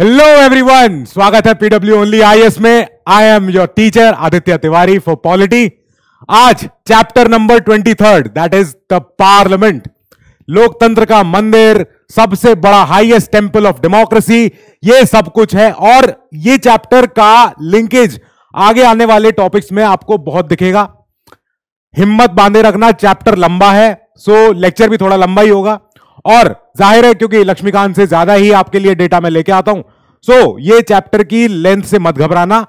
Hello everyone स्वागत है PW only IAS में I am your teacher Aditya Tiwari for polity आज chapter number twenty third that is the parliament लोकतंत्र का मंदिर सबसे बड़ा हाईएस्ट टेम्पल ऑफ डेमोक्रेसी ये सब कुछ है और ये चैप्टर का लिंकेज आगे आने वाले टॉपिक्स में आपको बहुत दिखेगा हिम्मत बांधे रखना चैप्टर लंबा है सो so लेक्चर भी थोड़ा लंबा ही होगा और जाहिर है क्योंकि लक्ष्मीकांत से ज्यादा ही आपके लिए डेटा मैं लेके आता हूं सो so, ये चैप्टर की लेंथ से मत घबराना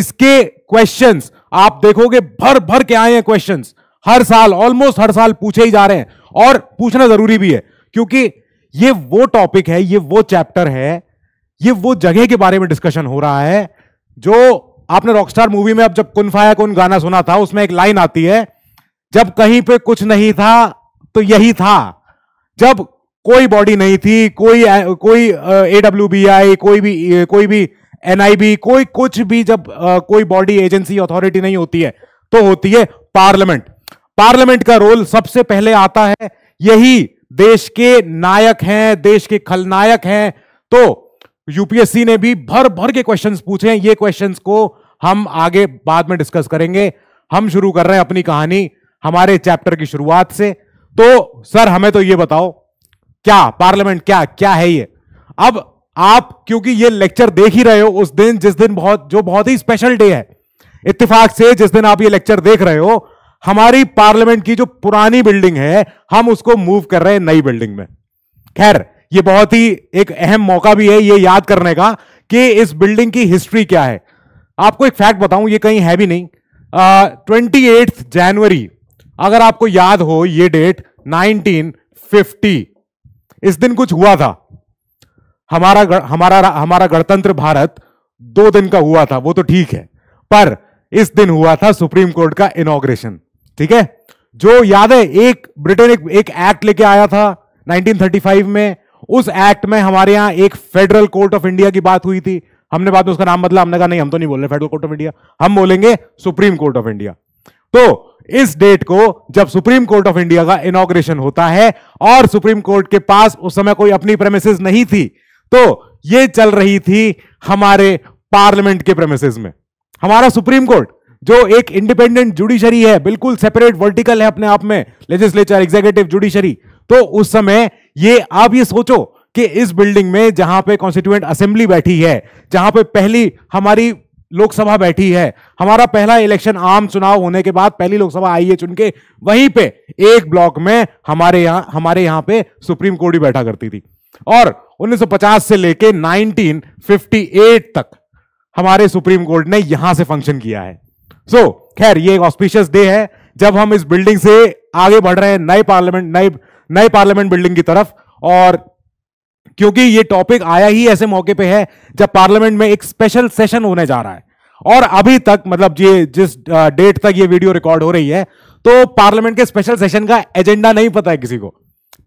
इसके क्वेश्चंस आप देखोगे भर भर के आए हैं क्वेश्चंस हर साल ऑलमोस्ट हर साल पूछे ही जा रहे हैं और पूछना जरूरी भी है क्योंकि ये वो टॉपिक है ये वो चैप्टर है ये वो जगह के बारे में डिस्कशन हो रहा है जो आपने रॉकस्टार मूवी में अब जब कुनफाया कुन गाना सुना था उसमें एक लाइन आती है जब कहीं पे कुछ नहीं था तो यही था जब कोई बॉडी नहीं थी कोई कोई ए डब्ल्यू बी आई कोई भी कोई भी एनआईबी कोई कुछ भी जब आ, कोई बॉडी एजेंसी अथॉरिटी नहीं होती है तो होती है पार्लियामेंट पार्लियामेंट का रोल सबसे पहले आता है यही देश के नायक हैं देश के खलनायक हैं तो यूपीएससी ने भी भर भर के क्वेश्चंस पूछे हैं ये क्वेश्चंस को हम आगे बाद में डिस्कस करेंगे हम शुरू कर रहे हैं अपनी कहानी हमारे चैप्टर की शुरुआत से तो सर हमें तो ये बताओ क्या पार्लियामेंट क्या क्या है ये अब आप क्योंकि ये लेक्चर देख ही रहे हो उस दिन जिस दिन बहुत जो बहुत ही स्पेशल डे है इत्तेफाक से जिस दिन आप ये लेक्चर देख रहे हो हमारी पार्लियामेंट की जो पुरानी बिल्डिंग है हम उसको मूव कर रहे हैं नई बिल्डिंग में खैर ये बहुत ही एक अहम मौका भी है ये याद करने का कि इस बिल्डिंग की हिस्ट्री क्या है आपको एक फैक्ट बताऊं ये कहीं है भी नहीं ट्वेंटी जनवरी अगर आपको याद हो ये डेट 1950 इस दिन कुछ हुआ था हमारा हमारा हमारा गणतंत्र भारत दो दिन का हुआ था वो तो ठीक है पर इस दिन हुआ था सुप्रीम कोर्ट का इनोग्रेशन ठीक है जो याद है एक ब्रिटेन एक, एक्ट लेके आया था 1935 में उस एक्ट में हमारे यहां एक फेडरल कोर्ट ऑफ इंडिया की बात हुई थी हमने बाद में उसका नाम बदला हमने कहा नहीं हम तो नहीं बोल रहे फेडरल कोर्ट ऑफ इंडिया हम बोलेंगे सुप्रीम कोर्ट ऑफ इंडिया तो इस डेट को जब सुप्रीम कोर्ट ऑफ इंडिया का इनोग्रेशन होता है और सुप्रीम कोर्ट के पास उस समय कोई अपनी प्रेमिसेस नहीं थी तो ये चल रही थी हमारे पार्लियामेंट के प्रेमिसेस में हमारा सुप्रीम कोर्ट जो एक इंडिपेंडेंट जुडिशरी है बिल्कुल सेपरेट वर्टिकल है अपने आप में लेजिस्लेचर एग्जीक्यूटिव जुडिशरी तो उस समय ये आप ये सोचो कि इस बिल्डिंग में जहां पे कॉन्स्टिट्यूएंट असेंबली बैठी है जहां पे पहली हमारी लोकसभा बैठी है हमारा पहला इलेक्शन आम चुनाव होने के बाद पहली लोकसभा आई है चुन के वहीं पे एक ब्लॉक में हमारे यहां हमारे यहां पे सुप्रीम कोर्ट ही बैठा करती थी और 1950 से लेके 1958 तक हमारे सुप्रीम कोर्ट ने यहां से फंक्शन किया है सो so, खैर ये एक ऑस्पिशियस डे है जब हम इस बिल्डिंग से आगे बढ़ रहे हैं नए पार्लियामेंट नए नए पार्लियामेंट बिल्डिंग की तरफ और क्योंकि ये टॉपिक आया ही ऐसे मौके पे है जब पार्लियामेंट में एक स्पेशल सेशन होने जा रहा है और अभी तक मतलब ये जिस डेट तक ये वीडियो रिकॉर्ड हो रही है तो पार्लियामेंट के स्पेशल सेशन का एजेंडा नहीं पता है किसी को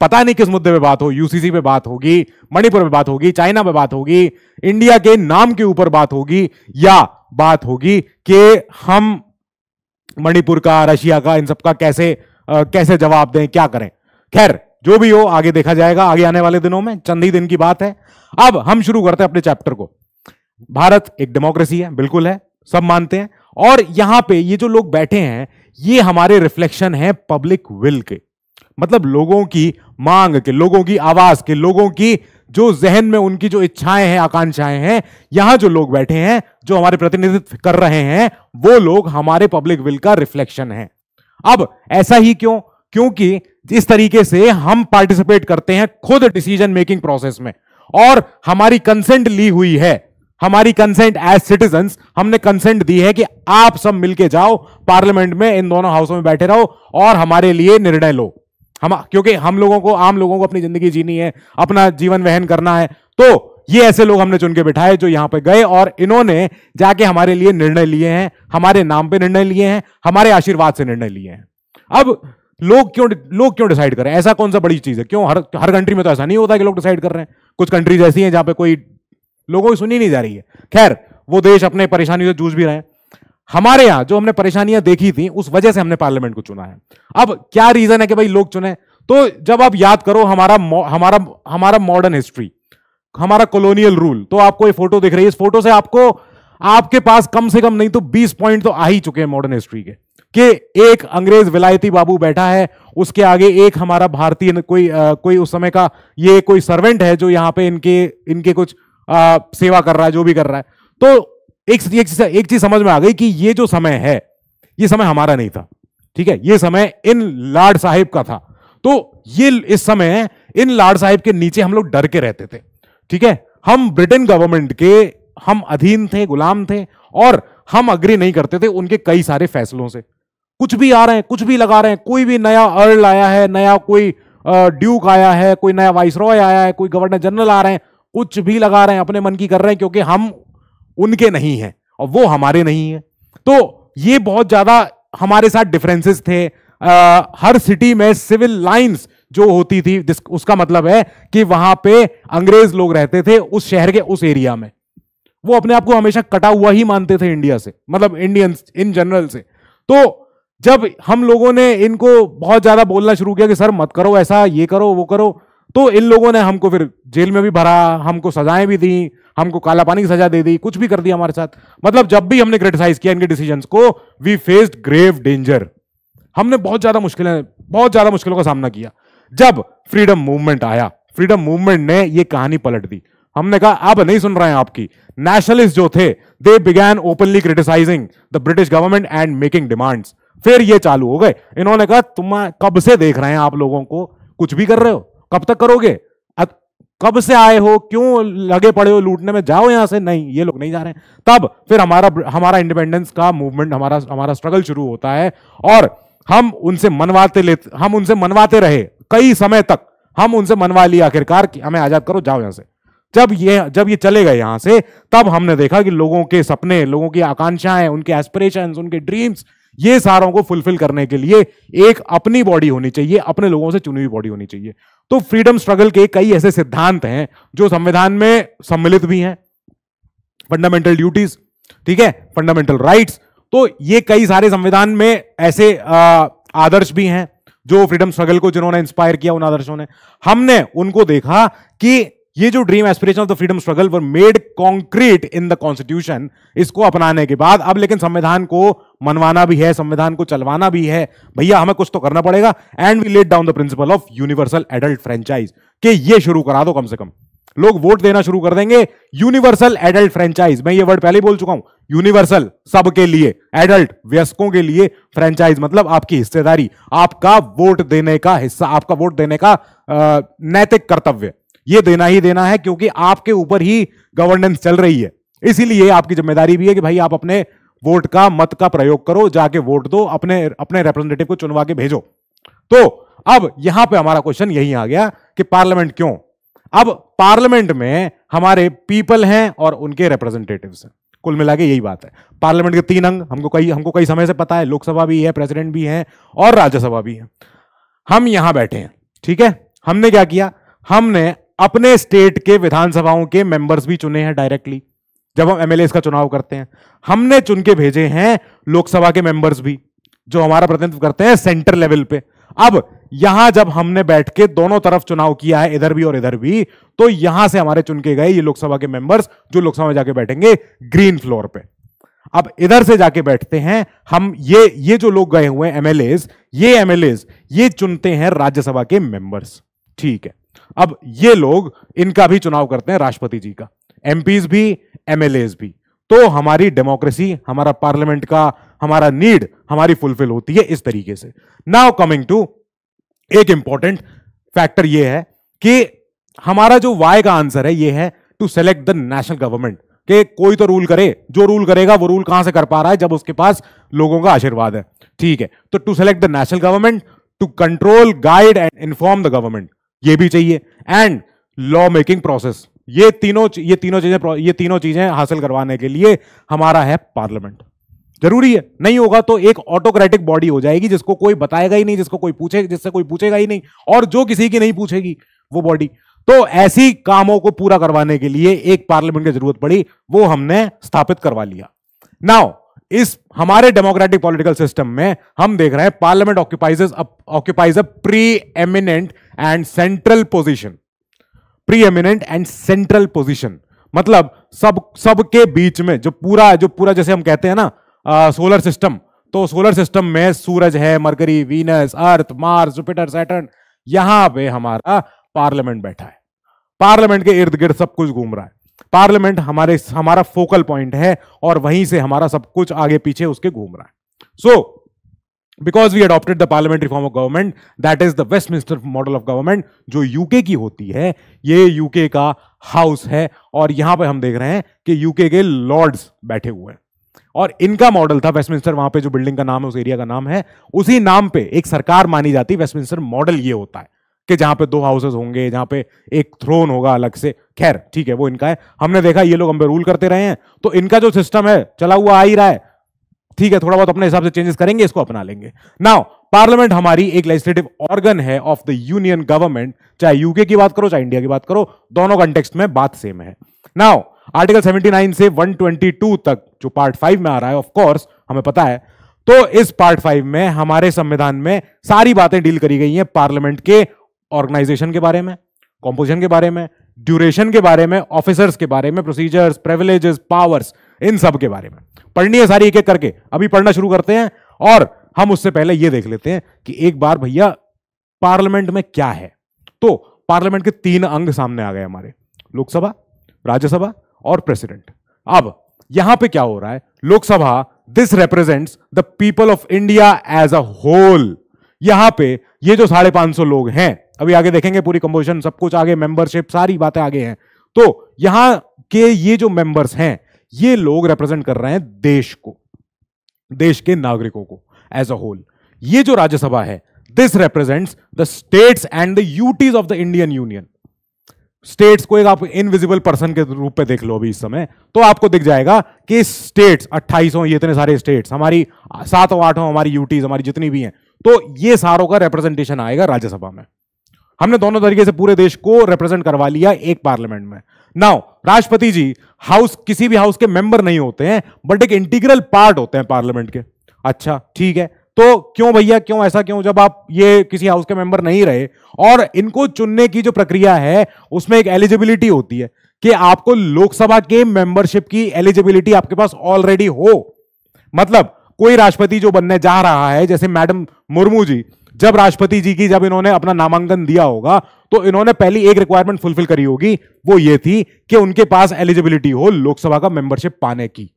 पता नहीं किस मुद्दे पे बात हो यूसीसी पे बात होगी मणिपुर पे बात होगी चाइना पे बात होगी इंडिया के नाम के ऊपर बात होगी या बात होगी कि हम मणिपुर का रशिया का इन सबका कैसे आ, कैसे जवाब दें क्या करें खैर जो भी हो आगे देखा जाएगा आगे आने वाले दिनों में चंद ही दिन की बात है अब हम शुरू करते हैं अपने चैप्टर को भारत एक डेमोक्रेसी है बिल्कुल है सब मानते हैं और यहां पे ये जो लोग बैठे हैं ये हमारे रिफ्लेक्शन है पब्लिक विल के मतलब लोगों की मांग के लोगों की आवाज के लोगों की जो जहन में उनकी जो इच्छाएं हैं आकांक्षाएं हैं यहां जो लोग बैठे हैं जो हमारे प्रतिनिधित्व कर रहे हैं वो लोग हमारे पब्लिक विल का रिफ्लेक्शन है अब ऐसा ही क्यों क्योंकि इस तरीके से हम पार्टिसिपेट करते हैं खुद डिसीजन मेकिंग प्रोसेस में और हमारी कंसेंट ली हुई है हमारी कंसेंट एज सिटीजन हमने कंसेंट दी है कि आप सब मिलके जाओ पार्लियामेंट में इन दोनों हाउसों में बैठे रहो और हमारे लिए निर्णय लो हम क्योंकि हम लोगों को आम लोगों को अपनी जिंदगी जीनी है अपना जीवन वहन करना है तो ये ऐसे लोग हमने चुन के बिठाए जो यहां पे गए और इन्होंने जाके हमारे लिए निर्णय लिए हैं हमारे नाम पे निर्णय लिए हैं हमारे आशीर्वाद से निर्णय लिए हैं अब लोग क्यों लोग क्यों डिसाइड कर रहे हैं ऐसा कौन सा बड़ी चीज है क्यों हर हर कंट्री में तो ऐसा नहीं होता कि लोग डिसाइड कर रहे हैं कुछ कंट्रीज ऐसी हैं जहां पे कोई लोगों की सुनी नहीं जा रही है खैर वो देश अपने परेशानियों से जूझ भी रहे हैं हमारे यहां जो हमने परेशानियां देखी थी उस वजह से हमने पार्लियामेंट को चुना है अब क्या रीजन है कि भाई लोग चुने तो जब आप याद करो हमारा हमारा हमारा मॉडर्न हिस्ट्री हमारा कॉलोनियल रूल तो आपको ये फोटो दिख रही है इस फोटो से आपको आपके पास कम से कम नहीं तो 20 पॉइंट तो आ ही चुके हैं मॉडर्न हिस्ट्री के कि एक अंग्रेज विलायती बाबू बैठा है उसके आगे एक हमारा भारतीय कोई आ, कोई उस समय का ये कोई सर्वेंट है जो यहां पे इनके इनके कुछ आ, सेवा कर रहा है जो भी कर रहा है तो एक एक, एक चीज समझ में आ गई कि ये जो समय है ये समय हमारा नहीं था ठीक है ये समय इन लाड साहिब का था तो ये इस समय इन लाड साहिब के नीचे हम लोग डर के रहते थे ठीक है हम ब्रिटेन गवर्नमेंट के हम अधीन थे गुलाम थे और हम अग्री नहीं करते थे उनके कई सारे फैसलों से कुछ भी आ रहे हैं कुछ भी लगा रहे हैं कोई भी नया अर्ल आया है नया कोई ड्यूक आया है कोई नया वाइस रॉय आया है कोई गवर्नर जनरल आ रहे हैं कुछ भी लगा रहे हैं अपने मन की कर रहे हैं क्योंकि हम उनके नहीं हैं और वो हमारे नहीं हैं तो ये बहुत ज़्यादा हमारे साथ डिफरेंसेस थे आ, हर सिटी में सिविल लाइंस जो होती थी उसका मतलब है कि वहां पे अंग्रेज लोग रहते थे उस शहर के उस एरिया में वो अपने आप को हमेशा कटा हुआ ही मानते थे इंडिया से मतलब इंडियंस इन जनरल से तो जब हम लोगों ने इनको बहुत ज्यादा बोलना शुरू किया कि सर मत करो ऐसा ये करो वो करो तो इन लोगों ने हमको फिर जेल में भी भरा हमको सजाएं भी दी हमको काला पानी की सजा दे दी कुछ भी कर दिया हमारे साथ मतलब जब भी हमने क्रिटिसाइज किया इनके डिसीजन को वी फेस्ड ग्रेव डेंजर हमने बहुत ज्यादा मुश्किलें बहुत ज्यादा मुश्किलों का सामना किया जब फ्रीडम मूवमेंट आया फ्रीडम मूवमेंट ने यह कहानी पलट दी हमने कहा अब नहीं सुन रहे हैं आपकी नेशनलिस्ट जो थे they began openly criticising the British government and making demands फिर ये चालू हो गए इन्होंने कहा तुम कब से देख रहे हैं आप लोगों को कुछ भी कर रहे हो कब तक करोगे कब से आए हो क्यों लगे पड़े हो लूटने में जाओ यहां से नहीं ये लोग नहीं जा रहे हैं तब फिर हमारा हमारा इंडिपेंडेंस का मूवमेंट हमारा हमारा स्ट्रगल शुरू होता है और हम उनसे मनवाते लेते हम उनसे मनवाते रहे कई समय तक हम उनसे मनवा लिया आखिरकार कि हमें आजाद करो जाओ यहां से जब ये जब ये चले गए यहां से तब हमने देखा कि लोगों के सपने लोगों की आकांक्षाएं उनके एस्पिरेशन उनके ड्रीम्स ये सारों को फुलफिल करने के लिए एक अपनी बॉडी होनी चाहिए अपने लोगों से चुनी हुई बॉडी होनी चाहिए तो फ्रीडम स्ट्रगल के कई ऐसे सिद्धांत हैं जो संविधान में सम्मिलित भी हैं फंडामेंटल ड्यूटीज ठीक है फंडामेंटल राइट्स तो ये कई सारे संविधान में ऐसे आ, आदर्श भी हैं जो फ्रीडम स्ट्रगल को जिन्होंने इंस्पायर किया उन आदर्शों ने हमने उनको देखा कि ये जो dream aspiration of the freedom struggle were made concrete in the constitution इसको अपनाने के बाद अब लेकिन संविधान को मनवाना भी है संविधान को चलवाना भी है भैया हमें कुछ तो करना पड़ेगा and we laid down the principle of universal adult franchise के ये शुरू करा दो कम से कम लोग वोट देना शुरू कर देंगे यूनिवर्सल एडल्ट फ्रेंचाइज मैं ये वर्ड पहले ही बोल चुका हूं यूनिवर्सल सबके लिए एडल्ट व्यस्कों के लिए फ्रेंचाइज मतलब आपकी हिस्सेदारी आपका वोट देने का हिस्सा आपका वोट देने का नैतिक कर्तव्य ये देना ही देना है क्योंकि आपके ऊपर ही गवर्नेंस चल रही है इसीलिए आपकी जिम्मेदारी भी है कि भाई आप अपने वोट का मत का प्रयोग करो जाके वोट दो अपने अपने रिप्रेजेंटेटिव को चुनवा के भेजो तो अब यहां पे हमारा क्वेश्चन यही आ गया कि पार्लियामेंट क्यों अब पार्लियामेंट में हमारे पीपल हैं और उनके रिप्रेजेंटेटिव हैं कुल मिला के यही बात है पार्लियामेंट के तीन अंग हमको कई हमको कई समय से पता है लोकसभा भी है प्रेसिडेंट भी है और राज्यसभा भी है हम यहां बैठे हैं ठीक है हमने क्या किया हमने अपने स्टेट के विधानसभाओं के मेंबर्स भी चुने हैं डायरेक्टली जब हम एमएलए का चुनाव करते हैं हमने चुन के भेजे हैं लोकसभा के मेंबर्स भी जो हमारा प्रतिनिधित्व करते हैं सेंटर लेवल पे अब यहां जब हमने बैठ के दोनों तरफ चुनाव किया है इधर भी और इधर भी तो यहां से हमारे चुन के गए ये लोकसभा के मेंबर्स जो लोकसभा में जाके बैठेंगे ग्रीन फ्लोर पे अब इधर से जाके बैठते हैं हम ये ये जो लोग गए हुए एमएलए ये एमएलए ये चुनते हैं राज्यसभा के मेंबर्स ठीक है अब ये लोग इनका भी चुनाव करते हैं राष्ट्रपति जी का एमपीज भी एमएलएज भी तो हमारी डेमोक्रेसी हमारा पार्लियामेंट का हमारा नीड हमारी फुलफिल होती है इस तरीके से नाउ कमिंग टू एक इंपॉर्टेंट फैक्टर यह है कि हमारा जो वाई का आंसर है यह है to select the national government कि कोई तो रूल करे जो रूल करेगा वो रूल कहां से कर पा रहा है जब उसके पास लोगों का आशीर्वाद है ठीक है तो to select the national government to control guide and inform the government ये भी चाहिए एंड लॉ मेकिंग प्रोसेस ये तीनों ये तीनों चीजें ये तीनों चीजें हासिल करवाने के लिए हमारा है पार्लियामेंट जरूरी है नहीं होगा तो एक ऑटोक्रेटिक बॉडी हो जाएगी जिसको कोई बताएगा ही नहीं जिसको कोई पूछे जिससे कोई पूछेगा ही नहीं और जो किसी की नहीं पूछेगी वो बॉडी तो ऐसी कामों को पूरा करवाने के लिए एक पार्लियामेंट की जरूरत पड़ी वो हमने स्थापित करवा लिया नाउ इस हमारे डेमोक्रेटिक पॉलिटिकल सिस्टम में हम देख रहे हैं parliament occupies occupies a preeminent and central preeminent and central position मतलब सब सबके बीच में जो पूरा जो पूरा जैसे हम कहते हैं ना आ, सोलर सिस्टम तो सोलर सिस्टम में सूरज है Mercury Venus Earth Mars Jupiter Saturn यहां पे हमारा पार्लियामेंट बैठा है पार्लियामेंट के इर्द गिर्द सब कुछ घूम रहा है पार्लियामेंट हमारे हमारा फोकल पॉइंट है और वहीं से हमारा सब कुछ आगे पीछे उसके घूम रहा है so so, because we adopted the parliamentary form of government that is the Westminster model of government जो यूके की होती है ये यूके का हाउस है और यहां पर हम देख रहे हैं कि यूके के लॉर्ड्स बैठे हुए हैं और इनका मॉडल था वेस्टमिंस्टर वहां पे जो बिल्डिंग का नाम है उस एरिया का नाम है उसी नाम पे एक सरकार मानी जाती वेस्टमिंस्टर मॉडल ये होता है कि जहां पे दो हाउसेस होंगे जहां पे एक थ्रोन होगा अलग से खैर ठीक है वो इनका है हमने देखा ये लोग हम पे रूल करते रहे हैं तो इनका जो सिस्टम है चला हुआ आ ही रहा है ठीक है थोड़ा बहुत अपने हिसाब से चेंजेस करेंगे इसको अपना लेंगे नाउ पार्लियामेंट हमारी एक लेजिस्लेटिव ऑर्गन है ऑफ द यूनियन गवर्नमेंट चाहे यूके की बात करो चाहे इंडिया की बात करो दोनों कंटेक्स्ट में बात सेम है नाउ आर्टिकल 79 से 122 तक जो पार्ट फाइव में आ रहा है ऑफ कोर्स हमें पता है तो इस पार्ट फाइव में हमारे संविधान में सारी बातें डील करी गई हैं पार्लियामेंट के ऑर्गेनाइजेशन के बारे में कॉम्पोजिशन के बारे में ड्यूरेशन के बारे में ऑफिसर्स के बारे में प्रोसीजर्स प्रेवलेजेस पावर्स इन सब के बारे में पढ़नी है सारी एक एक करके अभी पढ़ना शुरू करते हैं और हम उससे पहले यह देख लेते हैं कि एक बार भैया पार्लियामेंट में क्या है तो पार्लियामेंट के तीन अंग सामने आ गए हमारे लोकसभा राज्यसभा और प्रेसिडेंट अब यहां पे क्या हो रहा है Lok Sabha this represents the people of India as a whole यहां पे ये जो साढ़े पांच सौ लोग हैं अभी आगे देखेंगे पूरी कंपोजिशन सब कुछ आगे मेंबरशिप सारी बातें आगे हैं तो यहां के ये जो मेंबर्स हैं ये लोग रिप्रेजेंट कर रहे हैं देश को देश के नागरिकों को एज अ होल ये जो राज्यसभा है this represents the states and the UTs of the Indian union states को एक आप इनविजिबल पर्सन के रूप में देख लो अभी इस समय तो आपको दिख जाएगा कि स्टेट्स अट्ठाईसों ये इतने सारे स्टेट्स हमारी सातों आठों हमारी यूटीज हमारी जितनी भी हैं तो ये सारों का रिप्रेजेंटेशन आएगा राज्यसभा में हमने दोनों तरीके से पूरे देश को रिप्रेजेंट करवा लिया एक पार्लियामेंट में नाउ राष्ट्रपति जी हाउस किसी भी हाउस के मेंबर नहीं होते हैं बट एक इंटीग्रल पार्ट होते हैं पार्लियामेंट के अच्छा ठीक है तो क्यों भैया क्यों ऐसा क्यों जब आप ये किसी हाउस के मेंबर नहीं रहे और इनको चुनने की जो प्रक्रिया है उसमें एक एलिजिबिलिटी होती है कि आपको लोकसभा के मेंबरशिप की एलिजिबिलिटी आपके पास ऑलरेडी हो मतलब कोई राष्ट्रपति जो बनने जा रहा है जैसे मैडम मुर्मू जी जब राष्ट्रपति जी की जब इन्होंने अपना नामांकन दिया होगा तो इन्होंने पहली एक रिक्वायरमेंट फुलफिल करी होगी वो ये थी कि उनके पास एलिजिबिलिटी हो लोकसभा का मेंबरशिप पाने की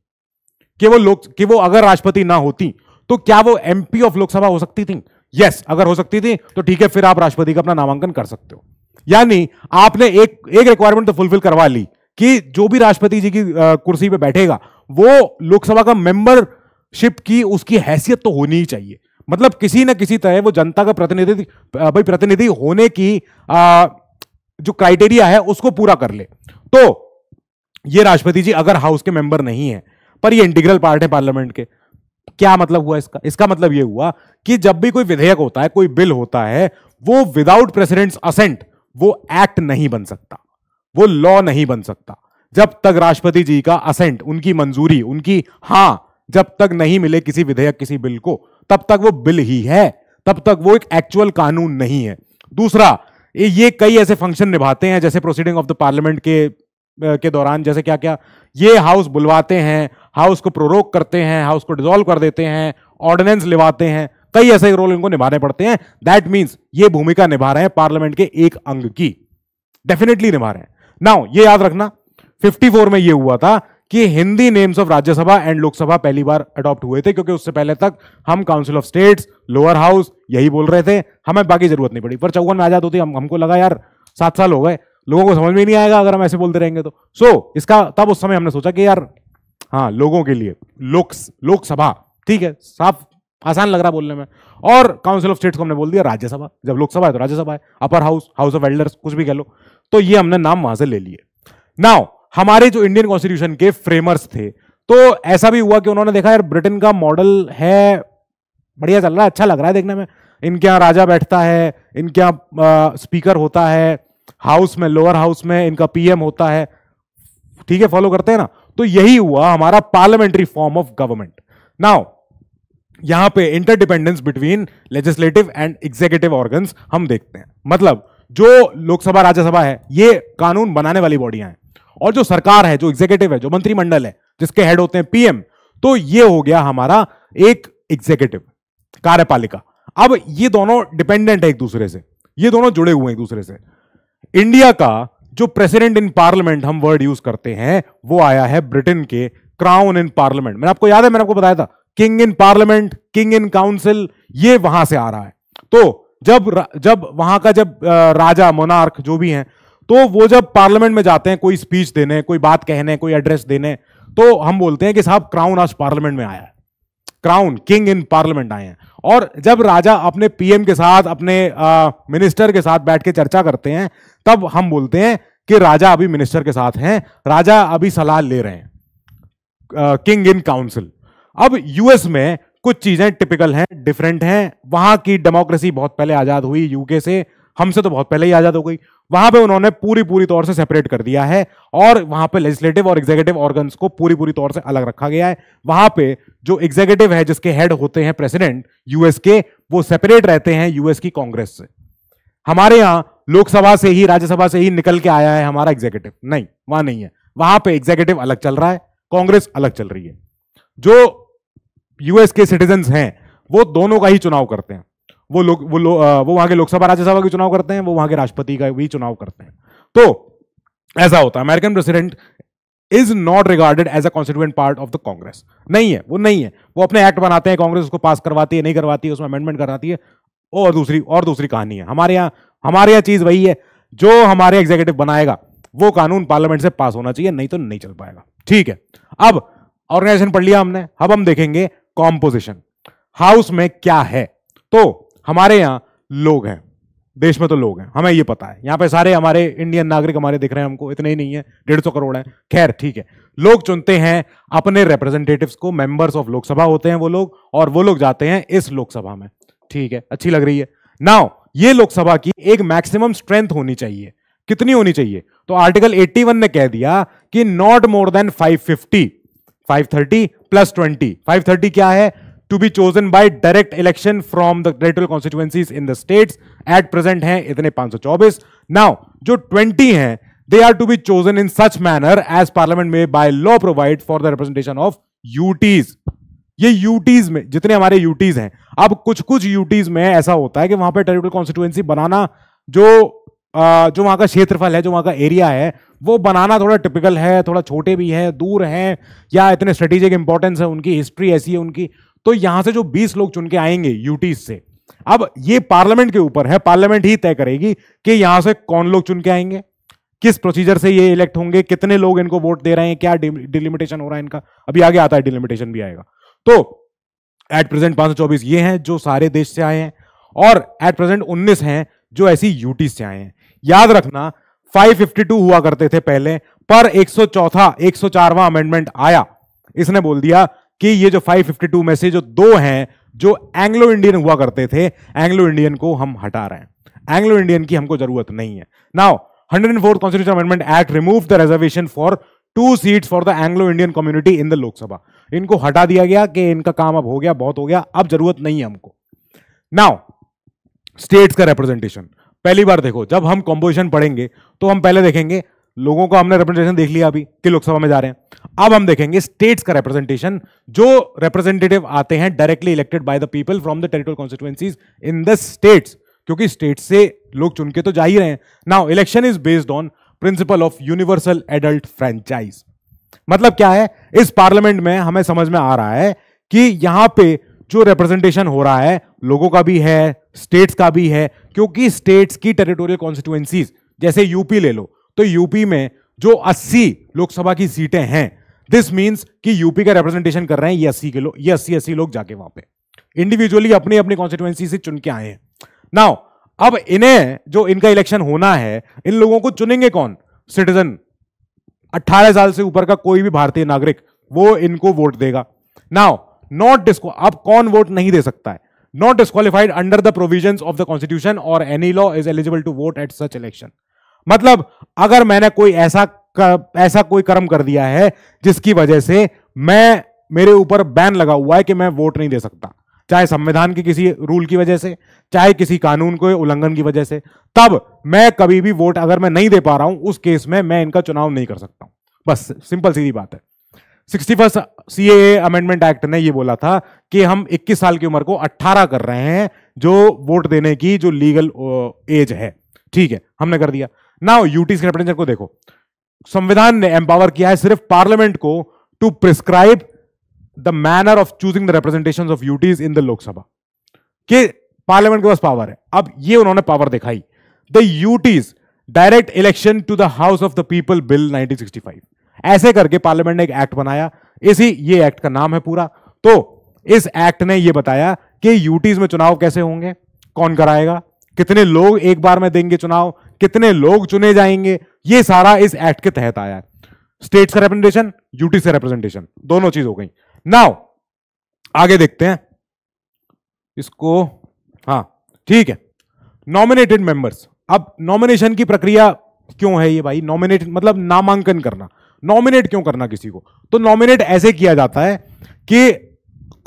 कि वो लोक कि वो अगर राष्ट्रपति ना होती तो क्या वो एमपी ऑफ लोकसभा हो सकती थी यस yes, अगर हो सकती थी तो ठीक है फिर आप राष्ट्रपति का अपना नामांकन कर सकते हो यानी आपने एक एक रिक्वायरमेंट तो फुलफिल करवा ली कि जो भी राष्ट्रपति जी की कुर्सी पे बैठेगा वो लोकसभा का मेंबरशिप की उसकी हैसियत तो होनी ही चाहिए मतलब किसी न किसी तरह वो जनता का प्रतिनिधि भाई प्रतिनिधि होने की आ, जो क्राइटेरिया है उसको पूरा कर ले तो ये राष्ट्रपति जी अगर हाउस के मेंबर नहीं है पर ये इंटीग्रल पार्ट है पार्लियामेंट के क्या मतलब हुआ इसका इसका मतलब ये हुआ कि जब भी कोई विधेयक होता है कोई बिल होता है वो विदाउट प्रेसिडेंट्स असेंट वो एक्ट नहीं बन सकता वो लॉ नहीं बन सकता जब तक राष्ट्रपति जी का असेंट उनकी मंजूरी उनकी हां जब तक नहीं मिले किसी विधेयक किसी बिल को तब तक वो बिल ही है तब तक वो एक एक्चुअल कानून नहीं है दूसरा ये कई ऐसे फंक्शन निभाते हैं जैसे प्रोसीडिंग ऑफ द पार्लियामेंट के के दौरान जैसे क्या क्या ये हाउस बुलवाते हैं हाउस को प्रोरोक करते हैं हाउस को डिजोल्व कर देते हैं ऑर्डिनेंस लिवाते हैं कई ऐसे रोल इनको निभाने पड़ते हैं दैट मीन्स ये भूमिका निभा रहे हैं पार्लियामेंट के एक अंग की डेफिनेटली निभा रहे हैं नाउ ये याद रखना 54 में ये हुआ था कि Hindi names of Rajya Sabha and Lok Sabha पहली बार अडॉप्ट हुए थे क्योंकि उससे पहले तक हम council of states lower house यही बोल रहे थे हमें बाकी जरूरत नहीं पड़ी पर चौवन में आजाद होती हम हमको लगा यार सात साल हो गए लोगों को समझ में नहीं आएगा अगर हम ऐसे बोलते रहेंगे तो सो so, इसका तब उस समय हमने सोचा कि यार हाँ लोगों के लिए लोक लोकसभा ठीक है साफ आसान लग रहा बोलने में और काउंसिल ऑफ स्टेट्स को हमने बोल दिया राज्यसभा जब लोकसभा है तो राज्यसभा है upper house house of elders कुछ भी कह लो तो ये हमने नाम वहां से ले लिए नाउ हमारे जो इंडियन कॉन्स्टिट्यूशन के फ्रेमर्स थे तो ऐसा भी हुआ कि उन्होंने देखा यार ब्रिटेन का मॉडल है बढ़िया चल रहा है अच्छा लग रहा है देखने में इनके यहाँ राजा बैठता है इनके यहाँ स्पीकर होता है हाउस में लोअर हाउस में इनका पीएम होता है ठीक है फॉलो करते हैं ना तो यही हुआ हमारा parliamentary form of government now यहां पे interdependence between legislative and executive organs हम देखते हैं मतलब जो लोकसभा राज्यसभा है ये कानून बनाने वाली बॉडियां हैं और जो सरकार है जो एग्जीक्यूटिव है जो मंत्रिमंडल है जिसके हेड होते हैं पीएम तो ये हो गया हमारा एक एग्जीक्यूटिव कार्यपालिका अब ये दोनों डिपेंडेंट है एक दूसरे से ये दोनों जुड़े हुए हैं एक दूसरे से इंडिया का जो प्रेसिडेंट इन पार्लियामेंट हम वर्ड यूज करते हैं वो आया है ब्रिटेन के क्राउन इन पार्लियामेंट मैंने आपको याद है मैंने आपको बताया था king in parliament king in council ये वहां से आ रहा है तो जब जब वहां का जब राजा मोनार्क जो भी है तो वो जब पार्लियामेंट में जाते हैं कोई स्पीच देने कोई बात कहने कोई एड्रेस देने तो हम बोलते हैं कि साहब क्राउन आज पार्लियामेंट में आया है क्राउन किंग इन पार्लियामेंट आए हैं और जब राजा अपने पीएम के साथ अपने आ, मिनिस्टर के साथ बैठ के चर्चा करते हैं तब हम बोलते हैं कि राजा अभी मिनिस्टर के साथ हैं राजा अभी सलाह ले रहे हैं किंग इन काउंसिल अब यूएस में कुछ चीजें टिपिकल हैं डिफरेंट हैं वहां की डेमोक्रेसी बहुत पहले आजाद हुई यूके से हमसे तो बहुत पहले ही आज़ाद हो गई वहां पे उन्होंने पूरी पूरी तौर से सेपरेट कर दिया है और वहां पे लेजिस्लेटिव और एग्जीक्यूटिव ऑर्गन को पूरी पूरी तौर से अलग रखा गया है वहां पे जो एग्जीक्यूटिव है जिसके हेड होते हैं प्रेसिडेंट यूएस के वो सेपरेट रहते हैं यूएस की कांग्रेस से हमारे यहाँ लोकसभा से ही राज्यसभा से ही निकल के आया है हमारा एग्जीक्यूटिव नहीं वहां नहीं है वहां पर एग्जीक्यूटिव अलग चल रहा है कांग्रेस अलग चल रही है जो यूएस के सिटीजन हैं वो दोनों का ही चुनाव करते हैं वो लोग वो लो, आ, वो वहां के लोकसभा राज्यसभा के चुनाव करते हैं वो वहां के राष्ट्रपति का भी चुनाव करते हैं तो ऐसा होता है American president is not regarded as a constituent part of the Congress नहीं है वो नहीं है वो अपने एक्ट बनाते हैं कांग्रेस उसको पास करवाती है नहीं करवाती है उसमें अमेंडमेंट कराती है और दूसरी और दूसरी कहानी है हमारे यहाँ हमारे यहाँ चीज वही है जो हमारे एग्जीक्यूटिव बनाएगा वो कानून पार्लियामेंट से पास होना चाहिए नहीं तो नहीं चल पाएगा ठीक है अब ऑर्गेनाइजेशन पढ़ लिया हमने अब हम देखेंगे कॉम्पोजिशन हाउस में क्या है तो हमारे यहाँ लोग हैं देश में तो लोग हैं हमें ये पता है यहाँ पे सारे हमारे इंडियन नागरिक हमारे दिख रहे हैं हमको इतने ही नहीं है डेढ़ सौ करोड़ है खैर ठीक है लोग चुनते हैं अपने रिप्रेजेंटेटिव्स को मेंबर्स ऑफ लोकसभा होते हैं वो लोग और वो लोग जाते हैं इस लोकसभा में ठीक है अच्छी लग रही है नाउ ये लोकसभा की एक मैक्सिमम स्ट्रेंथ होनी चाहिए कितनी होनी चाहिए तो आर्टिकल 81 ने कह दिया कि नॉट मोर देन 550 530 प्लस 20 530 क्या है to be chosen by direct election from the electoral constituencies in the states at present hain itne 524 now jo 20 hain they are to be chosen in such manner as parliament may by law provide for the representation of UTs ye uts mein jitne hamare uts hain ab kuch kuch uts mein aisa hota hai ki wahan pe territorial constituency banana jo आ, जो वहां का क्षेत्रफल है जो वहां का area है वो बनाना थोड़ा टिपिकल है थोड़ा छोटे भी हैं दूर हैं या इतने स्ट्रेटेजिक इंपॉर्टेंस है उनकी हिस्ट्री ऐसी है उनकी तो यहां से जो 20 लोग चुन के आएंगे यूटी से अब ये पार्लियामेंट के ऊपर है पार्लियामेंट ही तय करेगी कि यहां से कौन लोग चुन के आएंगे किस प्रोसीजर से ये इलेक्ट होंगे कितने लोग इनको वोट दे रहे हैं क्या डिलिमिटेशन हो रहा है इनका अभी आगे आता है डिलिमिटेशन भी आएगा तो एट प्रेजेंट चौबीस ये हैं जो सारे देश से आए हैं और एट प्रेजेंट 19 हैं जो ऐसी यूटी से आए हैं याद रखना 552 हुआ करते थे पहले पर सौ चारवा अमेंडमेंट आया इसने बोल दिया कि ये जो 552 में से जो दो हैं जो एंग्लो इंडियन हुआ करते थे एंग्लो इंडियन को हम हटा रहे हैं एंग्लो इंडियन की हमको जरूरत नहीं है now hundred and fourth constitution amendment act remove the reservation for two seat for the Anglo Indian community in the Lok Sabha इनको हटा दिया गया कि इनका काम अब हो गया बहुत हो गया अब जरूरत नहीं है हमको नाउ स्टेट्स का रिप्रेजेंटेशन पहली बार देखो जब हम कॉम्पोजिशन पढ़ेंगे तो हम पहले देखेंगे लोगों को हमने रिप्रेजेंटेशन देख लिया अभी कि लोकसभा में जा रहे हैं अब हम देखेंगे स्टेट्स का रिप्रेजेंटेशन जो रिप्रेजेंटेटिव आते हैं directly elected by the people from the territorial constituencies in the states क्योंकि स्टेट से लोग चुन के तो जा ही रहे हैं now election is based on principle of universal adult franchise मतलब क्या है इस पार्लियामेंट में हमें समझ में आ रहा है कि यहां पे जो रिप्रेजेंटेशन हो रहा है लोगों का भी है स्टेट्स का भी है क्योंकि स्टेट्स की टेरिटोरियल कॉन्स्टिट्युएंसीज जैसे यूपी ले लो तो यूपी में जो 80 लोकसभा की सीटें हैं दिस मीन्स कि यूपी का रिप्रेजेंटेशन कर रहे हैं ये e अस्सी के लोग ये अस्सी अस्सी लोग जाके वहां पे इंडिविजुअली अपनी अपनी कॉन्स्टिट्युएंसी से चुन के आए हैं नाउ अब इन्हें जो इनका इलेक्शन होना है इन लोगों को चुनेंगे कौन सिटीजन 18 साल से ऊपर का कोई भी भारतीय नागरिक वो इनको वोट देगा नाउ नॉट डिस्को अब कौन वोट नहीं दे सकता है not disqualified under the provision of the constitution और any law is eligible to vote at such election मतलब अगर मैंने कोई ऐसा कर, ऐसा कोई कर्म कर दिया है जिसकी वजह से मैं मेरे ऊपर बैन लगा हुआ है कि मैं वोट नहीं दे सकता चाहे संविधान के किसी रूल की वजह से चाहे किसी कानून के उल्लंघन की वजह से तब मैं कभी भी वोट अगर मैं नहीं दे पा रहा हूं उस केस में मैं इनका चुनाव नहीं कर सकता हूं बस सिंपल सीधी बात है सिक्सटी फर्स्ट सी अमेंडमेंट एक्ट ने यह बोला था कि हम 21 साल की उम्र को 18 कर रहे हैं जो वोट देने की जो लीगल एज है ठीक है हमने कर दिया ना यूटी के को देखो संविधान ने एम्पावर किया है सिर्फ पार्लियामेंट को to prescribe the manner of choosing the representation of UTs in the Lok Sabha के पार्लियामेंट के पास पावर है अब ये उन्होंने पावर दिखाई the UTs direct election to the house of the people bill 1965 ऐसे करके पार्लियामेंट ने एक एक्ट बनाया इसी ये एक्ट का नाम है पूरा तो इस एक्ट ने यह बताया कि यूटीज में चुनाव कैसे होंगे कौन कराएगा कितने लोग एक बार में देंगे चुनाव कितने लोग चुने जाएंगे ये सारा इस एक्ट के तहत आया है स्टेट से रिप्रेजेंटेशन यूटी से रिप्रेजेंटेशन दोनों चीज हो गई नाउ आगे देखते हैं इसको हाँ ठीक है नॉमिनेटेड मेंबर्स अब नॉमिनेशन की प्रक्रिया क्यों है ये भाई नॉमिनेट मतलब नामांकन करना नॉमिनेट क्यों करना किसी को तो नॉमिनेट ऐसे किया जाता है कि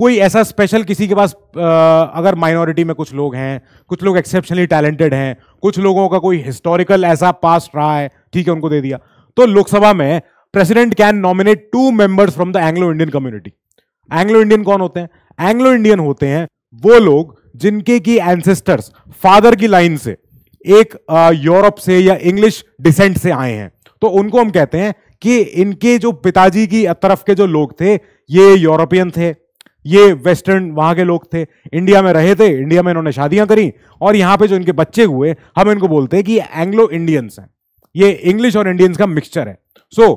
कोई ऐसा स्पेशल किसी के पास अगर माइनॉरिटी में कुछ लोग हैं कुछ लोग एक्सेप्शनली टैलेंटेड हैं कुछ लोगों का कोई हिस्टोरिकल ऐसा पास्ट रहा है ठीक है उनको दे दिया तो लोकसभा में president can nominate two members from the Anglo Indian community Anglo Indian कौन होते हैं एंग्लो इंडियन होते हैं वो लोग जिनके की एंसेस्टर्स फादर की लाइन से एक यूरोप से या इंग्लिश डिसेंट से आए हैं तो उनको हम कहते हैं कि इनके जो पिताजी की तरफ के जो लोग थे ये यूरोपियन थे ये वेस्टर्न वहां के लोग थे इंडिया में रहे थे इंडिया में इन्होंने शादियां करी और यहां पे जो इनके बच्चे हुए हम इनको बोलते हैं कि एंग्लो इंडियंस हैं ये इंग्लिश और इंडियंस का मिक्सचर है सो so,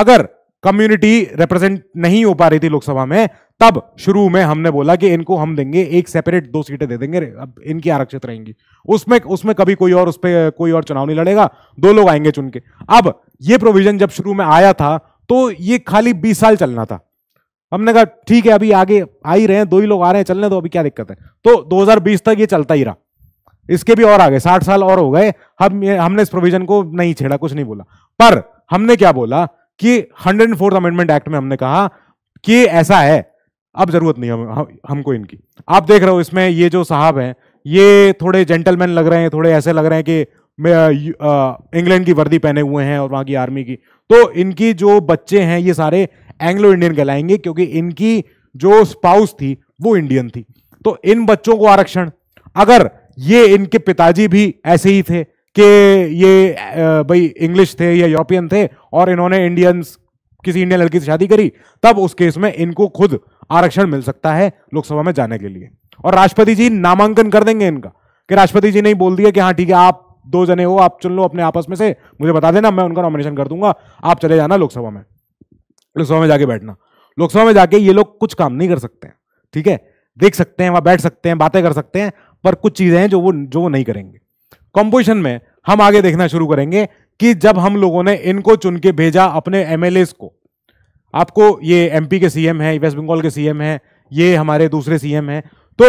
अगर कम्युनिटी रिप्रेजेंट नहीं हो पा रही थी लोकसभा में तब शुरू में हमने बोला कि इनको हम देंगे एक सेपरेट दो सीटें दे देंगे अब इनकी आरक्षित रहेंगी उसमें उसमें कभी कोई और उस पर कोई और चुनाव नहीं लड़ेगा दो लोग आएंगे चुन के अब ये प्रोविजन जब शुरू में आया था तो ये खाली बीस साल चलना था हमने कहा ठीक है अभी आगे आ ही रहे हैं दो ही लोग आ रहे हैं चलने दो अभी क्या दिक्कत है तो 2020 तक ये चलता ही रहा इसके भी और आगे साठ साल और हो गए हम हमने इस प्रोविजन को नहीं छेड़ा कुछ नहीं बोला पर हमने क्या बोला कि hundred and fourth amendment act में हमने कहा कि ऐसा है अब जरूरत नहीं हम, हम हमको इनकी आप देख रहे हो इसमें ये जो साहब हैं ये थोड़े जेंटलमैन लग रहे हैं थोड़े ऐसे लग रहे हैं कि इंग्लैंड की वर्दी पहने हुए हैं और वहां की आर्मी की तो इनकी जो बच्चे हैं ये सारे एंग्लो इंडियन कहलाएंगे क्योंकि इनकी जो स्पाउस थी वो इंडियन थी तो इन बच्चों को आरक्षण अगर ये इनके पिताजी भी ऐसे ही थे कि ये भाई इंग्लिश थे या यूरोपियन थे और इन्होंने इंडियंस किसी इंडियन लड़की से शादी करी तब उस केस में इनको खुद आरक्षण मिल सकता है लोकसभा में जाने के लिए और राष्ट्रपति जी नामांकन कर देंगे इनका कि राष्ट्रपति जी ने बोल दिया कि हाँ ठीक है आप दो जने हो आप चुन लो अपने आपस में से मुझे बता देना मैं उनका नॉमिनेशन कर दूंगा आप चले जाना लोकसभा में लोकसभा में जाके बैठना लोकसभा में जाके ये लोग कुछ काम नहीं कर सकते हैं ठीक है देख सकते हैं वहां बैठ सकते हैं बातें कर सकते हैं पर कुछ चीजें हैं जो वो जो वो नहीं करेंगे कॉम्पोजिशन में हम आगे देखना शुरू करेंगे कि जब हम लोगों ने इनको चुन के भेजा अपने एम को आपको ये एम के सीएम है वेस्ट बंगाल के सीएम है ये हमारे दूसरे सीएम है तो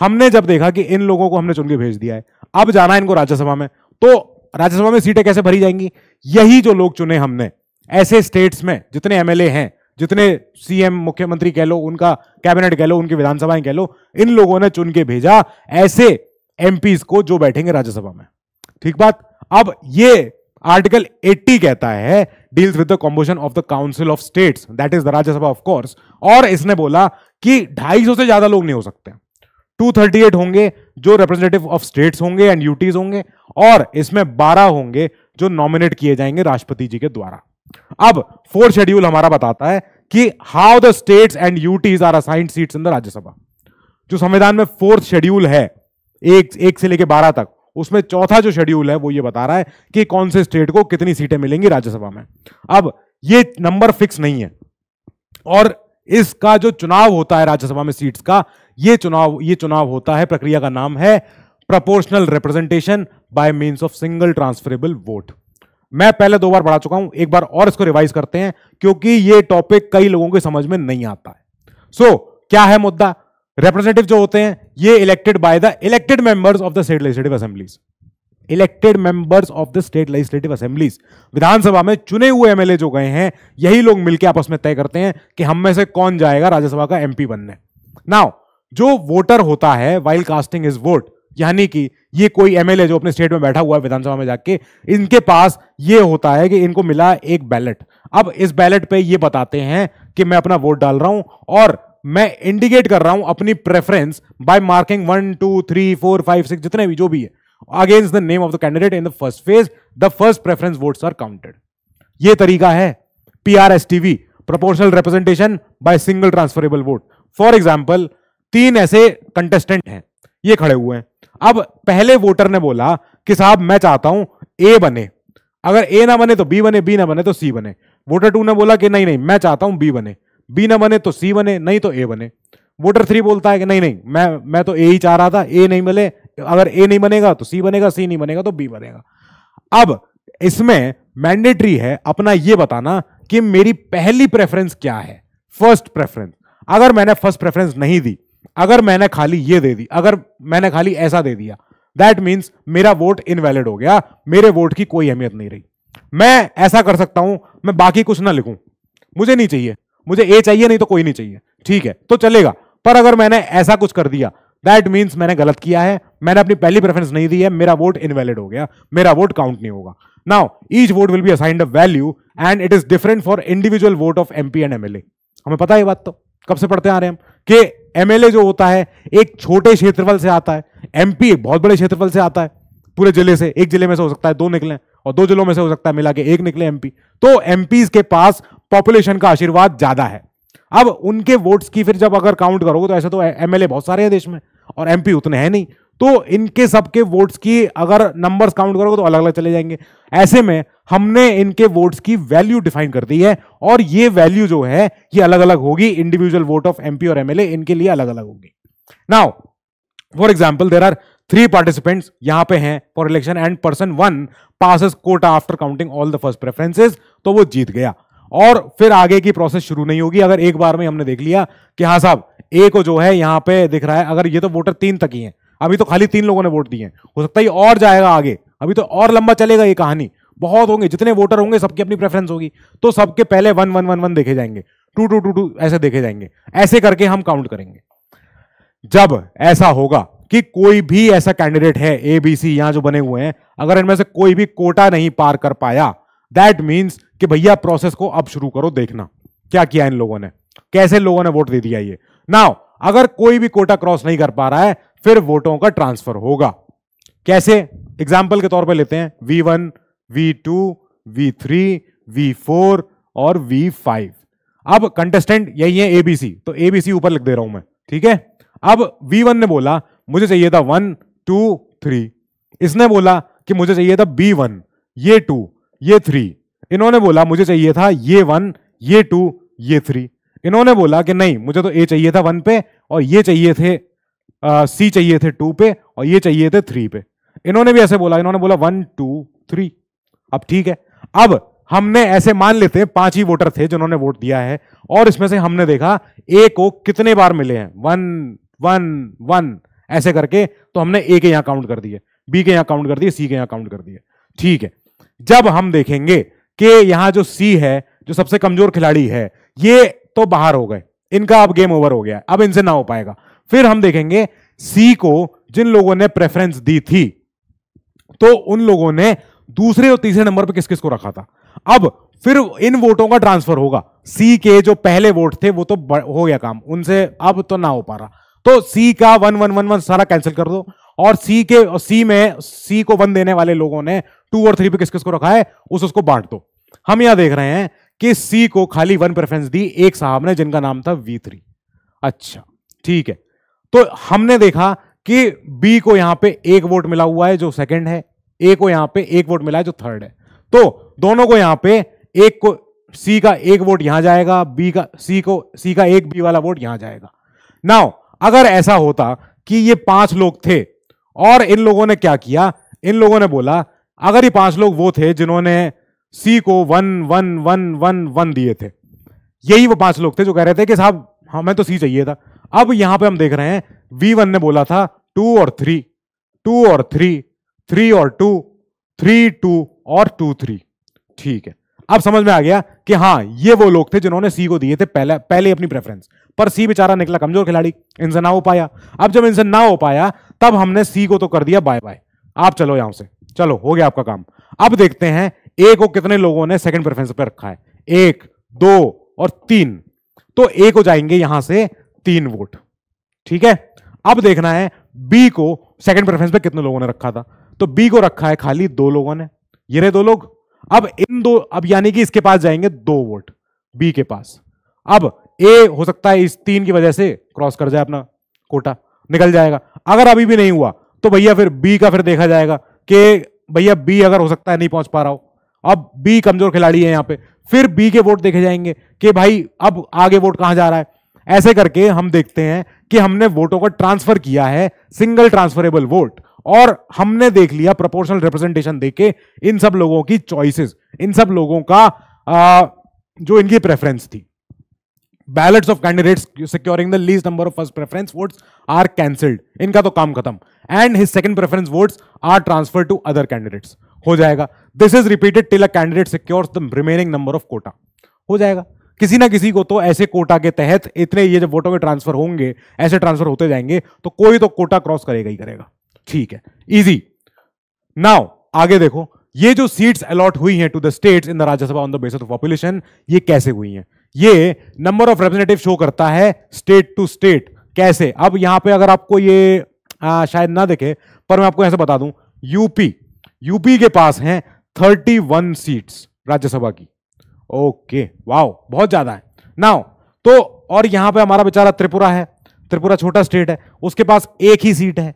हमने जब देखा कि इन लोगों को हमने चुन के भेज दिया है अब जाना है इनको राज्यसभा में तो राज्यसभा में सीटें कैसे भरी जाएंगी यही जो लोग चुने हमने ऐसे स्टेट्स में जितने एमएलए हैं जितने सीएम मुख्यमंत्री कह लो उनका कैबिनेट कह लो उनकी विधानसभाएं कह लो इन लोगों ने चुन के भेजा ऐसे एमपीज को जो बैठेंगे राज्यसभा में ठीक बात अब ये आर्टिकल 80 कहता है deals with the composition of the council of states that is the Rajya Sabha of course और इसने बोला कि 250 से ज्यादा लोग नहीं हो सकते 238 होंगे जो रिप्रेजेंटेटिव ऑफ स्टेट्स होंगे एंड यूटीज होंगे और इसमें 12 होंगे जो नॉमिनेट किए जाएंगे राष्ट्रपति जी के द्वारा अब फोर्थ शेड्यूल हमारा बताता है कि how the states and UTs are assigned seats in the Rajya Sabha जो संविधान में फोर्थ शेड्यूल है एक एक से लेकर बारह तक उसमें चौथा जो शेड्यूल है वो ये बता रहा है कि कौन से स्टेट को कितनी सीटें मिलेंगी राज्यसभा में अब ये नंबर फिक्स नहीं है और इसका जो चुनाव होता है राज्यसभा में सीट्स का ये चुनाव ये चुनाव होता है प्रक्रिया का नाम है proportional representation by means of single transferable vote मैं पहले दो बार पढ़ा चुका हूं एक बार और इसको रिवाइज करते हैं क्योंकि ये टॉपिक कई लोगों के समझ में नहीं आता है सो so, क्या है मुद्दा रिप्रेजेंटेटिव जो होते हैं ये elected by the elected members of the state legislative assemblies elected members of the state legislative assemblies Vidhan Sabha में चुने हुए एमएलए जो गए हैं यही लोग मिलकर आपस में तय करते हैं कि हम में से कौन जाएगा राज्यसभा का एमपी बनने नाउ जो वोटर होता है वाइल कास्टिंग इज वोट यानी कि ये कोई एमएलए जो अपने स्टेट में बैठा हुआ है विधानसभा में जाके इनके पास ये होता है कि इनको मिला एक बैलेट अब इस बैलेट पे ये बताते हैं कि मैं अपना वोट डाल रहा हूं और मैं इंडिकेट कर रहा हूं अपनी preference by marking one two three four five six जितने भी जो भी है against the name of the candidate in the first phase the first preference votes are counted ये तरीका है P R S TV proportional representation by single transferable vote for example तीन ऐसे कंटेस्टेंट हैं ये खड़े हुए हैं अब पहले वोटर ने बोला कि साहब मैं चाहता हूं ए बने अगर ए ना बने तो बी बने बी ना बने तो सी बने वोटर टू ने बोला कि नहीं नहीं मैं चाहता हूं बी बने बी ना बने तो सी बने नहीं तो ए बने वोटर थ्री बोलता है कि नहीं नहीं मैं मैं तो ए ही चाह रहा था ए नहीं मिले अगर ए नहीं बनेगा तो सी बनेगा सी नहीं बनेगा तो बी बनेगा अब इसमें मैंडेटरी है अपना यह बताना कि मेरी पहली प्रेफरेंस क्या है फर्स्ट प्रेफरेंस अगर मैंने फर्स्ट प्रेफरेंस नहीं दी अगर मैंने खाली ये दे दी अगर मैंने खाली ऐसा दे दिया दैट मीन्स मेरा वोट इनवैलिड हो गया मेरे वोट की कोई अहमियत नहीं रही मैं ऐसा कर सकता हूं मैं बाकी कुछ ना लिखूं मुझे नहीं चाहिए मुझे ए चाहिए नहीं तो कोई नहीं चाहिए ठीक है तो चलेगा पर अगर मैंने ऐसा कुछ कर दिया दैट मीन्स मैंने गलत किया है मैंने अपनी पहली प्रेफरेंस नहीं दी है मेरा वोट इनवैलिड हो गया मेरा वोट काउंट नहीं होगा now each vote will be assigned a value and it is different for individual vote of MP and MLA हमें पता है ये बात तो कब से पढ़ते आ रहे हैं हम कि एमएलए जो होता है एक छोटे क्षेत्रफल से आता है एमपी एक बहुत बड़े क्षेत्रफल से आता है पूरे जिले से एक जिले में से हो सकता है दो निकले और दो जिलों में से हो सकता है मिला के एक निकले एमपी तो एमपी के पास पॉपुलेशन का आशीर्वाद ज्यादा है अब उनके वोट्स की फिर जब अगर काउंट करोगे तो ऐसे तो एमएलए बहुत सारे हैं देश में और एमपी उतने हैं नहीं तो इनके सबके वोट्स की अगर नंबर्स काउंट करोगे तो अलग अलग चले जाएंगे ऐसे में हमने इनके वोट्स की वैल्यू डिफाइन कर दी है और ये वैल्यू जो है ये अलग अलग होगी इंडिविजुअल वोट ऑफ एमपी और एमएलए इनके लिए अलग अलग होगी now for example there are three participants यहां पे हैं for election and person one passes quota after counting all the first preferences तो वो जीत गया और फिर आगे की प्रोसेस शुरू नहीं होगी अगर एक बार में हमने देख लिया कि हाँ साहब ए को जो है यहां पे दिख रहा है अगर ये तो वोटर तीन तक ही है अभी तो खाली तीन लोगों ने वोट दिए हैं हो सकता है और जाएगा आगे अभी तो और लंबा चलेगा ये कहानी बहुत होंगे जितने वोटर होंगे सबकी अपनी प्रेफरेंस होगी तो सबके पहले वन वन वन वन देखे जाएंगे टू टू टू टू ऐसे देखे जाएंगे ऐसे करके हम काउंट करेंगे जब ऐसा होगा कि कोई भी ऐसा कैंडिडेट है ए बी सी यहां जो बने हुए हैं अगर इनमें से कोई भी कोटा नहीं पार कर पाया दैट मीन्स कि भैया प्रोसेस को अब शुरू करो देखना क्या किया इन लोगों ने कैसे लोगों ने वोट दे दिया ये नाउ अगर कोई भी कोटा क्रॉस नहीं कर पा रहा है फिर वोटों का ट्रांसफर होगा कैसे एग्जाम्पल के तौर पर लेते हैं V one V two V three V four और वी फाइव अब कंटेस्टेंट यही है एबीसी तो एबीसी ऊपर लिख दे रहा हूं मैं ठीक है अब वी वन ने बोला मुझे चाहिए था वन टू थ्री इसने बोला कि मुझे चाहिए था बी वन ये टू ये थ्री इन्होंने बोला मुझे चाहिए था ये वन ये टू ये थ्री इन्होंने बोला कि नहीं मुझे तो ए चाहिए था वन पे और ये चाहिए थे सी uh, चाहिए थे टू पे और ये चाहिए थे थ्री पे इन्होंने भी ऐसे बोला इन्होंने बोला वन टू थ्री अब ठीक है अब हमने ऐसे मान लेते हैं पांच ही वोटर थे जिन्होंने वोट दिया है और इसमें से हमने देखा ए को कितने बार मिले हैं वन वन वन ऐसे करके तो हमने ए के यहां काउंट कर दिए बी के यहां काउंट कर दिए सी के यहां काउंट कर दिए ठीक है जब हम देखेंगे कि यहां जो सी है जो सबसे कमजोर खिलाड़ी है ये तो बाहर हो गए इनका अब गेम ओवर हो गया अब इनसे ना हो पाएगा फिर हम देखेंगे सी को जिन लोगों ने प्रेफरेंस दी थी तो उन लोगों ने दूसरे और तीसरे नंबर पर किस किस को रखा था अब फिर इन वोटों का ट्रांसफर होगा सी के जो पहले वोट थे वो तो हो गया काम उनसे अब तो ना हो पा रहा तो सी का वन वन वन वन सारा कैंसिल कर दो और सी के सी में सी को वन देने वाले लोगों ने टू और थ्री पे किस किस को रखा है उस उसको बांट दो हम यहां देख रहे हैं कि सी को खाली वन प्रेफरेंस दी एक साहब ने जिनका नाम था वी थ्री अच्छा ठीक है तो हमने देखा कि बी को यहां पे एक वोट मिला हुआ है जो सेकंड है ए को यहां पे एक वोट मिला है जो थर्ड है तो दोनों को यहां पे एक को सी का एक वोट यहां जाएगा बी का सी को सी का एक बी वाला वोट यहां जाएगा नाउ अगर ऐसा होता कि ये पांच लोग थे और इन लोगों ने क्या किया इन लोगों ने बोला अगर ये पांच लोग वो थे जिन्होंने सी को one one one one one दिए थे यही वो पांच लोग थे जो कह रहे थे कि साहब हाँ, हमें तो सी चाहिए था अब यहां पे हम देख रहे हैं वी वन ने बोला था टू और थ्री टू और थ्री थ्री और टू थ्री टू और टू थ्री ठीक है अब समझ में आ गया कि हाँ ये वो लोग थे जिन्होंने सी को दिए थे पहले पहले अपनी प्रेफरेंस पर सी बेचारा निकला कमजोर खिलाड़ी इनसे ना हो पाया अब जब इनसे ना हो पाया तब हमने सी को तो कर दिया बाय बाय आप चलो यहां से चलो हो गया आपका काम अब देखते हैं ए को कितने लोगों ने सेकंड प्रेफरेंस पर रखा है एक दो और तीन तो ए को जाएंगे यहां से तीन वोट ठीक है अब देखना है बी को सेकंड प्रेफरेंस पे कितने लोगों ने रखा था तो बी को रखा है खाली दो लोगों ने ये रहे दो लोग अब इन दो अब यानी कि इसके पास जाएंगे दो वोट बी के पास अब ए हो सकता है इस तीन की वजह से क्रॉस कर जाए अपना कोटा निकल जाएगा अगर अभी भी नहीं हुआ तो भैया फिर बी का फिर देखा जाएगा कि भैया बी अगर हो सकता है नहीं पहुंच पा रहा हो अब बी कमजोर खिलाड़ी है यहां पे फिर बी के वोट देखे जाएंगे कि भाई अब आगे वोट कहां जा रहा है ऐसे करके हम देखते हैं कि हमने वोटों को ट्रांसफर किया है सिंगल ट्रांसफरेबल वोट और हमने देख लिया प्रोपोर्शनल रिप्रेजेंटेशन देखे इन सब लोगों की चॉइसेस इन सब लोगों का आ, जो इनकी प्रेफरेंस थी ballots of candidates securing the least number of first preference votes are cancelled इनका तो काम खत्म and his second preference votes are transfer to other candidates हो जाएगा this is repeated till a candidate secures the remaining number of quota हो जाएगा किसी ना किसी को तो ऐसे कोटा के तहत इतने ये जब वोटों के ट्रांसफर होंगे ऐसे ट्रांसफर होते जाएंगे तो कोई तो कोटा क्रॉस करेगा ही करेगा ठीक है इजी नाउ आगे देखो ये जो सीट्स अलॉट हुई हैं to the states in the Rajya Sabha on the basis of population ये कैसे हुई हैं ये नंबर ऑफ रिप्रेजेंटेटिव शो करता है स्टेट टू स्टेट कैसे अब यहां पर अगर आपको ये आ, शायद ना देखे पर मैं आपको ऐसे बता दूं यूपी यूपी के पास हैं थर्टी सीट्स राज्यसभा की ओके वाओ बहुत ज़्यादा है नाउ तो और यहाँ पे हमारा बेचारा त्रिपुरा है त्रिपुरा छोटा स्टेट है उसके पास एक ही सीट है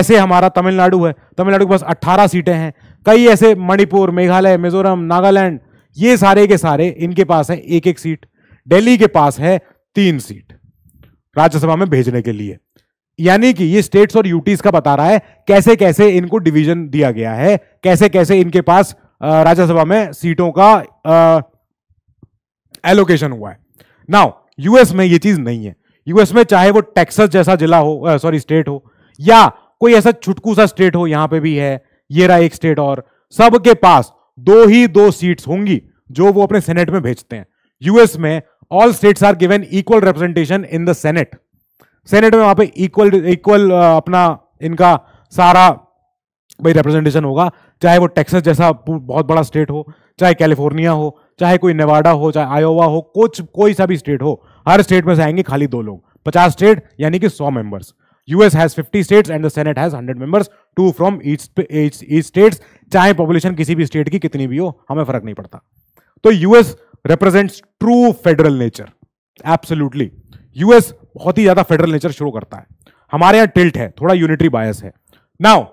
ऐसे हमारा तमिलनाडु है तमिलनाडु के पास 18 सीटें हैं कई ऐसे मणिपुर मेघालय मिजोरम नागालैंड ये सारे के सारे इनके पास है एक एक सीट दिल्ली के पास है तीन सीट राज्यसभा में भेजने के लिए यानी कि ये स्टेट्स और यूटीज का बता रहा है कैसे कैसे इनको डिवीजन दिया गया है कैसे कैसे इनके पास राज्यसभा में सीटों का एलोकेशन हुआ है नाउ यूएस में ये चीज नहीं है यूएस में चाहे वो टेक्सस जैसा जिला हो सॉरी स्टेट हो या कोई ऐसा छुटकू सा स्टेट हो यहां पे भी है ये रहा एक स्टेट और सबके पास दो ही दो सीट्स होंगी जो वो अपने सेनेट में भेजते हैं यूएस में all states are given equal representation in the senate senate में वहां पे इक्वल इक्वल अपना इनका सारा भाई रिप्रेजेंटेशन होगा चाहे वो टेक्सस जैसा बहुत बड़ा स्टेट हो चाहे कैलिफोर्निया हो चाहे कोई नेवाडा हो चाहे आयोवा हो कुछ कोई सा भी स्टेट हो हर स्टेट में से आएंगे खाली दो लोग पचास स्टेट यानी कि सौ members US has fifty states and the senate has hundred members two from each states चाहे पॉपुलेशन किसी भी स्टेट की कितनी भी हो हमें फर्क नहीं पड़ता तो US represents true federal nature absolutely US बहुत ही ज्यादा फेडरल नेचर शुरू करता है हमारे यहाँ टिल्ट है थोड़ा यूनिटरी बायस है नाउ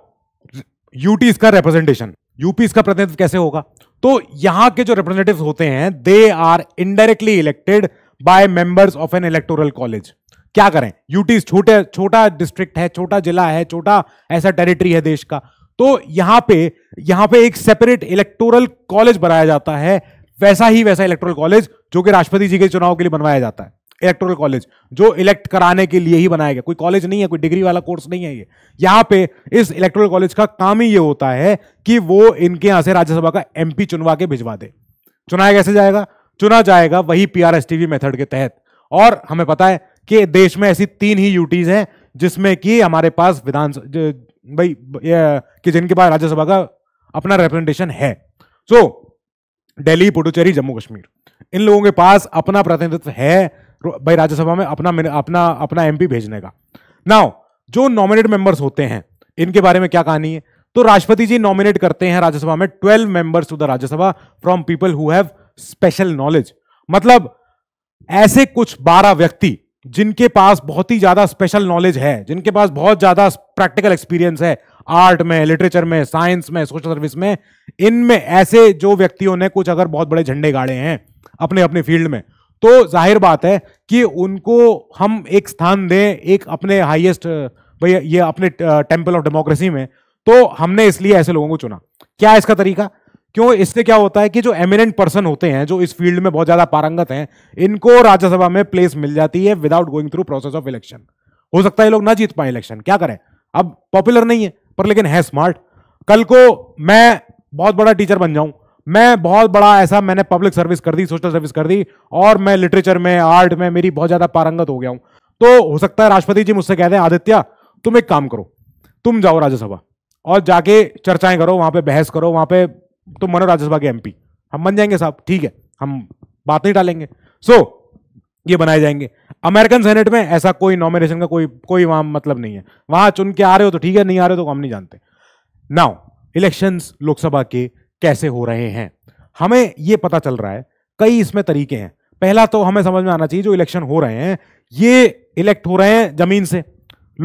यूटी इसका रिप्रेजेंटेशन यूपी इसका प्रतिनिधित्व कैसे होगा तो यहां के जो रिप्रेजेंटेटिव होते हैं they are indirectly elected by members of an electoral college क्या करें यूटी छोटे छोटा डिस्ट्रिक्ट है छोटा जिला है छोटा ऐसा टेरिटरी है देश का तो यहां पे यहां पे एक सेपरेट इलेक्टोरल कॉलेज बनाया जाता है वैसा ही वैसा इलेक्टोरल कॉलेज जो कि राष्ट्रपति जी के चुनाव के लिए बनवाया जाता है इलेक्टोरल कॉलेज जो इलेक्ट कराने के लिए ही बनाया गया कोई कॉलेज नहीं है कोई डिग्री वाला कोर्स नहीं है ये यहाँ पे इस इलेक्टोरल कॉलेज का काम ही ये होता है कि वो इनके यहाँ से राज्यसभा का एमपी चुनवा के भिजवा दे चुनाया कैसे जाएगा चुना जाएगा वही पी आर मेथड के तहत और हमें पता है कि देश में ऐसी तीन ही यूटीज हैं जिसमें कि हमारे पास विधान भाई कि जिनके पास राज्यसभा का अपना रिप्रेजेंटेशन है सो so, दिल्ली पुडुचेरी जम्मू कश्मीर इन लोगों के पास अपना प्रतिनिधित्व है भाई राज्यसभा में अपना अपना अपना एमपी भेजने का नाउ जो नॉमिनेट मेंबर्स होते हैं इनके बारे में क्या कहानी है तो राष्ट्रपति जी नॉमिनेट करते हैं राज्यसभा में twelve members to the Rajya Sabha from people who have special knowledge मतलब ऐसे कुछ बारह व्यक्ति जिनके पास बहुत ही ज्यादा स्पेशल नॉलेज है जिनके पास बहुत ज्यादा प्रैक्टिकल एक्सपीरियंस है आर्ट में लिटरेचर में साइंस में सोशल सर्विस में इनमें ऐसे जो व्यक्तियों ने कुछ अगर बहुत बड़े झंडे गाड़े हैं अपने अपने फील्ड में तो जाहिर बात है कि उनको हम एक स्थान दें एक अपने हाईएस्ट भैया ये अपने टेम्पल ऑफ डेमोक्रेसी में तो हमने इसलिए ऐसे लोगों को चुना क्या इसका तरीका क्यों इससे क्या होता है कि जो एमिनेंट पर्सन होते हैं जो इस फील्ड में बहुत ज्यादा पारंगत हैं इनको राज्यसभा में प्लेस मिल जाती है without going through process of election हो सकता है लोग ना जीत पाए इलेक्शन क्या करें अब पॉपुलर नहीं है पर लेकिन है स्मार्ट कल को मैं बहुत बड़ा टीचर बन जाऊं मैं बहुत बड़ा ऐसा मैंने पब्लिक सर्विस कर दी सोशल सर्विस कर दी और मैं लिटरेचर में आर्ट में मेरी बहुत ज़्यादा पारंगत हो गया हूं तो हो सकता है राष्ट्रपति जी मुझसे कह दें आदित्य तुम एक काम करो तुम जाओ राज्यसभा और जाके चर्चाएं करो वहां पे बहस करो वहां पे तुम मनो राज्यसभा के एमपी हम बन जाएंगे साहब ठीक है हम बात नहीं डालेंगे सो so, ये बनाए जाएंगे अमेरिकन सेनेट में ऐसा कोई नॉमिनेशन का कोई कोई वहां मतलब नहीं है वहां चुन के आ रहे हो तो ठीक है नहीं आ रहे हो तो हम नहीं जानते नाउ इलेक्शंस लोकसभा के कैसे हो रहे हैं हमें ये पता चल रहा है कई इसमें तरीके हैं पहला तो हमें समझ में आना चाहिए जो इलेक्शन हो रहे हैं ये इलेक्ट हो रहे हैं जमीन से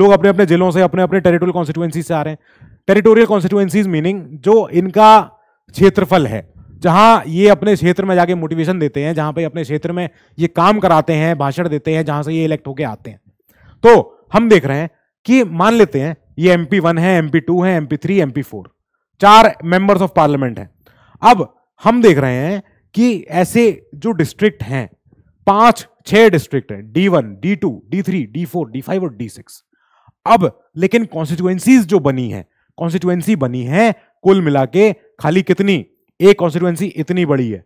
लोग अपने अपने जिलों से अपने अपने टेरिटोरियल कॉन्स्टिट्यूएंसी से आ रहे हैं टेरिटोरियल कॉन्स्टिट्यूएंसीज मीनिंग जो इनका क्षेत्रफल है जहां ये अपने क्षेत्र में जाके मोटिवेशन देते हैं जहाँ पे अपने क्षेत्र में ये काम कराते हैं भाषण देते हैं जहाँ से ये इलेक्ट होके आते हैं तो हम देख रहे हैं कि मान लेते हैं ये एम पी वन है एम पी टू है M P three M P four चार मेंबर्स ऑफ पार्लियामेंट हैं अब हम देख रहे हैं कि ऐसे जो डिस्ट्रिक्ट हैं पांच छह डिस्ट्रिक्ट हैं D one D two D three D four D five और डी सिक्स अब लेकिन कॉन्स्टिट्युएंसीज जो बनी है कॉन्स्टिट्युएंसी बनी है कुल मिला के खाली कितनी एक कॉन्स्टिट्युएंसी इतनी बड़ी है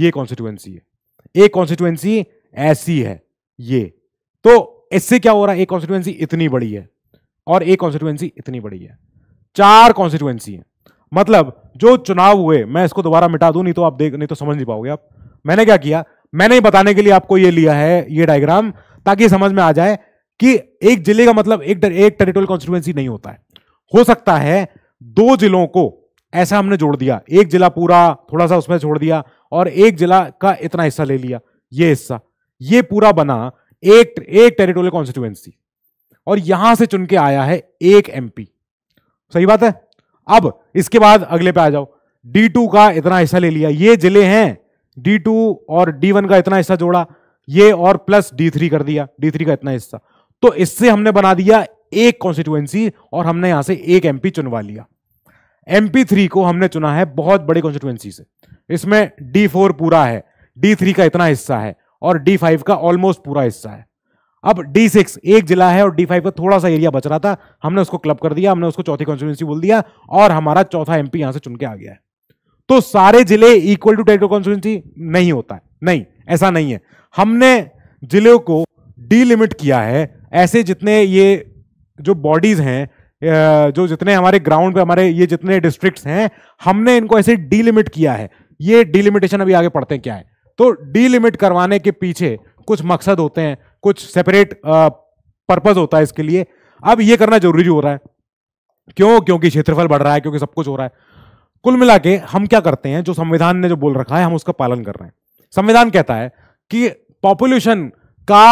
ये कॉन्स्टिट्युएंसी है एक कॉन्स्टिट्युएंसी ऐसी है ये तो इससे क्या हो रहा है एक कॉन्स्टिट्युएंसी इतनी बड़ी है और एक कॉन्स्टिट्युएंसी इतनी बड़ी है चार कॉन्स्टिट्युएंसी है मतलब जो चुनाव हुए मैं इसको दोबारा मिटा दूं नहीं तो आप देख नहीं तो समझ नहीं पाओगे आप मैंने क्या किया मैंने ही बताने के लिए आपको ये लिया है ये डायग्राम ताकि समझ में आ जाए कि एक जिले का मतलब एक एक टेरिटोरियल कॉन्स्टिट्युएंसी नहीं होता है हो सकता है दो जिलों को ऐसा हमने जोड़ दिया एक जिला पूरा थोड़ा सा उसमें छोड़ दिया और एक जिला का इतना हिस्सा ले लिया ये हिस्सा ये पूरा बना एक एक टेरिटोरियल कॉन्स्टिट्युएंसी और यहां से चुन के आया है एक एमपी सही बात है अब इसके बाद अगले पे आ जाओ डी टू का इतना हिस्सा ले लिया ये जिले हैं डी टू और डी वन का इतना हिस्सा जोड़ा ये और प्लस डी थ्री कर दिया डी थ्री का इतना हिस्सा तो इससे हमने बना दिया एक कॉन्स्टिट्युएंसी और हमने यहां से एक एमपी चुनवा लिया एमपी थ्री को हमने चुना है बहुत बड़ी कॉन्स्टिट्युएंसी से इसमें डी फोर पूरा है डी थ्री का इतना हिस्सा है और डी फाइव का ऑलमोस्ट पूरा हिस्सा है अब डी सिक्स एक जिला है और डी फाइव का थोड़ा सा एरिया बच रहा था हमने उसको क्लब कर दिया हमने उसको चौथी कॉन्स्टिट्यूंसी बोल दिया और हमारा चौथा एमपी यहां से चुन के आ गया है तो सारे जिले इक्वल टू टेरिटोरियल कॉन्स्टिट्यूंसी नहीं होता है नहीं ऐसा नहीं है हमने जिलों को डीलिमिट किया है ऐसे जितने ये जो बॉडीज हैं जो जितने हमारे ग्राउंड पे हमारे ये जितने डिस्ट्रिक्ट्स हैं हमने इनको ऐसे डीलिमिट किया है ये डीलिमिटेशन अभी आगे पढ़ते हैं क्या है तो डीलिमिट करवाने के पीछे कुछ मकसद होते हैं कुछ सेपरेट पर्पज होता है इसके लिए अब ये करना जरूरी हो रहा है क्यों क्योंकि क्षेत्रफल बढ़ रहा है क्योंकि सब कुछ हो रहा है कुल मिला के हम क्या करते हैं जो संविधान ने जो बोल रखा है हम उसका पालन कर रहे हैं संविधान कहता है कि पॉपुलेशन का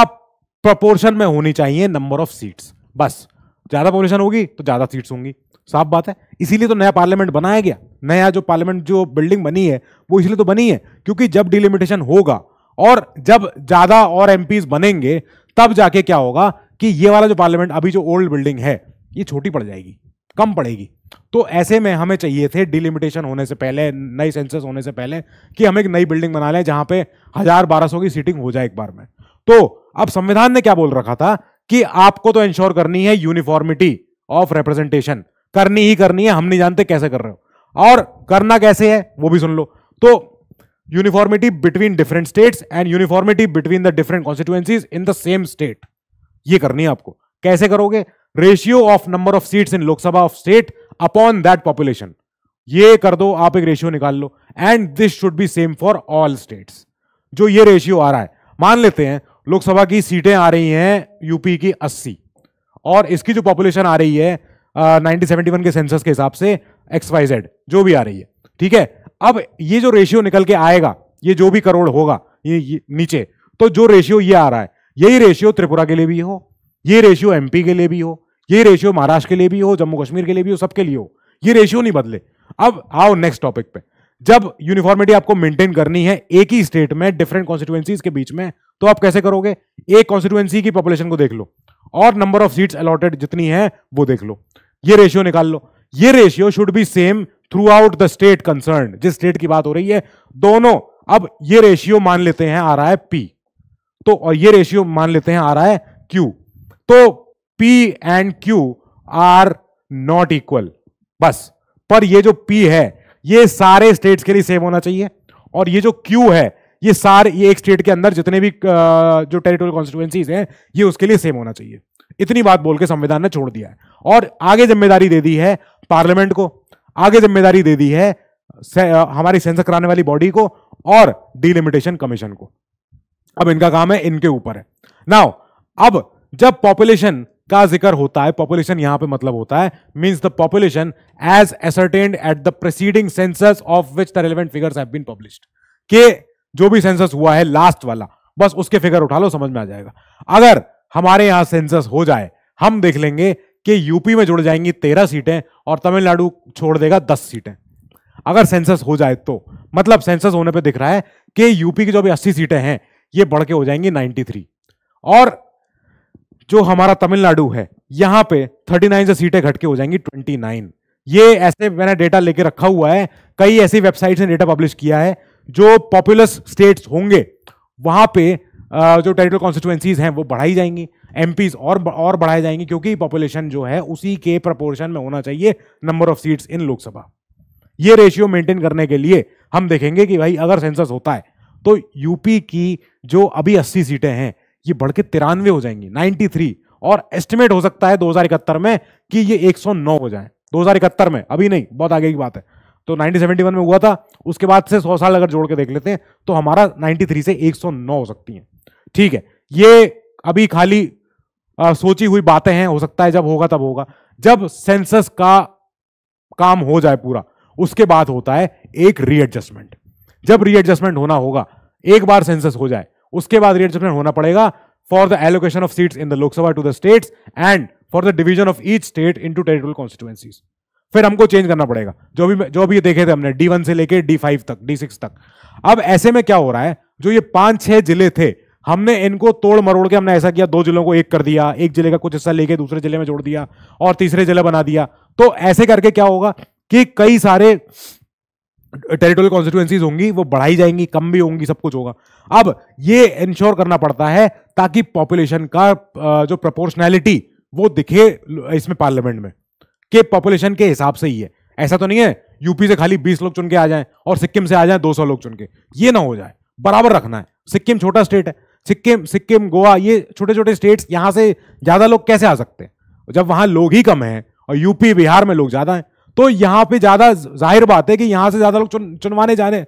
प्रपोर्शन में होनी चाहिए नंबर ऑफ सीट्स बस ज्यादा पॉपुलेशन होगी तो ज्यादा सीट्स होंगी साफ बात है इसीलिए तो नया पार्लियामेंट बनाया गया नया जो पार्लियामेंट जो बिल्डिंग बनी है वो इसलिए तो बनी है क्योंकि जब डिलिमिटेशन होगा और जब ज्यादा और एम बनेंगे तब जाके क्या होगा कि ये वाला जो पार्लियामेंट अभी जो ओल्ड बिल्डिंग है ये छोटी पड़ जाएगी कम पड़ेगी तो ऐसे में हमें चाहिए थे डिलिमिटेशन होने से पहले नई सेंसस होने से पहले कि हम एक नई बिल्डिंग बना लें जहां पे हजार बारह सौ की सीटिंग हो जाए एक बार में तो अब संविधान ने क्या बोल रखा था कि आपको तो इंश्योर करनी है यूनिफॉर्मिटी ऑफ रिप्रेजेंटेशन करनी ही करनी है हम नहीं जानते कैसे कर रहे हो और करना कैसे है वो भी सुन लो तो uniformity between different states and uniformity between the different constituencies in the same state ये करनी है आपको कैसे करोगे ratio of number of seats in Lok Sabha of state upon that population ये कर दो आप एक रेशियो निकाल लो and this should be same for all states जो ये रेशियो आ रहा है मान लेते हैं लोकसभा की सीटें आ रही हैं यूपी की 80 और इसकी जो पॉपुलेशन आ रही है नाइनटीन uh, के सेंसस के हिसाब से एक्स वाई जेड जो भी आ रही है ठीक है अब ये जो रेशियो निकल के आएगा ये जो भी करोड़ होगा ये, ये नीचे तो जो रेशियो ये आ रहा है यही रेशियो त्रिपुरा के लिए भी हो ये रेशियो एमपी के लिए भी हो ये रेशियो महाराष्ट्र के लिए भी हो जम्मू कश्मीर के लिए भी हो सबके लिए हो ये रेशियो नहीं बदले अब आओ नेक्स्ट टॉपिक पे जब यूनिफॉर्मिटी आपको मेंटेन करनी है एक ही स्टेट में डिफरेंट कॉन्स्टिट्यूएंसीज के बीच में तो आप कैसे करोगे एक कॉन्स्टिट्युएंसी की पॉपुलेशन को देख लो और नंबर ऑफ सीट्स अलॉटेड जितनी है वो देख लो ये रेशियो निकाल लो ये ratio should be same throughout the state concern जिस स्टेट की बात हो रही है दोनों अब ये रेशियो मान लेते हैं आ रहा है पी तो और ये रेशियो मान लेते हैं आ रहा है क्यू तो P and Q are not equal बस पर ये जो पी है ये सारे स्टेट्स के लिए सेम होना चाहिए और ये जो क्यू है ये सारे ये एक स्टेट के अंदर जितने भी जो टेरिटोरियल कॉन्स्टिट्युएंसीज हैं ये उसके लिए सेम होना चाहिए इतनी बात बोल के संविधान ने छोड़ दिया है और आगे जिम्मेदारी दे दी है पार्लियामेंट को आगे जिम्मेदारी दे दी है से, हमारी सेंसर कराने वाली बॉडी को और डिलिमिटेशन कमीशन को अब इनका काम है इनके ऊपर है नाउ अब जब पॉपुलेशन का जिक्र होता है पॉपुलेशन यहां पे मतलब होता है means the population as ascertained at the preceding census of which the relevant figures have been published के जो भी सेंसस हुआ है लास्ट वाला बस उसके फिगर उठा लो समझ में आ जाएगा अगर हमारे यहां सेंसस हो जाए हम देख लेंगे कि यूपी में जुड़ जाएंगी तेरह सीटें और तमिलनाडु छोड़ देगा दस सीटें अगर सेंसस हो जाए तो मतलब सेंसस होने पे दिख रहा है कि यूपी की जो अभी अस्सी सीटें हैं ये बढ़ के हो जाएंगी नाइन्टी थ्री और जो हमारा तमिलनाडु है यहाँ पे 39 से सीटें घट के हो जाएंगी 29 ये ऐसे मैंने डेटा लेके रखा हुआ है कई ऐसी वेबसाइट्स ने डेटा पब्लिश किया है जो पॉपुलस स्टेट्स होंगे वहाँ पे जो टेरिटोरियल कॉन्स्टिट्युएंसीज हैं वो बढ़ाई जाएंगी एम और और बढ़ाए जाएंगे क्योंकि पॉपुलेशन जो है उसी के प्रपोर्शन में होना चाहिए number of seats in Lok Sabha ये रेशियो मेंटेन करने के लिए हम देखेंगे कि भाई अगर सेंसस होता है तो यूपी की जो अभी अस्सी सीटें हैं ये बढ़ के तिरानवे हो जाएंगी थ्री और एस्टिमेट हो सकता है इकहत्तर में कि ये नौ हो जाए इकहत्तर में अभी नहीं बहुत आगे की बात है तो 1971 में हुआ था उसके बाद से 100 साल अगर जोड़ के देख लेते हैं तो हमारा 93 से 109 हो सकती है ठीक है ये अभी खाली आ, सोची हुई बातें हैं हो सकता है जब होगा तब होगा जब सेंसस का काम हो जाए पूरा उसके बाद होता है एक रीएडजस्टमेंट जब रीएडजस्टमेंट होना होगा एक बार सेंसस हो जाए उसके बाद रीएडजस्टमेंट होना पड़ेगा for the allocation of seats in the Lok Sabha to the states and for the division of each state into territorial constituencies फिर हमको चेंज करना पड़ेगा जो भी जो भी देखे थे हमने डी वन से लेके डी फाइव तक डी सिक्स तक अब ऐसे में क्या हो रहा है जो ये पांच छह जिले थे हमने इनको तोड़ मरोड़ के हमने ऐसा किया दो जिलों को एक कर दिया एक जिले का कुछ हिस्सा लेके दूसरे जिले में जोड़ दिया और तीसरे जिला बना दिया तो ऐसे करके क्या होगा कि कई सारे टेरिटोरियल कॉन्स्टिट्यूएंसीज होंगी वो बढ़ाई जाएंगी कम भी होंगी सब कुछ होगा अब ये इंश्योर करना पड़ता है ताकि पॉपुलेशन का जो प्रपोर्शनैलिटी वो दिखे इसमें पार्लियामेंट में कि पॉपुलेशन के हिसाब से ही है ऐसा तो नहीं है यूपी से खाली 20 लोग चुन के आ जाएं और सिक्किम से आ जाएं 200 लोग चुन के ये ना हो जाए बराबर रखना है सिक्किम छोटा स्टेट है सिक्किम सिक्किम गोवा ये छोटे छोटे स्टेट्स यहाँ से ज़्यादा लोग कैसे आ सकते हैं जब वहाँ लोग ही कम हैं और यूपी बिहार में लोग ज़्यादा हैं तो यहाँ पे ज़्यादा जाहिर बात है कि यहाँ से ज़्यादा लोग चुन चुनवाने जाने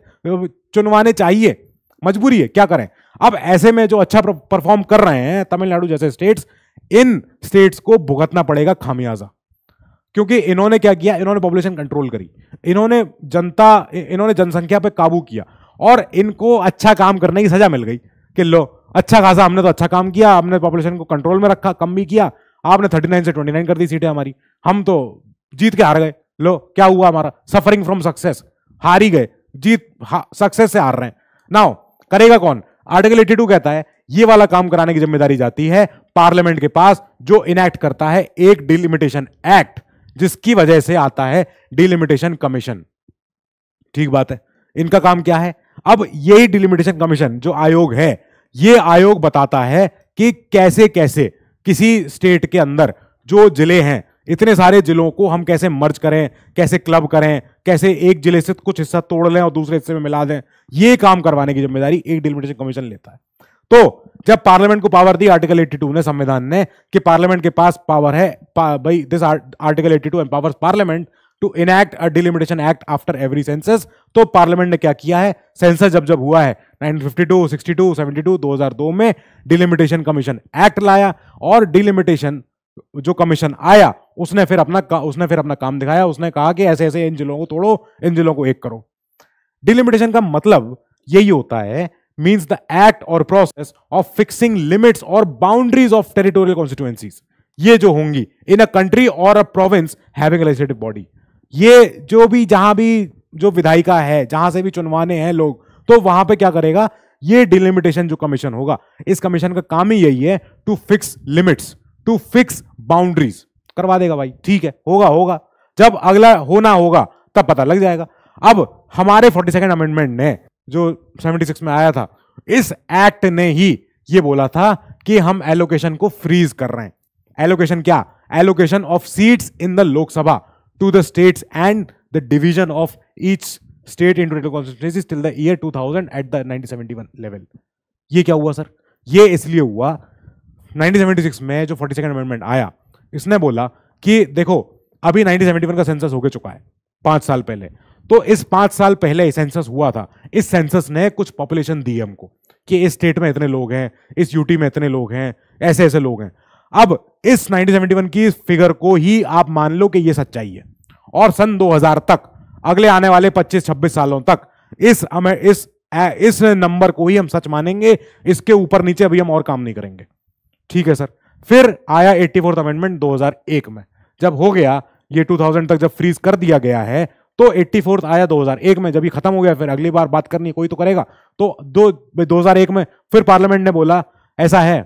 चुनवाने चाहिए मजबूरी है क्या करें अब ऐसे में जो अच्छा परफॉर्म कर रहे हैं तमिलनाडु जैसे स्टेट्स इन स्टेट्स को भुगतना पड़ेगा खामियाजा क्योंकि इन्होंने क्या किया इन्होंने पॉपुलेशन कंट्रोल करी इन्होंने जनता इन्होंने जनसंख्या पर काबू किया और इनको अच्छा काम करने की सजा मिल गई कि लो अच्छा खासा हमने तो अच्छा काम किया हमने पॉपुलेशन को कंट्रोल में रखा कम भी किया आपने थर्टी नाइन से ट्वेंटी नाइन कर दी सीटें हमारी हम तो जीत के हार गए लो क्या हुआ हमारा सफरिंग फ्रॉम सक्सेस हार ही गए जीत सक्सेस से हार रहे हैं नाउ करेगा कौन आर्टिकल एटी टू कहता है ये वाला काम कराने की जिम्मेदारी जाती है पार्लियामेंट के पास जो इनैक्ट करता है एक डिलिमिटेशन एक्ट जिसकी वजह से आता है डिलिमिटेशन कमीशन ठीक बात है इनका काम क्या है अब यही डिलिमिटेशन कमीशन जो आयोग है ये आयोग बताता है कि कैसे कैसे किसी स्टेट के अंदर जो जिले हैं इतने सारे जिलों को हम कैसे मर्ज करें कैसे क्लब करें कैसे एक जिले से कुछ हिस्सा तोड़ लें और दूसरे हिस्से में मिला दें ये काम करवाने की जिम्मेदारी एक डिलिमिटेशन कमीशन लेता है तो जब पार्लियामेंट को पावर दी आर्टिकल 82 ने संविधान ने कि पार्लियामेंट के पास पावर है पा, भाई this article 82 empowers parliament to enact a delimitation act after every census तो पार्लियामेंट ने क्या किया है सेंसस जब जब हुआ है 1952, 62, 72, 2002 में डिलिमिटेशन कमीशन एक्ट लाया और डिलिमिटेशन जो कमीशन आया उसने फिर अपना उसने फिर अपना काम दिखाया उसने कहा कि ऐसे ऐसे इन जिलों को तोड़ो इन जिलों को एक करो डिलिमिटेशन का मतलब यही होता है means द एक्ट और प्रोसेस ऑफ फिक्सिंग लिमिट्स और बाउंड्रीज ऑफ टेरिटोरियल constituencies ये जो होंगी इन अ कंट्री और a province having a body ये जो भी जहां भी जो विधायिका है जहां से भी चुनवाने हैं लोग तो वहां पे क्या करेगा ये डिलिमिटेशन जो कमीशन होगा इस कमीशन का काम ही यही है to fix limits to fix boundaries करवा देगा भाई ठीक है होगा होगा जब अगला होना होगा तब पता लग जाएगा अब हमारे फोर्टी सेकेंड अमेंडमेंट ने जो सेवेंटी सिक्स में आया था इस एक्ट ने ही ये बोला था कि हम एलोकेशन को फ्रीज कर रहे हैं एलोकेशन क्या allocation of seats in the Lok Sabha to the states and the division of each state into little constituencies till the year 2000 at the 1971 level. ye kya hua sir ye isliye hua 1976 mein jo 42nd amendment aaya isne bola ki dekho abhi 1971 ka census ho ke chuka hai 5 saal pehle तो इस पांच साल पहले census हुआ था इस census ने कुछ पॉपुलेशन दी हमको कि इस स्टेट में इतने लोग हैं इस यूटी में इतने लोग हैं ऐसे ऐसे लोग हैं अब इस 1971 की फिगर को ही आप मान लो कि ये सच्चाई है और सन 2000 तक अगले आने वाले 25-26 सालों तक इस हमें इस इस नंबर को ही हम सच मानेंगे इसके ऊपर नीचे अभी हम और काम नहीं करेंगे ठीक है सर फिर आया एट्टी फोर्थ अमेंडमेंट 2001 में जब हो गया ये 2000 तक जब फ्रीज कर दिया गया है तो एट्टी फोर्थ आया 2001 में जब ये खत्म हो गया फिर अगली बार बात करनी कोई तो करेगा तो दो 2001 में फिर पार्लियामेंट ने बोला ऐसा है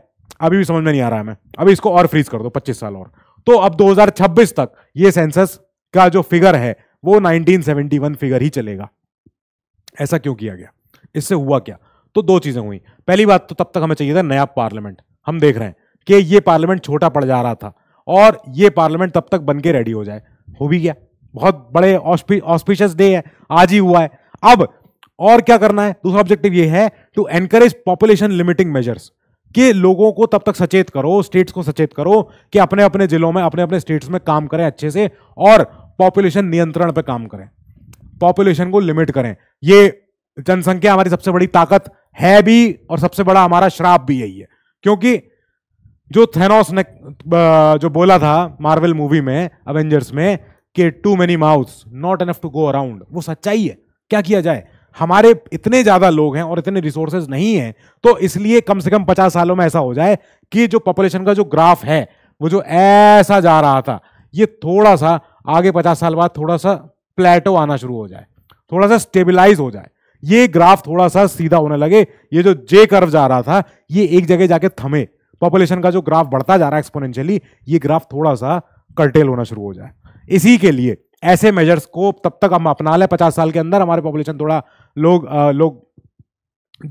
अभी भी समझ में नहीं आ रहा है मैं अभी इसको और फ्रीज कर दो 25 साल और तो अब 2026 तक ये सेंसस का जो फिगर है वो 1971 फिगर ही चलेगा ऐसा क्यों किया गया इससे हुआ क्या तो दो चीजें हुई पहली बात तो तब तक हमें चाहिए था नया पार्लियामेंट हम देख रहे हैं कि ये पार्लियामेंट छोटा पड़ जा रहा था और ये पार्लियामेंट तब तक बन के रेडी हो जाए हो भी गया बहुत बड़े ऑस्पिशियस डे है आज ही हुआ है अब और क्या करना है दूसरा ऑब्जेक्टिव ये है to encourage population limiting measures कि लोगों को तब तक सचेत करो स्टेट्स को सचेत करो कि अपने अपने जिलों में अपने अपने स्टेट्स में काम करें अच्छे से और पॉपुलेशन नियंत्रण पर काम करें पॉपुलेशन को लिमिट करें ये जनसंख्या हमारी सबसे बड़ी ताकत है भी और सबसे बड़ा हमारा श्राप भी यही है क्योंकि जो थेनोस ने जो बोला था मार्वल मूवी में अवेंजर्स में कि too many mouth not enough to go around वो सच्चाई है क्या किया जाए हमारे इतने ज़्यादा लोग हैं और इतने रिसोर्सेज नहीं हैं तो इसलिए कम से कम पचास सालों में ऐसा हो जाए कि जो पॉपुलेशन का जो ग्राफ है वो जो ऐसा जा रहा था ये थोड़ा सा आगे पचास साल बाद थोड़ा सा प्लेटो आना शुरू हो जाए थोड़ा सा स्टेबिलाईज हो जाए ये ग्राफ थोड़ा सा सीधा होने लगे ये जो जे कर्व जा रहा था ये एक जगह जाके थमे पॉपुलेशन का जो ग्राफ बढ़ता जा रहा है एक्सपोनेंशियली ये ग्राफ थोड़ा सा कर्टेल होना शुरू हो जाए इसी के लिए ऐसे मेजर्स को तब तक हम अपना लें पचास साल के अंदर हमारे पॉपुलेशन थोड़ा लोग लोग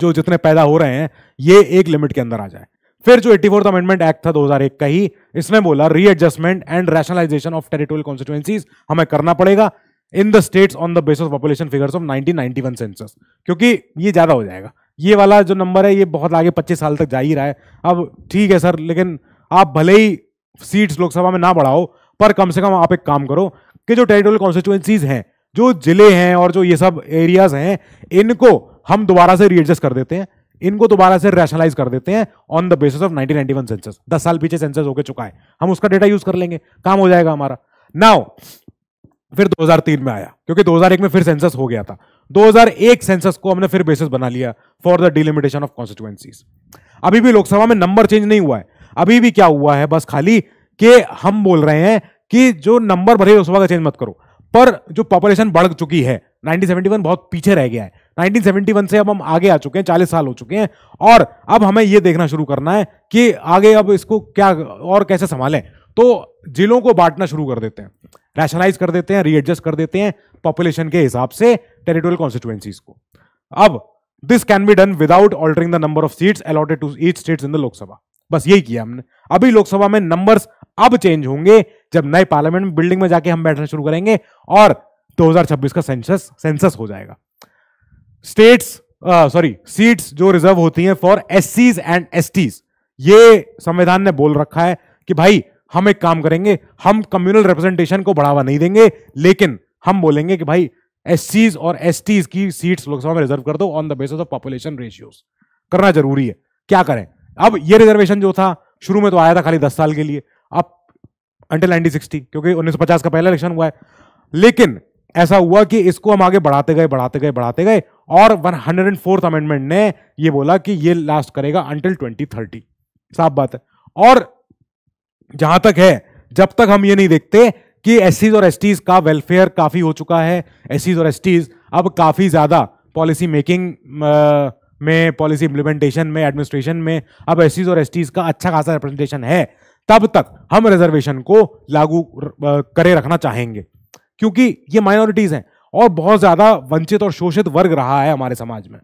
जो जितने पैदा हो रहे हैं ये एक लिमिट के अंदर आ जाए फिर जो एट्टी फोर्थ अमेंडमेंट एक्ट था 2001 का ही इसमें बोला readjustment and rationalisation of territorial constituencies हमें करना पड़ेगा in the states on the base of population figures of 1991 census क्योंकि ये ज्यादा हो जाएगा ये वाला जो नंबर है ये बहुत आगे पच्चीस साल तक जा ही रहा है अब ठीक है सर लेकिन आप भले ही सीट्स लोकसभा में ना बढ़ाओ पर कम से कम आप एक काम करो कि जो टेरिटोरियल कॉन्स्टिट्यूएंसीज हैं जो जिले हैं और जो ये सब एरियाज हैं इनको हम दोबारा से रीएडजस्ट कर देते हैं इनको दोबारा से रैशनलाइज कर देते हैं on the basis of 1991 census दस साल पीछे सेंसस होके चुका है हम उसका डेटा यूज कर लेंगे काम हो जाएगा हमारा नाउ फिर 2003 में आया क्योंकि 2001 में फिर सेंसस हो गया था 2001 सेंसस को हमने फिर बेसिस बना लिया for the delimitation of constituencies अभी भी लोकसभा में नंबर चेंज नहीं हुआ है अभी भी क्या हुआ है बस खाली के हम बोल रहे हैं कि जो नंबर भरे लोकसभा का चेंज मत करो पर जो पॉपुलेशन बढ़ चुकी है 1971 बहुत पीछे रह गया है 1971 से अब हम आगे आ चुके हैं चालीस साल हो चुके हैं और अब हमें यह देखना शुरू करना है कि आगे अब इसको क्या और कैसे संभालें तो जिलों को बांटना शुरू कर देते हैं रैशनलाइज कर देते हैं रीएडजस्ट कर देते हैं पॉपुलेशन के हिसाब से टेरिटोरियल कॉन्स्टिट्युएंसीज को अब this can be done without altering the number of seats allotted to each states in the Lok Sabha बस यही किया हमने अभी लोकसभा में नंबर अब चेंज होंगे जब नए पार्लियामेंट बिल्डिंग में जाके हम बैठना शुरू करेंगे और 2026 का सेंसस सेंसस हो जाएगा स्टेट्स सॉरी सीट्स जो रिजर्व होती हैं फॉर एस एंड एस ये संविधान ने बोल रखा है कि भाई हम एक काम करेंगे हम कम्युनल रिप्रेजेंटेशन को बढ़ावा नहीं देंगे लेकिन हम बोलेंगे कि भाई एस और एस की सीट्स लोकसभा में रिजर्व कर दो on the basis of population ratios करना जरूरी है क्या करें अब ये रिजर्वेशन जो था शुरू में तो आया था खाली दस साल के लिए अब अंटिल नाइनटीन क्योंकि उन्नीस का पहला इलेक्शन हुआ है लेकिन ऐसा हुआ कि इसको हम आगे बढ़ाते गए बढ़ाते गए बढ़ाते गए और one hundred and fourth amendment ने ये बोला कि ये लास्ट करेगा अंटिल ट्वेंटी थर्टी साफ बात है और जहां तक है जब तक हम ये नहीं देखते कि एस और एस का वेलफेयर काफी हो चुका है एस और एस अब काफी ज्यादा पॉलिसी मेकिंग में पॉलिसी इम्प्लीमेंटेशन में एडमिनिस्ट्रेशन में अब एस और एस का अच्छा खासा रिप्रेजेंटेशन है तब तक हम रिजर्वेशन को लागू करे रखना चाहेंगे क्योंकि ये माइनॉरिटीज हैं और बहुत ज्यादा वंचित और शोषित वर्ग रहा है हमारे समाज में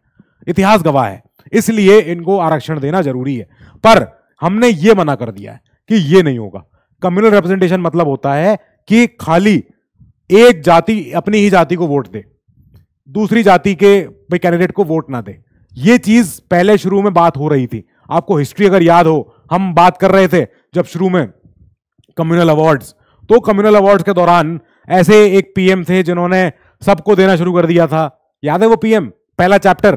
इतिहास गवाह है इसलिए इनको आरक्षण देना जरूरी है पर हमने ये मना कर दिया है कि ये नहीं होगा कम्युनल रिप्रेजेंटेशन मतलब होता है कि खाली एक जाति अपनी ही जाति को वोट दे दूसरी जाति के कैंडिडेट को वोट ना दे ये चीज पहले शुरू में बात हो रही थी आपको हिस्ट्री अगर याद हो हम बात कर रहे थे जब शुरू में कम्युनल अवार्ड्स तो कम्युनल अवार्ड्स के दौरान ऐसे एक पीएम थे जिन्होंने सबको देना शुरू कर दिया था याद है वो पीएम पहला चैप्टर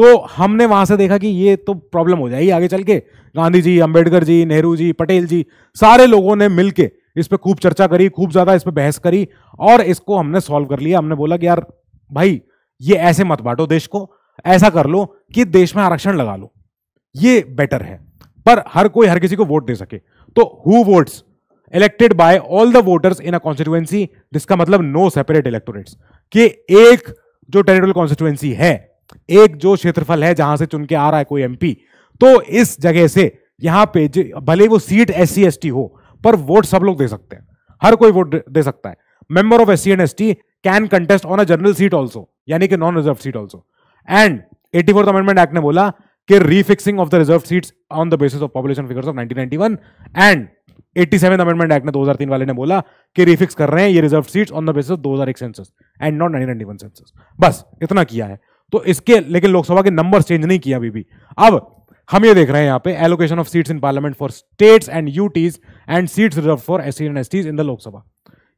तो हमने वहां से देखा कि ये तो प्रॉब्लम हो जाएगी आगे चल के गांधी जी अंबेडकर जी नेहरू जी पटेल जी सारे लोगों ने मिल के इस पर खूब चर्चा करी खूब ज़्यादा इस पर बहस करी और इसको हमने सॉल्व कर लिया हमने बोला कि यार भाई ये ऐसे मत बांटो देश को ऐसा कर लो कि देश में आरक्षण लगा लो ये बेटर है पर हर कोई हर किसी को वोट दे सके तो who votes elected by all the voters in a constituency जिसका मतलब नो सेपरेट इलेक्टोरेट्स कि एक जो टेरिटोरियल कॉन्स्टिट्युएंसी है एक जो क्षेत्रफल है जहां से चुन के आ रहा है कोई एमपी तो इस जगह से यहां पे भले वो seat S C S T हो पर वोट सब लोग दे सकते हैं हर कोई वोट दे सकता है member of S C and S T can contest on a general seat also यानी कि non reserve seat also and eighty fourth amendment act ने बोला कि refixing of the reserve seats on the basis of population figures of 1991 and eighty seven amendment act ने दो हजार तीन वाले ने बोला कि रिफिक्स कर रहे हैं ये reserve seats on the basis of दो हजार एक census and not nine 1991 census बस इतना किया है तो इसके लेकिन लोकसभा के नंबर चेंज नहीं किया अभी भी अब हम ये देख रहे हैं यहाँ पे allocation of seats in parliament for states and UTs and seats reserve for S C and S Ts in the Lok Sabha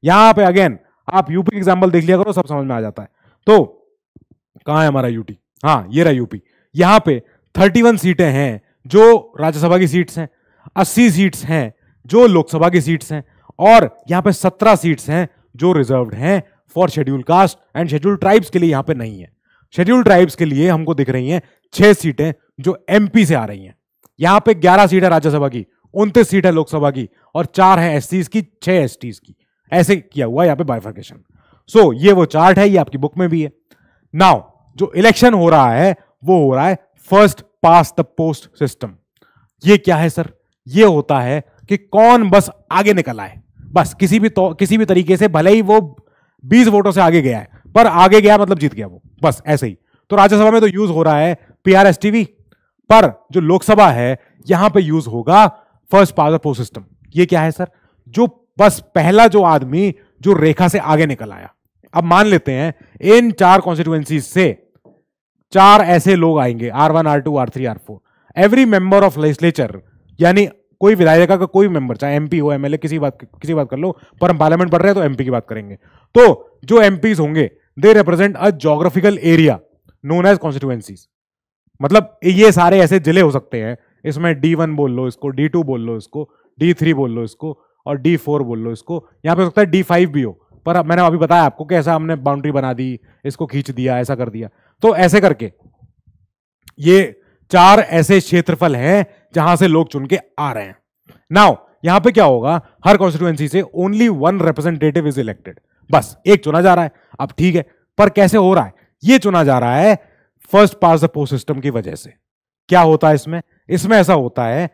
यहाँ पे अगेन आप यूपी एग्जाम्पल देख लिया करो सब समझ में आ जाता है तो कहाँ है हमारा यूटी हाँ ये रहा यूपी यहाँ पे थर्टी वन सीटें हैं जो राज्यसभा की सीट्स हैं अस्सी सीट्स हैं जो लोकसभा की सीट्स हैं और यहाँ पे सत्रह सीट्स हैं जो रिजर्व हैं for schedule caste and schedule tribes के लिए यहाँ पे नहीं है शेड्यूल ट्राइब्स के लिए हमको दिख रही हैं छह सीटें जो एमपी से आ रही हैं यहाँ पे ग्यारह सीट है राज्यसभा की उनतीस सीट है लोकसभा की और चार है एस की छह एस की ऐसे किया हुआ यहाँ पे बाइफर्केशन सो so, ये वो चार्ट है ये आपकी बुक में भी है नाउ जो इलेक्शन हो रहा है वो हो रहा है first pass the post system ये क्या है सर ये होता है कि कौन बस आगे निकल आए बस किसी भी तो, किसी भी तरीके से भले ही वो बीस वोटों से आगे गया है पर आगे गया मतलब जीत गया वो बस ऐसे ही तो राज्यसभा में तो यूज हो रहा है पीआरएसटीवी पर जो लोकसभा है यहां पे यूज होगा first pass of post system ये क्या है सर जो बस पहला जो आदमी जो रेखा से आगे निकल आया अब मान लेते हैं इन चार कॉन्स्टिट्युएंसी से चार ऐसे लोग आएंगे R one R two R three R four every member of legislature यानी कोई विधायिका का कोई मेंबर चाहे एमपी हो एमएलए किसी बात किसी बात कर लो पर हम पार्लियामेंट पढ़ रहे हैं तो एमपी की बात करेंगे तो जो एमपी होंगे they represent a geographical area known as constituencies मतलब ये सारे ऐसे जिले हो सकते हैं इसमें डी वन बोल लो इसको डी टू बोल लो इसको डी थ्री बोल लो इसको और डी फोर बोल लो इसको यहाँ पे हो सकता है डी फाइव भी हो पर मैंने अभी बताया आपको कि ऐसा हमने बाउंड्री बना दी इसको खींच दिया ऐसा कर दिया तो ऐसे करके ये चार ऐसे क्षेत्रफल हैं जहां से लोग चुन के आ रहे हैं नाउ यहां पे क्या होगा हर कॉन्स्टिट्यूएंसी से only one representative is elected बस एक चुना जा रहा है अब ठीक है पर कैसे हो रहा है ये चुना जा रहा है first pass the post system की वजह से क्या होता है इसमें इसमें ऐसा होता है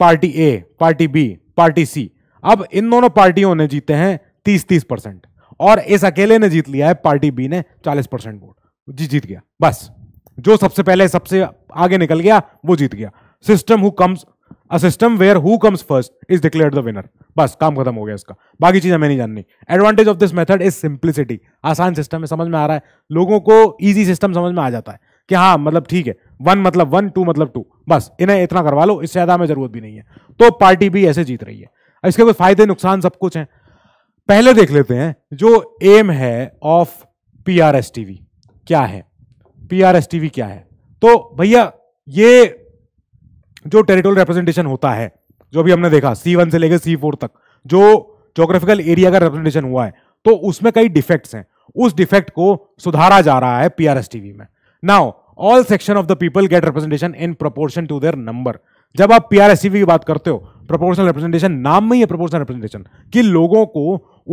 party A party B party C अब इन दोनों पार्टियों ने जीते हैं तीस तीस परसेंट और इस अकेले ने जीत लिया है पार्टी बी ने चालीस परसेंट वोट जी जीत गया बस जो सबसे पहले सबसे आगे निकल गया वो जीत गया system who comes a system where who comes first is declare the winner बस काम खत्म हो गया इसका बाकी चीज हमें नहीं जाननी advantage of this method is simplicity आसान सिस्टम है समझ में आ रहा है लोगों को ईजी सिस्टम समझ में आ जाता है कि हाँ मतलब ठीक है वन मतलब वन टू मतलब टू बस इन्हें इतना करवा लो इससे ज्यादा हमें जरूरत भी नहीं है तो पार्टी भी ऐसे जीत रही है इसके कुछ फायदे नुकसान सब कुछ हैं पहले देख लेते हैं जो एम है of P R S T V क्या है P R S T V क्या है तो भैया ये जो टेरिटोरियल रिप्रेजेंटेशन होता है जो भी हमने देखा सी वन से लेकर सी फोर तक जो जोग्राफिकल एरिया का रिप्रेजेंटेशन हुआ है तो उसमें कई डिफेक्ट्स हैं उस डिफेक्ट को सुधारा जा रहा है टीवी में now all section of the people get representation in proportion to their number जब आप टीवी की बात करते हो प्रोपोर्शनल रिप्रेजेंटेशन नाम में ही है प्रोपोर्शनल रिप्रेजेंटेशन कि लोगों को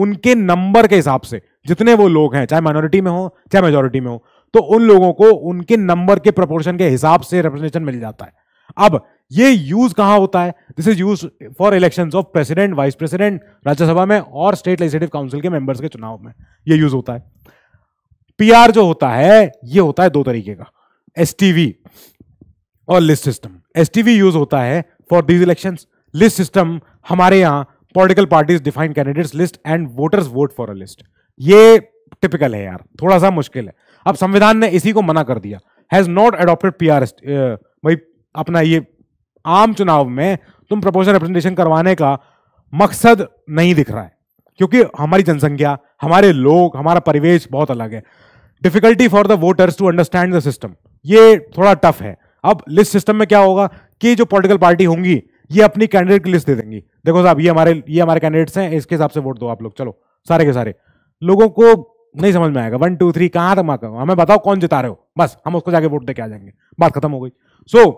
उनके नंबर के हिसाब से जितने वो लोग हैं चाहे माइनॉरिटी में हो चाहे मेजोरिटी में हो तो उन लोगों को उनके नंबर के प्रोपोर्शन के हिसाब से रिप्रेजेंटेशन मिल जाता है अब ये यूज कहां होता है this is use for election of president vice president Rajya Sabha में और स्टेट लेजिस्लेटिव काउंसिल के मेंबर्स के चुनाव में ये यूज होता है पीआर जो होता है ये होता है दो तरीके का एसटीवी और लिस्ट सिस्टम एसटीवी यूज होता है for these election list system हमारे यहां political parties define candidates list and voters vote for a list ये टिपिकल है यार थोड़ा सा मुश्किल है अब संविधान ने इसी को मना कर दिया has not adopted P R भाई अपना ये आम चुनाव में तुम प्रपोजल रिप्रेजेंटेशन करवाने का मकसद नहीं दिख रहा है क्योंकि हमारी जनसंख्या हमारे लोग हमारा परिवेश बहुत अलग है difficulty for the voters to understand the system ये थोड़ा टफ है अब लिस्ट सिस्टम में क्या होगा कि जो पॉलिटिकल पार्टी होंगी ये अपनी कैंडिडेट की लिस्ट दे देंगी देखो साहब ये हमारे ये हमारे कैंडिडेट्स हैं इसके हिसाब से वोट दो आप लोग चलो सारे के सारे लोगों को नहीं समझ में आएगा वन टू थ्री कहाँ तक मैं हमें बताओ कौन जिता रहे हो बस हम उसको जाके वोट दे के आ जाएंगे बात खत्म हो गई सो so,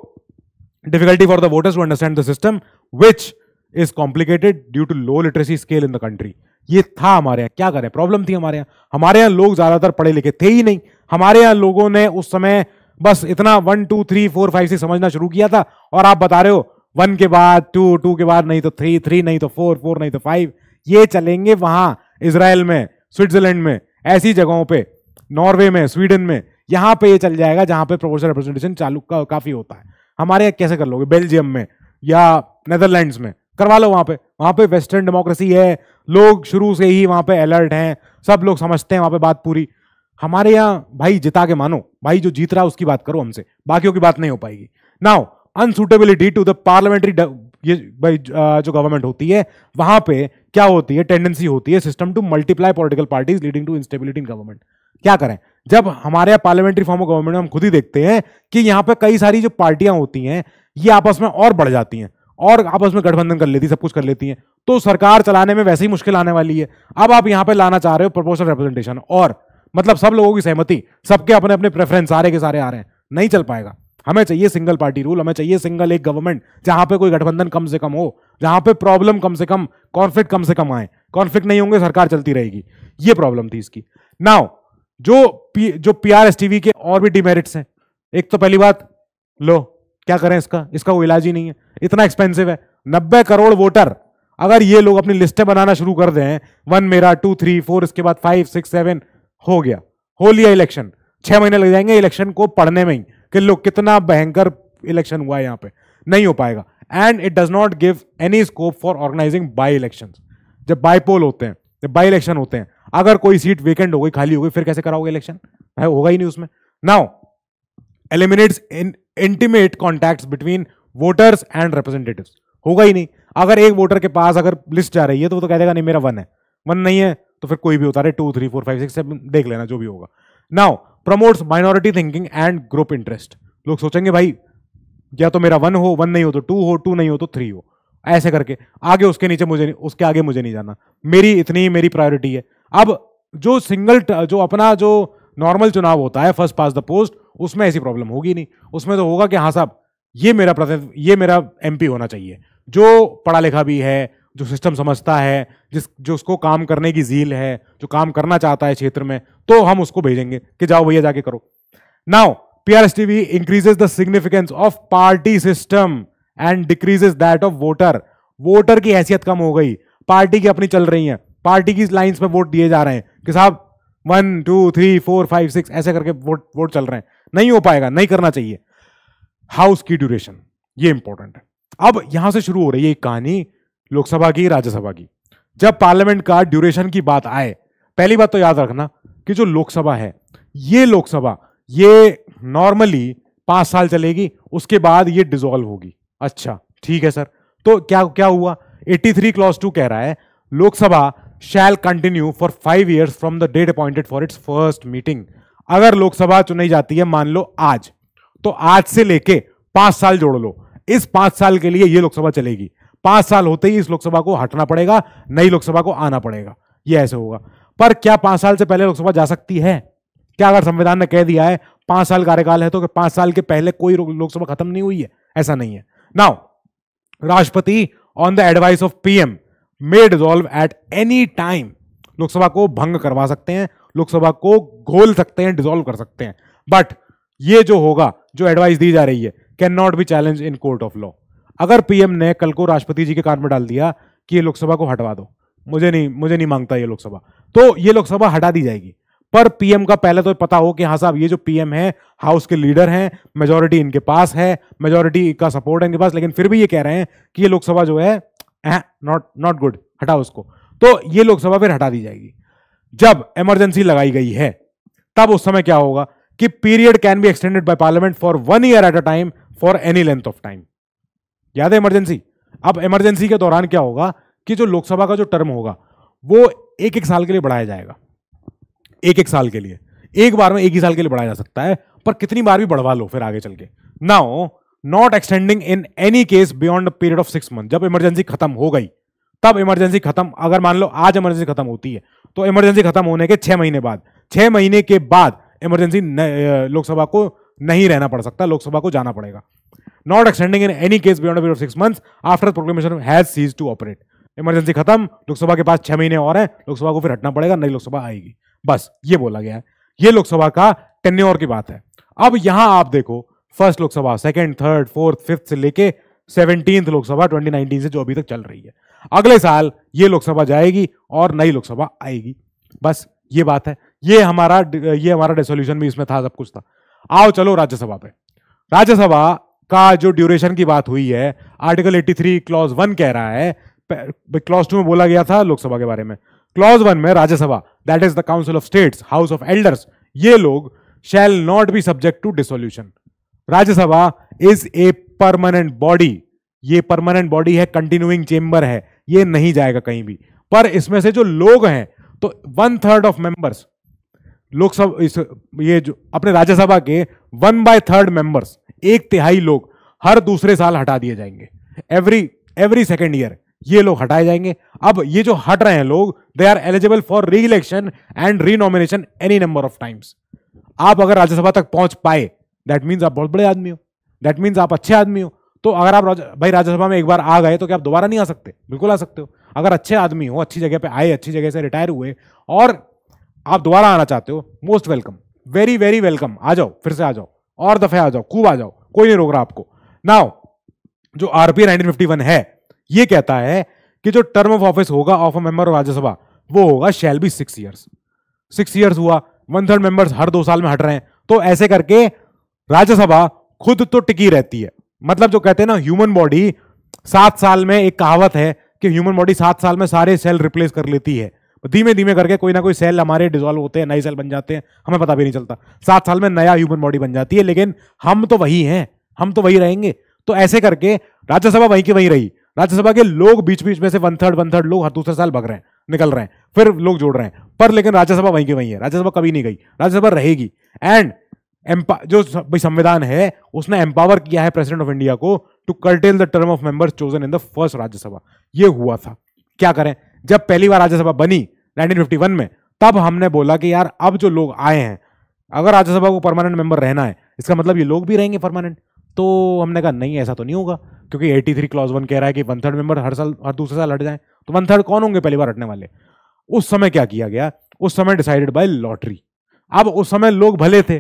difficulty for the voters to understand the system which is complicated due to low literacy scale in the country ये था हमारे यहाँ क्या करें प्रॉब्लम थी हमारे यहाँ हमारे यहाँ लोग ज्यादातर पढ़े लिखे थे ही नहीं हमारे यहाँ लोगों ने उस समय बस इतना one two three four five six समझना शुरू किया था और आप बता रहे हो वन के बाद टू टू के बाद नहीं तो थ्री थ्री नहीं तो फोर फोर नहीं तो फाइव ये चलेंगे वहां इसराइल में स्विट्जरलैंड में ऐसी जगहों पे नॉर्वे में स्वीडन में यहाँ पे ये चल जाएगा जहाँ पे प्रोपोर्शनल रिप्रेजेंटेशन चालू का काफी होता है हमारे यहाँ कैसे कर लोगे बेल्जियम में या नेदरलैंड्स में करवा लो वहाँ पे वहाँ पे वेस्टर्न डेमोक्रेसी है लोग शुरू से ही वहाँ पे अलर्ट हैं सब लोग समझते हैं वहाँ पे बात पूरी हमारे यहाँ भाई जिता के मानो भाई जो जीत रहा है उसकी बात करो हमसे बाकियों की बात नहीं हो पाएगी now unsuitability to the parliamentary ये भाई जो गवर्नमेंट होती है वहां पे क्या होती है टेंडेंसी होती है system to multiply political parties leading to instability in government क्या करें जब हमारे यहाँ पार्लियामेंट्री फॉर्म ऑफ गवर्नमेंट में हम खुद ही देखते हैं कि यहाँ पे कई सारी जो पार्टियां होती हैं ये आपस में और बढ़ जाती हैं और आपस में गठबंधन कर लेती सब कुछ कर लेती हैं तो सरकार चलाने में वैसे ही मुश्किल आने वाली है अब आप यहाँ पे लाना चाह रहे हो प्रपोजल रिप्रेजेंटेशन और मतलब सब लोगों की सहमति सबके अपने अपने प्रेफरेंस सारे के सारे आ रहे हैं नहीं चल पाएगा हमें चाहिए सिंगल पार्टी रूल हमें चाहिए सिंगल एक गवर्नमेंट जहां पे कोई गठबंधन कम से कम हो जहां पे प्रॉब्लम कम से कम कॉन्फ्लिक्ट कम से कम आए कॉन्फ्लिक्ट नहीं होंगे सरकार चलती रहेगी ये प्रॉब्लम थी इसकी नाउ जो पी, जो आर एस टीवी के और भी डिमेरिट्स हैं एक तो पहली बात लो क्या करें इसका इसका कोई इलाज ही नहीं है इतना एक्सपेंसिव है नब्बे करोड़ वोटर अगर ये लोग अपनी लिस्टें बनाना शुरू कर दें वन मेरा टू थ्री फोर इसके बाद फाइव सिक्स सेवन हो गया हो लिया इलेक्शन छह महीने लग जाएंगे इलेक्शन को पढ़ने में ही कि लोग कितना भयंकर इलेक्शन हुआ है यहाँ पे नहीं हो पाएगा and it does not give any scope for organising by election जब बाईपोल होते हैं जब बाई इलेक्शन होते हैं अगर कोई सीट वेकेंट हो गई खाली हो गई फिर कैसे कराओगे इलेक्शन होगा ही नहीं उसमें now eliminates in intimate contact between voters and representative होगा ही नहीं अगर एक वोटर के पास अगर लिस्ट जा रही है तो वो तो कह देगा नहीं मेरा वन है वन नहीं है तो फिर कोई भी होता रहे two three four five six seven देख लेना जो भी होगा now promotes minority thinking and group interest लोग सोचेंगे भाई या तो मेरा वन हो वन नहीं हो तो टू हो टू नहीं हो तो थ्री हो ऐसे करके आगे उसके नीचे मुझे नहीं उसके आगे मुझे नहीं जाना मेरी इतनी ही मेरी प्रायोरिटी है अब जो सिंगल जो अपना जो नॉर्मल चुनाव होता है फर्स्ट पास द पोस्ट उसमें ऐसी प्रॉब्लम होगी नहीं उसमें तो होगा कि हाँ साहब ये मेरा प्रतिनिधि ये मेरा एम होना चाहिए जो पढ़ा लिखा भी है जो सिस्टम समझता है जिस जो उसको काम करने की झील है जो काम करना चाहता है क्षेत्र में तो हम उसको भेजेंगे कि जाओ भैया जाके करो now T V increases the significance of party system and decreases that of voter voter की हैसियत कम हो गई पार्टी की अपनी चल रही है पार्टी की लाइंस में वोट दिए जा रहे हैं कि साहब one two three four five six ऐसे करके वोट वोट चल रहे हैं नहीं हो पाएगा नहीं करना चाहिए हाउस की ड्यूरेशन ये इंपॉर्टेंट है अब यहां से शुरू हो रही है कहानी लोकसभा की राज्यसभा की जब पार्लियामेंट का ड्यूरेशन की बात आए पहली बात तो याद रखना कि जो लोकसभा है ये लोकसभा ये नॉर्मली पांच साल चलेगी उसके बाद ये डिजोल्व होगी अच्छा ठीक है सर तो क्या क्या हुआ 83 थ्री क्लॉस टू कह रहा है Lok Sabha shall continue for five years from the date appointed for its first meeting अगर लोकसभा चुनी जाती है मान लो आज तो आज से लेके पांच साल जोड़ लो इस पांच साल के लिए यह लोकसभा चलेगी पांच साल होते ही इस लोकसभा को हटना पड़ेगा नई लोकसभा को आना पड़ेगा यह ऐसे होगा पर क्या पांच साल से पहले लोकसभा जा सकती है क्या अगर संविधान ने कह दिया है पांच साल कार्यकाल है तो पांच साल के पहले कोई लोकसभा खत्म नहीं हुई है ऐसा नहीं है नाउ राष्ट्रपति on the advice of PM may dissolve at any time Lok Sabha को भंग करवा सकते हैं लोकसभा को घोल सकते हैं डिजोल्व कर सकते हैं बट ये जो होगा जो एडवाइस दी जा रही है can not be challenge in court of law अगर पीएम ने कल को राष्ट्रपति जी के कान में डाल दिया कि ये लोकसभा को हटवा दो मुझे नहीं मुझे नहीं मांगता ये लोकसभा तो ये लोकसभा हटा दी जाएगी पर पीएम का पहले तो पता हो कि हाँ साहब ये जो पीएम है हाउस के लीडर हैं मेजोरिटी इनके पास है मेजोरिटी का सपोर्ट है इनके पास लेकिन फिर भी ये कह रहे हैं कि ये लोकसभा जो है नॉट नॉट गुड हटा उसको तो ये लोकसभा फिर हटा दी जाएगी जब इमरजेंसी लगाई गई है तब उस समय क्या होगा कि period can be extended by parliament for one year at a time for any length of time याद है इमरजेंसी अब इमरजेंसी के दौरान क्या होगा कि जो लोकसभा का जो टर्म होगा वो एक एक साल के लिए बढ़ाया जाएगा एक एक साल के लिए एक बार में एक ही साल के लिए बढ़ाया जा सकता है पर कितनी बार भी बढ़वा लो फिर आगे चल के now not extending in any case beyond period of six month जब इमरजेंसी खत्म हो गई तब इमरजेंसी खत्म अगर मान लो आज इमरजेंसी खत्म होती है तो इमरजेंसी खत्म होने के छह महीने बाद छह महीने के बाद इमरजेंसी लोकसभा को नहीं रहना पड़ सकता लोकसभा को जाना पड़ेगा not extending in any case beyond period of six month after proclamation has cease to operate emergency खत्म लोकसभा के पास छह महीने और हैं लोकसभा को फिर हटना पड़ेगा नई लोकसभा आएगी बस ये बोला गया है ये लोकसभा का टेन्योर की बात है अब यहां आप देखो first Lok Sabha second third fourth fifth से लेके सेवनटीन लोकसभा 2019 से जो अभी तक चल रही है अगले साल ये लोकसभा जाएगी और नई लोकसभा आएगी बस ये बात है ये हमारा ये हमारा डिसोल्यूशन भी इसमें था सब कुछ था आओ चलो राज्यसभा पे राज्यसभा का जो ड्यूरेशन की बात हुई है आर्टिकल 83 क्लॉज वन कह रहा है क्लॉज टू में बोला गया था लोकसभा के बारे में क्लॉज वन में Rajya Sabha that is the council of states house of elders ये लोग shall not be subject to dissolution Rajya Sabha is a permanent body ये परमानेंट बॉडी है कंटिन्यूइंग चेंबर है ये नहीं जाएगा कहीं भी पर इसमें से जो लोग हैं तो one third of members Lok Sabha इस ये जो अपने राज्यसभा के वन बाय थर्ड मेंबर्स एक तिहाई लोग हर दूसरे साल हटा दिए जाएंगे एवरी एवरी सेकेंड ईयर ये लोग हटाए जाएंगे अब ये जो हट रहे हैं लोग they are eligible for re election and re nomination any number of times आप अगर राज्यसभा तक पहुंच पाए दैट मीन्स आप बहुत बड़े आदमी हो दैट मीन्स आप अच्छे आदमी हो तो अगर आप राज, भाई राज्यसभा में एक बार आ गए तो क्या आप दोबारा नहीं आ सकते बिल्कुल आ सकते हो अगर अच्छे आदमी हो अच्छी जगह पे आए अच्छी जगह से रिटायर हुए और आप दोबारा आना चाहते हो most welcome very very welcome आ जाओ फिर से आ जाओ और दफे आ जाओ खूब आ जाओ कोई नहीं रोक रहा आपको नाउ जो आरपी नाइनटीन है ये कहता है कि जो टर्म ऑफ ऑफिस होगा of a member of Rajya Sabha वो होगा shall be six years six years हुआ वन थर्ड मेंबर्स हर दो साल में हट रहे हैं तो ऐसे करके राज्यसभा खुद तो टिकी रहती है मतलब जो कहते हैं ना ह्यूमन बॉडी सात साल में एक कहावत है कि ह्यूमन बॉडी सात साल में सारे सेल रिप्लेस कर लेती है धीमे धीमे करके कोई ना कोई सेल हमारे डिजोल्व होते हैं नए सेल बन जाते हैं हमें पता भी नहीं चलता सात साल में नया ह्यूमन बॉडी बन जाती है लेकिन हम तो वही हैं हम तो वही रहेंगे तो ऐसे करके राज्यसभा वहीं की वहीं रही राज्यसभा के लोग बीच बीच में से वन थर्ड वन थर्ड लोग हर दूसरे साल भग रहे हैं निकल रहे हैं फिर लोग जोड़ रहे हैं पर लेकिन राज्यसभा वहीं की वहीं है राज्यसभा कभी नहीं गई राज्यसभा रहेगी एंड जो भाई संविधान है उसने एम्पावर किया है प्रेसिडेंट ऑफ इंडिया को to curtail the term of members chosen in the first Rajya Sabha ये हुआ था क्या करें जब पहली बार राज्यसभा बनी 1951 में तब हमने बोला कि यार अब जो लोग आए हैं अगर राज्यसभा को परमानेंट मेंबर रहना है इसका मतलब ये लोग भी रहेंगे परमानेंट तो हमने कहा नहीं ऐसा तो नहीं होगा क्योंकि 83 थ्री क्लॉज वन कह रहा है कि वन थर्ड मेंबर हर साल हर दूसरे साल हट जाए तो वन थर्ड कौन होंगे पहली बार हटने वाले उस समय क्या किया गया उस समय डिसाइडेड बाय लॉटरी अब उस समय लोग भले थे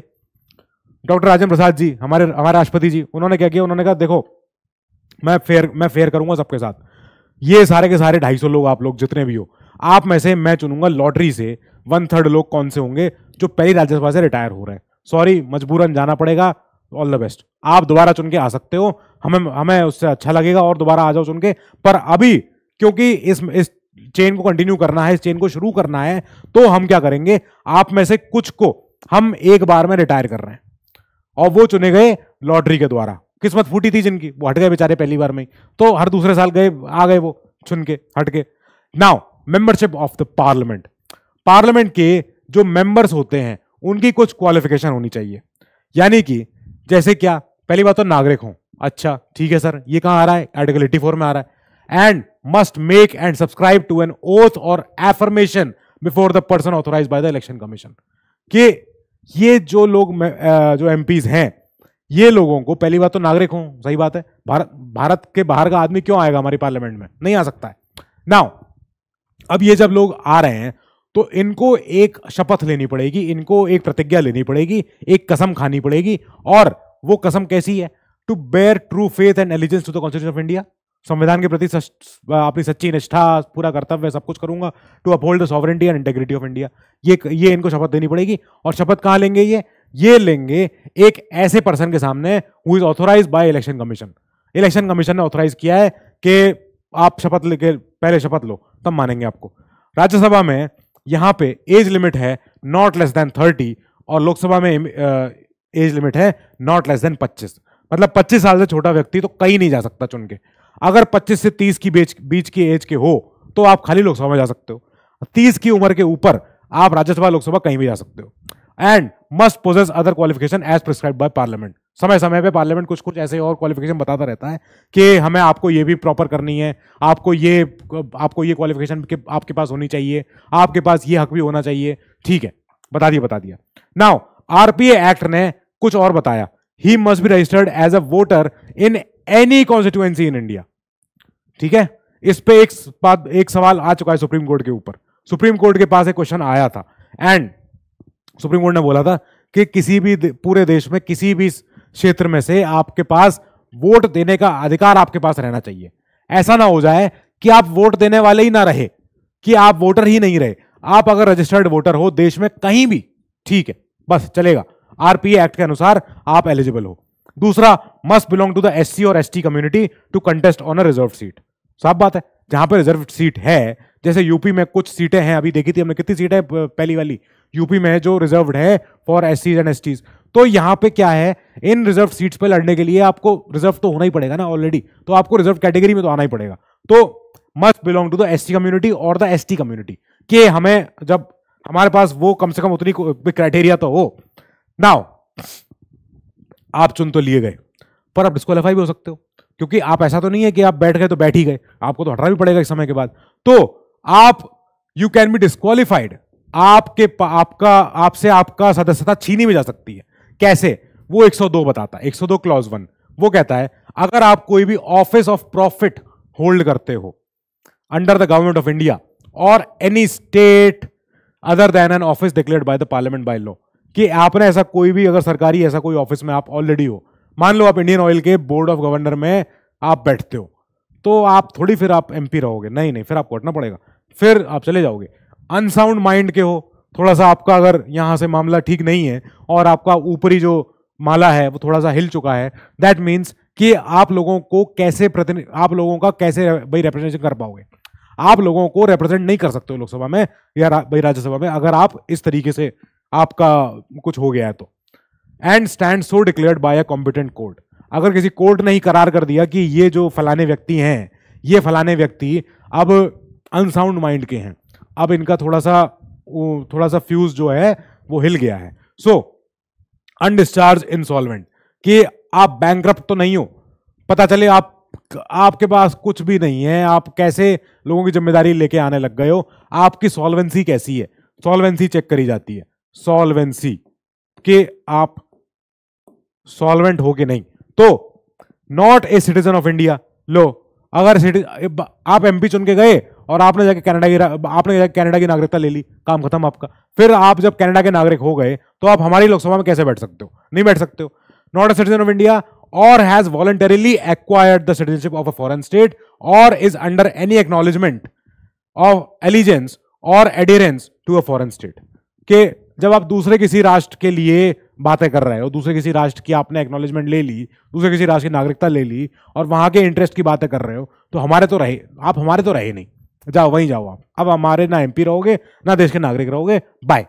डॉक्टर राजेंद्र प्रसाद जी हमारे हमारे राष्ट्रपति जी उन्होंने क्या किया उन्होंने कहा देखो मैं फेयर मैं फेयर करूंगा सबके साथ ये सारे के सारे ढाई सौ लोग आप लोग जितने भी हो आप में से मैं चुनूंगा लॉटरी से वन थर्ड लोग कौन से होंगे जो पहली राज्यसभा से रिटायर हो रहे हैं सॉरी मजबूरन जाना पड़ेगा ऑल द बेस्ट आप दोबारा चुन के आ सकते हो हमें हमें उससे अच्छा लगेगा और दोबारा आ जाओ चुन के पर अभी क्योंकि इस इस चेन को कंटिन्यू करना है इस चेन को शुरू करना है तो हम क्या करेंगे आप में से कुछ को हम एक बार में रिटायर कर रहे हैं और वो चुने गए लॉटरी के द्वारा किस्मत फूटी थी जिनकी वो हट गए बेचारे पहली बार में तो हर दूसरे साल गए आ गए वो चुन के हट के now membership of the parliament parliament के जो मेंबर्स होते हैं उनकी कुछ क्वालिफिकेशन होनी चाहिए यानी कि जैसे क्या पहली बात तो नागरिक हो अच्छा ठीक है सर ये कहां आ रहा है आर्टिकल एट्टी फोर में आ रहा है and must make and subscribe to an oath or affirmation before the person authorise by the election commission कि ये जो लोग जो एम हैं ये लोगों को पहली बात तो नागरिक हो सही बात है भारत भारत के बाहर का आदमी क्यों आएगा हमारी पार्लियामेंट में नहीं आ सकता है नाउ अब ये जब लोग आ रहे हैं तो इनको एक शपथ लेनी पड़ेगी इनको एक प्रतिज्ञा लेनी पड़ेगी एक कसम खानी पड़ेगी और वो कसम कैसी है to bear true faith and allegiance to the constitution of India संविधान के प्रति अपनी सच्ची निष्ठा पूरा कर्तव्य सब कुछ करूंगा to uphold the sovereignty and integrity of India ये ये इनको शपथ देनी पड़ेगी और शपथ कहाँ लेंगे ये ये लेंगे एक ऐसे पर्सन के सामने who is authorise by election commission election commission ने ऑथोराइज किया है कि आप शपथ लेके पहले शपथ लो तब मानेंगे आपको राज्यसभा में यहाँ पे एज लिमिट है नॉट लेस देन थर्टी और लोकसभा में एज लिमिट है नॉट लेस देन पच्चीस मतलब पच्चीस साल से छोटा व्यक्ति तो कहीं नहीं जा सकता चुन के अगर 25 से 30 की बीच बीच की एज के हो तो आप खाली लोकसभा में जा सकते हो 30 की उम्र के ऊपर आप राज्यसभा लोकसभा कहीं भी जा सकते हो and must possess other qualification as prescribe by parliament समय समय पे पार्लियामेंट कुछ कुछ ऐसे और क्वालिफिकेशन बताता रहता है कि हमें आपको ये भी प्रॉपर करनी है आपको ये आपको ये क्वालिफिकेशन के आपके पास होनी चाहिए आपके पास ये हक भी होना चाहिए ठीक है बता दिया बता दिया नाउ आरपीए एक्ट ने कुछ और बताया he must be registered as a voter in any constituency in India ठीक है इस पे एक बात एक सवाल आ चुका है सुप्रीम कोर्ट के ऊपर सुप्रीम कोर्ट के पास एक क्वेश्चन आया था एंड सुप्रीम कोर्ट ने बोला था कि किसी भी दे, पूरे देश में किसी भी क्षेत्र में से आपके पास वोट देने का अधिकार आपके पास रहना चाहिए ऐसा ना हो जाए कि आप वोट देने वाले ही ना रहे कि आप वोटर ही नहीं रहे आप अगर रजिस्टर्ड वोटर हो देश में कहीं भी ठीक है बस चलेगा आरपीए एक्ट के अनुसार आप एलिजिबल हो दूसरा must belong to the S or S community to contest on a reserve seat साफ बात है जहां पर रिजर्व सीट है जैसे यूपी में कुछ सीटें हैं अभी देखी थी हमने कितनी सीटें पहली वाली यूपी में है जो रिजर्व है for S C and S तो यहां पे क्या है इन रिजर्व सीट्स पे लड़ने के लिए आपको रिजर्व तो होना ही पड़ेगा ना ऑलरेडी तो आपको रिजर्व कैटेगरी में तो आना ही पड़ेगा तो must belong to the S community or the S community कि हमें जब हमारे पास वो कम से कम उतनी क्राइटेरिया तो हो नाउ आप चुन तो लिए गए पर आप डिस्कालीफाई भी हो सकते हो क्योंकि आप ऐसा तो नहीं है कि आप बैठ गए तो बैठ ही गए आपको तो हटना भी पड़ेगा इस समय के बाद तो आप यू कैन बी डिस्कालीफाइड आपके आपका आपसे आपका सदस्यता छीनी भी जा सकती है कैसे वो 102 बताता है 102 क्लॉज वन वो कहता है अगर आप कोई भी ऑफिस ऑफ प्रॉफिट होल्ड करते हो under the government of India or any state other than an office declared by the parliament by law कि आपने ऐसा कोई भी अगर सरकारी ऐसा कोई ऑफिस में आप ऑलरेडी हो मान लो आप इंडियन ऑयल के बोर्ड ऑफ गवर्नर में आप बैठते हो तो आप थोड़ी फिर आप एमपी रहोगे नहीं नहीं फिर आपको हटना पड़ेगा फिर आप चले जाओगे अनसाउंड माइंड के हो थोड़ा सा आपका अगर यहाँ से मामला ठीक नहीं है और आपका ऊपरी जो माला है वो थोड़ा सा हिल चुका है दैट मीन्स कि आप लोगों को कैसे प्रतिनिधि आप लोगों का कैसे भाई रिप्रेजेंटेशन कर पाओगे आप लोगों को रिप्रेजेंट नहीं कर सकते हो लोकसभा में या भाई राज्यसभा में अगर आप इस तरीके से आपका कुछ हो गया है तो and stand so declared by a competent court अगर किसी कोर्ट ने ही करार कर दिया कि ये जो फलाने व्यक्ति हैं ये फलाने व्यक्ति अब अनसाउंड माइंड के हैं अब इनका थोड़ा सा थोड़ा सा फ्यूज जो है वो हिल गया है सो अनडिस्चार्ज इंसॉल्वेंट कि आप बैंक तो नहीं हो पता चले आप आपके पास कुछ भी नहीं है आप कैसे लोगों की जिम्मेदारी लेके आने लग गए हो आपकी सॉल्वेंसी कैसी है सॉल्वेंसी चेक करी जाती है सॉल्वेंसी के आप सॉल्वेंट हो के नहीं तो not a citizen of India लो अगर आप एमपी चुन के गए और आपने जाके कनाडा की आपने जाके कनाडा की नागरिकता ले ली काम खत्म आपका फिर आप जब कनाडा के नागरिक हो गए तो आप हमारी लोकसभा में कैसे बैठ सकते हो नहीं बैठ सकते हो not a citizen of India or has voluntarily acquired the citizenship of a foreign state or is under any acknowledgement of allegiance or adherence to a foreign state के जब आप दूसरे किसी राष्ट्र के लिए बातें कर रहे हो दूसरे किसी राष्ट्र की आपने एक्नोलेजमेंट ले ली दूसरे किसी राष्ट्र की नागरिकता ले ली और वहाँ के इंटरेस्ट की बातें कर रहे हो तो हमारे तो रहे आप हमारे तो रहे नहीं जाओ वहीं जाओ आप अब हमारे ना एमपी रहोगे ना देश के नागरिक रहोगे बाय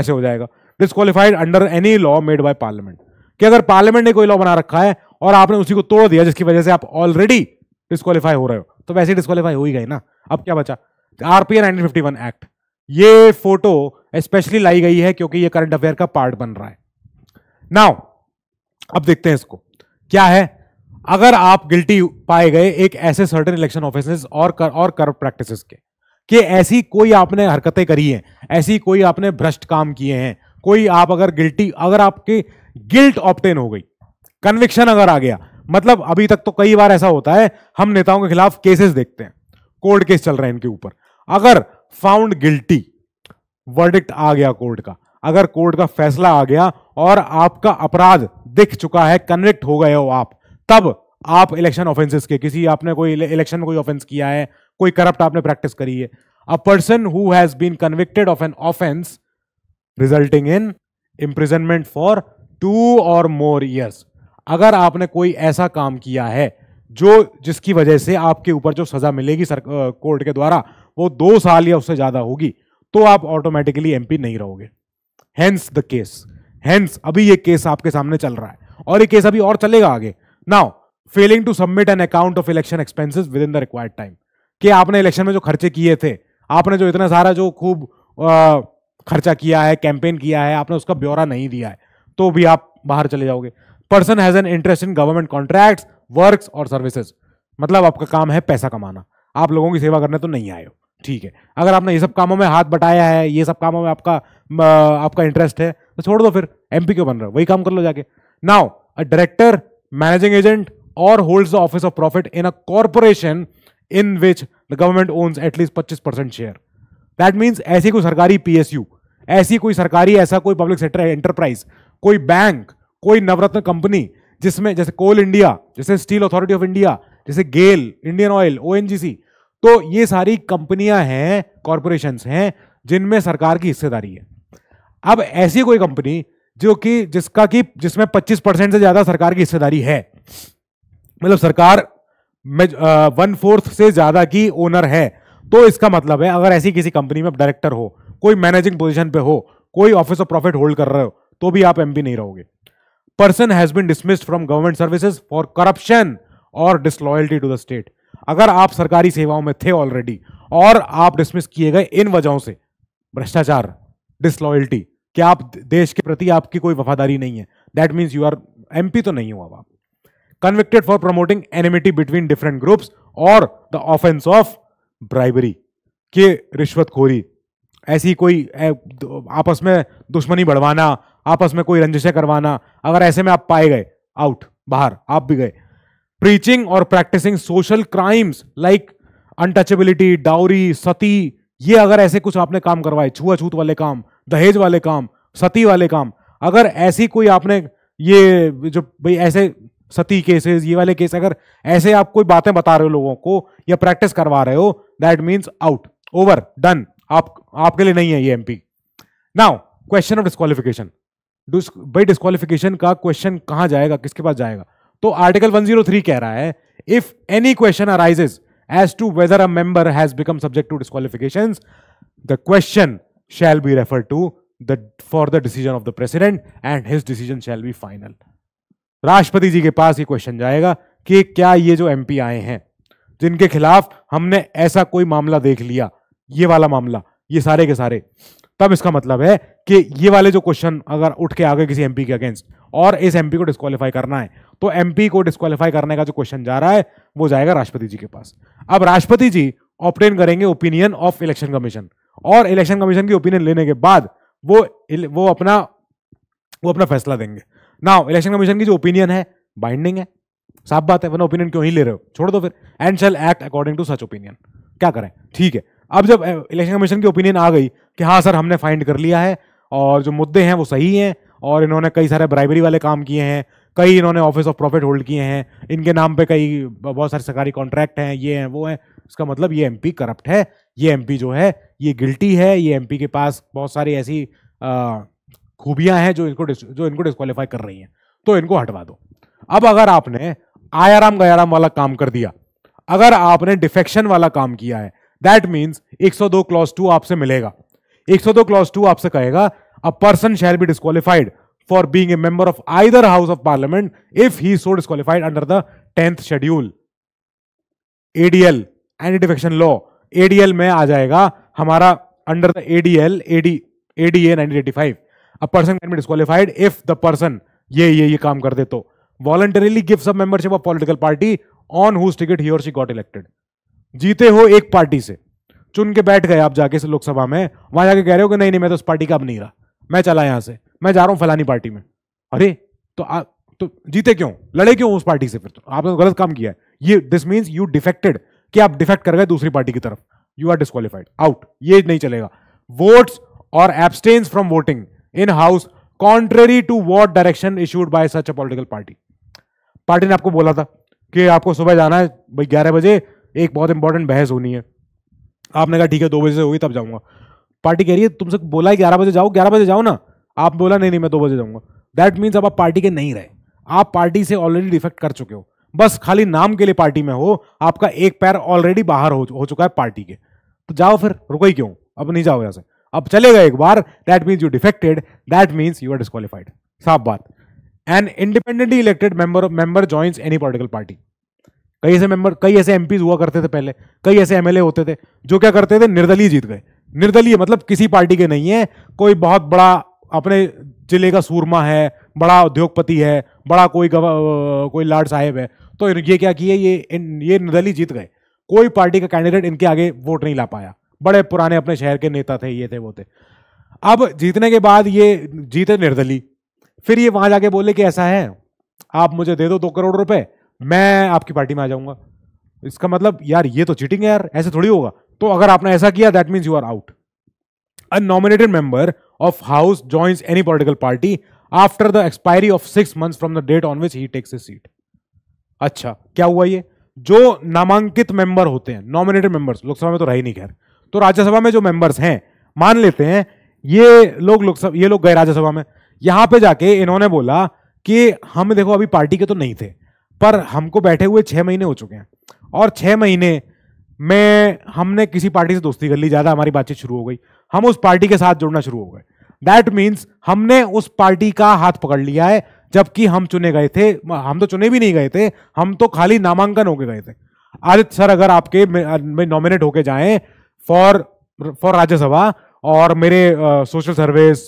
ऐसे हो जाएगा disqualified under any law made by parliament कि अगर पार्लियामेंट ने कोई लॉ बना रखा है और आपने उसी को तोड़ दिया जिसकी वजह से आप ऑलरेडी डिस्कालीफाई हो रहे हो तो वैसे ही डिस्कालीफाई हो ही गए ना अब क्या बचा आरपीए नाइनटीन एक्ट ये फोटो स्पेशली लाई गई है क्योंकि ये करंट अफेयर का पार्ट बन रहा है नाउ अब देखते हैं इसको क्या है अगर आप गिल्टी पाए गए एक ऐसे सर्टन इलेक्शन ऑफिसर्स और कर, और कर प्रैक्टिसेस के कि ऐसी कोई आपने हरकतें करी हैं ऐसी कोई आपने भ्रष्ट काम किए हैं कोई आप अगर गिल्टी अगर आपके गिल्ट ऑप्टेन हो गई कन्विक्शन अगर आ गया मतलब अभी तक तो कई बार ऐसा होता है हम नेताओं के खिलाफ केसेस देखते हैं कोर्ट केस चल रहे हैं इनके ऊपर अगर फाउंड गिल्टी वर्डिक्ट आ गया कोर्ट का अगर कोर्ट का फैसला आ गया और आपका अपराध दिख चुका है कन्विक्ट हो गए हो आप तब आप इलेक्शन ऑफेंसेस के किसी आपने कोई इलेक्शन में कोई ऑफेंस किया है कोई करप्ट आपने प्रैक्टिस करी है a person who has been convicted of an offence resulting in imprisonment for two or more years अगर आपने कोई ऐसा काम किया है जो जिसकी वजह से आपके ऊपर जो सजा मिलेगी सर कोर्ट के द्वारा वो दो साल या उससे ज़्यादा होगी तो आप ऑटोमेटिकली एमपी नहीं रहोगे हैंस द केस हैंस अभी ये केस आपके सामने चल रहा है और ये केस अभी और चलेगा आगे now failing to submit an account of election expenses within the required time कि आपने इलेक्शन में जो खर्चे किए थे आपने जो इतना सारा जो खूब खर्चा किया है कैंपेन किया है आपने उसका ब्यौरा नहीं दिया है तो भी आप बाहर चले जाओगे person has an interest in government contracts works or services मतलब आपका काम है पैसा कमाना आप लोगों की सेवा करने तो नहीं आए हो ठीक है अगर आपने ये सब कामों में हाथ बटाया है ये सब कामों में आपका आपका इंटरेस्ट है तो छोड़ दो फिर एम क्यों बन रहा है वही काम कर लो जाके now a director managing agent or holds the office of profit in a corporation in which the government owns at least पच्चीस परसेंट शेयर दैट मीन्स ऐसी कोई सरकारी पीएसयू ऐसी कोई सरकारी ऐसा कोई पब्लिक सेक्टर एंटरप्राइज कोई बैंक कोई नवरत्न कंपनी जिसमें जैसे कोल इंडिया जैसे स्टील अथॉरिटी ऑफ इंडिया जैसे गेल इंडियन ऑयल ओ तो ये सारी कंपनियां हैं कॉरपोरेशन हैं जिनमें सरकार की हिस्सेदारी है अब ऐसी कोई कंपनी जो कि जिसका कि जिसमें 25 परसेंट से ज्यादा सरकार की हिस्सेदारी है मतलब सरकार में वन फोर्थ से ज्यादा की ओनर है तो इसका मतलब है अगर ऐसी किसी कंपनी में आप डायरेक्टर हो कोई मैनेजिंग पोजीशन पे हो कोई ऑफिस ऑफ प्रॉफिट होल्ड कर रहे हो तो भी आप एमपी नहीं रहोगे person has been dismissed from government services for corruption or disloyalty to the state अगर आप सरकारी सेवाओं में थे ऑलरेडी और आप डिसमिस किए गए इन वजहों से भ्रष्टाचार डिसलॉयल्टी क्या आप देश के प्रति आपकी कोई वफादारी नहीं है that means you are M तो नहीं हुआ आप convicted for promoting enmity between different groups or the offence of bribery के रिश्वतखोरी ऐसी कोई आपस में दुश्मनी बढ़वाना आपस में कोई रंजिशें करवाना अगर ऐसे में आप पाए गए आउट बाहर आप भी गए preaching or practising social crimes like untouchability dowry sati ये अगर ऐसे कुछ आपने काम करवाए छुआछूत वाले काम दहेज वाले काम सती वाले काम अगर ऐसी कोई आपने ये जो भाई ऐसे सती केसेस ये वाले केस अगर ऐसे आप कोई बातें बता रहे हो लोगों को या प्रैक्टिस करवा रहे हो that means out over done आप आपके लिए नहीं है ये MP now question of disqualification भाई डिस्कालिफिकेशन का क्वेश्चन कहाँ जाएगा किसके पास जाएगा तो आर्टिकल 103 कह रहा है if any question arises as to whether a member has become subject to disqualification the question shall be refer to the for the decision of the president and his decision shall be final राष्ट्रपति जी के पास ये question जाएगा कि क्या ये जो P आए हैं जिनके खिलाफ हमने ऐसा कोई मामला देख लिया ये वाला मामला ये सारे के सारे तब इसका मतलब है कि ये वाले जो क्वेश्चन अगर उठ के आ गए किसी एमपी के अगेंस्ट और इस एमपी को डिस्कालीफाई करना है तो एमपी को डिस्कालीफाई करने का जो क्वेश्चन जा रहा है वो जाएगा राष्ट्रपति जी के पास अब राष्ट्रपति जी ऑप्टेन करेंगे ओपिनियन ऑफ इलेक्शन कमीशन और इलेक्शन कमीशन की ओपिनियन लेने के बाद वो वो अपना वो अपना फैसला देंगे ना इलेक्शन कमीशन की जो ओपिनियन है बाइंडिंग है साफ बात है ओपिनियन क्यों ही ले रहे हो छोड़ दो फिर and shall act according to such opinion क्या करें ठीक है अब जब इलेक्शन कमीशन की ओपिनियन आ गई कि हाँ सर हमने फाइंड कर लिया है और जो मुद्दे हैं वो सही हैं और इन्होंने कई सारे ब्राइबरी वाले काम किए हैं कई इन्होंने ऑफिस ऑफ प्रॉफिट होल्ड किए हैं इनके नाम पे कई बहुत सारे सरकारी कॉन्ट्रैक्ट हैं ये हैं वो हैं इसका मतलब ये एमपी करप्ट है ये एमपी जो है ये गिल्टी है ये एमपी के पास बहुत सारी ऐसी खूबियां हैं जो इनको जो इनको डिस्कालीफाई कर रही हैं तो इनको हटवा दो अब अगर आपने आयाराम गयाराम वाला काम कर दिया अगर आपने डिफेक्शन वाला काम किया है दैट मीन्स एक सौ क्लॉस टू आपसे मिलेगा एक सौ दो क्लॉज टू आपसे कहेगा a person shall be disqualified for being a member of either house of parliament if he so disqualified under the tenth schedule ADL anti defection law ADL में आ जाएगा हमारा under the ADL AD ADA nineteen eighty five a person can be disqualified if the person ये ये ये काम कर दे तो voluntarily gives up membership of political party on whose ticket he और शी गॉट इलेक्टेड जीते हो एक पार्टी से चुन के बैठ गए आप जाके से लोकसभा में वहां जाके कह रहे हो कि नहीं नहीं मैं तो उस पार्टी का अब नहीं रहा मैं चला यहां से मैं जा रहा हूं फलानी पार्टी में अरे तो आ, तो जीते क्यों लड़े क्यों उस पार्टी से फिर तो आपने तो गलत काम किया है ये दिस मीन्स यू डिफेक्टेड कि आप डिफेक्ट कर गए दूसरी पार्टी की तरफ यू आर डिस्कालीफाइड आउट ये नहीं चलेगा votes or abstains from voting in house contrary to what direction issued by such a political party party ने आपको बोला था कि आपको सुबह जाना है भाई ग्यारह बजे एक बहुत इंपॉर्टेंट बहस होनी है आपने कहा ठीक है दो बजे से होगी तब जाऊंगा पार्टी कह रही है तुमसे बोला है ग्यारह बजे जाओ ग्यारह बजे जाओ ना आप बोला नहीं नहीं मैं दो बजे जाऊँगा दैट मीन्स अब आप पार्टी के नहीं रहे आप पार्टी से ऑलरेडी डिफेक्ट कर चुके हो बस खाली नाम के लिए पार्टी में हो आपका एक पैर ऑलरेडी बाहर हो, हो चुका है पार्टी के तो जाओ फिर रुको ही क्यों अब नहीं जाओ यहां से अब चले गए एक बार that means you defected that means you are disqualified साफ बात an independently elected member member joins any political party कई ऐसे मेंबर कई ऐसे एम हुआ करते थे पहले कई ऐसे एम होते थे जो क्या करते थे निर्दलीय जीत गए निर्दलीय मतलब किसी पार्टी के नहीं है कोई बहुत बड़ा अपने जिले का सूरमा है बड़ा उद्योगपति है बड़ा कोई गवा कोई लाड साहेब है तो ये क्या किए ये इन, ये निर्दलीय जीत गए कोई पार्टी का कैंडिडेट इनके आगे वोट नहीं ला पाया बड़े पुराने अपने शहर के नेता थे ये थे वो थे अब जीतने के बाद ये जीते निर्दलीय फिर ये वहां जाके बोले कि ऐसा है आप मुझे दे दो दो करोड़ रुपए मैं आपकी पार्टी में आ जाऊंगा इसका मतलब यार ये तो चीटिंग है यार ऐसे थोड़ी होगा तो अगर आपने ऐसा किया that means you are out a nominated member of house joins any political party after the expiry of six months from the date on which he takes a seat अच्छा क्या हुआ ये जो नामांकित मेंबर होते हैं नॉमिनेटेड मेंबर्स लोकसभा में तो रही नहीं खैर तो राज्यसभा में जो मेंबर्स हैं मान लेते हैं ये लोग लोकसभा ये लोग गए राज्यसभा में यहां पे जाके इन्होंने बोला कि हम देखो अभी पार्टी के तो नहीं थे पर हमको बैठे हुए छः महीने हो चुके हैं और छः महीने में हमने किसी पार्टी से दोस्ती कर ली ज़्यादा हमारी बातचीत शुरू हो गई हम उस पार्टी के साथ जुड़ना शुरू हो गए दैट मीन्स हमने उस पार्टी का हाथ पकड़ लिया है जबकि हम चुने गए थे हम तो चुने भी नहीं गए थे हम तो खाली नामांकन होके गए थे आदित्य सर अगर आपके में नॉमिनेट होके जाएं फॉर फॉर राज्यसभा और मेरे social service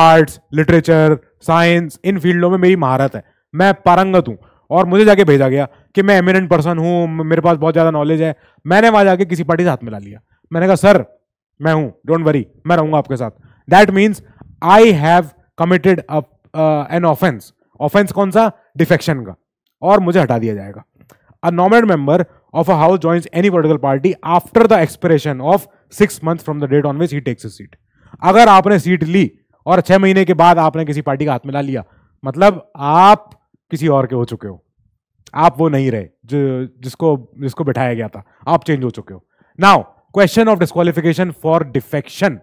arts literature science इन फील्डों में मेरी महारत है मैं पारंगत हूँ और मुझे जाके भेजा गया कि मैं एमिनेंट पर्सन हूँ मेरे पास बहुत ज़्यादा नॉलेज है मैंने वहाँ जाके किसी पार्टी से हाथ मिला लिया मैंने कहा सर मैं हूँ डोंट वरी मैं रहूँगा आपके साथ that means I have committed an offence offence कौन सा डिफेक्शन का और मुझे हटा दिया जाएगा a nominate member of a house joins any political party after the expiration of six month from the date on which he takes a seat अगर आपने सीट ली और छह महीने के बाद आपने किसी पार्टी का हाथ मिला लिया मतलब आप किसी और के हो चुके हो आप वो नहीं रहे जो जिसको जिसको बिठाया गया था आप चेंज हो चुके हो now question of disqualification for defection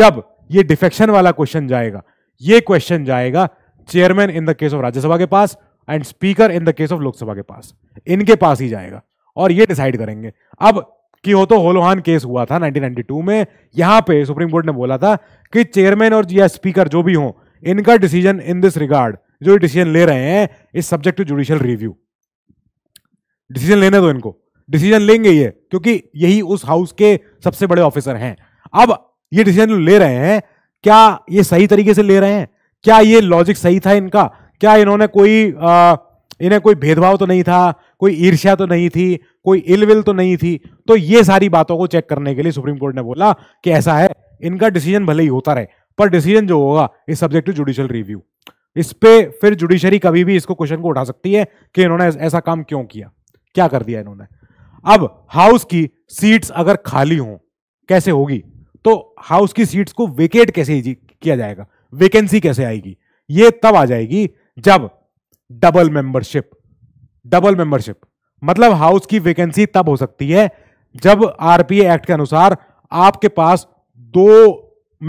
जब ये डिफेक्शन वाला क्वेश्चन जाएगा ये क्वेश्चन जाएगा chairman in the case of Rajya Sabha के पास and speaker in the case of Lok Sabha के पास इनके पास ही जाएगा और ये डिसाइड करेंगे अब कि हो तो होलोहान केस हुआ था 1992 में यहां पे सुप्रीम कोर्ट ने बोला था कि चेयरमैन और या स्पीकर जो भी हो इनका डिसीजन इन दिस रिगार्ड जो डिसीजन ले रहे हैं इस subject to judicial review decision लेने दो इनको डिसीजन लेंगे ये क्योंकि यही उस हाउस के सबसे बड़े ऑफिसर हैं अब ये डिसीजन ले रहे हैं क्या ये सही तरीके से ले रहे हैं क्या ये लॉजिक सही था इनका क्या इन्होंने कोई आ, इन्हें कोई भेदभाव तो नहीं था कोई ईर्ष्या तो नहीं थी कोई इलविल तो नहीं थी तो ये सारी बातों को चेक करने के लिए सुप्रीम कोर्ट ने बोला कि ऐसा है इनका डिसीजन भले ही होता रहे पर डिसीजन जो होगा इस सब्जेक्ट टू जुडिशियल रिव्यू इस पे फिर जुडिशरी कभी भी इसको क्वेश्चन को उठा सकती है कि इन्होंने ऐसा काम क्यों किया क्या कर दिया इन्होंने अब हाउस की सीट्स अगर खाली हों कैसे होगी तो हाउस की सीट्स को वेकेट कैसे किया जाएगा वेकेंसी कैसे आएगी ये तब आ जाएगी जब डबल मेंबरशिप डबल मेंबरशिप मतलब हाउस की वेकेंसी तब हो सकती है जब आरपीए एक्ट के अनुसार आपके पास दो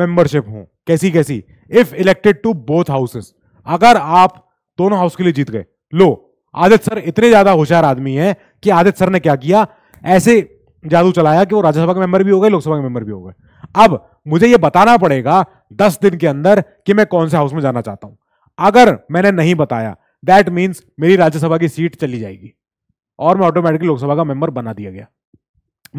मेंबरशिप हो कैसी कैसी if elected to both houses अगर आप दोनों हाउस के लिए जीत गए लो आदित्य सर इतने ज्यादा होशियार आदमी है कि आदित्य सर ने क्या किया ऐसे जादू चलाया कि वो राज्यसभा के मेंबर भी हो गए लोकसभा के मेंबर भी हो गए अब मुझे ये बताना पड़ेगा दस दिन के अंदर कि मैं कौन से हाउस में जाना चाहता हूं अगर मैंने नहीं बताया दैट मीन्स मेरी राज्यसभा की सीट चली जाएगी और मैं ऑटोमेटिकली लोकसभा का मेंबर बना दिया गया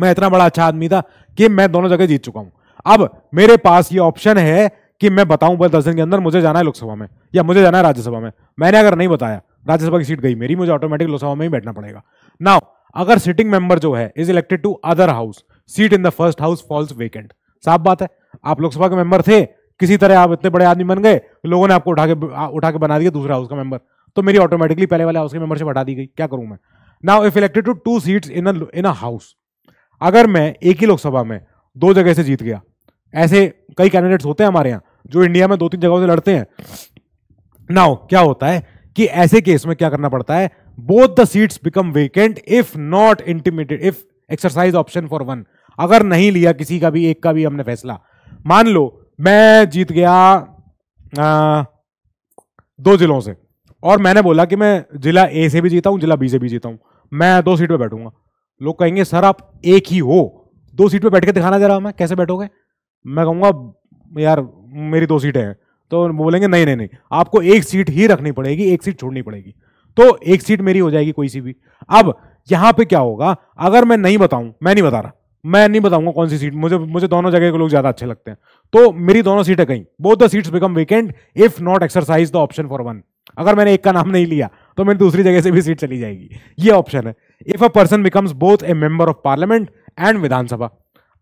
मैं इतना बड़ा अच्छा आदमी था कि मैं दोनों जगह जीत चुका हूं अब मेरे पास ये ऑप्शन है कि मैं बताऊं बस दस दिन के अंदर मुझे जाना है लोकसभा में या मुझे जाना है राज्यसभा में मैंने अगर नहीं बताया राज्यसभा की सीट गई मेरी मुझे ऑटोमेटिक लोकसभा में ही बैठना पड़ेगा नाउ अगर सिटिंग मेंबर जो है is elected to other house seat in the first house falls vacant साफ बात है आप लोकसभा के मेंबर थे किसी तरह आप इतने बड़े आदमी बन गए लोगों ने आपको उठा के उठा के बना दिया दूसरा हाउस का मेंबर तो मेरी ऑटोमेटिकली पहले वाले हाउस की मेंबरशिप हटा दी गई क्या करूं मैं now if elected to two seats in in a house अगर मैं एक ही लोकसभा में दो जगह से जीत गया ऐसे कई कैंडिडेट्स होते हैं हमारे यहाँ जो इंडिया में दो तीन जगहों से लड़ते हैं नाउ क्या होता है कि ऐसे केस में क्या करना पड़ता है both the seats become vacant if not intimated if exercise option for one अगर नहीं लिया किसी का भी एक का भी हमने फैसला मान लो मैं जीत गया आ, दो जिलों से और मैंने बोला कि मैं जिला ए से भी जीता हूं जिला बी से भी जीता हूं मैं दो सीट पे बैठूंगा लोग कहेंगे सर आप एक ही हो दो सीट पे बैठ के दिखाना जरा मैं कैसे बैठोगे मैं कहूंगा यार मेरी दो सीटें हैं तो बोलेंगे नहीं नहीं नहीं आपको एक सीट ही रखनी पड़ेगी एक सीट छोड़नी पड़ेगी तो एक सीट मेरी हो जाएगी कोई सी भी अब यहां पे क्या होगा अगर मैं नहीं बताऊं मैं नहीं बता रहा मैं नहीं बताऊंगा कौन सी सीट मुझे मुझे दोनों जगह के लोग ज्यादा अच्छे लगते हैं तो मेरी दोनों सीटें कहीं both the seats become vacant if not exercise the option for one अगर मैंने एक का नाम नहीं लिया तो मेरी दूसरी जगह से भी सीट चली जाएगी ये ऑप्शन है if a person becomes both a member of parliament and Vidhan Sabha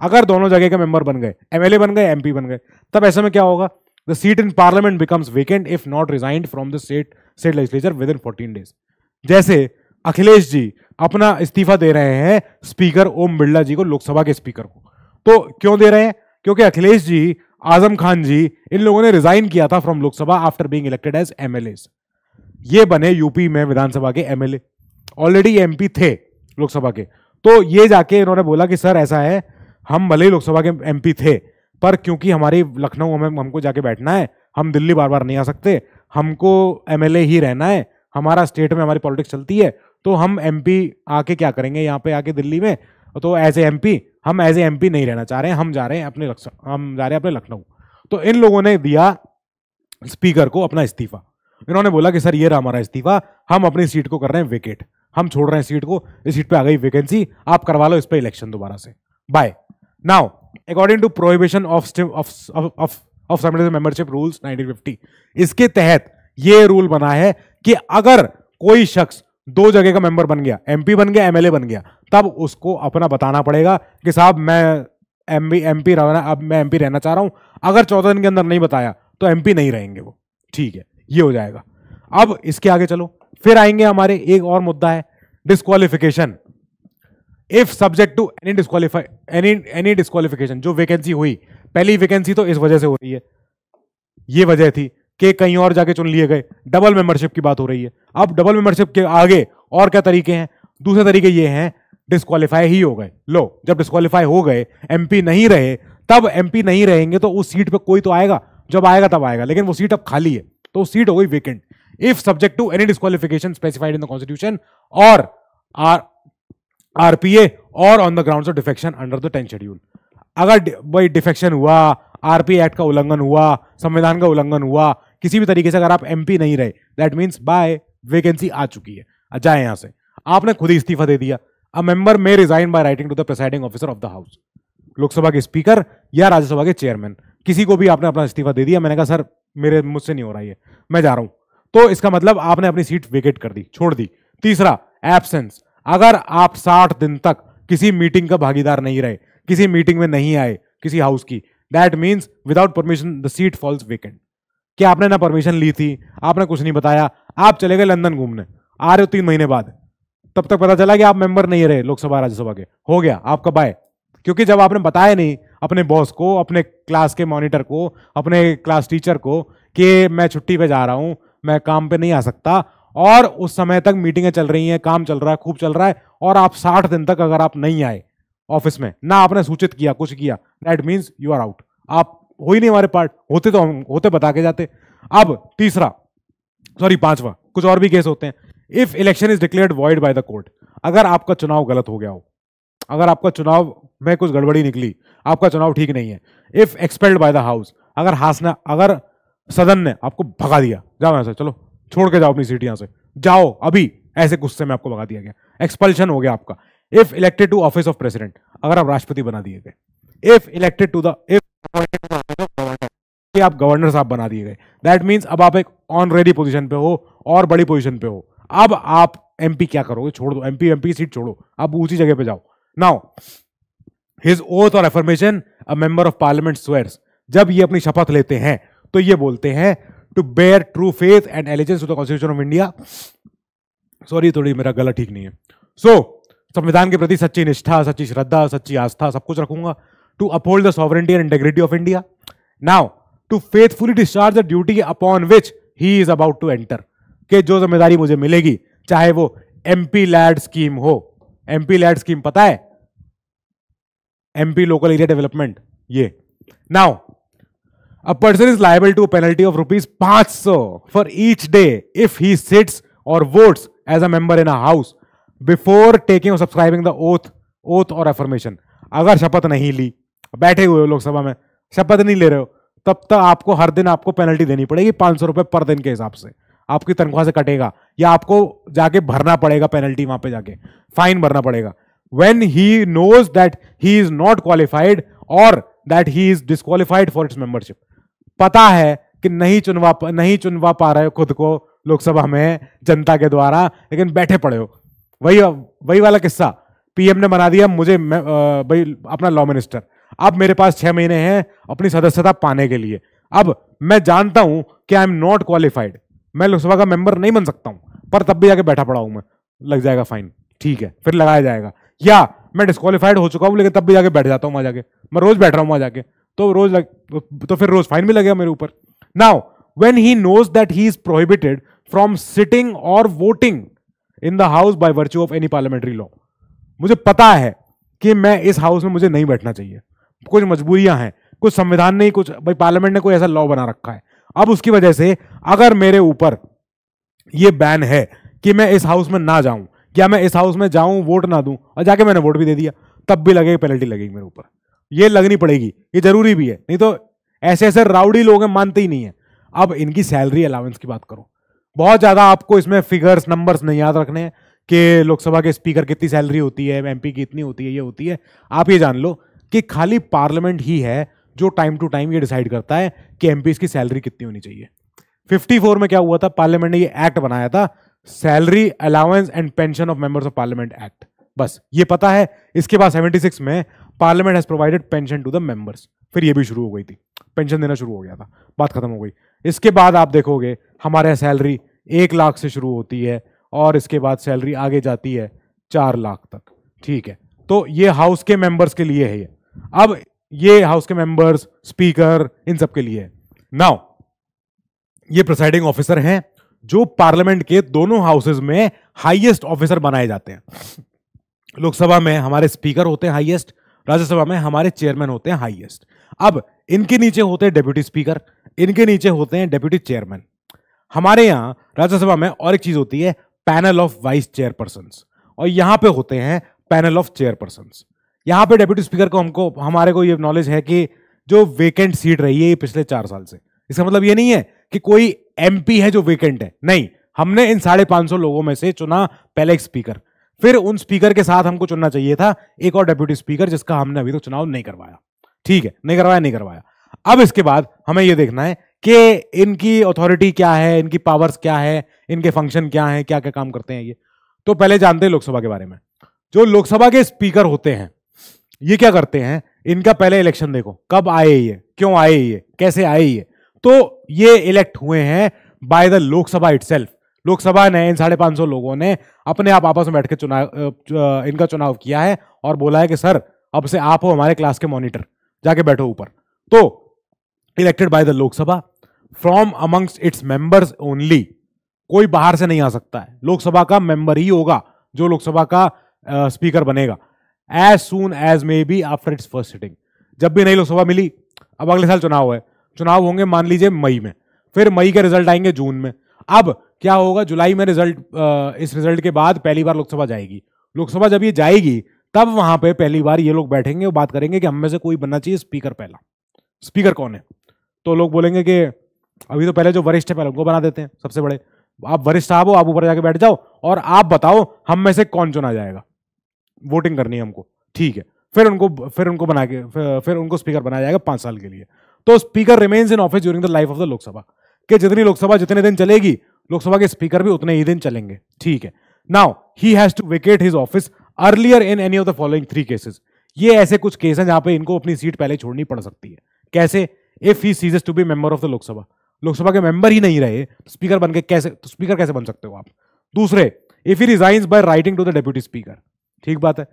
अगर दोनों जगह के मेंबर बन गए एमएलए बन गए एमपी बन गए तब ऐसे में क्या होगा the seat in parliament becomes vacant if not resigned from the state state legislature within fourteen days जैसे अखिलेश जी अपना इस्तीफा दे रहे हैं स्पीकर ओम बिरला जी को लोकसभा के स्पीकर को तो क्यों दे रहे हैं क्योंकि अखिलेश जी आजम खान जी इन लोगों ने रिजाइन किया था from Lok Sabha after being elected as MLA ये बने यूपी में विधानसभा के एमएलए ऑलरेडी एमपी थे लोकसभा के तो ये जाके इन्होंने बोला कि सर ऐसा है हम भले ही लोकसभा के एम थे पर क्योंकि हमारे लखनऊ हमें हमको जाके बैठना है हम दिल्ली बार बार नहीं आ सकते हमको एम ही रहना है हमारा स्टेट में हमारी पॉलिटिक्स चलती है तो हम एमपी आके क्या करेंगे यहाँ पे आके दिल्ली में तो एज ए एम हम एज ए एम नहीं रहना चाह रहे हैं हम जा रहे हैं अपने हम जा रहे हैं अपने लखनऊ तो इन लोगों ने दिया स्पीकर को अपना इस्तीफा इन्होंने बोला कि सर ये रहा हमारा इस्तीफा हम अपनी सीट को कर रहे हैं वेकेट हम छोड़ रहे हैं सीट को इस सीट पे आ गई वैकेंसी आप करवा लो इस पर इलेक्शन दोबारा से by Now, according to prohibition of of of of simultaneous membership rules 1950, इसके तहत ये रूल बना है कि अगर कोई शख्स दो जगह का मेंबर बन गया एमपी बन गया एमएलए बन गया तब उसको अपना बताना पड़ेगा कि साहब मैं एम बी एम पी रहना अब मैं एम पी रहना चाह रहा हूँ अगर चौदह दिन के अंदर नहीं बताया तो एम पी नहीं रहेंगे वो ठीक है ये हो जाएगा अब इसके आगे चलो फिर आएंगे हमारे एक और मुद्दा है disqualification if subject to any disqualify any any जो वैकेंसी हुई पहली वैकेंसी तो इस वजह से हो रही है ये वजह थी कि कहीं और जाके चुन लिए गए डबल मेंबरशिप की बात हो रही है अब डबल मेंबरशिप के आगे और क्या तरीके हैं दूसरे तरीके ये हैं डिस्कालीफाई ही हो गए लो जब डिस्कालीफाई हो गए एमपी नहीं रहे तब एमपी नहीं रहेंगे तो उस सीट पे कोई तो आएगा जब आएगा तब आएगा लेकिन वो सीट अब खाली है तो सीट हो गई vacant if subject to any disqualification specified in the constitution or R RPA और on the ground of defection under the tenth schedule अगर भाई डिफेक्शन हुआ आरपी एक्ट का उल्लंघन हुआ संविधान का उल्लंघन हुआ किसी भी तरीके से अगर आप एमपी नहीं रहे दैट मीन्स बाय वैकेंसी आ चुकी है जाए यहां से आपने खुद ही इस्तीफा दे दिया a member may resign by writing to the presiding officer of the house Lok Sabha के स्पीकर या राज्यसभा के चेयरमैन किसी को भी आपने अपना इस्तीफा दे दिया मैंने कहा सर मेरे मुझसे नहीं हो रहा है मैं जा रहा हूं तो इसका मतलब आपने अपनी सीट वेकेट कर दी छोड़ दी तीसरा एबसेंस अगर आप साठ दिन तक किसी मीटिंग का भागीदार नहीं रहे किसी मीटिंग में नहीं आए किसी हाउस की that means without permission the seat falls vacant क्या आपने ना परमिशन ली थी आपने कुछ नहीं बताया आप चले गए लंदन घूमने आ रहे हो तीन महीने बाद तब तक पता चला कि आप मेंबर नहीं रहे लोकसभा राज्यसभा के हो गया आपका बाय क्योंकि जब आपने बताया नहीं अपने बॉस को अपने क्लास के मॉनिटर को अपने क्लास टीचर को कि मैं छुट्टी पे जा रहा हूं मैं काम पे नहीं आ सकता और उस समय तक मीटिंगें चल रही हैं काम चल रहा है खूब चल रहा है और आप साठ दिन तक अगर आप नहीं आए ऑफिस में ना आपने सूचित किया कुछ किया that means you are out आप हो ही नहीं हमारे पार्ट होते तो हम होते बता के जाते अब तीसरा सॉरी पांचवा कुछ और भी केस होते हैं if election is declared void by the court अगर आपका चुनाव गलत हो गया हो अगर आपका चुनाव में कुछ गड़बड़ी निकली आपका चुनाव ठीक नहीं है if expelled by the house अगर हासना अगर सदन ने आपको भगा दिया जाओ ऐसा चलो छोड़ के जाओ अपनी सीट यहां से जाओ अभी ऐसे गुस्से में आपको लगा दिया गया एक्सपल्शन हो गया आपका if elected to office of president अगर आप राष्ट्रपति बना दिए गए if elected to the if कि आप गवर्नर साहब बना दिए गए दैट मीन्स अब आप एक ऑनरेरी पोजीशन पे हो और बड़ी पोजीशन पे हो अब आप एमपी क्या करोगे छोड़ दो एमपी एमपी सीट छोड़ो अब ऊंची जगह पे जाओ now his oath or affirmation a member of parliament swears जब ये अपनी शपथ लेते हैं तो ये बोलते हैं to bear true faith and allegiance to the constitution of India sorry थोड़ी मेरा गला ठीक नहीं है सो so, संविधान के प्रति सच्ची निष्ठा सच्ची श्रद्धा सच्ची आस्था सब कुछ रखूंगा to uphold the sovereignty and integrity of India now to faithfully discharge the duty upon which he is about to enter के जो जिम्मेदारी मुझे मिलेगी चाहे वो एमपी लैड स्कीम हो एमपी लैड स्कीम पता है एमपी लोकल एरिया डेवलपमेंट ये now A person is liable to a penalty of rupees 500 for each day if he sits or votes as a member in a house before taking or subscribing the oath, oath or affirmation. अगर शपथ नहीं ली बैठे हुए हो लोकसभा में शपथ नहीं ले रहे हो तब तक तो आपको हर दिन आपको पेनल्टी देनी पड़ेगी पाँच सौ रुपये पर दिन के हिसाब से आपकी तनख्वाह से कटेगा या आपको जाके भरना पड़ेगा पेनल्टी वहां पे जाके फाइन भरना पड़ेगा when he knows that he is not qualified or that he is disqualified for its membership पता है कि नहीं चुनवा नहीं चुनवा पा रहे हो खुद को लोकसभा में जनता के द्वारा लेकिन बैठे पड़े हो वही वही वाला किस्सा पीएम ने बना दिया मुझे भाई अपना लॉ मिनिस्टर अब मेरे पास छह महीने हैं अपनी सदस्यता पाने के लिए अब मैं जानता हूं कि आई एम नॉट क्वालिफाइड मैं लोकसभा का मेंबर नहीं बन सकता हूं पर तब भी जाके बैठा पड़ा हूं मैं लग जाएगा फाइन ठीक है फिर लगाया जाएगा या मैं डिस्कालीफाइड हो चुका हूं लेकिन तब भी जाके बैठ जाता हूं वहां जाके मैं रोज बैठ रहा हूं वहां जाके तो रोज लग तो फिर रोज फाइन भी लगेगा मेरे ऊपर now when he knows that he is prohibited from sitting or voting in the house by virtue of any parliamentary law मुझे पता है कि मैं इस हाउस में मुझे नहीं बैठना चाहिए कुछ मजबूरियां हैं कुछ संविधान ने कुछ भाई पार्लियामेंट ने कोई ऐसा लॉ बना रखा है अब उसकी वजह से अगर मेरे ऊपर ये बैन है कि मैं इस हाउस में ना जाऊं या मैं इस हाउस में जाऊं वोट ना दूं और जाके मैंने वोट भी दे दिया तब भी लगेगी पेनल्टी लगेगी मेरे ऊपर ये लगनी पड़ेगी ये जरूरी भी है नहीं तो ऐसे ऐसे राउडी लोग हैं मानते ही नहीं है अब इनकी सैलरी अलाउंस की बात करो बहुत ज़्यादा आपको इसमें फिगर्स नंबर्स नहीं याद रखने हैं कि लोकसभा के स्पीकर कितनी सैलरी होती है एमपी की इतनी होती है ये होती है आप ये जान लो कि खाली पार्लियामेंट ही है जो टाइम टू टाइम ये डिसाइड करता है कि एम की सैलरी कितनी होनी चाहिए 54 में क्या हुआ था पार्लियामेंट ने ये एक्ट बनाया था salary allowance and pension of members of parliament act बस ये पता है इसके बाद 76 में parliament has provided pension to the members फिर ये भी शुरू हो गई थी पेंशन देना शुरू हो गया था बात खत्म हो गई इसके बाद आप देखोगे हमारे सैलरी एक लाख से शुरू होती है और इसके बाद सैलरी आगे जाती है चार लाख तक ठीक है तो ये हाउस के मेंबर्स के लिए है ये अब ये हाउस के मेंबर्स स्पीकर इन सब के लिए है नाउ ये प्रिसाइडिंग ऑफिसर हैं जो पार्लियामेंट के दोनों हाउसेज में हाईएस्ट ऑफिसर बनाए जाते हैं लोकसभा में हमारे स्पीकर होते हैं हाईएस्ट राज्यसभा में हमारे चेयरमैन होते हैं हाईएस्ट अब इनके नीचे होते हैं डेप्यूटी स्पीकर इनके नीचे होते हैं डेप्यूटी चेयरमैन हमारे यहाँ राज्यसभा में और एक चीज होती है पैनल ऑफ वाइस चेयरपर्सन और यहाँ पे होते हैं पैनल ऑफ चेयरपर्सन यहाँ पे डेप्यूटी स्पीकर को हमको हमारे को ये नॉलेज है कि जो वेकेंट सीट रही है ये पिछले चार साल से इसका मतलब ये नहीं है कि कोई एमपी है जो वेकेंट है नहीं हमने इन साढ़े पांच सौ लोगों में से चुना पहले एक स्पीकर फिर उन स्पीकर के साथ हमको चुनना चाहिए था एक और डेप्यूटी स्पीकर जिसका हमने अभी तक तो चुनाव नहीं करवाया ठीक है नहीं करवाया नहीं करवाया अब इसके बाद हमें यह देखना है कि इनकी अथॉरिटी क्या है इनकी पावर्स क्या है इनके फंक्शन क्या है क्या क्या काम करते हैं ये तो पहले जानते हैं लोकसभा के बारे में जो लोकसभा के स्पीकर होते हैं ये क्या करते हैं इनका पहले इलेक्शन देखो कब आए ये क्यों आए ये कैसे आए ये तो ये इलेक्ट हुए हैं by the Lok Sabha itself Lok Sabha ने इन साढ़े पाँच सौ लोगों ने अपने आप आपस में बैठ के चुनाव इनका चुनाव किया है और बोला है कि सर अब से आप हो हमारे क्लास के मॉनिटर जाके बैठो ऊपर तो elected by the Lok Sabha from amongst its members only कोई बाहर से नहीं आ सकता है लोकसभा का मेंबर ही होगा जो लोकसभा का स्पीकर बनेगा as soon as may be after its first sitting जब भी नई लोकसभा मिली अब अगले साल चुनाव है चुनाव होंगे मान लीजिए मई में फिर मई के रिजल्ट आएंगे जून में अब क्या होगा जुलाई में रिजल्ट इस रिजल्ट के बाद पहली बार लोकसभा जाएगी लोकसभा जब ये जाएगी तब वहां पे पहली बार ये लोग बैठेंगे और बात करेंगे कि हम में से कोई बनना चाहिए स्पीकर पहला स्पीकर कौन है तो लोग बोलेंगे कि अभी तो पहले जो वरिष्ठ है पहले उनको बना देते हैं सबसे बड़े आप वरिष्ठ साहब हो आप ऊपर जाके बैठ जाओ और आप बताओ हम में से कौन चुना जाएगा वोटिंग करनी है हमको ठीक है फिर उनको फिर उनको बना के फिर, उनको स्पीकर बनाया जाएगा पांच साल के लिए तो speaker remains in office during the life of the Lok Sabha कि जितनी लोकसभा जितने दिन चलेगी लोकसभा के स्पीकर भी उतने ही दिन चलेंगे ठीक है now he has to vacate his office earlier in any of the following three cases ये ऐसे कुछ केस हैं जहां पे इनको अपनी सीट पहले छोड़नी पड़ सकती है कैसे if he ceases to be member of the Lok Sabha Lok Sabha के मेंबर ही नहीं रहे स्पीकर तो बनके कैसे तो स्पीकर कैसे बन सकते हो आप दूसरे if he resigns by writing to the deputy speaker ठीक बात है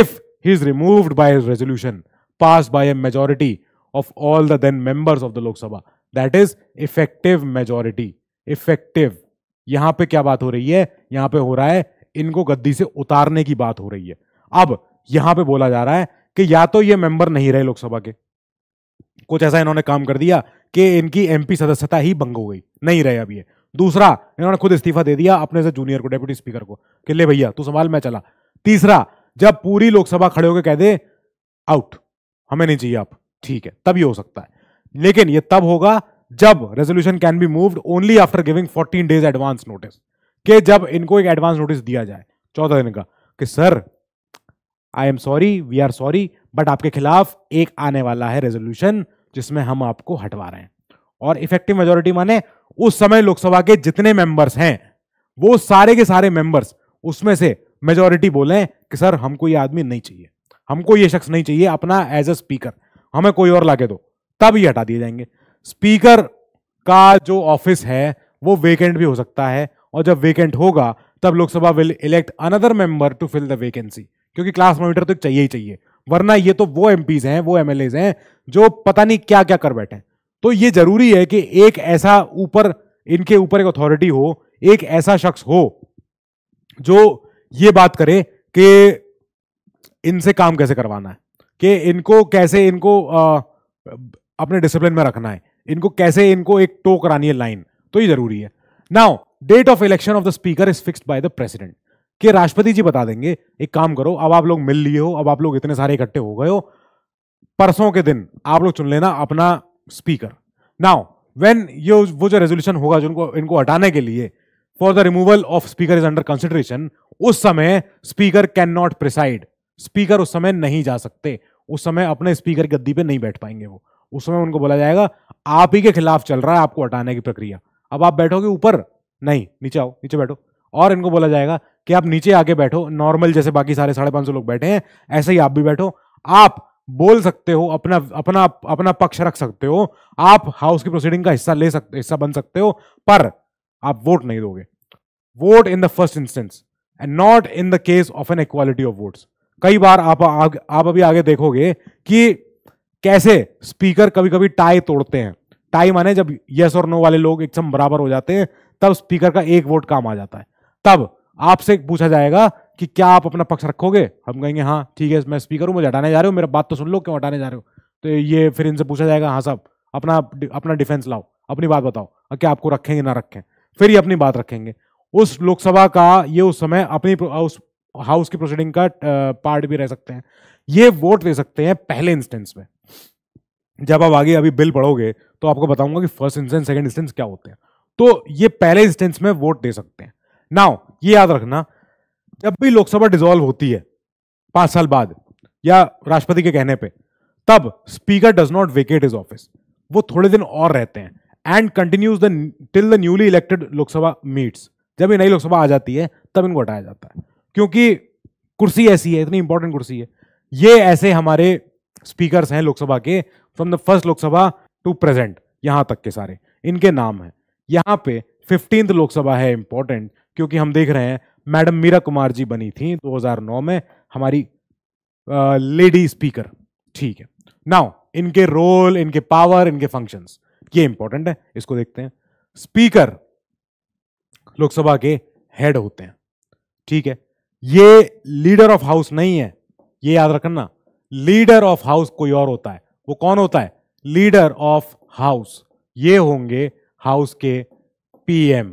if he is removed by resolution pass by a majority of all the then members of the Lok Sabha that is effective majority effective यहां पे क्या बात हो रही है यहां पे हो रहा है इनको गद्दी से उतारने की बात हो रही है अब यहां पे बोला जा रहा है कि या तो ये मेंबर नहीं रहे लोकसभा के कुछ ऐसा इन्होंने काम कर दिया कि इनकी एमपी सदस्यता ही भंग हो गई नहीं रहे अब ये दूसरा इन्होंने खुद इस्तीफा दे दिया अपने से जूनियर को डेप्यूटी स्पीकर को कि ले भैया तू संभाल मैं चला तीसरा जब पूरी लोकसभा खड़े होकर कह दे आउट हमें नहीं चाहिए आप ठीक है तब ये हो सकता है लेकिन ये तब होगा जब resolution can be moved only after giving 14 days advance notice के जब इनको एक एडवांस नोटिस दिया जाए चौदह दिन का कि sir I am sorry we are sorry but आपके खिलाफ एक आने वाला है रेजोल्यूशन जिसमें हम आपको हटवा रहे हैं और इफेक्टिव मेजोरिटी माने उस समय लोकसभा के जितने मेंबर्स हैं वो सारे के सारे मेंबर्स उसमें से मेजोरिटी बोले कि सर हमको ये आदमी नहीं चाहिए हमको ये शख्स नहीं चाहिए अपना एज अ स्पीकर हमें कोई और लाके दो तब ये हटा दिए जाएंगे स्पीकर का जो ऑफिस है वो वेकेंट भी हो सकता है और जब वेकेंट होगा तब Lok Sabha will elect another member to fill the vacancy क्योंकि क्लास मॉनिटर तो चाहिए ही चाहिए वरना ये तो वो एम हैं वो एम हैं जो पता नहीं क्या क्या कर बैठे तो ये जरूरी है कि एक ऐसा ऊपर इनके ऊपर एक अथॉरिटी हो एक ऐसा शख्स हो जो ये बात करे कि इनसे काम कैसे करवाना है कि इनको कैसे इनको आ, अपने डिसिप्लिन में रखना है इनको कैसे इनको एक टो करानी है लाइन तो ये जरूरी है now date of election of the speaker is fix by the president कि राष्ट्रपति जी बता देंगे एक काम करो अब आप लोग मिल लिए हो अब आप लोग इतने सारे इकट्ठे हो गए हो परसों के दिन आप लोग चुन लेना अपना स्पीकर नाउ वेन ये वो जो रेजोल्यूशन होगा जो इनको इनको हटाने के लिए for the removal of speaker is under consideration उस समय speaker can not preside speaker उस समय नहीं जा सकते उस समय अपने स्पीकर गद्दी पे नहीं बैठ पाएंगे वो उस समय उनको बोला जाएगा आप ही के खिलाफ चल रहा है आपको हटाने की प्रक्रिया अब आप बैठोगे ऊपर नहीं नीचे आओ नीचे बैठो और इनको बोला जाएगा कि आप नीचे आके बैठो नॉर्मल जैसे बाकी सारे साढ़े पांच सौ लोग बैठे हैं ऐसे ही आप भी बैठो आप बोल सकते हो अपना अपना अपना पक्ष रख सकते हो आप हाउस की प्रोसीडिंग का हिस्सा ले सकते हिस्सा बन सकते हो पर आप वोट नहीं दोगे vote in the first instance and not in the case of an equality of votes कई बार आप आग, आप अभी आगे देखोगे कि कैसे स्पीकर कभी कभी टाई तोड़ते हैं टाई माने जब यस और नो वाले लोग एकदम बराबर हो जाते हैं तब स्पीकर का एक वोट काम आ जाता है तब आपसे पूछा जाएगा कि क्या आप अपना पक्ष रखोगे हम कहेंगे हाँ ठीक है मैं स्पीकर हूँ मुझे हटाने जा रहे हो मेरा बात तो सुन लो क्यों हटाने जा रहे हो तो ये फिर इनसे पूछा जाएगा हाँ साहब अपना अपना डिफेंस लाओ अपनी बात बताओ क्या आपको रखेंगे ना रखें फिर ये अपनी बात रखेंगे उस लोकसभा का ये उस समय अपनी उस हाउस की प्रोसीडिंग का पार्ट भी रह सकते हैं ये वोट दे सकते हैं पहले इंस्टेंस में जब आप आगे अभी बिल पढ़ोगे तो आपको बताऊंगा कि फर्स्ट इंस्टेंस सेकंड इंस्टेंस क्या होते हैं तो ये पहले इंस्टेंस में वोट दे सकते हैं नाउ ये याद रखना जब भी लोकसभा डिजोल्व होती है पांच साल बाद या राष्ट्रपति के कहने पे तब speaker does not vacate is office वो थोड़े दिन और रहते हैं and continues the till the newly elected Lok Sabha meets जब ये नई लोकसभा आ जाती है तब इनको हटाया जाता है क्योंकि कुर्सी ऐसी है इतनी इंपॉर्टेंट कुर्सी है ये ऐसे हमारे स्पीकर्स हैं लोकसभा के from the first Lok Sabha to present यहां तक के सारे इनके नाम हैं यहां पे फिफ्टींथ लोकसभा है इंपॉर्टेंट क्योंकि हम देख रहे हैं मैडम मीरा कुमार जी बनी थी 2009 में हमारी लेडी स्पीकर ठीक है नाउ इनके रोल इनके पावर इनके फंक्शंस ये इंपॉर्टेंट है इसको देखते हैं स्पीकर लोकसभा के हेड होते हैं ठीक है ये लीडर ऑफ हाउस नहीं है ये याद रखना लीडर ऑफ हाउस कोई और होता है वो कौन होता है लीडर ऑफ हाउस ये होंगे हाउस के पीएम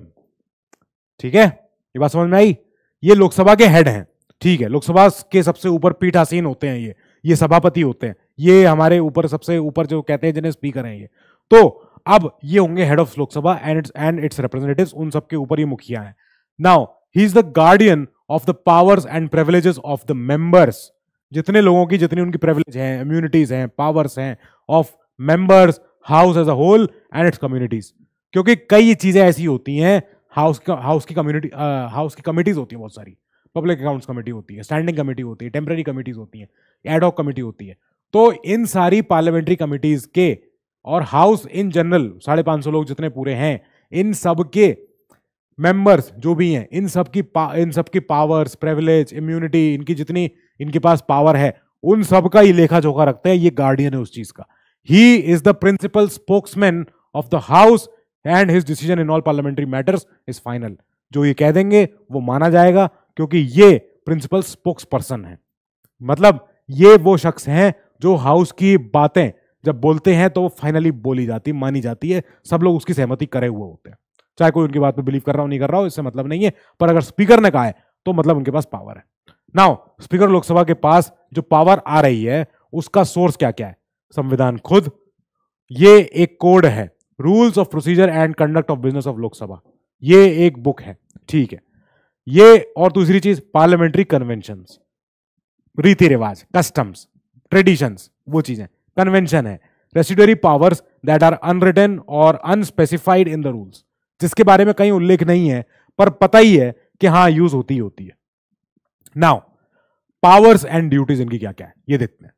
ठीक है ये बात समझ में आई ये लोकसभा के हेड हैं ठीक है लोकसभा के सबसे ऊपर पीठासीन होते हैं ये ये सभापति होते हैं ये हमारे ऊपर सबसे ऊपर जो कहते हैं जिन्हें स्पीकर हैं ये तो अब ये होंगे head of Lok Sabha and its and its representative उन सबके ऊपर ही मुखिया है now he is the guardian of the powers and privileges of the members जितने लोगों की जितनी उनकी प्रेवलेज हैं इम्यूनिटीज हैं पावर्स हैं of members house as a whole and its communities क्योंकि कई चीज़ें ऐसी होती हैं हाउस हाउस की कम्युनिटी हाउस की कमेटीज होती हैं बहुत सारी पब्लिक अकाउंट्स कमेटी होती है स्टैंडिंग कमेटी होती है टेम्प्रेरी कमेटीज होती हैं एडॉक कमेटी होती है तो इन सारी पार्लियामेंट्री कमेटीज़ के और हाउस इन जनरल साढ़े पाँच सौ लोग जितने पूरे हैं इन सब के मेंबर्स जो भी हैं इन सब की पा, इन सब की पावर्स प्रेवलेज इम्यूनिटी इनकी जितनी इनके पास पावर है उन सब का ही लेखा जोखा रखते हैं ये गार्डियन है उस चीज का he is the principal spokesman of the house and his decision in all parliamentary matters is final जो ये कह देंगे वो माना जाएगा क्योंकि ये प्रिंसिपल स्पोक्स पर्सन है मतलब ये वो शख्स हैं जो हाउस की बातें जब बोलते हैं तो वो फाइनली बोली जाती मानी जाती है सब लोग उसकी सहमति करे हुए होते हैं चाहे कोई उनकी बात पे बिलीव कर रहा हो नहीं कर रहा हो इससे मतलब नहीं है पर अगर स्पीकर ने कहा है तो मतलब उनके पास पावर है नाउ स्पीकर लोकसभा के पास जो पावर आ रही है उसका सोर्स क्या क्या है संविधान खुद ये एक कोड है rules of procedure and conduct of business of Lok Sabha ये एक बुक है ठीक है ये और दूसरी चीज पार्लियामेंट्री कन्वेंशन रीति रिवाज कस्टम्स ट्रेडिशंस वो चीजें कन्वेंशन है residuary powers that are unwritten or unspecified in the rules जिसके बारे में कहीं उल्लेख नहीं है पर पता ही है कि हाँ यूज होती ही होती है नाउ पावर्स एंड ड्यूटीज इनकी क्या क्या है ये देखते हैं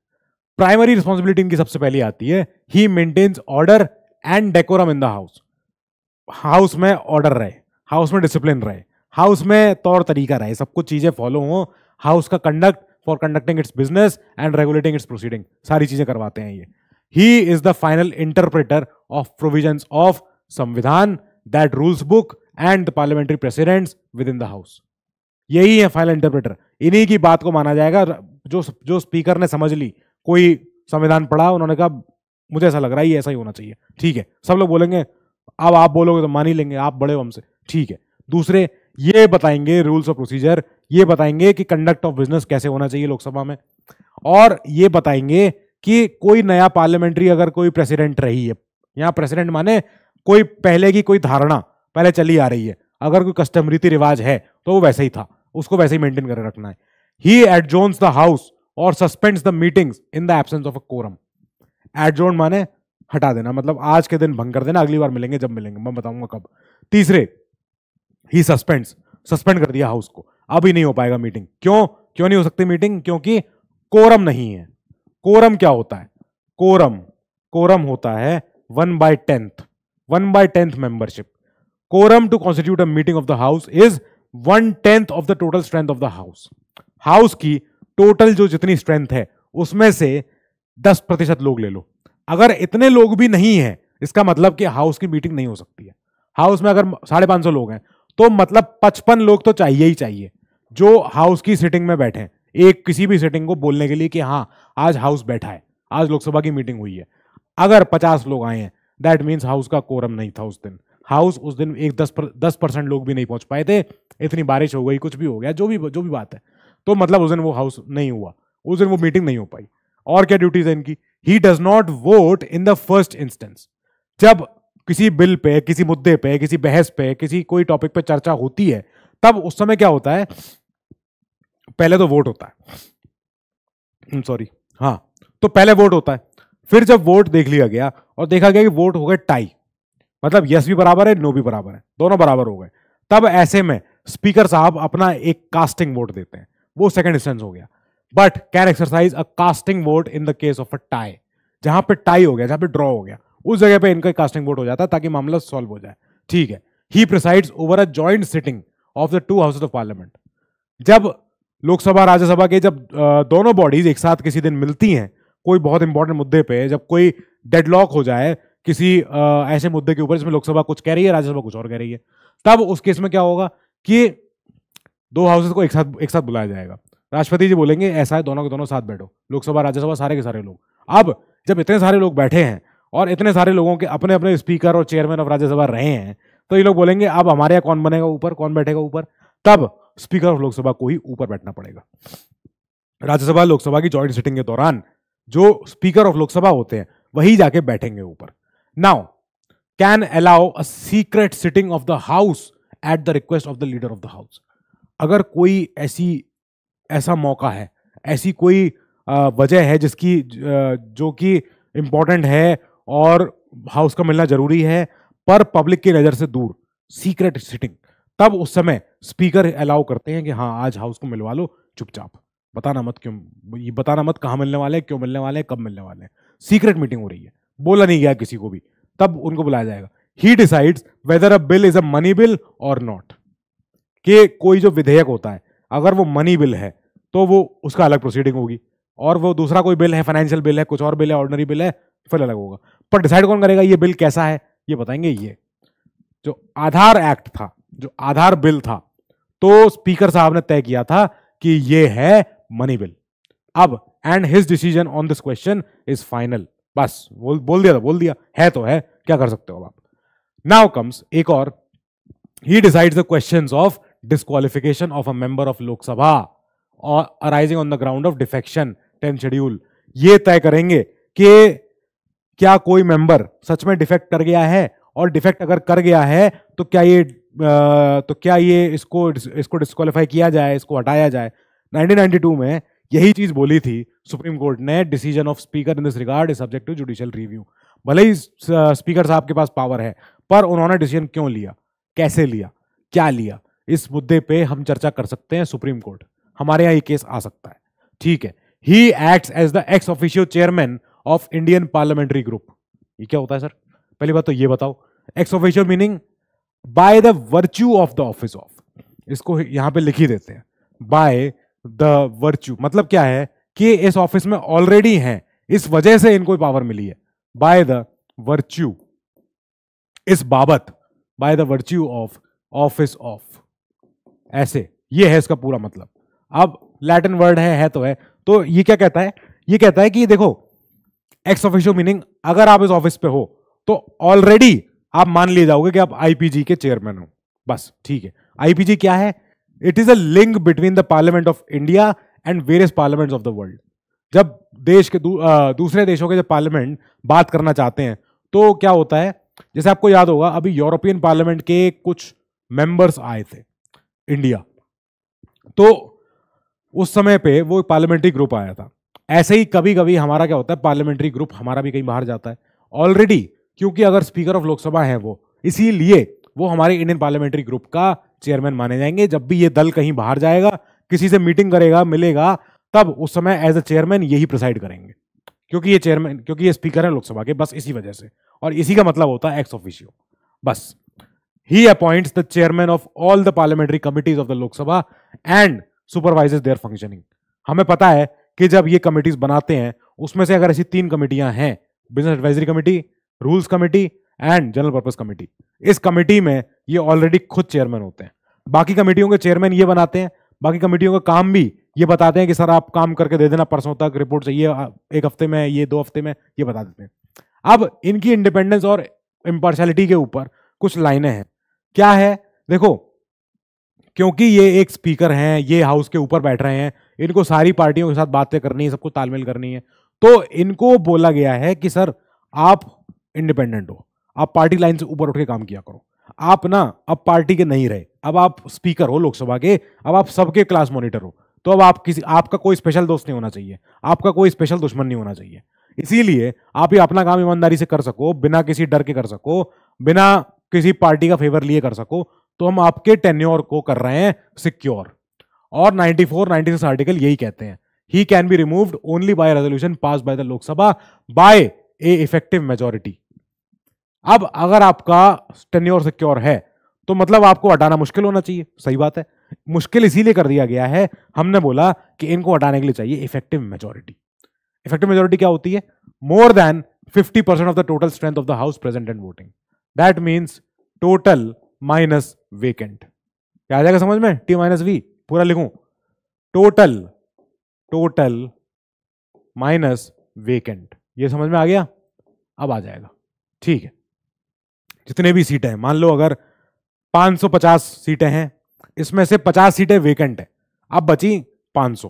प्राइमरी रिस्पॉन्सिबिलिटी इनकी सबसे पहली आती है he maintains order and decorum in the house house में ऑर्डर रहे हाउस में डिसिप्लिन रहे हाउस में तौर तरीका रहे सब कुछ चीज़ें फॉलो हों हाउस का conduct for conducting its business and regulating its proceeding सारी चीज़ें करवाते हैं ये he is the final interpreter of provision of संविधान that rules book and the parliamentary precedents within the house यही है फाइनल इंटरप्रेटर इन्हीं की बात को माना जाएगा जो जो स्पीकर ने समझ ली कोई संविधान पढ़ा उन्होंने कहा मुझे ऐसा लग रहा है ये ऐसा ही होना चाहिए ठीक है सब लोग बोलेंगे अब आप बोलोगे तो मान ही लेंगे आप बड़े हो हमसे ठीक है दूसरे ये बताएंगे रूल्स ऑफ प्रोसीजर ये बताएंगे कि कंडक्ट ऑफ बिजनेस कैसे होना चाहिए लोकसभा में और ये बताएंगे कि कोई नया पार्लियामेंट्री अगर कोई प्रेसिडेंट रही है यहाँ प्रेसिडेंट माने कोई पहले की कोई धारणा पहले चली आ रही है अगर कोई कस्टम रीति रिवाज है तो वो वैसे ही था उसको वैसे ही मेंटेन कर रखना है he adjourns the house or suspends the meetings in the absence of a quorum जोन माने हटा देना मतलब आज के दिन भंग कर देना अगली बार मिलेंगे जब मिलेंगे मैं बताऊंगा कब तीसरे ही सस्पेंड्स सस्पेंड कर दिया हाउस को अभी नहीं हो पाएगा मीटिंग क्यों क्यों नहीं हो सकती मीटिंग क्योंकि कोरम नहीं है कोरम क्या होता है कोरम कोरम होता है one by tenth one by tenth membership quorum to constitute meeting of the house is one tenth of the total strength of the house house की टोटल जो जितनी स्ट्रेंथ है उसमें से दस प्रतिशत लोग ले लो अगर इतने लोग भी नहीं है इसका मतलब कि हाउस की मीटिंग नहीं हो सकती है हाउस में अगर साढ़े पांच सौ लोग हैं तो मतलब पचपन लोग तो चाहिए ही चाहिए जो हाउस की सिटिंग में बैठे एक किसी भी सिटिंग को बोलने के लिए कि हाँ आज हाउस बैठा है आज लोकसभा की मीटिंग हुई है अगर पचास लोग आए हैं दैट मीन्स हाउस का कोरम नहीं था उस दिन हाउस उस दिन एक दस पर दस परसेंट लोग भी नहीं पहुंच पाए थे इतनी बारिश हो गई कुछ भी हो गया जो भी जो भी बात है तो मतलब उस दिन वो हाउस नहीं हुआ उस दिन वो मीटिंग नहीं हो पाई और क्या ड्यूटीज है इनकी he does not vote in the first instance जब किसी बिल पे किसी मुद्दे पे किसी बहस पे किसी कोई टॉपिक पे चर्चा होती है तब उस समय क्या होता है पहले तो वोट होता है सॉरी hmm, हाँ तो पहले वोट होता है फिर जब वोट देख लिया गया और देखा गया कि वोट हो गए टाई मतलब यस भी बराबर है नो भी बराबर है दोनों बराबर हो गए तब ऐसे में स्पीकर साहब अपना एक कास्टिंग वोट देते हैं वो सेकंड इंस्टेंस हो गया but can exercise a casting vote in the case of a tie जहां पे टाई हो गया जहां पे ड्रॉ हो गया उस जगह पे इनका कास्टिंग वोट हो जाता है ताकि मामला सॉल्व हो जाए ठीक है he presides over a joint sitting of the two houses of parliament जब लोकसभा राज्यसभा के जब दोनों बॉडीज एक साथ किसी दिन मिलती हैं कोई बहुत इंपॉर्टेंट मुद्दे पे जब कोई डेडलॉक हो जाए किसी आ, ऐसे मुद्दे के ऊपर जिसमें लोकसभा कुछ कह रही है राज्यसभा कुछ और कह रही है तब उस केस में क्या होगा कि दो हाउसेस को एक साथ एक साथ बुलाया जाएगा राष्ट्रपति जी बोलेंगे ऐसा है दोनों के दोनों साथ बैठो लोकसभा राज्यसभा सारे के सारे लोग अब जब इतने सारे लोग बैठे हैं और इतने सारे लोगों के अपने अपने स्पीकर और चेयरमैन ऑफ राज्यसभा रहे हैं तो ये लोग बोलेंगे अब हमारे यहाँ कौन बनेगा ऊपर कौन बैठेगा ऊपर तब स्पीकर ऑफ लोकसभा को ही ऊपर बैठना पड़ेगा राज्यसभा लोकसभा की ज्वाइंट सिटिंग के दौरान जो स्पीकर ऑफ लोकसभा होते हैं वही जाके बैठेंगे ऊपर Now, can allow a secret sitting of the house at the request of the leader of the house. अगर कोई ऐसी ऐसा मौका है ऐसी कोई वजह है जिसकी जो कि इम्पोर्टेंट है और हाउस का मिलना जरूरी है पर पब्लिक की नज़र से दूर सीक्रेट सिटिंग तब उस समय स्पीकर अलाउ करते हैं कि हाँ आज हाउस को मिलवा लो चुपचाप बताना मत क्यों ये बताना मत कहाँ मिलने वाले हैं क्यों मिलने वाले हैं कब मिलने वाले हैं सीक्रेट मीटिंग हो रही है बोला नहीं गया किसी को भी तब उनको बुलाया जाएगा he decides whether a bill is a money bill और नॉट के कोई जो विधेयक होता है अगर वो मनी बिल है तो वो उसका अलग प्रोसीडिंग होगी और वो दूसरा कोई बिल है फाइनेंशियल बिल है कुछ और बिल है ऑर्डनरी बिल है फिर अलग होगा पर डिसाइड कौन करेगा ये बिल कैसा है ये बताएंगे ये जो आधार एक्ट था जो आधार बिल था तो स्पीकर साहब ने तय किया था कि ये है मनी बिल अब and his decision on this question is final बस बोल बोल दिया था बोल दिया है तो है क्या कर सकते हो आप नाउ कम्स एक और he decides the questions of disqualification of a member of Lok Sabha or arising on the ground of defection tenth schedule ये तय करेंगे कि क्या कोई मेंबर सच में डिफेक्ट कर गया है और डिफेक्ट अगर कर गया है तो क्या ये तो क्या ये इसको इसको डिस्कालीफाई किया जाए इसको हटाया जाए 1992 में यही चीज बोली थी सुप्रीम कोर्ट ने decision of speaker in this regard is subject to judicial review भले ही स्पीकर uh, साहब के पास पावर है पर उन्होंने डिसीजन क्यों लिया कैसे लिया क्या लिया इस मुद्दे पे हम चर्चा कर सकते हैं सुप्रीम कोर्ट हमारे यहाँ ये केस आ सकता है ठीक है he act as the ex officio chairman of Indian parliamentary group ये क्या होता है सर पहली बात तो ये बताओ ex officio meaning by the virtue of the office of इसको यहां पे लिख ही देते हैं बाय द वर्च्यू मतलब क्या है कि इस ऑफिस में ऑलरेडी हैं इस वजह से इनको पावर मिली है बाय द वर्च्यू इस बाबत by the virtue of office of ऐसे ये है इसका पूरा मतलब अब लैटिन वर्ड है है तो है तो ये क्या कहता है ये कहता है कि देखो एक्स ऑफिशियो मीनिंग अगर आप इस ऑफिस पे हो तो ऑलरेडी आप मान लिए जाओगे कि आप आईपीजी के चेयरमैन हो बस ठीक है आईपीजी क्या है it is a link between the parliament of India and various parliament of the world जब देश के दू, आ, दूसरे देशों के जब पार्लियामेंट बात करना चाहते हैं तो क्या होता है जैसे आपको याद होगा अभी यूरोपियन पार्लियामेंट के कुछ मेंबर्स आए थे इंडिया तो उस समय पे वो पार्लियामेंट्री ग्रुप आया था ऐसे ही कभी कभी हमारा क्या होता है पार्लियामेंट्री ग्रुप हमारा भी कहीं बाहर जाता है ऑलरेडी क्योंकि अगर स्पीकर ऑफ लोकसभा है वो इसीलिए वो हमारे इंडियन पार्लियामेंट्री ग्रुप का चेयरमैन माने जाएंगे जब भी ये दल कहीं बाहर जाएगा किसी से मीटिंग करेगा मिलेगा तब उस समय एज अ चेयरमैन यही प्रिसाइड करेंगे क्योंकि ये चेयरमैन क्योंकि ये स्पीकर है लोकसभा के बस इसी वजह से और इसी का मतलब होता है एक्स ऑफिशियो बस he appoint the chairman of all the parliamentary committees of the Lok Sabha and supervise their functioning हमें पता है कि जब ये कमिटीज बनाते हैं उसमें से अगर ऐसी तीन कमेटियां हैं business advisory committee rules committee and general purpose committee इस कमेटी में ये ऑलरेडी खुद चेयरमैन होते हैं बाकी कमेटियों के चेयरमैन ये बनाते हैं बाकी कमेटियों का काम भी ये बताते हैं कि सर आप काम करके दे देना परसों तक रिपोर्ट चाहिए एक हफ्ते में ये दो हफ्ते में ये बता देते हैं अब इनकी इंडिपेंडेंस और इम्पार्शलिटी के ऊपर कुछ लाइनें हैं क्या है देखो क्योंकि ये एक स्पीकर हैं ये हाउस के ऊपर बैठ रहे हैं इनको सारी पार्टियों के साथ बातें करनी है सबको तालमेल करनी है तो इनको बोला गया है कि सर आप इंडिपेंडेंट हो आप पार्टी लाइन से ऊपर उठ के काम किया करो आप ना अब पार्टी के नहीं रहे अब आप स्पीकर हो लोकसभा के अब आप सबके क्लास मॉनिटर हो तो अब आप किसी आपका कोई स्पेशल दोस्त नहीं होना चाहिए आपका कोई स्पेशल दुश्मन नहीं होना चाहिए इसीलिए आप ये अपना काम ईमानदारी से कर सको बिना किसी डर के कर सको बिना किसी पार्टी का फेवर लिए कर सको तो हम आपके टेन्योर को कर रहे हैं सिक्योर और 94 सिक्स आर्टिकल यही कहते हैं he can be removed only by resolution pass by the Lok Sabha by a effective majority अब अगर आपका टेन्योर सिक्योर है तो मतलब आपको हटाना मुश्किल होना चाहिए सही बात है मुश्किल इसीलिए कर दिया गया है हमने बोला कि इनको हटाने के लिए चाहिए इफेक्टिव मेजोरिटी इफेक्टिव मेजोरिटी क्या होती है more than 50 percent of the total strength of the house present and voting that means total minus vacant क्या आ जाएगा समझ में टी माइनस वी पूरा लिखूं टोटल टोटल माइनस वेकेंट ये समझ में आ गया अब आ जाएगा ठीक है जितने भी सीटें हैं मान लो अगर 550 सीटें हैं इसमें से 50 सीटें वेकेंट है अब बची 500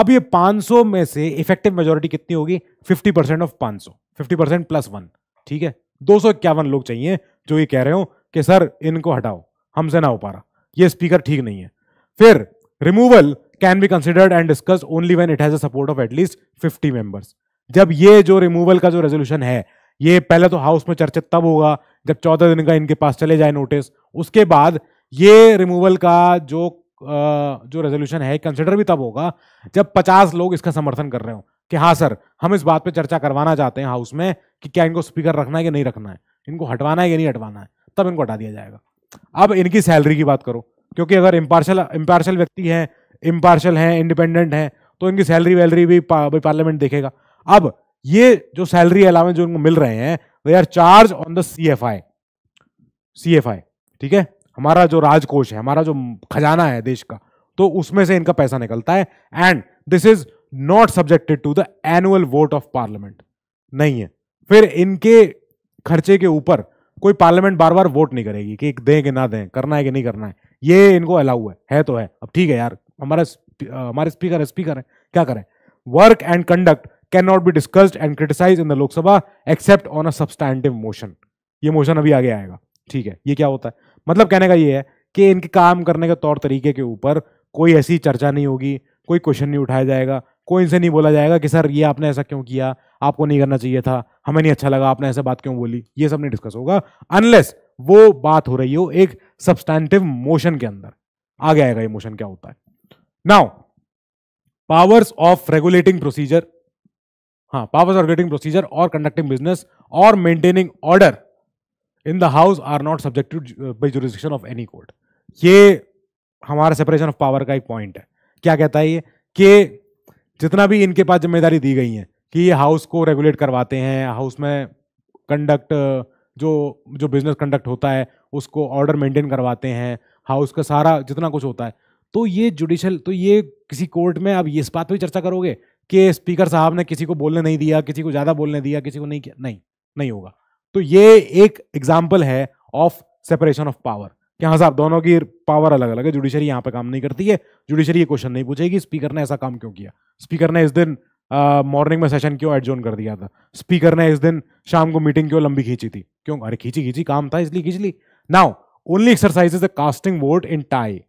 अब ये 500 में से इफेक्टिव मेजोरिटी कितनी होगी 50 percent of 500 50 percent plus one ठीक है दो लोग चाहिए जो ये कह रहे हो कि सर इनको हटाओ हमसे ना हो पा रहा ये स्पीकर ठीक नहीं है फिर removal can be considered and discuss only when it has support of at least fifty members जब ये जो रिमूवल का जो रेजोल्यूशन है ये पहले तो हाउस में चर्चित तब होगा जब चौदह दिन का इनके पास चले जाए नोटिस उसके बाद ये रिमूवल का जो जो रेजोल्यूशन है कंसिडर भी तब होगा जब पचास लोग इसका समर्थन कर रहे हो कि हाँ सर हम इस बात पे चर्चा करवाना चाहते हैं हाउस में कि क्या इनको स्पीकर रखना है कि नहीं रखना है इनको हटवाना है कि नहीं हटवाना है तब इनको हटा दिया जाएगा अब इनकी सैलरी की बात करो क्योंकि अगर इम्पार्शल इम्पार्शल व्यक्ति हैं इम्पार्शल हैं इंडिपेंडेंट हैं तो इनकी सैलरी वैलरी भी, भी पार्लियामेंट देखेगा अब ये जो सैलरी अलावेंस जो इनको मिल रहे हैं वे are charge on the C F I C F I ठीक है हमारा जो राजकोष है हमारा जो खजाना है देश का तो उसमें से इनका पैसा निकलता है and this is not subjected to the annual vote of parliament नहीं है फिर इनके खर्चे के ऊपर कोई पार्लियामेंट बार बार वोट नहीं करेगी कि दें कि ना दें करना है कि नहीं करना है ये इनको अलाउ है है तो है अब ठीक है यार हमारा हमारे स्पीकर है स्पीकर है क्या करें work and conduct cannot be discussed and criticized in the Lok Sabha except on a substantive motion. ये मोशन अभी आगे आएगा ठीक है ये क्या होता है मतलब कहने का ये है कि इनके काम करने के तौर तरीके के ऊपर कोई ऐसी चर्चा नहीं होगी कोई क्वेश्चन नहीं उठाया जाएगा कोई इनसे नहीं बोला जाएगा कि सर ये आपने ऐसा क्यों किया आपको नहीं करना चाहिए था हमें नहीं अच्छा लगा आपने ऐसा बात क्यों बोली ये सब नहीं डिस्कस होगा अनलेस वो बात हो रही हो एक सब्सटैंटिव मोशन के अंदर आगे आएगा ये मोशन क्या होता है now powers of regulating procedure हाँ powers uh, of getting procedure और कंडक्टिंग बिजनेस और maintaining order in the house are not subjected by jurisdiction of any court ये हमारा सेपरेशन ऑफ पावर का एक पॉइंट है क्या कहता है ये कि जितना भी इनके पास जिम्मेदारी दी गई है कि ये हाउस को रेगुलेट करवाते हैं हाउस में कंडक्ट uh, जो जो बिजनेस कंडक्ट होता है उसको ऑर्डर मेंटेन करवाते हैं हाउस का सारा जितना कुछ होता है तो ये जुडिशल तो ये किसी कोर्ट में अब ये इस बात पर चर्चा करोगे कि स्पीकर साहब ने किसी को बोलने नहीं दिया किसी को ज़्यादा बोलने दिया किसी को नहीं किया नहीं नहीं होगा तो ये एक एग्जाम्पल है ऑफ सेपरेशन ऑफ पावर कि हाँ साहब दोनों की पावर अलग अलग है जुडिशरी यहाँ पे काम नहीं करती है जुडिशरी ये क्वेश्चन नहीं पूछेगी स्पीकर ने ऐसा काम क्यों किया स्पीकर ने इस दिन मॉर्निंग में सेशन क्यों एडजोन कर दिया था स्पीकर ने इस दिन शाम को मीटिंग क्यों लंबी खींची थी क्यों अरे खींची खींची काम था इसलिए खींच ली now only exercise is a casting vote in tie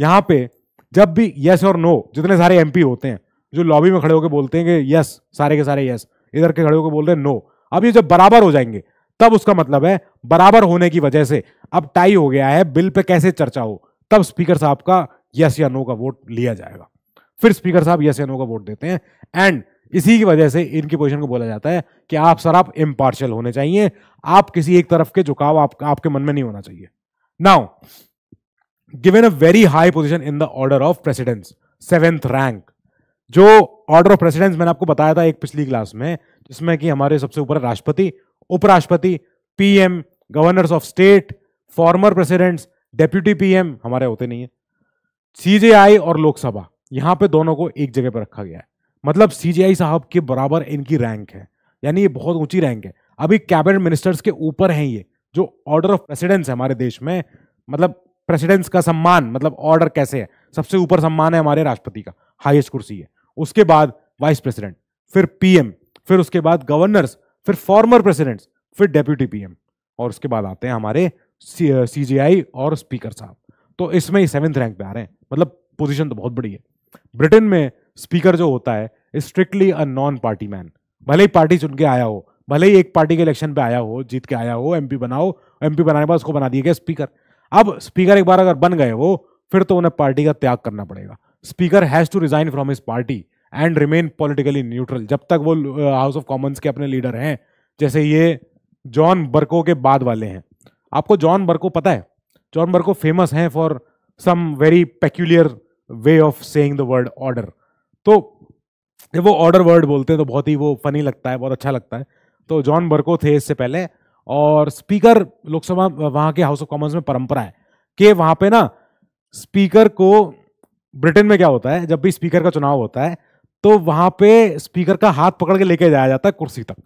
यहाँ पे जब भी येस और नो जितने सारे एमपी होते हैं जो लॉबी में खड़े होकर बोलते हैं कि यस सारे के सारे यस इधर के खड़े होकर बोलते हैं नो अब ये जब बराबर हो जाएंगे तब उसका मतलब है बराबर होने की वजह से अब टाई हो गया है बिल पे कैसे चर्चा हो तब स्पीकर साहब का यस या नो का वोट लिया जाएगा फिर स्पीकर साहब यस या नो का वोट देते हैं एंड इसी की वजह से इनकी पोजीशन को बोला जाता है कि आप सर आप इम्पार्शल होने चाहिए आप किसी एक तरफ के झुकाव आप, आपके मन में नहीं होना चाहिए now given a very high position in the order of precedence seventh rank जो ऑर्डर ऑफ प्रेसिडेंस मैंने आपको बताया था एक पिछली क्लास में जिसमें कि हमारे सबसे ऊपर राष्ट्रपति उपराष्ट्रपति PM governors of state former presidents deputy PM हमारे होते नहीं है सीजेआई और लोकसभा यहां पे दोनों को एक जगह पर रखा गया है मतलब सीजेआई साहब के बराबर इनकी रैंक है यानी ये बहुत ऊंची रैंक है अभी कैबिनेट मिनिस्टर्स के ऊपर हैं ये जो ऑर्डर ऑफ प्रेसिडेंस है हमारे देश में मतलब प्रेसिडेंस का सम्मान मतलब ऑर्डर कैसे है सबसे ऊपर सम्मान है हमारे राष्ट्रपति का हाईएस्ट कुर्सी है उसके बाद वाइस प्रेसिडेंट फिर पीएम फिर उसके बाद गवर्नर्स फिर फॉर्मर प्रेसिडेंट्स फिर डेप्यूटी पीएम और उसके बाद आते हैं हमारे सीजीआई और स्पीकर साहब तो इसमें ही रैंक पे आ रहे हैं मतलब पोजीशन तो बहुत बड़ी है ब्रिटेन में स्पीकर जो होता है strictly a non party man भले ही पार्टी चुन के आया हो भले ही एक पार्टी के इलेक्शन पे आया हो जीत के आया हो एमपी बनाओ एमपी बनाने के बाद उसको बना दिया गया स्पीकर अब स्पीकर एक बार अगर बन गए वो फिर तो उन्हें पार्टी का त्याग करना पड़ेगा speaker has to resign from his party and remain politically neutral जब तक वो हाउस ऑफ कॉमन्स के अपने लीडर हैं जैसे ये जॉन बर्को के बाद वाले हैं आपको जॉन बर्को पता है जॉन बर्को फेमस हैं for some very peculiar way of saying the word order तो जब वो ऑर्डर वर्ड बोलते हैं तो बहुत ही वो फनी लगता है बहुत अच्छा लगता है तो जॉन बर्को थे इससे पहले और स्पीकर लोकसभा वहाँ के हाउस ऑफ कॉमन्स में परंपरा है कि वहाँ पे ना स्पीकर को ब्रिटेन में क्या होता है जब भी स्पीकर का चुनाव होता है तो वहां पे स्पीकर का हाथ पकड़ के लेके जाया जाता है कुर्सी तक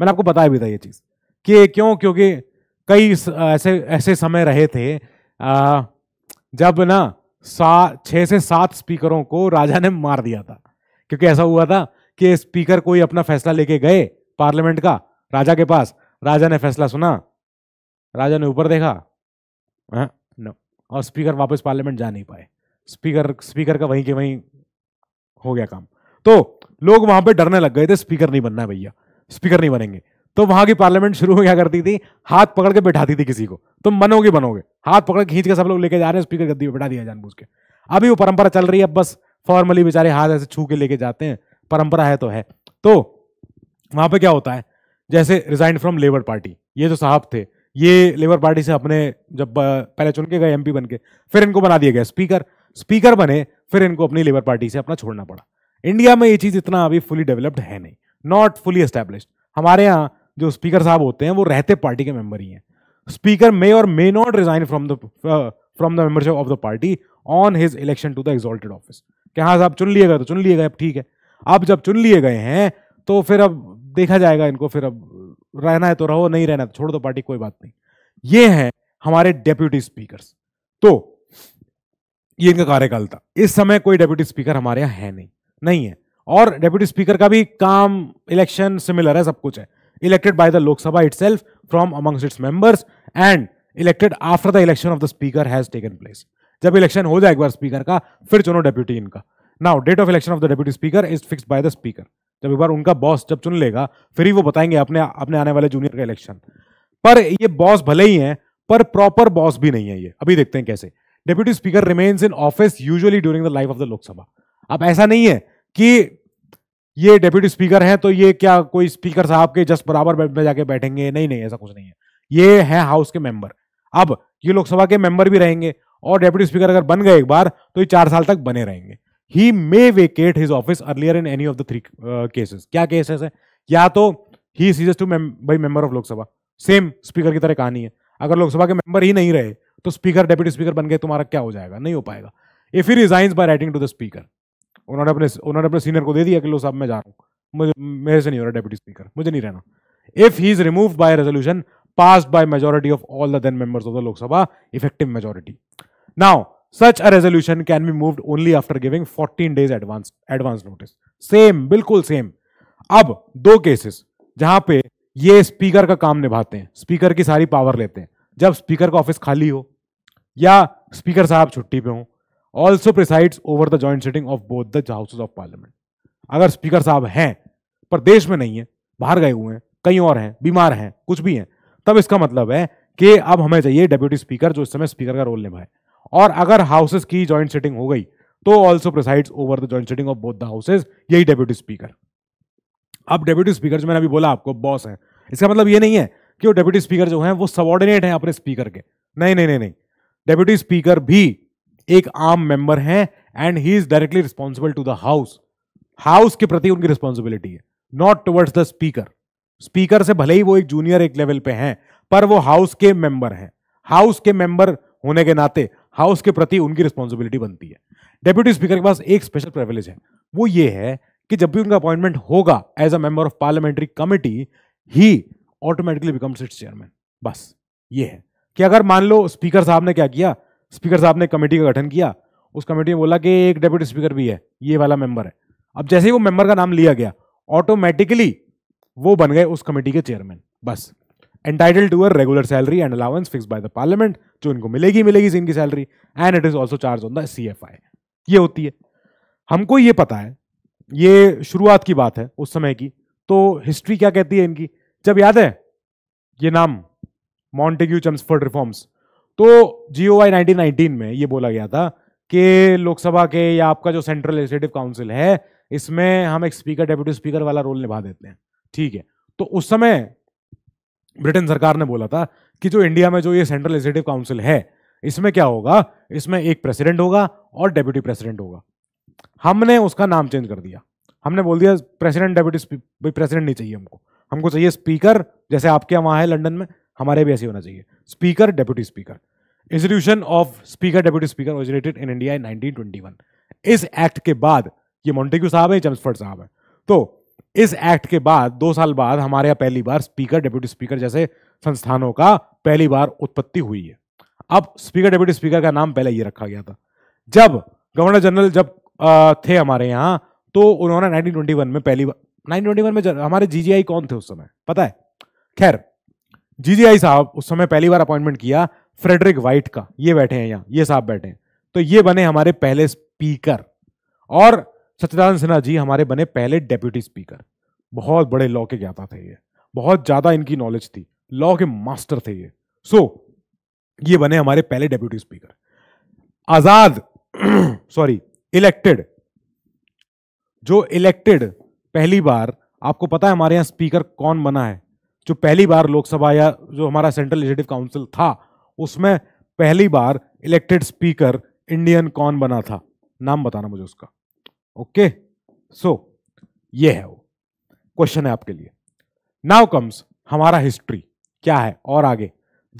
मैंने आपको बताया भी था ये चीज़ कि क्यों क्योंकि कई ऐसे ऐसे समय रहे थे आ, जब ना सा छः से सात स्पीकरों को राजा ने मार दिया था क्योंकि ऐसा हुआ था कि स्पीकर कोई अपना फैसला लेके गए पार्लियामेंट का राजा के पास राजा ने फैसला सुना राजा ने ऊपर देखा हाँ, नो और स्पीकर वापस पार्लियामेंट जा नहीं पाए स्पीकर स्पीकर का वहीं के वहीं हो गया काम तो लोग वहां पे डरने लग गए थे स्पीकर नहीं बनना है भैया स्पीकर नहीं बनेंगे तो वहां की पार्लियामेंट शुरू हो क्या करती थी हाथ पकड़ के बैठाती थी किसी को तुम बनोगे बनोगे हाथ पकड़ के खींच के सब लोग लेके जा रहे हैं स्पीकर गद्दी पे बैठा दिया जानबूझ के अभी वो परंपरा चल रही है अब बस फॉर्मली बेचारे हाथ ऐसे छू के लेके जाते हैं परंपरा है तो है तो वहां पर क्या होता है जैसे रिजाइन फ्रॉम लेबर पार्टी ये जो साहब थे ये लेबर पार्टी से अपने जब पहले चुन के गए एमपी बन के फिर इनको बना दिया गया स्पीकर स्पीकर बने फिर इनको अपनी लेबर पार्टी से अपना छोड़ना पड़ा इंडिया में ये चीज़ इतना अभी फुली डेवलप्ड है नहीं नॉट फुली एस्टेब्लिश हमारे यहाँ जो स्पीकर साहब होते हैं वो रहते पार्टी के मेंबर ही हैं speaker may or may not resign from the from the membership of the party on his election to the exalted office कि हाँ साहब चुन लिए गए तो चुन लिए गए अब ठीक है अब जब चुन लिए गए हैं तो फिर अब देखा जाएगा इनको फिर अब रहना है तो रहो नहीं रहना तो छोड़ दो पार्टी कोई बात नहीं ये हैं हमारे डेप्यूटी स्पीकर तो ये इनका कार्यकाल था इस समय कोई डेप्यूटी स्पीकर हमारे यहाँ है नहीं नहीं है और डेप्यूटी स्पीकर का भी काम इलेक्शन सिमिलर है सब कुछ है elected by the Lok Sabha itself from amongst its members and elected after the election of the speaker has taken place जब इलेक्शन हो जाए एक बार स्पीकर का फिर चुनो डेप्यूटी इनका now date of election of the deputy speaker is fix by the speaker जब एक बार उनका बॉस जब चुन लेगा फिर ही वो बताएंगे अपने अपने आने वाले जूनियर का इलेक्शन पर ये बॉस भले ही है पर प्रॉपर बॉस भी नहीं है ये अभी देखते हैं कैसे deputy speaker remains in office usually during the life of the Lok Sabha अब ऐसा नहीं है कि ये डेप्यूटी स्पीकर हैं तो ये क्या कोई स्पीकर साहब के जस्ट बराबर बेड में जाके बैठेंगे नहीं नहीं ऐसा कुछ नहीं है ये है हाउस के मेंबर अब ये लोकसभा के मेंबर भी रहेंगे और डेप्यूटी स्पीकर अगर बन गए एक बार तो ये चार साल तक बने रहेंगे he may vacate his office earlier in any of the three cases क्या केसेस है या तो he ceases to be member of Lok Sabha same speaker की तरह कहानी है अगर लोकसभा के मेंबर ही नहीं रहे तो स्पीकर डेप्यूटी स्पीकर बन गए तुम्हारा क्या हो जाएगा नहीं हो पाएगा if he resign by writing to the speaker उन्होंने अपने उन्होंने अपने सीनियर को दे दिया कि लो साहब मैं जा रहा हूँ मुझे मेरे से नहीं हो रहा डेप्यूटी स्पीकर मुझे नहीं रहना if he is remove by resolution pass by majority of all the then members of the Lok Sabha effective majority. Now, such a resolution can be moved only after giving 14 days advance advance notice. Same, बिल्कुल same अब दो cases जहां पे ये speaker का काम निभाते हैं स्पीकर की सारी पावर लेते हैं जब स्पीकर का ऑफिस खाली हो या स्पीकर साहब छुट्टी पे हों also presides over the joint sitting of both the houses of parliament अगर स्पीकर साहब हैं पर देश में नहीं है बाहर गए हुए हैं कहीं और हैं बीमार हैं कुछ भी हैं तब इसका मतलब है कि अब हमें चाहिए डेप्यूटी स्पीकर जो इस समय स्पीकर का रोल निभाए और अगर हाउसेस की ज्वाइंट सिटिंग हो गई तो also presides over the joint sitting of both the houses यही डेप्यूटी स्पीकर अब डेप्यूटी स्पीकर जो मैंने अभी बोला आपको बॉस है इसका मतलब ये नहीं है कि वो डेप्यूटी स्पीकर जो है वो सबॉर्डिनेट है अपने स्पीकर के नहीं नहीं नहीं नहीं डेप्यूटी स्पीकर भी एक आम मेंबर हैं and he is directly responsible to the house house के प्रति उनकी रिस्पॉन्सिबिलिटी है not towards the speaker speaker से भले ही वो एक जूनियर एक लेवल पे हैं पर वो हाउस के मेंबर हैं हाउस के मेंबर होने के नाते हाउस के प्रति उनकी रिस्पॉन्सिबिलिटी बनती है डेप्यूटी स्पीकर के पास एक स्पेशल प्रेवलेज है वो ये है कि जब भी उनका अपॉइंटमेंट होगा as a member of parliamentary committee he automatically becomes its chairman बस ये है कि अगर मान लो स्पीकर साहब ने क्या किया स्पीकर साहब ने कमेटी का गठन किया उस कमेटी में बोला कि एक डेप्यूटी स्पीकर भी है ये वाला मेंबर है अब जैसे ही वो मेंबर का नाम लिया गया ऑटोमेटिकली वो बन गए उस कमेटी के चेयरमैन बस entitle to uh regular salary and allowance fix by the parliament जो इनको मिलेगी मिलेगी इनकी salary and it is also charge on the C F I ये होती है हमको ये पता है ये शुरुआत की बात है उस समय की तो हिस्ट्री क्या कहती है इनकी जब याद है ये नाम मॉन्टेग्यू चम्सफर्ड रिफॉर्म्स तो जी ओ में ये बोला गया था कि लोकसभा के या आपका जो सेंट्रल लेजिस्लेटिव काउंसिल है इसमें हम एक स्पीकर डेप्यूटी स्पीकर वाला रोल निभा देते हैं ठीक है तो उस समय ब्रिटेन सरकार ने बोला था कि जो इंडिया में जो ये सेंट्रल लेजिस्लेटिव काउंसिल है इसमें क्या होगा इसमें एक प्रेसिडेंट होगा और डेप्यूटी प्रेसिडेंट होगा हमने उसका नाम चेंज कर दिया हमने बोल दिया प्रेसिडेंट डेप्यूटी प्रेसिडेंट नहीं चाहिए हमको हमको चाहिए स्पीकर जैसे आपके वहाँ है लंदन में हमारे भी ऐसे होना चाहिए speaker deputy speaker institution of speaker deputy speaker originated in India in 1921 इस एक्ट के बाद ये मोन्टेक्यू साहब है चम्सफर्ड साहब है तो इस एक्ट के बाद दो साल बाद हमारे यहाँ पहली बार स्पीकर डेप्यूटी स्पीकर जैसे संस्थानों का पहली बार उत्पत्ति हुई है अब स्पीकर डेप्यूटी स्पीकर का नाम पहले ये रखा गया था जब गवर्नर जनरल जब आ, थे हमारे यहाँ तो उन्होंने 1921 में पहली बार 1921 में हमारे जीजीआई कौन थे उस समय पता है खैर जीजीआई साहब उस समय पहली बार अपॉइंटमेंट किया फ्रेडरिक वाइट का ये बैठे हैं यहाँ ये साहब बैठे हैं तो ये बने हमारे पहले स्पीकर और सत्यनारायण सिन्हा जी हमारे बने पहले डेप्यूटी स्पीकर बहुत बड़े लॉ के ज्ञाता थे ये बहुत ज़्यादा इनकी नॉलेज थी लॉ के मास्टर थे ये सो so, ये बने हमारे पहले डेप्यूटी स्पीकर आज़ाद सॉरी इलेक्टेड जो इलेक्टेड पहली बार आपको पता है हमारे यहां स्पीकर कौन बना है जो पहली बार लोकसभा या जो हमारा सेंट्रल लेजिस्टिव काउंसिल था उसमें पहली बार इलेक्टेड स्पीकर इंडियन कौन बना था नाम बताना मुझे उसका ओके सो ये है वो क्वेश्चन है आपके लिए नाउ कम्स हमारा हिस्ट्री क्या है और आगे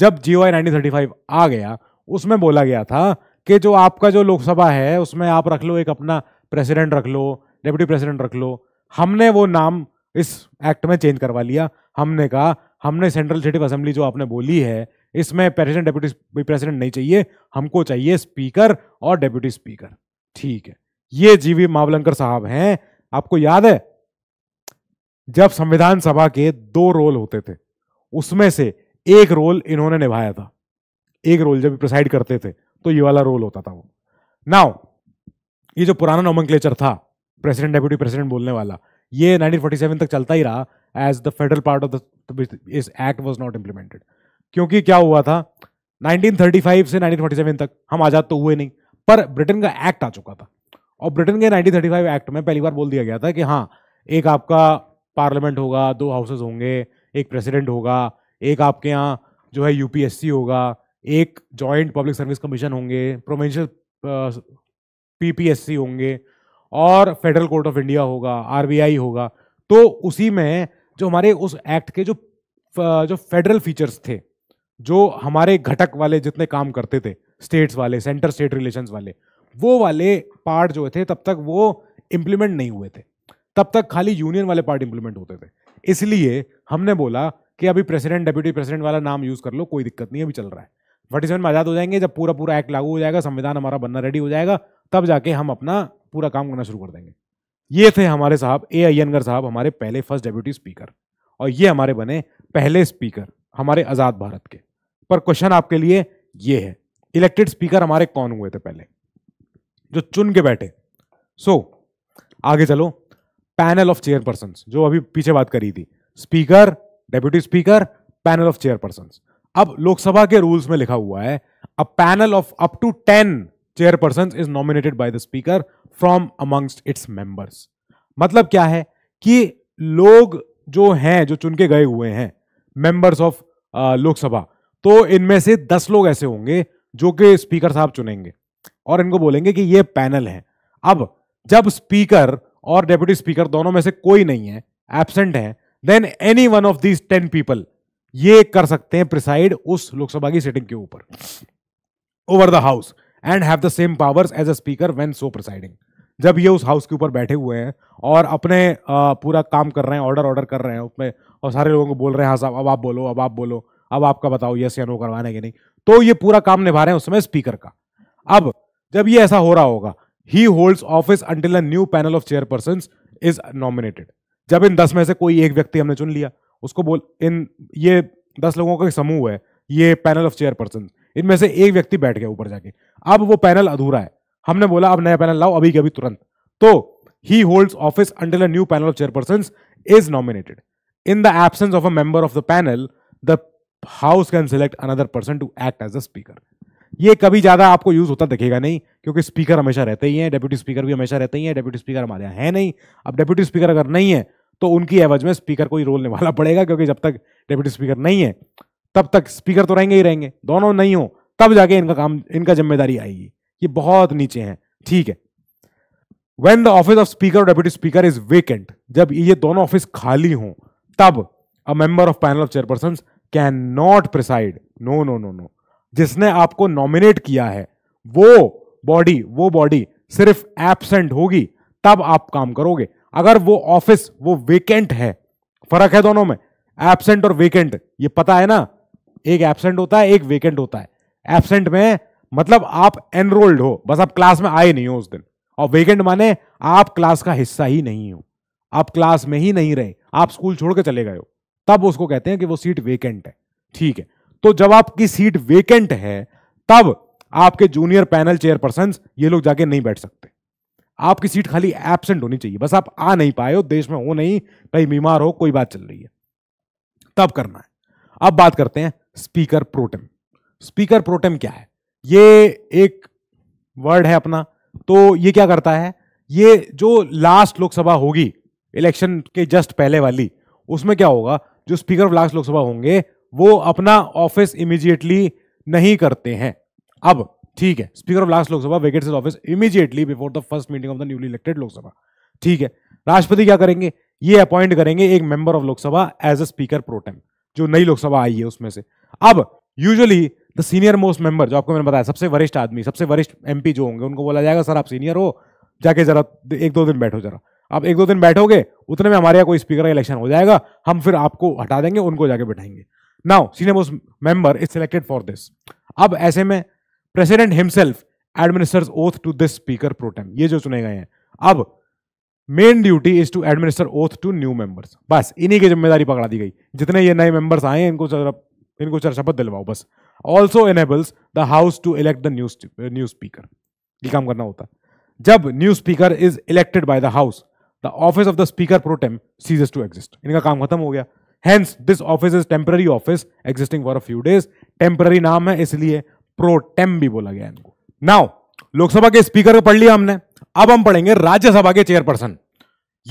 जब जियो आई नाइनटीन आ गया उसमें बोला गया था कि जो आपका जो लोकसभा है उसमें आप रख लो एक अपना प्रेसिडेंट रख लो डेप्यूटी प्रेसिडेंट रख लो हमने वो नाम इस एक्ट में चेंज करवा लिया हमने कहा हमने सेंट्रल सिटिव असेंबली जो आपने बोली है इसमें प्रेसिडेंट डेप्यूटी प्रेसिडेंट नहीं चाहिए हमको चाहिए स्पीकर और डेप्यूटी स्पीकर ठीक है ये जीवी मावलंकर साहब हैं आपको याद है जब संविधान सभा के दो रोल होते थे उसमें से एक रोल इन्होंने निभाया था एक रोल जब प्रिसाइड करते थे तो ये वाला रोल होता था वो नाउ ये जो पुराना नोमन था प्रेसिडेंट डेप्यूटी प्रेसिडेंट बोलने वाला ये 1947 तक चलता ही रहा as the federal part of this act was not implemented क्योंकि क्या हुआ था 1935 से 1947 तक हम आज़ाद तो हुए नहीं पर ब्रिटेन का एक्ट आ चुका था और ब्रिटेन के 1935 एक्ट में पहली बार बोल दिया गया था कि हाँ एक आपका पार्लियामेंट होगा दो हाउसेज होंगे एक प्रेसिडेंट होगा एक आपके यहाँ जो है यूपीएससी होगा एक जॉइंट पब्लिक सर्विस कमीशन होंगे प्रोविंशियल पीपीएससी uh, होंगे और फेडरल कोर्ट ऑफ इंडिया होगा आरबीआई होगा तो उसी में जो हमारे उस एक्ट के जो जो फेडरल फीचर्स थे जो हमारे घटक वाले जितने काम करते थे स्टेट्स वाले सेंटर स्टेट रिलेशंस वाले वो वाले पार्ट जो थे तब तक वो इम्प्लीमेंट नहीं हुए थे तब तक खाली यूनियन वाले पार्ट इम्प्लीमेंट होते थे इसलिए हमने बोला कि अभी प्रेसिडेंट डेप्यूटी प्रेसिडेंट वाला नाम यूज़ कर लो कोई दिक्कत नहीं अभी चल रहा है फर्टी सेवन में आज़ाद हो जाएंगे जब पूरा पूरा एक्ट लागू हो जाएगा संविधान हमारा बनना रेडी हो जाएगा तब जाके हम अपना पूरा काम करना शुरू कर देंगे ये थे हमारे साहब ए अयनगर साहब हमारे पहले फर्स्ट डेप्यूटी स्पीकर और ये हमारे बने पहले स्पीकर हमारे आज़ाद भारत के पर क्वेश्चन आपके लिए ये है इलेक्टेड स्पीकर हमारे कौन हुए थे पहले जो चुन के बैठे सो so, आगे चलो पैनल ऑफ चेयरपर्सन जो अभी पीछे बात करी थी speaker deputy speaker panel of chairperson अब लोकसभा के रूल्स में लिखा हुआ है a panel of up to ten chairperson is nominated by the speaker from amongst its members मतलब क्या है कि लोग जो हैं जो चुन के गए हुए हैं मेंबर्स ऑफ लोकसभा तो इनमें से दस लोग ऐसे होंगे जो कि स्पीकर साहब चुनेंगे और इनको बोलेंगे कि ये पैनल है अब जब स्पीकर और डेप्यूटी स्पीकर दोनों में से कोई नहीं है एबसेंट है then any one of these ten people ये कर सकते हैं प्रिसाइड उस लोकसभा की सिटिंग के ऊपर over the house and have the same powers as a speaker when so presiding जब ये उस हाउस के ऊपर बैठे हुए हैं और अपने पूरा काम कर रहे हैं ऑर्डर ऑर्डर कर रहे हैं उसमें और सारे लोगों को बोल रहे हैं हाँ साहब अब आप बोलो अब आप बोलो अब आपका बताओ यस या नो करवाना है कि नहीं तो ये पूरा काम निभा रहे हैं उस समय स्पीकर का अब जब ये ऐसा हो रहा होगा he holds office until a new panel of chairperson is nominated जब इन दस में से कोई एक व्यक्ति हमने चुन लिया उसको बोल इन ये दस लोगों का समूह है ये पैनल ऑफ चेयरपर्सन इनमें से एक व्यक्ति बैठ गया ऊपर जाके अब वो पैनल अधूरा है हमने बोला अब नया पैनल लाओ अभी के अभी तुरंत तो he holds office under a new panel of chairperson is nominated in the absence of a member of the panel the house can select another person to act as a speaker ये कभी ज्यादा आपको use होता दिखेगा नहीं क्योंकि speaker हमेशा रहते ही हैं डेप्यूटी स्पीकर भी हमेशा रहते ही हैं डेप्यूटी स्पीकर हमारे यहाँ है नहीं अब डेप्यूटी स्पीकर अगर नहीं है तो उनकी एवज में स्पीकर को ही रोल निभाना पड़ेगा क्योंकि जब तक डेप्यूटी स्पीकर नहीं है तब तक स्पीकर तो रहेंगे ही रहेंगे दोनों नहीं हो तब जाके इनका काम इनका जिम्मेदारी आएगी ये बहुत नीचे हैं ठीक है when the office of speaker और डेप्यूटी स्पीकर इज वेकेंट जब ये दोनों ऑफिस खाली हों तब a member of panel of chairperson can not preside no no no no जिसने आपको नॉमिनेट किया है वो बॉडी वो बॉडी सिर्फ एबसेंट होगी तब आप काम करोगे अगर वो ऑफिस वो वेकेंट है फर्क है दोनों में एबसेंट और वेकेंट ये पता है ना एक एबसेंट होता है एक वेकेंट होता है एबसेंट में मतलब आप एनरोल्ड हो बस आप क्लास में आए नहीं हो उस दिन और वेकेंट माने आप क्लास का हिस्सा ही नहीं हो आप क्लास में ही नहीं रहे आप स्कूल छोड़ के चले गए हो तब उसको कहते हैं कि वो सीट वेकेंट है ठीक है तो जब आपकी सीट वेकेंट है तब आपके जूनियर पैनल चेयरपर्सन ये लोग जाके नहीं बैठ सकते आपकी सीट खाली एबसेंट होनी चाहिए बस आप आ नहीं पाए हो देश में हो नहीं कहीं बीमार हो कोई बात चल रही है तब करना है अब बात करते हैं स्पीकर प्रोटेम स्पीकर प्रोटेम क्या है ये एक वर्ड है अपना तो ये क्या करता है ये जो लास्ट लोकसभा होगी इलेक्शन के जस्ट पहले वाली उसमें क्या होगा जो स्पीकर ऑफ लास्ट लोकसभा होंगे वो अपना ऑफिस इमीजिएटली नहीं करते हैं अब ठीक है speaker of last Lok Sabha vacate office immediately before the first meeting of the newly elected Lok Sabha ठीक है राष्ट्रपति क्या करेंगे ये अपॉइंट करेंगे एक member of Lok Sabha as a speaker pro tem जो नई लोकसभा आई है उसमें से अब usually the senior most member जो आपको मैंने बताया सबसे वरिष्ठ आदमी सबसे वरिष्ठ एमपी जो होंगे उनको बोला जाएगा सर आप सीनियर हो जाके जरा एक दो दिन बैठो जरा आप एक दो दिन बैठोगे उतने में हमारे यहाँ कोई स्पीकर का इलेक्शन हो जाएगा हम फिर आपको हटा देंगे उनको जाके बैठाएंगे now senior most member is selected for this अब ऐसे में president himself administer oath to this speaker pro tem ये जो चुने गए हैं अब main duty is to administer oath to new members बस इन्हीं की जिम्मेदारी पकड़ा दी गई जितने ये नए मेंबर्स आए हैं इनको इनको चार शपथ दिलवाओ बस also enables the house to elect the news news speaker ये काम करना होता जब new speaker is elected by the house the office of the speaker pro tem ceases to exist इनका काम खत्म हो गया hence this office is temporary office existing for a few days temporary नाम है इसलिए प्रोटेम भी बोला गया इनको नाउ लोकसभा के स्पीकर को पढ़ लिया हमने अब हम पढ़ेंगे राज्यसभा के चेयरपर्सन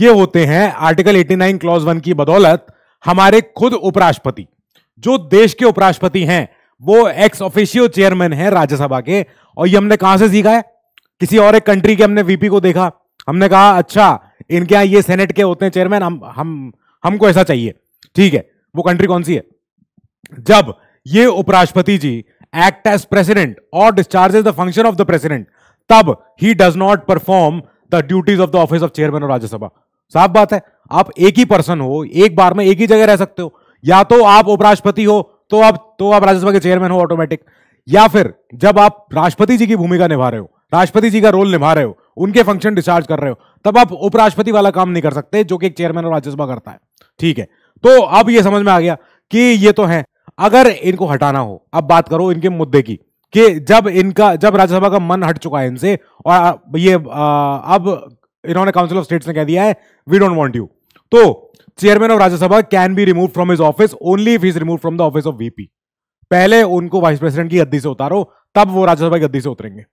ये होते हैं आर्टिकल 89 क्लॉज 1 की बदौलत हमारे खुद उपराष्ट्रपति जो देश के उपराष्ट्रपति हैं वो एक्स ऑफिशियो चेयरमैन है राज्यसभा के और ये हमने कहां से सीखा है किसी और एक कंट्री के हमने वीपी को देखा हमने कहा अच्छा इनके यहां ये सेनेट के होते हैं चेयरमैन हम हम हमको ऐसा चाहिए ठीक है वो कंट्री कौन सी है जब ये उपराष्ट्रपति जी एक्ट एज प्रेसिडेंट और discharge the function of the president तब he does not perform the duties of the office of chairman और राज्यसभा साफ बात है आप एक ही पर्सन हो एक बार में एक ही जगह रह सकते हो या तो आप उपराष्ट्रपति हो तो आप तो आप राज्यसभा के चेयरमैन हो ऑटोमेटिक या फिर जब आप राष्ट्रपति जी की भूमिका निभा रहे हो राष्ट्रपति जी का रोल निभा रहे हो उनके फंक्शन डिस्चार्ज कर रहे हो तब आप उपराष्ट्रपति वाला काम नहीं कर सकते जो कि एक चेयरमैन और राज्यसभा करता है ठीक है तो अब यह समझ में आ गया कि ये तो है अगर इनको हटाना हो अब बात करो इनके मुद्दे की कि जब इनका जब राज्यसभा का मन हट चुका है इनसे और ये आ, अब इन्होंने काउंसिल ऑफ स्टेट्स ने कह दिया है वी डोंट वांट यू तो chairman of Rajya Sabha can be remove from his office only if is remove from the office of VP पहले उनको वाइस प्रेसिडेंट की गद्दी से उतारो तब वो राज्यसभा की गद्दी से उतरेंगे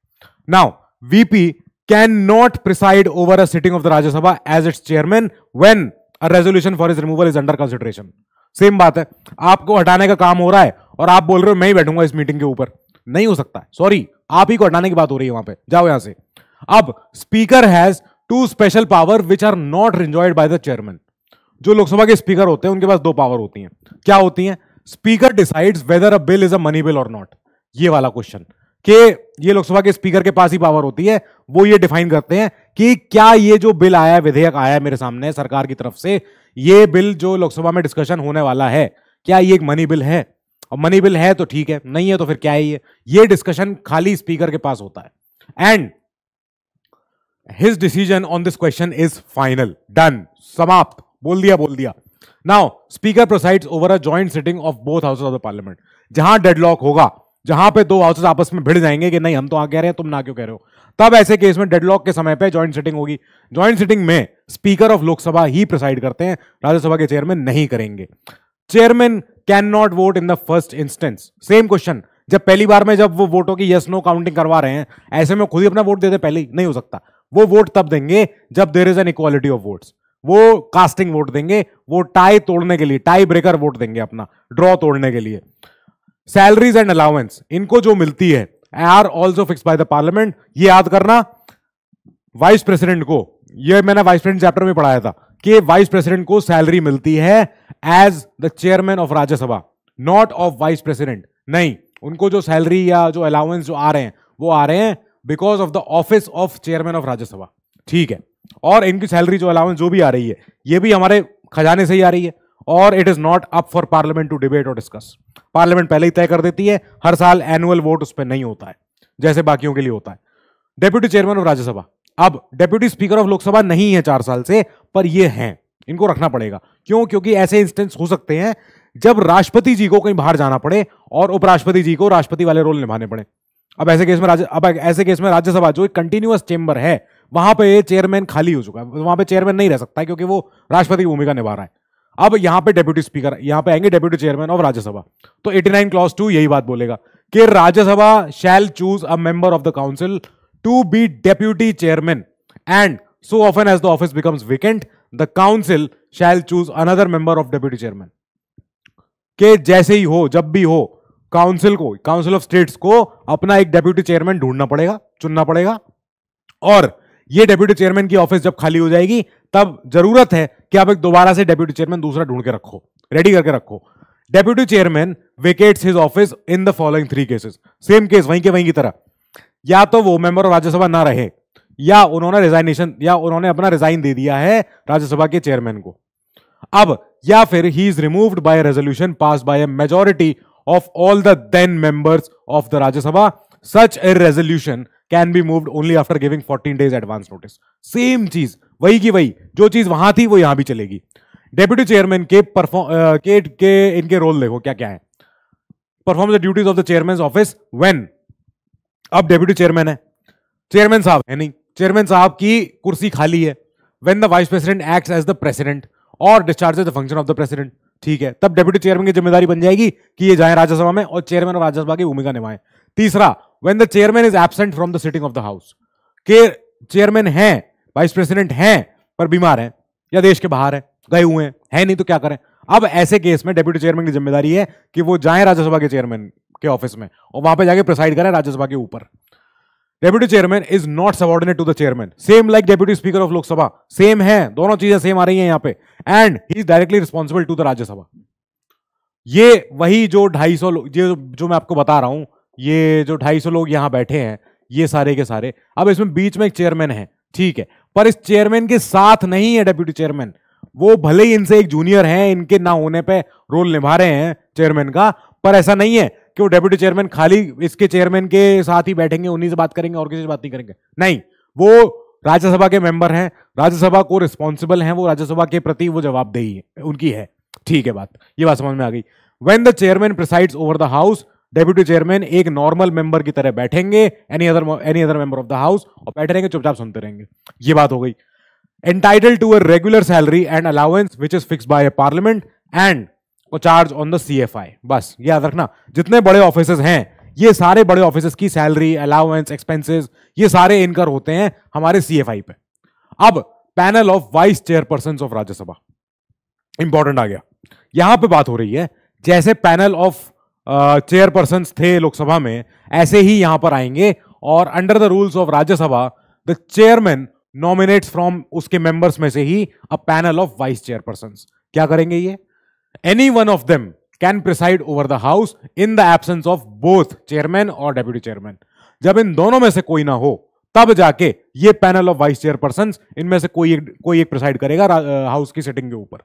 now VP can not preside over a sitting of the Rajya Sabha as its chairman when a resolution for is removal is under consideration same बात है आपको हटाने का काम हो रहा है और आप बोल रहे हो मैं ही बैठूंगा इस मीटिंग के ऊपर नहीं हो सकता सॉरी आप ही को हटाने की बात हो रही है वहां पे जाओ यहां से अब speaker has to special power which are not enjoyed by the chairman जो लोकसभा के स्पीकर होते हैं उनके पास दो पावर होती हैं क्या होती हैं speaker decides whether a bill is a money bill और नॉट ये वाला क्वेश्चन के ये लोकसभा के स्पीकर के पास ही पावर होती है वो ये डिफाइन करते हैं कि क्या ये जो बिल आया विधेयक आया मेरे सामने सरकार की तरफ से ये बिल जो लोकसभा में डिस्कशन होने वाला है क्या ये एक मनी बिल है और मनी बिल है तो ठीक है नहीं है तो फिर क्या है ये ये डिस्कशन खाली स्पीकर के पास होता है and his decision on this question is final done समाप्त बोल दिया बोल दिया now speaker presides over a joint sitting of both houses of the parliament जहां डेडलॉक होगा जहां पे दो हाउसेज आपस में भिड़ जाएंगे कि नहीं हम तो आ कह रहे हैं तुम ना क्यों कह रहे हो तब ऐसे केस में डेडलॉक के समय पे जॉइंट सिटिंग होगी जॉइंट सिटिंग में स्पीकर ऑफ लोकसभा ही प्रिसाइड करते हैं राज्यसभा के चेयरमैन नहीं करेंगे chairman can not vote in the first instance same question जब पहली बार में जब वो वोटों की यस नो काउंटिंग करवा रहे हैं ऐसे में खुद ही अपना वोट देते पहले ही नहीं हो सकता वो वोट तब देंगे जब there is an equality of votes वो कास्टिंग वोट देंगे वो टाई तोड़ने के लिए टाई ब्रेकर वोट देंगे अपना ड्रॉ तोड़ने के लिए सैलरीज एंड अलाउंस इनको जो मिलती है are also fixed by the parliament ये याद करना वाइस प्रेसिडेंट को ये मैंने वाइस प्रेसिडेंट चैप्टर में पढ़ाया था कि वाइस प्रेसिडेंट को सैलरी मिलती है as the chairman of Rajya Sabha not of vice president नहीं उनको जो सैलरी या जो अलाउंस जो आ रहे हैं वो आ रहे हैं because of the office of chairman of Rajya Sabha ठीक है और इनकी सैलरी जो अलाउंस जो भी आ रही है ये भी हमारे खजाने से ही आ रही है और it is not up for parliament to debate और डिस्कस पार्लियामेंट पहले ही तय कर देती है हर साल एनुअल वोट उस पर नहीं होता है जैसे बाकियों के लिए होता है डेप्यूटी चेयरमैन ऑफ राज्यसभा अब डेप्यूटी स्पीकर ऑफ लोकसभा नहीं है चार साल से पर ये हैं इनको रखना पड़ेगा क्यों क्योंकि ऐसे इंस्टेंस हो सकते हैं जब राष्ट्रपति जी को कहीं बाहर जाना पड़े और उपराष्ट्रपति जी को राष्ट्रपति वाले रोल निभाने पड़े अब ऐसे केस में राज्य अब ऐसे केस में राज्यसभा जो एक कंटिन्यूस चेंबर है वहां पर चेयरमैन खाली हो चुका है वहां पर चेयरमैन नहीं रह सकता क्योंकि वो राष्ट्रपति की भूमिका निभा रहा है अब यहां पे डेप्यूटी स्पीकर यहां पे आएंगे डेप्यूटी चेयरमैन ऑफ राज्यसभा तो 89 नाइन क्लॉज टू यही बात बोलेगा कि Rajya Sabha shall choose a member of the council to be deputy chairman and so often as the office becomes vacant the council shall choose another member of deputy chairman के जैसे ही हो जब भी हो काउंसिल को काउंसिल ऑफ स्टेट्स को अपना एक डेप्यूटी चेयरमैन ढूंढना पड़ेगा चुनना पड़ेगा और ये डेप्यूटी चेयरमैन की ऑफिस जब खाली हो जाएगी तब जरूरत है कि आप एक दोबारा से डेप्यूटी चेयरमैन दूसरा ढूंढ के रखो रेडी करके रखो deputy chairman vacates his office in the following three cases same case वहीं के वहीं की तरह या तो वो मेंबर ऑफ राज्यसभा ना रहे या उन्होंने रिजाइनेशन या उन्होंने अपना रिजाइन दे दिया है राज्यसभा के चेयरमैन को अब या फिर he is removed by resolution pass by a majority of all the then members of the Rajya Sabha such a resolution can be moved only after giving 14 days advance notice same चीज वही की वही जो चीज वहां थी वो यहां भी चलेगी डेप्यूटी चेयरमैन के परफॉर्म के के इनके रोल देखो क्या क्या है perform the duties of the chairman office when अब डेप्यूटी चेयरमैन है चेयरमैन साहब है नहीं चेयरमैन साहब की कुर्सी खाली है when the vice president act as the president और discharge the function of the president ठीक है तब डेप्यूटी चेयरमैन की जिम्मेदारी बन जाएगी कि ये जाए राज्यसभा में और चेयरमैन और राज्यसभा की भूमिका निभाएं तीसरा when the chairman is absent from the sitting of the house के चेयरमैन है वाइस प्रेसिडेंट है पर बीमार है या देश के बाहर है गए हुए हैं नहीं तो क्या करें अब ऐसे केस में डेप्यूटी चेयरमैन की जिम्मेदारी है कि वो जाए राज्यसभा के चेयरमैन के ऑफिस में और वहां पे जाके प्रिसाइड करें राज्यसभा के ऊपर deputy chairman is not subordinate to the chairman same like deputy speaker of Lok Sabha same है दोनों चीजें सेम आ रही है यहां पर and he is directly responsible to the Rajya Sabha ये वही जो ढाई सौ जो जो मैं आपको बता रहा हूं ये जो सौ लोग यहां बैठे हैं ये सारे के सारे अब इसमें बीच में एक चेयरमैन है ठीक है पर इस चेयरमैन के साथ नहीं है डेप्यूटी चेयरमैन वो भले ही इनसे एक जूनियर हैं इनके ना होने पे रोल निभा रहे हैं चेयरमैन का पर ऐसा नहीं है कि वो डेप्यूटी चेयरमैन खाली इसके चेयरमैन के साथ ही बैठेंगे उन्हीं से बात करेंगे और किसी से बात नहीं करेंगे नहीं वो राज्यसभा के मेंबर हैं राज्यसभा को रिस्पॉन्सिबल हैं वो राज्यसभा के प्रति वो जवाबदेही उनकी है ठीक है बात ये बात समझ में आ गई when the chairman presides over the house deputy chairman एक नॉर्मल मेंबर की तरह बैठेंगे any other any other member of the house और बैठे रहेंगे चुपचाप सुनते रहेंगे ये बात हो गई entitled to a regular salary and allowance which is fixed by parliament and charge on the C F I बस याद रखना जितने बड़े ऑफिस हैं ये सारे बड़े ऑफिस की सैलरी अलाउंस एक्सपेंसेस ये सारे इनकर होते हैं हमारे सी एफ आई पे अब panel of vice chairperson of Rajya Sabha important आ गया यहां पे बात हो रही है जैसे पैनल ऑफ चेयरपर्सन थे लोकसभा में ऐसे ही यहां पर आएंगे और under the rules of Rajya Sabha the chairman nominates from उसके मेंबर्स में से ही a panel of vice chairperson क्या करेंगे ये any one of them can preside over the house in the absence of both chairman और डेप्यूटी चेयरमैन जब इन दोनों में से कोई ना हो तब जाके ये पैनल ऑफ वाइस चेयरपर्सन इनमें से कोई एक कोई एक प्रिसाइड करेगा हाउस की सिटिंग के ऊपर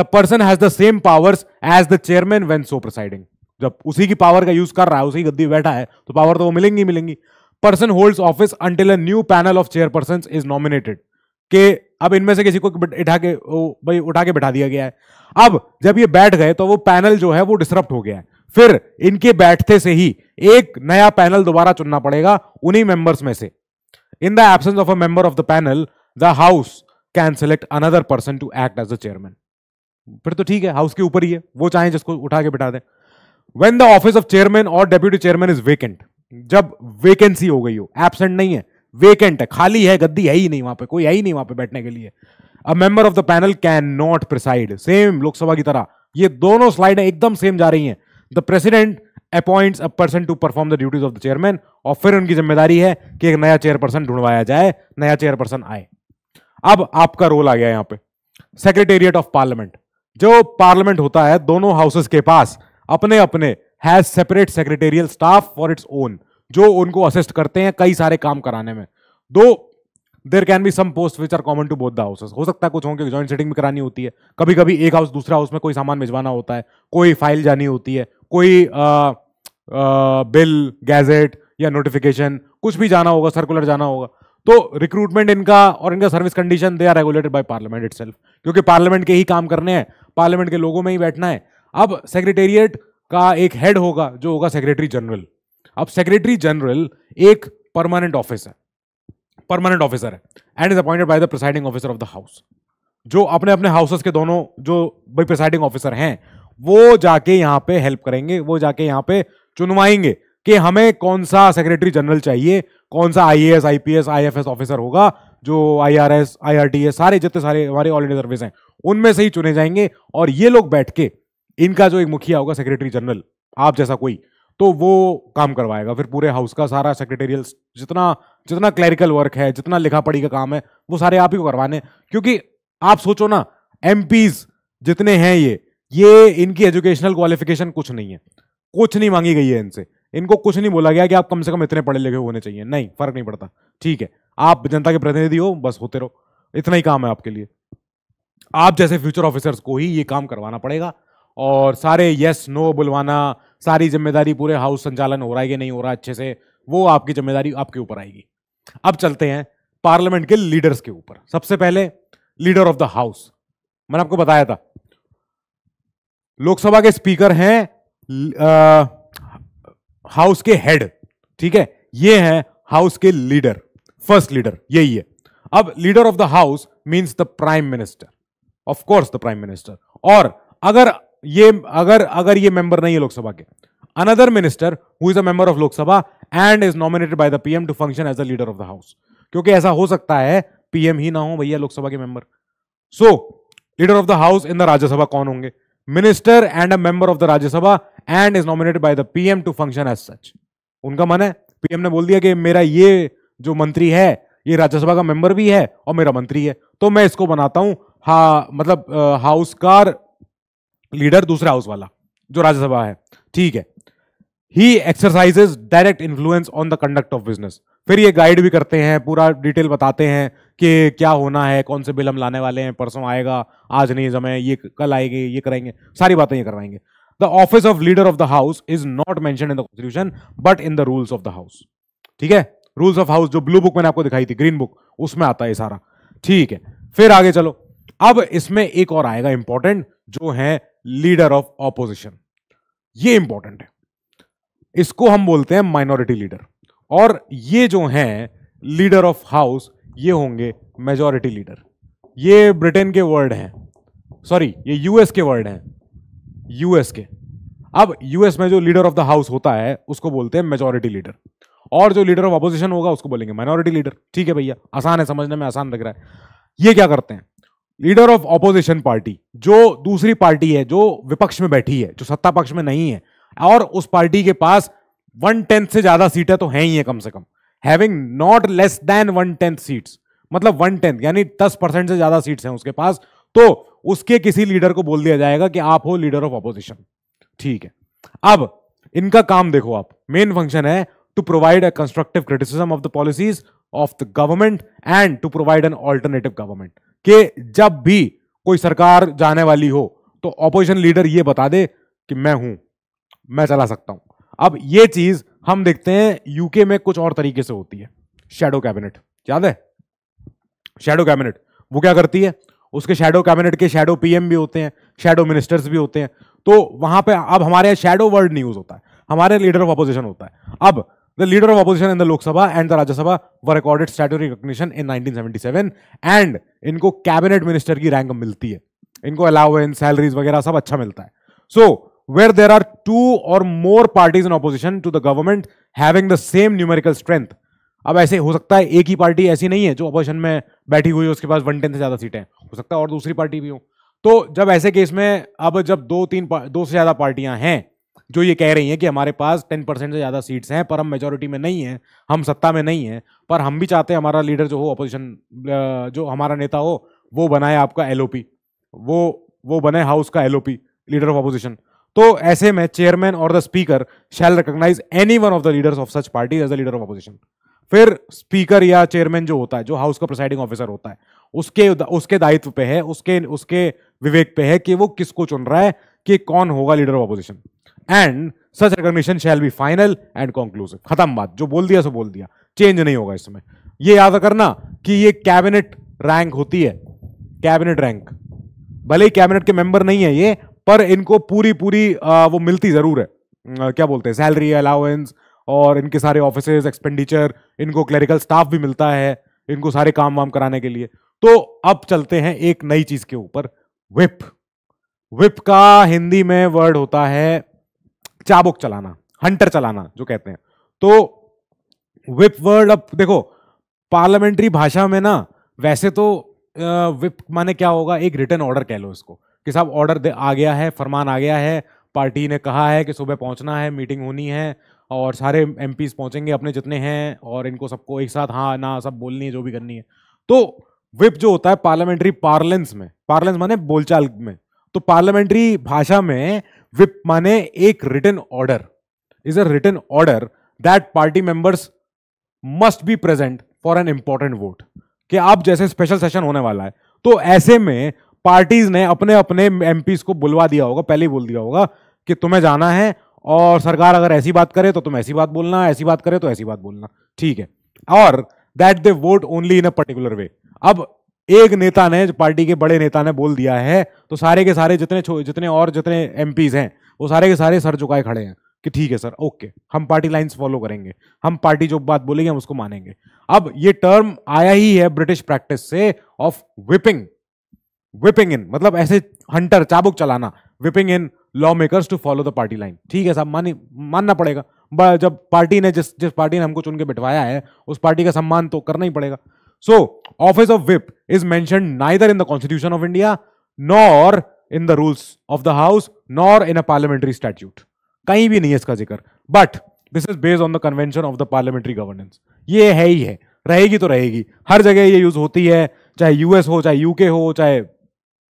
the person has the same powers as the chairman when so presiding जब उसी की पावर का यूज कर रहा है उसी गद्दी बैठा है तो पावर तो वो मिलेंगी मिलेंगी person holds office until a new panel of chairperson is nominated के अब इनमें से किसी को उठा के ओ, भाई उठा के बैठा दिया गया है अब जब ये बैठ गए तो वो पैनल जो है वो डिस्टर्ब हो गया है फिर इनके बैठते से ही एक नया पैनल दोबारा चुनना पड़ेगा उन्हीं मेंबर्स में से in the absence of a member of the panel the house can select another person to act as a chairman फिर तो ठीक है हाउस के ऊपर ही है वो चाहे जिसको उठा के बिठा दें when the office of chairman और डेप्यूटी चेयरमैन इज वेकेंट जब वेकेंसी हो गई हो एबसेंट नहीं है वेकेंट है खाली है गद्दी है ही नहीं वहां पे कोई है ही नहीं वहां पे बैठने के लिए a member of the panel can not preside same Lok Sabha की तरह ये दोनों स्लाइड एकदम सेम जा रही है the president appoints a person to perform the duties of the chairman और फिर उनकी जिम्मेदारी है कि एक नया चेयरपर्सन ढूंढवाया जाए नया चेयरपर्सन आए अब आपका रोल आ गया यहां पे सेक्रेटेरिएट ऑफ पार्लियामेंट जो पार्लियामेंट होता है दोनों हाउसेस के पास अपने अपने has separate secretarial staff for its own जो उनको असिस्ट करते हैं कई सारे काम कराने में दो there can be some post which are common to both the houses हो सकता है कुछ होंगे ज्वाइंट सेटिंग भी करानी होती है कभी कभी एक हाउस दूसरा हाउस में कोई सामान भिजवाना होता है कोई फाइल जानी होती है कोई आ, आ, बिल गैजेट या नोटिफिकेशन कुछ भी जाना होगा सर्कुलर जाना होगा तो रिक्रूटमेंट इनका और इनका service condition they are regulated by parliament it क्योंकि पार्लियामेंट के ही काम करने हैं पार्लियामेंट के लोगों में ही बैठना है अब सेक्रेटेरिएट का एक हेड होगा जो होगा सेक्रेटरी जनरल अब सेक्रेटरी जनरल एक परमानेंट ऑफिस है परमानेंट ऑफिसर है and is appointed by the presiding officer of the house जो अपने अपने हाउसेस के दोनों जो भाई प्रिसाइडिंग ऑफिसर हैं वो जाके यहाँ पे हेल्प करेंगे वो जाके यहाँ पे चुनवाएंगे कि हमें कौन सा सेक्रेटरी जनरल चाहिए कौन सा I S I P S I F S officer होगा जो I R S I R T S सारे जितने सारे हमारे ऑल इंडिया सर्विस हैं उनमें से ही चुने जाएंगे और ये लोग बैठ के इनका जो एक मुखिया होगा सेक्रेटरी जनरल आप जैसा कोई तो वो काम करवाएगा फिर पूरे हाउस का सारा सेक्रेटेरियल जितना जितना क्लैरिकल वर्क है जितना लिखा पढ़ी का काम है वो सारे आप ही को करवाने क्योंकि आप सोचो ना एम जितने हैं ये ये इनकी एजुकेशनल क्वालिफिकेशन कुछ नहीं है कुछ नहीं मांगी गई है इनसे इनको कुछ नहीं बोला गया कि आप कम से कम इतने पढ़े लिखे होने चाहिए नहीं फर्क नहीं पड़ता ठीक है आप जनता के प्रतिनिधि हो बस होते रहो इतना ही काम है आपके लिए आप जैसे फ्यूचर ऑफिसर्स को ही ये काम करवाना पड़ेगा और सारे यस नो बुलवाना सारी जिम्मेदारी पूरे हाउस संचालन हो रहा है कि नहीं हो रहा अच्छे से वो आपकी जिम्मेदारी आपके ऊपर आएगी अब चलते हैं पार्लियामेंट के लीडर्स के ऊपर सबसे पहले लीडर ऑफ द हाउस मैंने आपको बताया था लोकसभा के स्पीकर हैं हाउस के हेड ठीक है ये हैं हाउस के लीडर फर्स्ट लीडर यही है अब leader of the house means the prime minister of course the prime minister और अगर ये अगर अगर ये मेंबर नहीं है लोकसभा के another minister who is a member of Lok Sabha and is nominated by the PM to function as a leader of the house क्योंकि ऐसा हो सकता है पीएम ही ना हो भैया लोकसभा के member so leader of the house in the Rajya Sabha कौन होंगे minister and a member of the Rajya Sabha and is nominated by the PM to function as such उनका मन है पीएम ने बोल दिया कि मेरा ये जो मंत्री है ये राज्यसभा का मेंबर भी है और मेरा मंत्री है तो मैं इसको बनाता हूं हा मतलब हाउस कार लीडर दूसरा हाउस वाला जो राज्यसभा है ठीक है he exercises direct influence on the conduct of business फिर ये गाइड भी करते हैं पूरा डिटेल बताते हैं कि क्या होना है कौन से बिल हम लाने वाले हैं परसों आएगा आज नहीं जमे ये कल आएगी ये करेंगे सारी बातें ये करवाएंगे the office of leader of the house is not mentioned in the constitution but in the rules of the house ठीक है रूल्स ऑफ हाउस जो ब्लू बुक मैंने आपको दिखाई थी ग्रीन बुक उसमें आता है सारा ठीक है फिर आगे चलो अब इसमें एक और आएगा इंपॉर्टेंट जो है लीडर ऑफ ऑपोजिशन ये इंपॉर्टेंट है इसको हम बोलते हैं माइनॉरिटी लीडर और ये जो हैं लीडर ऑफ हाउस ये होंगे मेजॉरिटी लीडर ये ब्रिटेन के वर्ड हैं सॉरी ये यूएस के वर्ड हैं यूएस के अब यूएस में जो लीडर ऑफ द हाउस होता है उसको बोलते हैं मेजॉरिटी लीडर और जो लीडर ऑफ अपोजिशन होगा उसको बोलेंगे माइनॉरिटी लीडर ठीक है भैया आसान है समझने में आसान लग रहा है ये क्या करते हैं लीडर ऑफ ऑपोजिशन पार्टी जो दूसरी पार्टी है जो विपक्ष में बैठी है जो सत्ता पक्ष में नहीं है और उस पार्टी के पास वन टेंथ से ज्यादा सीटें तो हैं ही है कम से कम having not less than one tenth seats मतलब वन टेंथ यानी दस परसेंट से ज्यादा सीट्स हैं उसके पास तो उसके किसी लीडर को बोल दिया जाएगा कि आप हो लीडर ऑफ ऑपोजिशन ठीक है अब इनका काम देखो आप मेन फंक्शन है to provide a constructive criticism of the policies of the government and to provide an alternative government कि जब भी कोई सरकार जाने वाली हो तो ऑपोजिशन लीडर ये बता दे कि मैं हूं मैं चला सकता हूं अब ये चीज हम देखते हैं यूके में कुछ और तरीके से होती है शेडो कैबिनेट याद है शेडो कैबिनेट वो क्या करती है उसके शेडो कैबिनेट के शेडो पीएम भी होते हैं शेडो मिनिस्टर्स भी होते हैं तो वहां पे अब हमारे यहाँ शेडो वर्ड नहीं यूज होता है हमारे लीडर ऑफ अपोजिशन होता है अब the leader of opposition in the Lok Sabha and the Rajya Sabha were accorded statutory 1977 and इनको कैबिनेट मिनिस्टर की रैंक मिलती है इनको अलाउंस सैलरीज वगैरह सब अच्छा मिलता है so where there are two or more parties in opposition to the government having the same numerical strength अब ऐसे हो सकता है एक ही पार्टी ऐसी नहीं है जो ऑपोजिशन में बैठी हुई है उसके पास वन टेन से ज्यादा सीटें हो सकता है और दूसरी पार्टी भी हो तो जब ऐसे केस में अब जब दो तीन दो से ज्यादा पार्टियां हैं जो ये कह रही हैं कि हमारे पास टेन परसेंट से ज़्यादा सीट्स हैं पर हम मेजोरिटी में नहीं हैं हम सत्ता में नहीं हैं पर हम भी चाहते हैं हमारा लीडर जो हो अपोजिशन जो हमारा नेता हो वो बनाए आपका एल वो वो बने हाउस का एल लीडर ऑफ अपोजिशन तो ऐसे में चेयरमैन और the speaker shall recognise any one of the leaders of such party as the leader of opposition फिर स्पीकर या चेयरमैन जो होता है जो हाउस का प्रिसाइडिंग ऑफिसर होता है उसके उसके दायित्व पे है उसके उसके विवेक पे है कि वो किसको चुन रहा है कि कौन होगा leader of opposition and such recognition shall be final and conclusive खत्म बात जो बोल दिया सो बोल दिया चेंज नहीं होगा इसमें यह याद करना कि ये कैबिनेट रैंक होती है कैबिनेट रैंक भले ही कैबिनेट के मेंबर नहीं है ये पर इनको पूरी पूरी आ, वो मिलती जरूर है आ, क्या बोलते हैं सैलरी अलाउंस और इनके सारे ऑफिस एक्सपेंडिचर इनको क्लरिकल स्टाफ भी मिलता है इनको सारे काम वाम कराने के लिए तो अब चलते हैं एक नई चीज के ऊपर विप विप का हिंदी में वर्ड होता है चाबुक चलाना हंटर चलाना जो कहते हैं तो विप वर्ड अब देखो पार्लियामेंट्री भाषा में ना वैसे तो विप माने क्या होगा एक रिटर्न ऑर्डर कह लो इसको कि साहब ऑर्डर आ गया है फरमान आ गया है पार्टी ने कहा है कि सुबह पहुंचना है मीटिंग होनी है और सारे एम पहुंचेंगे अपने जितने हैं और इनको सबको एक साथ हाँ ना सब बोलनी है जो भी करनी है तो विप जो होता है पार्लियामेंट्री पार्लेंस में पार्लेंस माने बोलचाल में तो पार्लियामेंट्री भाषा में विप माने एक written order is a written order that party members must be present for an important vote कि आप जैसे स्पेशल सेशन होने वाला है तो ऐसे में पार्टीज ने अपने अपने एम को बुलवा दिया होगा पहले ही बोल दिया होगा कि तुम्हें जाना है और सरकार अगर ऐसी बात करे तो तुम ऐसी बात बोलना ऐसी बात करे तो ऐसी बात बोलना ठीक है और that they vote only in a particular way अब एक नेता ने पार्टी के बड़े नेता ने बोल दिया है तो सारे के सारे जितने जितने और जितने एम हैं वो सारे के सारे सर झुकाए खड़े हैं कि ठीक है सर ओके हम पार्टी लाइंस फॉलो करेंगे हम पार्टी जो बात बोलेंगे हम उसको मानेंगे अब ये टर्म आया ही है ब्रिटिश प्रैक्टिस से ऑफ विपिंग विपिंग इन मतलब ऐसे हंटर चाबुक चलाना whipping in law makers to follow the party line ठीक है साहब मानी मानना पड़ेगा जब पार्टी ने जिस जिस पार्टी ने हमको चुन के बिठवाया है उस पार्टी का सम्मान तो करना ही पड़ेगा So, office of whip is mentioned neither in the constitution of India nor in the rules of the house nor in a parliamentary statute. कहीं भी नहीं है इसका जिक्र but this is based on the convention of the parliamentary governance ये है ही है रहेगी तो रहेगी हर जगह ये यूज होती है चाहे यूएस हो चाहे यूके हो चाहे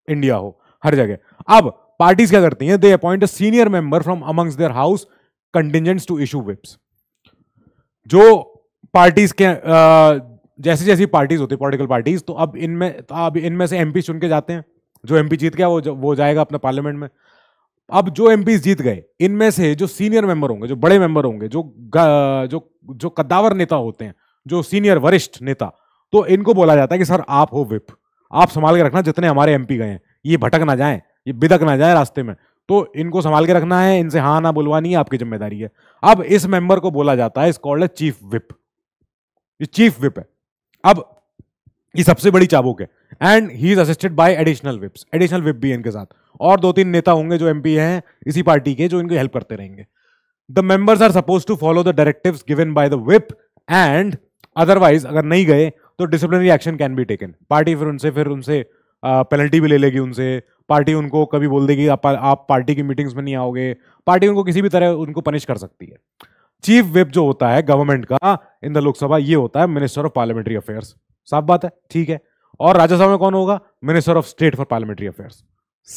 इंडिया हो हर जगह अब पार्टीज क्या करती हैं they appoint a senior member from amongst their house contingents to issue whips जो पार्टीज के जैसी जैसी पार्टीज होती पॉलिटिकल पार्टीज तो अब इनमें तो अब इनमें से एमपी चुन के जाते हैं जो एमपी जीत गया वो वो जाएगा अपने पार्लियामेंट में अब जो एम जीत गए इनमें से जो सीनियर मेंबर होंगे जो बड़े मेंबर होंगे जो जो जो कद्दावर नेता होते हैं जो सीनियर वरिष्ठ नेता तो इनको बोला जाता है कि सर आप हो विप आप संभाल के रखना जितने हमारे एम गए हैं ये भटक ना जाए ये बिदक ना जाए रास्ते में तो इनको संभाल के रखना है इनसे हाँ ना बुलवानी है आपकी जिम्मेदारी है अब इस मेंबर को बोला जाता है इस कॉल्ड चीफ विप ये चीफ विप है अब ये सबसे बड़ी चाबुक है and he is assisted by additional whips additional whip भी इनके साथ और दो तीन नेता होंगे जो एमपी हैं इसी पार्टी के जो इनको हेल्प करते रहेंगे the members are suppose to follow the directives given by the whip and otherwise अगर नहीं गए तो disciplinary action can be taken party फिर उनसे फिर उनसे पेनल्टी भी ले लेगी उनसे पार्टी उनको कभी बोल देगी आप आप पार्टी की मीटिंग्स में नहीं आओगे पार्टी उनको किसी भी तरह उनको पनिश कर सकती है चीफ विप जो होता है गवर्नमेंट का हाँ, इन द लोकसभा ये होता है मिनिस्टर ऑफ पार्लियामेंट्री अफेयर्स साफ बात है ठीक है और राज्यसभा में कौन होगा minister of state for parliamentary affairs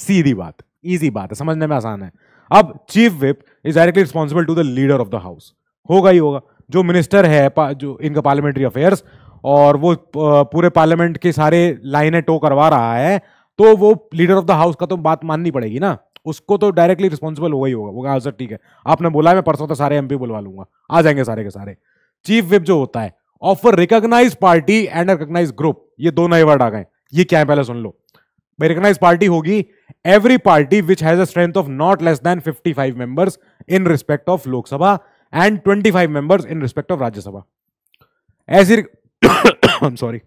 सीधी बात इजी बात है समझने में आसान है अब chief whip is directly responsible to the leader of the house होगा ही होगा जो मिनिस्टर है जो इनका पार्लियामेंट्री अफेयर्स और वो पूरे पार्लियामेंट के सारे लाइनें टो करवा रहा है तो वो लीडर ऑफ द हाउस का तो बात माननी पड़ेगी ना उसको तो डायरेक्टली रिस्पॉन्सिबल होगा ही होगा वो कहा हाँ सर ठीक है आपने बोला है मैं परसों तो सारे एमपी बुलवा लूंगा आ जाएंगे सारे के सारे चीफ विप जो होता है of recognise party and recognise group ये दो नए वर्ड आ गए ये क्या है पहले सुन लो भाई रिकॉग्नाइज पार्टी होगी every party which has strength of not less than fifty five members in respect of Lok Sabha and twenty five members in respect of Rajya Sabha ऐसी सॉरी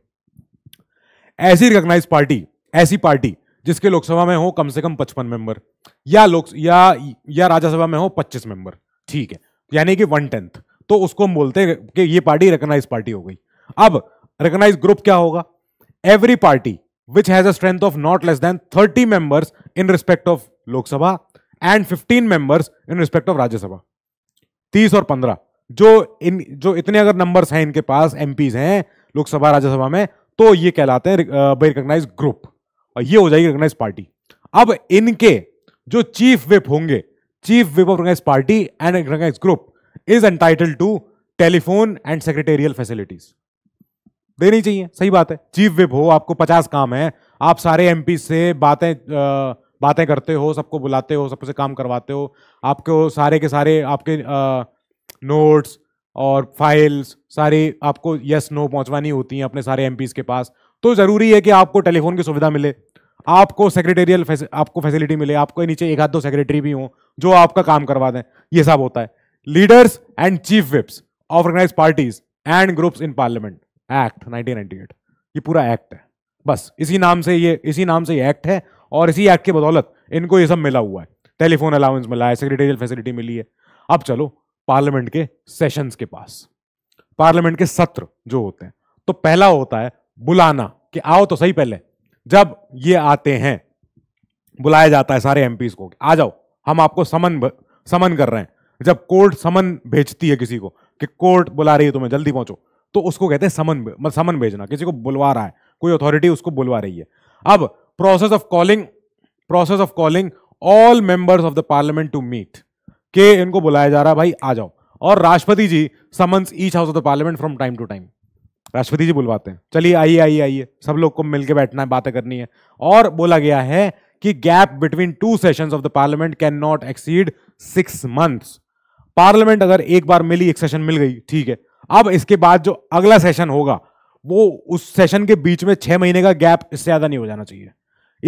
ऐसी रिकोगनाइज पार्टी ऐसी पार्टी जिसके लोकसभा में हो कम से कम पचपन मेंबर या लोक या या राज्यसभा में हो पच्चीस मेंबर ठीक है यानी कि वन टेंथ तो उसको हम बोलते हैं कि ये पार्टी रिकग्नाइज पार्टी हो गई अब रिकनाइज ग्रुप क्या होगा every party which has a strength of not less than thirty members in respect of Lok Sabha and fifteen members in respect of Rajya Sabha तीस और पंद्रह जो इन जो इतने अगर नंबर्स हैं इनके पास एमपीज हैं लोकसभा राज्यसभा में तो ये कहलाते हैं रिकग्नाइज ग्रुप और ये हो जाएगी रिकग्नाइज पार्टी अब इनके जो चीफ विप होंगे chief whip of recognise party and recognise group is entitle to telephone and secretarial facilities देनी चाहिए सही बात है चीफ विप हो आपको पचास काम है आप सारे एम से बातें बातें करते हो सबको बुलाते हो सबसे काम करवाते हो आपको सारे के सारे आपके नोट्स और फाइल्स सारी आपको यस नो पहुंचवानी होती हैं अपने सारे एमपीज के पास तो जरूरी है कि आपको टेलीफोन की सुविधा मिले आपको सेक्रेटेरियल आपको फैसिलिटी मिले आपको नीचे एक हाथ दो सेक्रेटरी भी हो जो आपका काम करवा दें ये सब होता है leaders and chief whips of organise parties and groups in parliament act 1998 ये पूरा एक्ट है बस इसी नाम से ये इसी नाम से ये एक्ट है और इसी एक्ट की बदौलत इनको ये सब मिला हुआ है टेलीफोन अलाउंस मिला है सेक्रेटेरियल फैसिलिटी मिली है अब चलो पार्लियामेंट के सेशंस के पास पार्लियामेंट के सत्र जो होते हैं तो पहला होता है बुलाना कि आओ तो सही पहले जब ये आते हैं बुलाया जाता है सारे एम को आ जाओ हम आपको समन समन कर रहे हैं जब कोर्ट समन भेजती है किसी को कि कोर्ट बुला रही है तुम्हें जल्दी पहुंचो तो उसको कहते हैं समन मतलब समन भेजना किसी को बुलवा रहा है कोई अथॉरिटी उसको बुलवा रही है अब process of calling process of calling all members of the parliament to meet के इनको बुलाया जा रहा है भाई आ जाओ और राष्ट्रपति ji summons each house of the parliament from time to time राष्ट्रपति जी बुलवाते हैं चलिए आइए आइए आइए सब लोग को मिलकर बैठना है बातें करनी है और बोला गया है कि gap between two session of the parliament can not exceed six months parliament अगर एक बार मिली एक सेशन मिल गई ठीक है अब इसके बाद जो अगला सेशन होगा वो उस सेशन के बीच में छह महीने का गैप इससे ज्यादा नहीं हो जाना चाहिए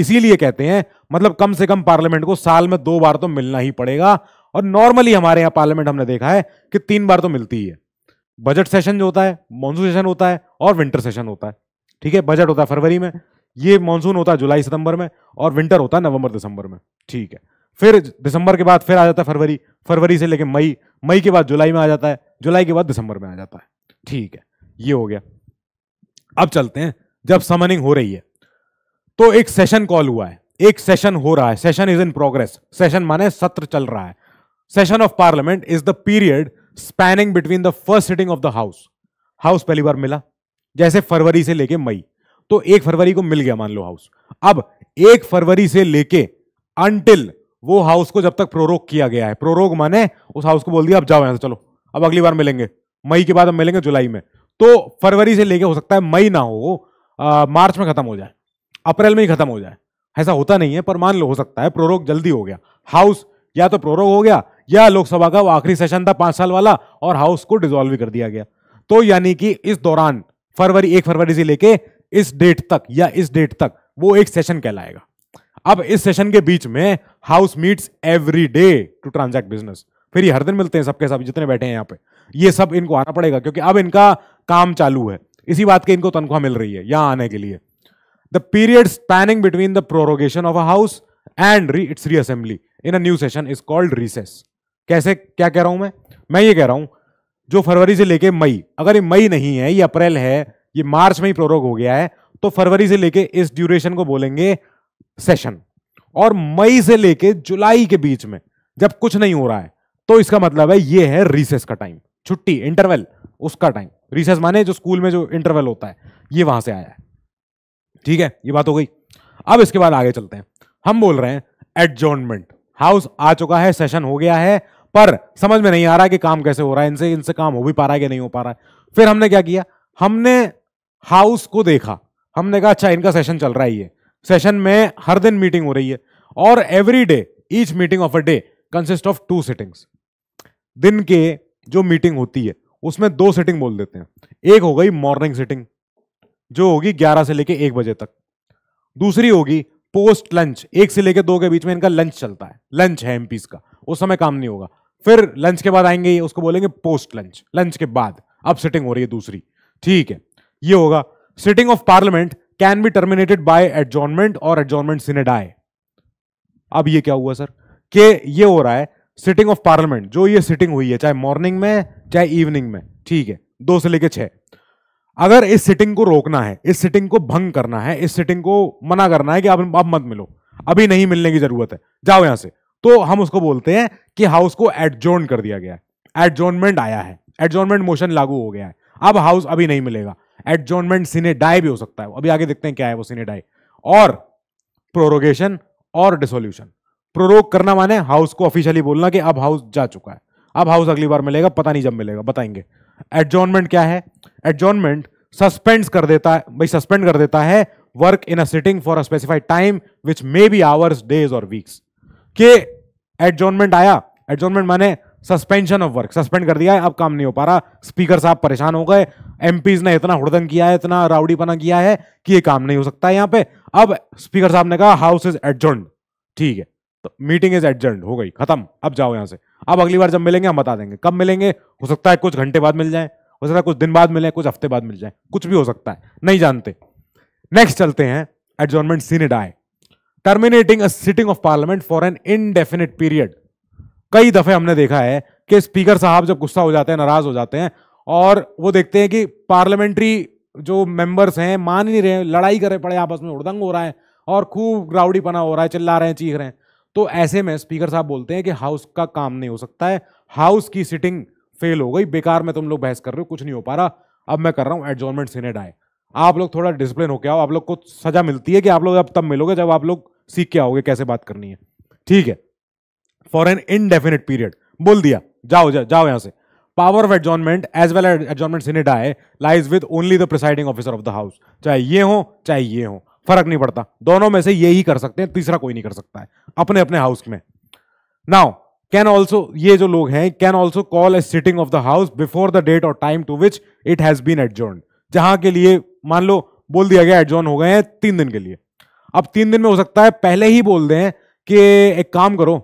इसीलिए कहते हैं मतलब कम से कम पार्लियामेंट को साल में दो बार तो मिलना ही पड़ेगा और नॉर्मली हमारे यहाँ पार्लियामेंट हमने देखा है कि तीन बार तो मिलती ही है बजट सेशन जो होता है मानसून सेशन होता है और विंटर सेशन होता है ठीक है बजट होता है फरवरी में ये मानसून होता है जुलाई सितंबर में और विंटर होता है नवंबर दिसंबर में ठीक है फिर दिसंबर के बाद फिर आ जाता है फरवरी फरवरी से लेके मई मई के बाद जुलाई में आ जाता है जुलाई के बाद दिसंबर में आ जाता है ठीक है ये हो गया अब चलते हैं जब समनिंग हो रही है तो एक सेशन कॉल हुआ है एक सेशन हो रहा है session is in progress session माने सत्र चल रहा है session of parliament is the period spanning between the first sitting of the house house पहली बार मिला जैसे फरवरी से लेके मई तो एक फरवरी को मिल गया मान लो हाउस अब एक फरवरी से लेके अंटिल वो हाउस को जब तक प्रोरोग किया गया है प्रोरोग माने उस हाउस को बोल दिया अब जाओ यहां से चलो अब अगली बार मिलेंगे मई के बाद हम मिलेंगे जुलाई में तो फरवरी से लेके हो सकता है मई ना हो आ, मार्च में खत्म हो जाए अप्रैल में ही खत्म हो जाए ऐसा होता नहीं है पर मान लो हो सकता है प्रोरोग जल्दी हो गया हाउस या तो प्रोरोग हो गया या लोकसभा का आखिरी सेशन था पांच साल वाला और हाउस को डिजोल्व भी कर दिया गया तो यानी कि इस दौरान फरवरी एक फरवरी से लेके इस डेट तक या इस डेट तक वो एक सेशन कहलाएगा अब इस सेशन के बीच में house meets every day to transact business फिर ये हर दिन मिलते हैं सबके सब जितने बैठे हैं यहाँ पे ये सब इनको आना पड़ेगा क्योंकि अब इनका काम चालू है इसी बात के इनको तनख्वाह मिल रही है यहां आने के लिए the period spanning between the prorogation of a house and re its reassembly in a new session is called recess कैसे क्या कह रहा हूं मैं मैं ये कह रहा हूं जो फरवरी से लेके मई अगर ये मई नहीं है ये अप्रैल है ये मार्च में ही प्रोरोग हो गया है तो फरवरी से लेके इस ड्यूरेशन को बोलेंगे सेशन और मई से लेके जुलाई के बीच में जब कुछ नहीं हो रहा है तो इसका मतलब है ये है रिसेस का टाइम छुट्टी इंटरवल उसका टाइम रिसेस माने जो स्कूल में जो इंटरवल होता है ये वहां से आया है ठीक है ये बात हो गई अब इसके बाद आगे चलते हैं हम बोल रहे हैं एडजोनमेंट हाउस आ चुका है सेशन हो गया है पर समझ में नहीं आ रहा कि काम कैसे हो रहा है इनसे इनसे काम हो भी पा रहा है कि नहीं हो पा रहा है फिर हमने क्या किया हमने हाउस को देखा हमने कहा अच्छा इनका सेशन चल रहा है ये सेशन में हर दिन मीटिंग हो रही है और every day each meeting of a day consist of two sittings दिन के जो मीटिंग होती है उसमें दो सिटिंग बोल देते हैं एक हो गई मॉर्निंग सिटिंग जो होगी 11 से लेके 1 बजे तक दूसरी होगी पोस्ट लंच एक से लेके दो के बीच में इनका लंच चलता है लंच है एमपीस का उस समय काम नहीं होगा फिर लंच के बाद आएंगे उसको बोलेंगे पोस्ट लंच लंच के बाद अब सिटिंग हो रही है दूसरी ठीक है ये होगा sitting of parliament can be terminated by adjournment और एडजॉनमेंट सिनेडाई अब ये क्या हुआ सर के ये हो रहा है सिटिंग ऑफ पार्लियामेंट जो ये सिटिंग हुई है चाहे मॉर्निंग में चाहे इवनिंग में ठीक है दो से लेके छह अगर इस सिटिंग को रोकना है इस सिटिंग को भंग करना है इस सिटिंग को मना करना है कि आप, आप मत मिलो अभी नहीं मिलने की जरूरत है जाओ यहां से तो हम उसको बोलते हैं कि हाउस को एडजोन कर दिया गया है एडजोनमेंट आया है एडजोनमेंट मोशन लागू हो गया है अब हाउस अभी नहीं मिलेगा एडजोनमेंट सीने डाई भी हो सकता है अभी आगे देखते हैं क्या है वो सीने डाई और प्रोरोगेशन और डिसोल्यूशन प्रोरोग करना माने हाउस को ऑफिशियली बोलना कि अब हाउस जा चुका है अब हाउस अगली बार मिलेगा पता नहीं जब मिलेगा बताएंगे एडजोनमेंट क्या है एडजोनमेंट सस्पेंड कर देता है भाई सस्पेंड कर देता है work in a sitting for a specified time which may be hours days और वीक्स कि एडजोनमेंट आया एडजोनमेंट माने सस्पेंशन ऑफ वर्क सस्पेंड कर दिया है अब काम नहीं हो पा रहा स्पीकर साहब परेशान हो गए एम ने इतना हुड़दंग किया है इतना राउडीपना किया है कि ये काम नहीं हो सकता है यहाँ पे अब स्पीकर साहब ने कहा हाउस इज एडजर्न ठीक है तो मीटिंग इज एडजर्न हो गई खत्म अब जाओ यहां से अब अगली बार जब मिलेंगे हम बता देंगे कब मिलेंगे हो सकता है कुछ घंटे बाद मिल जाए हो सकता है कुछ दिन बाद मिले कुछ हफ्ते बाद मिल जाए कुछ भी हो सकता है नहीं जानते नेक्स्ट चलते हैं adjournment sine die terminating a sitting of parliament for an indefinite period कई दफे हमने देखा है कि स्पीकर साहब जब गुस्सा हो जाते हैं नाराज हो जाते हैं और वो देखते हैं कि पार्लियामेंट्री जो मेंबर्स हैं मान ही नहीं रहे लड़ाई करे पड़े आपस में उड़दंग हो रहा है और खूब ग्राउडी पना हो रहा है चिल्ला रहे हैं चीख रहे हैं तो ऐसे में स्पीकर साहब बोलते हैं कि हाउस का काम नहीं हो सकता है हाउस की सिटिंग फेल हो गई बेकार में तुम लोग बहस कर रहे हो कुछ नहीं हो पा रहा अब मैं कर रहा हूँ एडजॉर्नमेंट सीनेट आए आप लोग थोड़ा डिसिप्लिन होकर आओ आप लोग को सजा मिलती है कि आप लोग अब तब मिलोगे जब आप लोग सीख के आओगे कैसे बात करनी है ठीक है फॉर एन इनडेफिनेट पीरियड बोल दिया जाओ जा, जाओ यहां से power of adjournment as well as adjournment sine die lies with only the presiding officer of the house चाहे ये हो चाहे ये हो फर्क नहीं पड़ता दोनों में से ये ही कर सकते हैं तीसरा कोई नहीं कर सकता है अपने अपने हाउस में नाउ कैन ऑल्सो ये जो लोग हैं can also call a sitting of the house before the date और time to which it has been adjourn जहां के लिए मान लो बोल दिया गया एडजॉर्न हो गए हैं तीन दिन के लिए अब तीन दिन में हो सकता है पहले ही बोल दें कि एक काम करो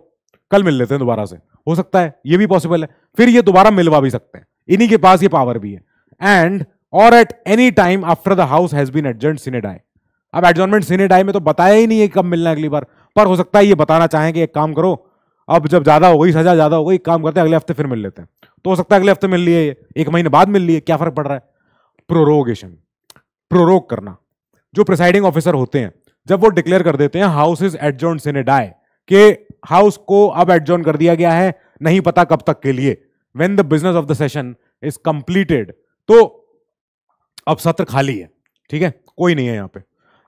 कल मिल लेते हैं दोबारा से हो सकता है ये भी पॉसिबल है फिर ये दोबारा मिलवा भी सकते हैं इन्हीं के पास ये पावर भी है एंड और at any time after the house has been adjourned sine die अब एडजॉनमेंट सिनेडाई में तो बताया ही नहीं है कब मिलना अगली बार पर हो सकता है ये बताना चाहें कि एक काम करो अब जब ज्यादा हो गई सजा ज्यादा हो गई काम करते हैं अगले हफ्ते फिर मिल लेते हैं तो हो सकता है अगले हफ्ते मिल लिए एक महीने बाद मिल लिए क्या फर्क पड़ रहा है प्रोरोगेशन प्रोरोग करना जो प्रिसाइडिंग ऑफिसर होते हैं जब वो डिक्लेयर कर देते हैं हाउस इज एडजोन डाय के हाउस को अब एडजोन कर दिया गया है नहीं पता कब तक के लिए when the business of the session is completed तो अब सत्र खाली है ठीक है कोई नहीं है यहां पे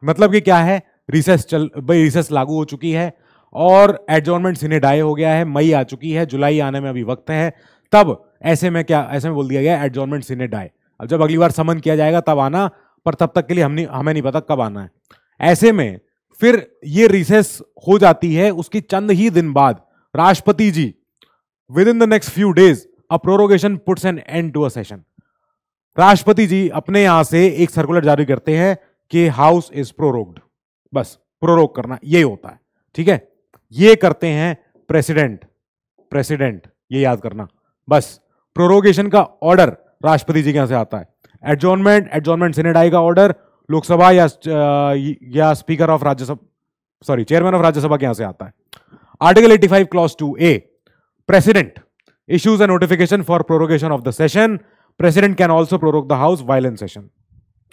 मतलब कि क्या है रिसेस चल भाई रिसेस लागू हो चुकी है और सिने डाई हो गया है मई आ चुकी है जुलाई आने में अभी वक्त है तब ऐसे में क्या ऐसे में बोल दिया गया एडजॉर्नमेंट डाई अब जब अगली बार समन किया जाएगा तब आना पर तब तक के लिए हमने हमें नहीं पता कब आना है ऐसे में फिर ये रिसेस हो जाती है उसके चंद ही दिन बाद राष्ट्रपति ji within the next few days a prorogation puts an end to a session राष्ट्रपति जी अपने यहां से एक सर्कुलर जारी करते हैं कि हाउस इज प्रोरोग्ड बस प्रोरोग करना ये होता है ठीक है ये करते हैं प्रेसिडेंट प्रेसिडेंट ये याद करना बस प्रोरोगेशन का ऑर्डर राष्ट्रपति जी के यहां से आता है एडजोनमेंट एडजोनमेंट सेनेट आएगा ऑर्डर लोकसभा या या speaker of Rajya Sabha sorry chairman of Rajya Sabha के यहां से आता है article 85 clause two a president issues a notification for prorogation of the session president can also prorogue the house violence session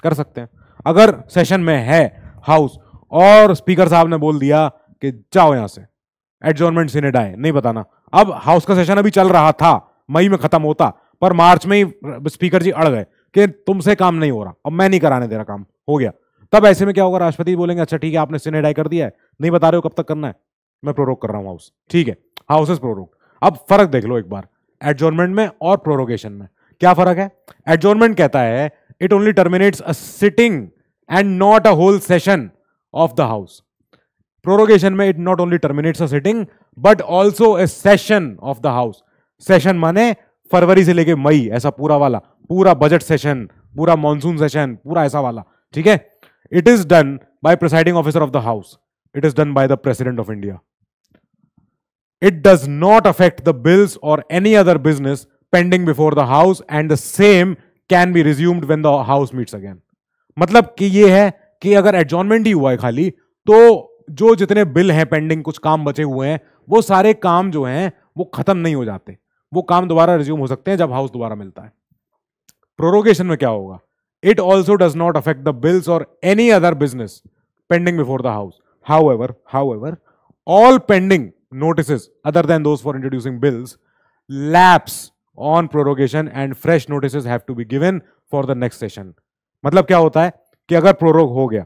कर सकते हैं अगर सेशन में है हाउस और स्पीकर साहब ने बोल दिया कि जाओ यहां से एडजोनमेंट से निडाए नहीं बताना अब हाउस का सेशन अभी चल रहा था मई में खत्म होता पर मार्च में ही स्पीकर जी अड़ गए कि तुमसे काम नहीं हो रहा अब मैं नहीं कराने दे रहा काम हो गया तब ऐसे में क्या होगा राष्ट्रपति बोलेंगे अच्छा ठीक है आपने सिनेट कर दिया है नहीं बता रहे हो कब तक करना है मैं प्रोरोग कर रहा हूँ हाउस ठीक है इज प्रोरोग अब फर्क देख लो एक बार एडजोनमेंट में और प्रोरोगेशन में क्या फर्क है एडजोनमेंट कहता है it only terminates a sitting and not a whole session of the house prorogation में it not only terminates a sitting but also a session of the house session माने फरवरी से लेके मई ऐसा पूरा वाला पूरा बजट सेशन पूरा मानसून सेशन पूरा ऐसा वाला ठीक है it is done by presiding officer of the house it is done by the president of India it does not affect the bills और any other business pending before the house and the same can be resumed when the house meets again मतलब कि ये है कि अगर adjournment ही हुआ है खाली तो जो जितने बिल हैं पेंडिंग कुछ काम बचे हुए हैं वो सारे काम जो हैं वो खत्म नहीं हो जाते वो काम दोबारा रिज्यूम हो सकते हैं जब हाउस दोबारा मिलता है प्रोरोगेशन में क्या होगा it also does not affect the bills और any other business pending before the house however however all pending notice other than those for introducing bills lapse on prorogation and fresh notice have to be given for the next session मतलब क्या होता है कि अगर prorogue हो गया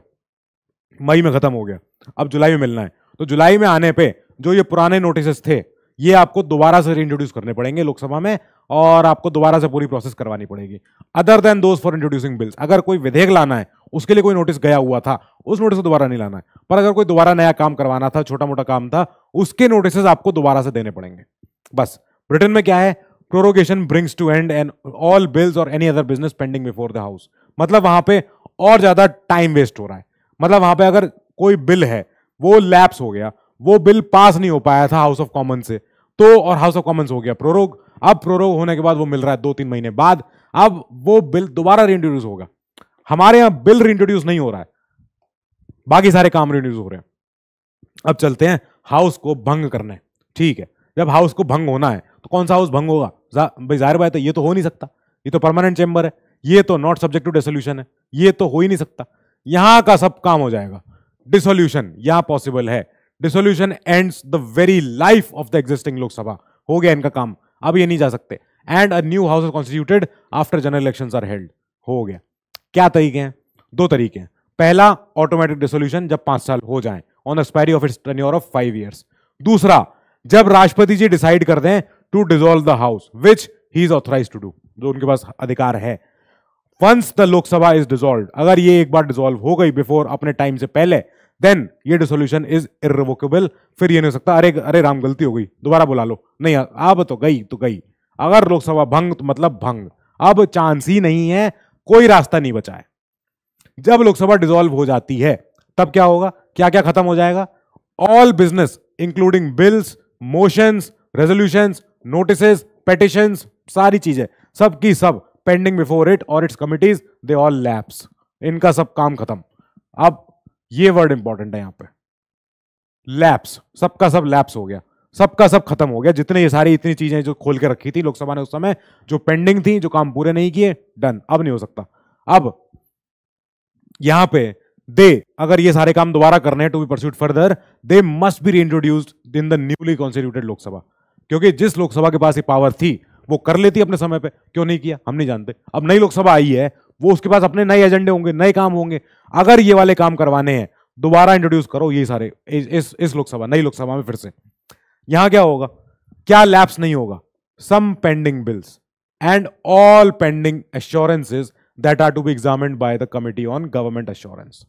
मई में खत्म हो गया अब जुलाई में मिलना है तो जुलाई में आने पे जो ये पुराने नोटिस थे ये आपको दोबारा से रीइंट्रोड्यूस करने पड़ेंगे लोकसभा में और आपको दोबारा से पूरी प्रोसेस करवानी पड़ेगी other than those for introducing bills अगर कोई विधेयक लाना है उसके लिए कोई नोटिस गया हुआ था उस नोटिस को दोबारा नहीं लाना है पर अगर कोई दोबारा नया काम करवाना था छोटा मोटा काम था उसके नोटिस आपको दोबारा से देने पड़ेंगे बस ब्रिटेन में क्या है prorogation brings to end end all bills और any other business pending before the house मतलब वहां पे और ज्यादा टाइम वेस्ट हो रहा है मतलब वहां पे अगर कोई बिल है वो लैप्स हो गया वो बिल पास नहीं हो पाया था हाउस ऑफ कॉमन से तो और हाउस ऑफ कॉमन्स हो गया प्रोरोग अब प्रोरोग होने के बाद वो मिल रहा है दो तीन महीने बाद अब वो बिल दोबारा रिइंट्रोड्यूस होगा हमारे यहां बिल रिइंट्रोड्यूस नहीं हो रहा है बाकी सारे काम रिड्यूस हो रहे हैं अब चलते हैं हाउस को भंग करने ठीक है जब हाउस को भंग होना है तो कौन सा हाउस भंग होगा भाई जाहिर बात है ये तो हो नहीं सकता ये तो परमानेंट चैम्बर है ये तो नॉट सब्जेक्ट टू डिसोल्यूशन है ये तो हो ही नहीं सकता यहां का सब काम हो जाएगा डिसोल्यूशन यहां पॉसिबल है dissolution ends the very life of the existing Lok Sabha हो गया इनका काम अब ये नहीं जा सकते and a new house constituted after general election are held हो गया क्या तरीके हैं दो तरीके हैं पहला ऑटोमेटिक डिसोल्यूशन जब पांच साल हो जाए on expiry of its tenure of five years दूसरा जब राष्ट्रपति जी डिसाइड कर दें to dissolve the house which he is authorise to do जो उनके पास अधिकार है once the Lok Sabha is dissolve अगर ये एक बार डिजोल्व हो गई बिफोर अपने टाइम से पहले देन ये डिसोल्यूशन इज इरिवोकेबल फिर ये नहीं हो सकता अरे अरे राम गलती हो गई दोबारा बुला लो नहीं अब तो गई तो गई अगर लोकसभा भंग तो मतलब भंग अब चांस ही नहीं है कोई रास्ता नहीं बचा है जब लोकसभा डिजोल्व हो जाती है तब क्या होगा क्या क्या खत्म हो जाएगा all business including bills motions resolution notice petition सारी चीजें सब की सब पेंडिंग बिफोर इट और its committees they all lapse इनका सब काम खत्म अब ये वर्ड इंपॉर्टेंट है यहां पे लैप्स सबका सब लैप्स हो गया सबका सब खत्म हो गया जितने ये सारी इतनी चीजें जो खोल के रखी थी लोकसभा ने उस समय जो पेंडिंग थी जो काम पूरे नहीं किए डन अब नहीं हो सकता अब यहां पे दे अगर ये सारे काम दोबारा करने to be pursued further they must be reintroduced in the newly constituted Lok Sabha क्योंकि जिस लोकसभा के पास ये पावर थी वो कर लेती अपने समय पे क्यों नहीं किया हम नहीं जानते अब नई लोकसभा आई है वो उसके पास अपने नए एजेंडे होंगे नए काम होंगे अगर ये वाले काम करवाने हैं दोबारा इंट्रोड्यूस करो ये सारे इस इस, इस लोकसभा नई लोकसभा में फिर से यहां क्या होगा क्या लैप्स नहीं होगा some pending bills and all pending assurances that are to be examine by the committee on government assurance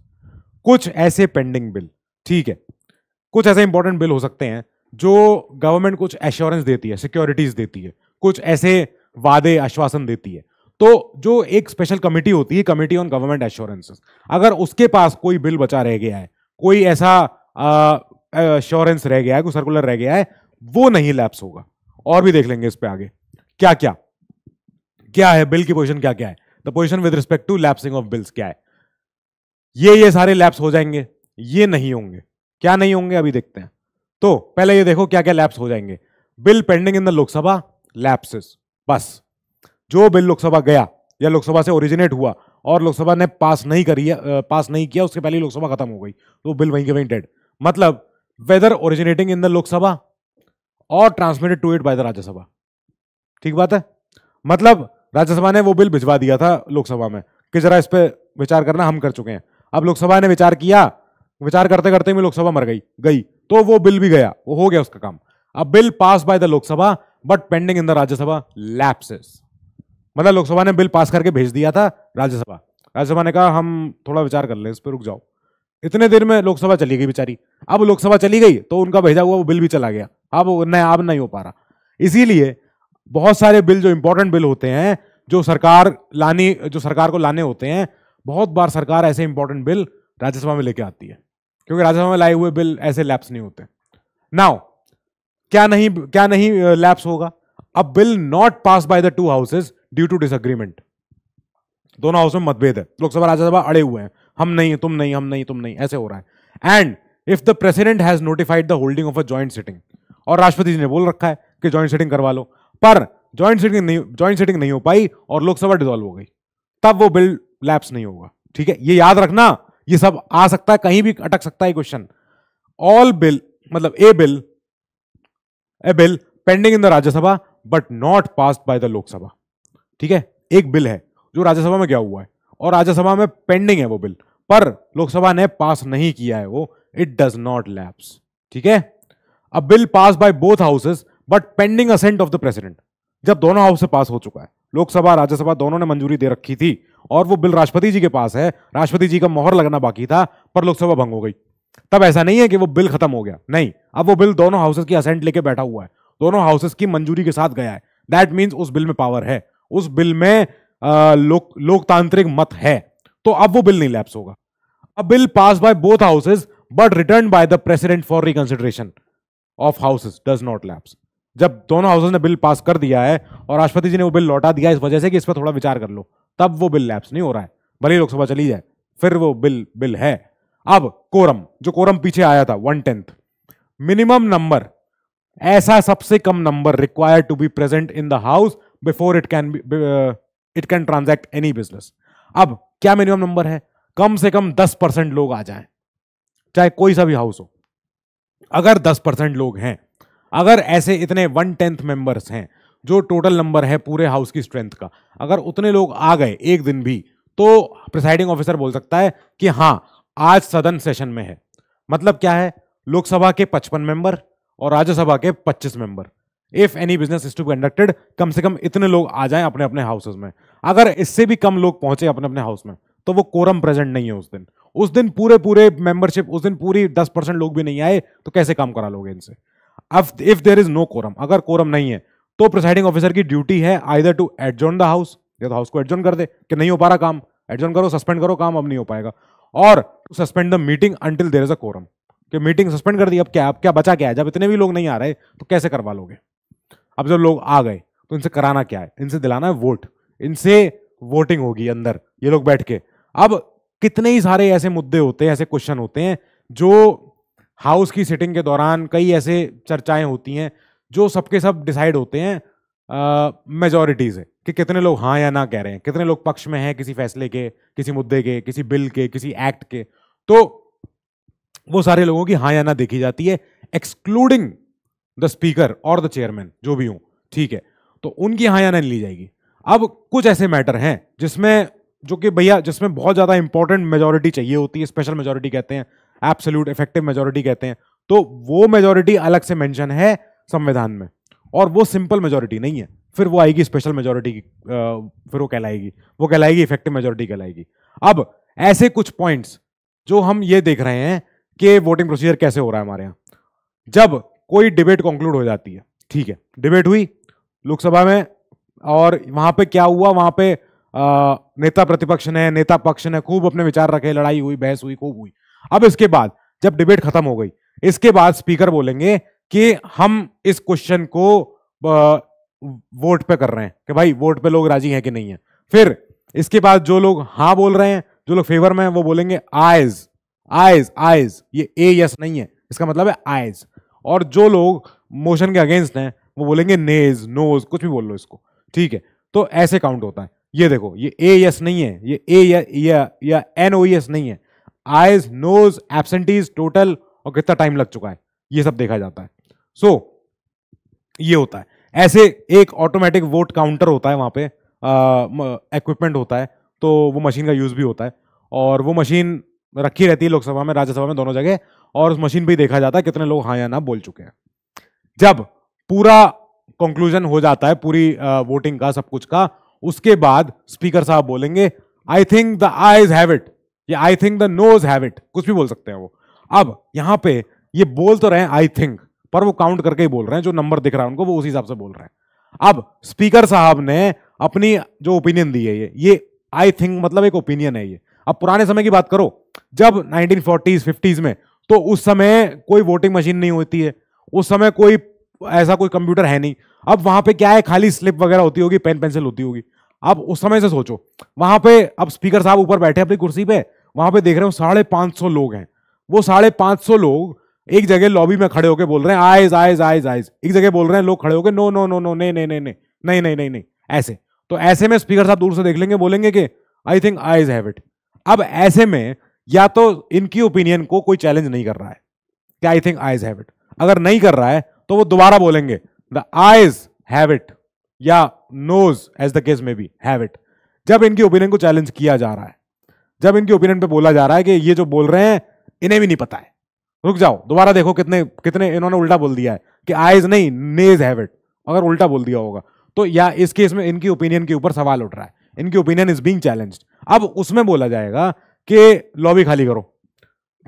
कुछ ऐसे पेंडिंग बिल ठीक है कुछ ऐसे इंपॉर्टेंट बिल हो सकते हैं जो गवर्नमेंट कुछ एश्योरेंस देती है सिक्योरिटीज देती है कुछ ऐसे वादे आश्वासन देती है तो जो एक स्पेशल कमेटी होती है कमेटी ऑन गवर्नमेंट एश्योरेंस अगर उसके पास कोई बिल बचा रह गया है कोई ऐसा एश्योरेंस रह गया है कोई सर्कुलर रह गया है वो नहीं लैप्स होगा और भी देख लेंगे इस पर आगे क्या क्या क्या है बिल की पोजिशन क्या क्या है the position with respect to lapsing of bills क्या है ये ये सारे लैप्स हो जाएंगे ये नहीं होंगे क्या नहीं होंगे अभी देखते हैं तो पहले ये देखो क्या क्या लैप्स हो जाएंगे bill pending in the Lok Sabha lapses बस जो बिल लोकसभा गया या लोकसभा से ओरिजिनेट हुआ और लोकसभा ने पास नहीं करी पास नहीं किया उसके पहले लोकसभा खत्म हो गई तो बिल वहीं के वहीं डेड मतलब whether originating in the Lok Sabha और transmitted to it by the Rajya Sabha ठीक बात है मतलब राज्यसभा ने वो बिल भिजवा दिया था लोकसभा में कि जरा इस पर विचार करना हम कर चुके हैं अब लोकसभा ने विचार किया विचार करते करते भी लोकसभा मर गई गई तो वो बिल भी गया वो हो गया उसका काम अब bill pass by the Lok Sabha but pending in the Rajya Sabha lapses मतलब लोकसभा ने बिल पास करके भेज दिया था राज्यसभा राज्यसभा ने कहा हम थोड़ा विचार कर लें इस पर रुक जाओ इतने देर में लोकसभा चली गई बेचारी अब लोकसभा चली गई तो उनका भेजा हुआ वो बिल भी चला गया अब नया अब नहीं हो पा रहा इसीलिए बहुत सारे बिल जो इंपॉर्टेंट बिल होते हैं जो सरकार लानी जो सरकार को लाने होते हैं बहुत बार सरकार ऐसे इंपॉर्टेंट बिल राज्यसभा में लेके आती है क्योंकि राज्यसभा में लाए हुए बिल ऐसे लैप्स नहीं होते नाउ क्या नहीं क्या नहीं लैप्स होगा अब bill not pass by the two houses due to disagreement दोनों हाउस में मतभेद है लोकसभा राज्यसभा अड़े हुए हैं हम नहीं तुम नहीं हम नहीं तुम नहीं ऐसे हो रहा है and if the president has notified the holding of a joint sitting और राष्ट्रपति जी ने बोल रखा है कि ज्वाइंट सिटिंग करवा लो पर ज्वाइंट सिटिंग नहीं ज्वाइंट सिटिंग नहीं हो पाई और लोकसभा डिजॉल्व हो गई तब वो बिल लैप्स नहीं होगा ठीक है ये याद रखना ये सब आ सकता है कहीं भी अटक सकता है क्वेश्चन ऑल बिल मतलब a bill a bill pending in the Rajya Sabha but not pass by the Lok Sabha ठीक है एक बिल है जो राज्यसभा में गया हुआ है और राज्यसभा में पेंडिंग है वो बिल पर लोकसभा ने पास नहीं किया है वो इट डज नॉट लैप्स ठीक है अब bill pass by both houses but pending assent of the president जब दोनों हाउस से पास हो चुका है लोकसभा राज्यसभा दोनों ने मंजूरी दे रखी थी और वो बिल राष्ट्रपति जी के पास है राष्ट्रपति जी का मोहर लगना बाकी था पर लोकसभा भंग हो गई तब ऐसा नहीं है कि वो बिल खत्म हो गया नहीं अब वो बिल दोनों हाउसेस की असेंट लेके बैठा हुआ है दोनों हाउसेस की मंजूरी के साथ गया है दैट मीन्स उस बिल में पावर है उस बिल में लोक लोकतांत्रिक मत है तो अब वो बिल नहीं लैप्स होगा a bill pass by both houses but return by the president for reconsideration of houses does not lapse जब दोनों हाउसेज ने बिल पास कर दिया है और राष्ट्रपति जी ने वो बिल लौटा दिया इस वजह से कि इस पर थोड़ा विचार कर लो तब वो बिल लैप्स नहीं हो रहा है भले लोकसभा चली जाए फिर वो बिल बिल है अब कोरम जो कोरम पीछे आया था वन टेंथ मिनिमम नंबर ऐसा सबसे कम number required to be present in the house before it can it can transact any business अब क्या मिनिमम नंबर है कम से कम दस परसेंट लोग आ जाएं चाहे कोई सा भी हाउस हो अगर दस परसेंट लोग हैं अगर ऐसे इतने वन टेंथ मेंबर्स हैं जो टोटल नंबर है पूरे हाउस की स्ट्रेंथ का अगर उतने लोग आ गए एक दिन भी तो प्रिसाइडिंग ऑफिसर बोल सकता है कि हाँ आज सदन सेशन में है मतलब क्या है लोकसभा के पचपन मेंबर और राज्यसभा के पच्चीस member if any business is to conducted कम से कम इतने लोग आ जाएं अपने अपने हाउसेज में अगर इससे भी कम लोग पहुंचे अपने अपने हाउस में तो वो कोरम प्रेजेंट नहीं है उस दिन उस दिन पूरे पूरे मेंबरशिप उस दिन पूरी दस परसेंट लोग भी नहीं आए तो कैसे काम करा लोगे इनसे अब if there is no quorum अगर कोरम नहीं है तो प्रिसाइडिंग ऑफिसर की ड्यूटी है either to adjourn the house या तो हाउस को एडजोन कर दे कि नहीं हो पा रहा काम एडजोन करो सस्पेंड करो काम अब नहीं हो पाएगा और suspend the meeting until there is a quorum कि मीटिंग सस्पेंड कर दी अब क्या अब क्या बचा क्या है जब इतने भी लोग नहीं आ रहे तो कैसे करवा लोगे अब जब लोग आ गए तो इनसे कराना क्या है इनसे दिलाना है वोट इनसे वोटिंग होगी अंदर ये लोग बैठ के अब कितने ही सारे ऐसे मुद्दे होते हैं ऐसे क्वेश्चन होते हैं जो हाउस की सिटिंग के दौरान कई ऐसे चर्चाएं होती हैं जो सबके सब डिसाइड होते हैं मेजोरिटीज़ है कि कितने लोग हाँ या ना कह रहे हैं कितने लोग पक्ष में हैं किसी फैसले के किसी मुद्दे के किसी बिल के किसी एक्ट के तो वो सारे लोगों की हाँ या ना देखी जाती है एक्सक्लूडिंग द स्पीकर और द चेयरमैन जो भी हूं ठीक है तो उनकी हाँ या ली जाएगी अब कुछ ऐसे मैटर हैं जिसमें जो कि भैया जिसमें बहुत ज़्यादा इंपॉर्टेंट मेजोरिटी चाहिए होती है स्पेशल मेजोरिटी कहते हैं एब्सोल्यूट इफेक्टिव मेजोरिटी कहते हैं तो वो मेजोरिटी अलग से मेंशन है संविधान में और वो सिंपल मेजोरिटी नहीं है फिर वो आएगी स्पेशल मेजोरिटी की फिर वो कहलाएगी वो कहलाएगी इफेक्टिव मेजोरिटी कहलाएगी अब ऐसे कुछ पॉइंट्स जो हम ये देख रहे हैं कि वोटिंग प्रोसीजर कैसे हो रहा है हमारे यहाँ जब कोई डिबेट कंक्लूड हो जाती है ठीक है डिबेट हुई लोकसभा में और वहां पे क्या हुआ वहां पे आ, नेता प्रतिपक्ष ने नेता पक्ष ने खूब अपने विचार रखे लड़ाई हुई बहस हुई खूब हुई अब इसके बाद जब डिबेट खत्म हो गई इसके बाद स्पीकर बोलेंगे कि हम इस क्वेश्चन को वोट पे कर रहे हैं कि भाई वोट पे लोग राजी हैं कि नहीं है फिर इसके बाद जो लोग हाँ बोल रहे हैं जो लोग फेवर में हैं वो बोलेंगे आयज आइज आयज ये ए यस नहीं है इसका मतलब है आयज और जो लोग मोशन के अगेंस्ट हैं वो बोलेंगे नेज नोज कुछ भी बोल लो इसको ठीक है तो ऐसे काउंट होता है ये देखो ये ए यस नहीं है ये ए या या, या एन ओ यस नहीं है आईज नोज एबसेंटीज टोटल और कितना टाइम लग चुका है ये सब देखा जाता है सो so, ये होता है ऐसे एक ऑटोमेटिक वोट काउंटर होता है वहां पे इक्विपमेंट होता है तो वो मशीन का यूज़ भी होता है और वो मशीन रखी रहती है लोकसभा में राज्यसभा में दोनों जगह और उस मशीन पर देखा जाता है कितने लोग हाँ या ना बोल चुके हैं जब पूरा कंक्लूजन हो जाता है पूरी वोटिंग का सब कुछ का उसके बाद स्पीकर साहब बोलेंगे I think the ayes have it या I think the noes have it कुछ भी बोल सकते हैं वो अब यहां पे ये बोल तो रहे हैं आई थिंक पर वो काउंट करके ही बोल रहे हैं जो नंबर दिख रहा है उनको वो उस हिसाब से बोल रहे हैं अब स्पीकर साहब ने अपनी जो ओपिनियन दी है ये ये आई थिंक मतलब एक ओपिनियन है ये अब पुराने समय की बात करो जब 1940s 50s में तो उस समय कोई वोटिंग मशीन नहीं होती है उस समय कोई ऐसा कोई कंप्यूटर है नहीं अब वहां पे क्या है खाली स्लिप वगैरह होती होगी पेन पेंसिल होती होगी अब उस समय से सोचो वहां पे अब स्पीकर साहब ऊपर बैठे अपनी कुर्सी पे वहां पे देख रहे हो साढ़े पांच सौ लोग हैं वो साढ़े पांच सौ लोग एक जगह लॉबी में खड़े होकर बोल रहे हैं आइज आयज आइज आइज एक जगह बोल रहे हैं लोग खड़े होकर नो नो नो नो नहीं नहीं नहीं नहीं नहीं नहीं नहीं ऐसे तो ऐसे में स्पीकर साहब दूर से देख लेंगे बोलेंगे कि I think ayes have it अब ऐसे में या तो इनकी ओपिनियन को कोई चैलेंज नहीं कर रहा है क्या I think ayes have it अगर नहीं कर रहा है तो वो दोबारा बोलेंगे द आईज हैव इट या नोज एज द केस में बी हैव इट जब इनकी ओपिनियन को चैलेंज किया जा रहा है जब इनकी ओपिनियन पे बोला जा रहा है कि ये जो बोल रहे हैं इन्हें भी नहीं पता है रुक जाओ दोबारा देखो कितने कितने इन्होंने उल्टा बोल दिया है कि आइज नहीं नेज हैव इट अगर उल्टा बोल दिया होगा तो या इस केस में इनकी ओपिनियन के ऊपर सवाल उठ रहा है इनकी ओपिनियन इज बींग चैलेंज्ड अब उसमें बोला जाएगा कि लॉबी खाली करो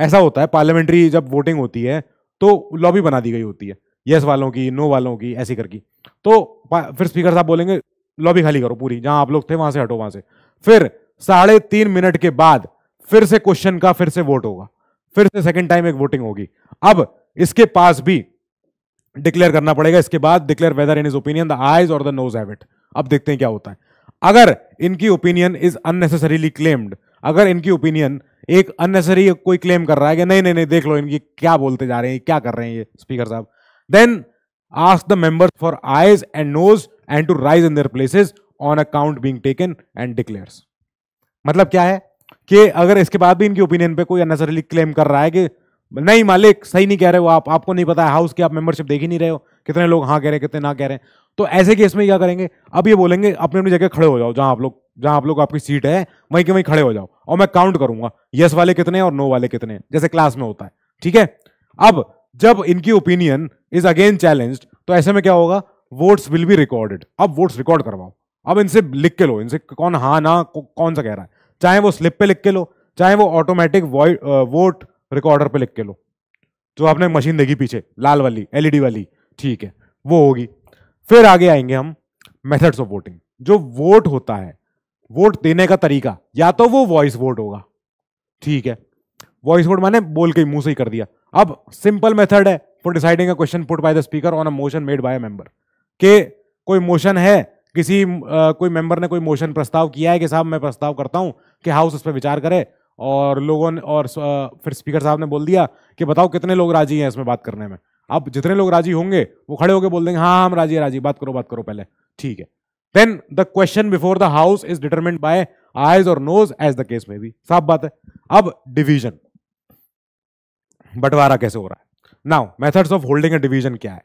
ऐसा होता है पार्लियामेंट्री जब वोटिंग होती है तो लॉबी बना दी गई होती है यस वालों की नो वालों की ऐसी करके तो फिर स्पीकर साहब बोलेंगे लॉबी खाली करो पूरी जहां आप लोग थे वहां से हटो वहां से फिर साढ़े तीन मिनट के बाद फिर से क्वेश्चन का फिर से वोट होगा फिर से सेकंड टाइम एक वोटिंग होगी अब इसके पास भी डिक्लेयर करना पड़ेगा इसके बाद declare whether in his opinion the ayes और द नोज हैव इट अब देखते हैं क्या होता है अगर इनकी ओपिनियन इज अननेसेसरीली क्लेम्ड अगर इनकी ओपिनियन एक अननेसेसरी कोई क्लेम कर रहा है कि नहीं नहीं नहीं देख लो इनकी क्या बोलते जा रहे हैं क्या कर रहे हैं ये स्पीकर साहब then ask the members for ayes and noes and to rise in their places on a count being taken and declares मतलब क्या है कि अगर इसके बाद भी इनकी ओपिनियन पे कोई अननेसेसरीली क्लेम कर रहा है कि नहीं मालिक सही नहीं कह रहे हो आप आपको नहीं पता है हाउस की आप मेंबरशिप देख ही नहीं रहे हो कितने लोग हाँ कह रहे हैं कितने ना कह रहे हैं तो ऐसे केस में क्या करेंगे अब ये बोलेंगे अपनी अपनी जगह खड़े हो जाओ जहां आप लोग जहां आप लोग आपकी सीट है वहीं के वहीं खड़े हो जाओ और मैं काउंट करूंगा यस वाले कितने और नो वाले कितने जैसे क्लास में होता है ठीक है अब जब इनकी ओपिनियन इज अगेन चैलेंज तो ऐसे में क्या होगा वोट्स विल बी रिकॉर्डेड अब वोट्स रिकॉर्ड करवाओ अब इनसे लिख के लो इनसे कौन हाँ ना कौन सा कह रहा है चाहे वो स्लिप पे लिख के लो चाहे वो ऑटोमेटिक वोट रिकॉर्डर पे लिख के लो जो आपने मशीन देगी पीछे लाल वाली एलईडी वाली ठीक है वो होगी फिर आगे आएंगे हम मेथड्स ऑफ वोटिंग जो वोट होता है वोट देने का तरीका या तो वो वॉइस वोट होगा ठीक है वॉइस वोट माने बोल के मुंह से ही कर दिया अब सिंपल मेथड है for deciding a question put by the speaker on a motion made by a member के कोई मोशन है किसी आ, कोई मेंबर ने कोई मोशन प्रस्ताव किया है कि साहब मैं प्रस्ताव करता हूं कि हाउस उस पर विचार करे और लोगों ने और आ, फिर स्पीकर साहब ने बोल दिया कि बताओ कितने लोग राजी हैं इसमें बात करने में अब जितने लोग राजी होंगे वो खड़े होकर बोल देंगे हाँ, हाँ हम राजी राजी बात करो बात करो पहले ठीक है then the question before the house is determined by ayes और नोज एज द केस में भी साफ बात है अब डिवीजन बंटवारा कैसे हो रहा है now methods of holding a division क्या है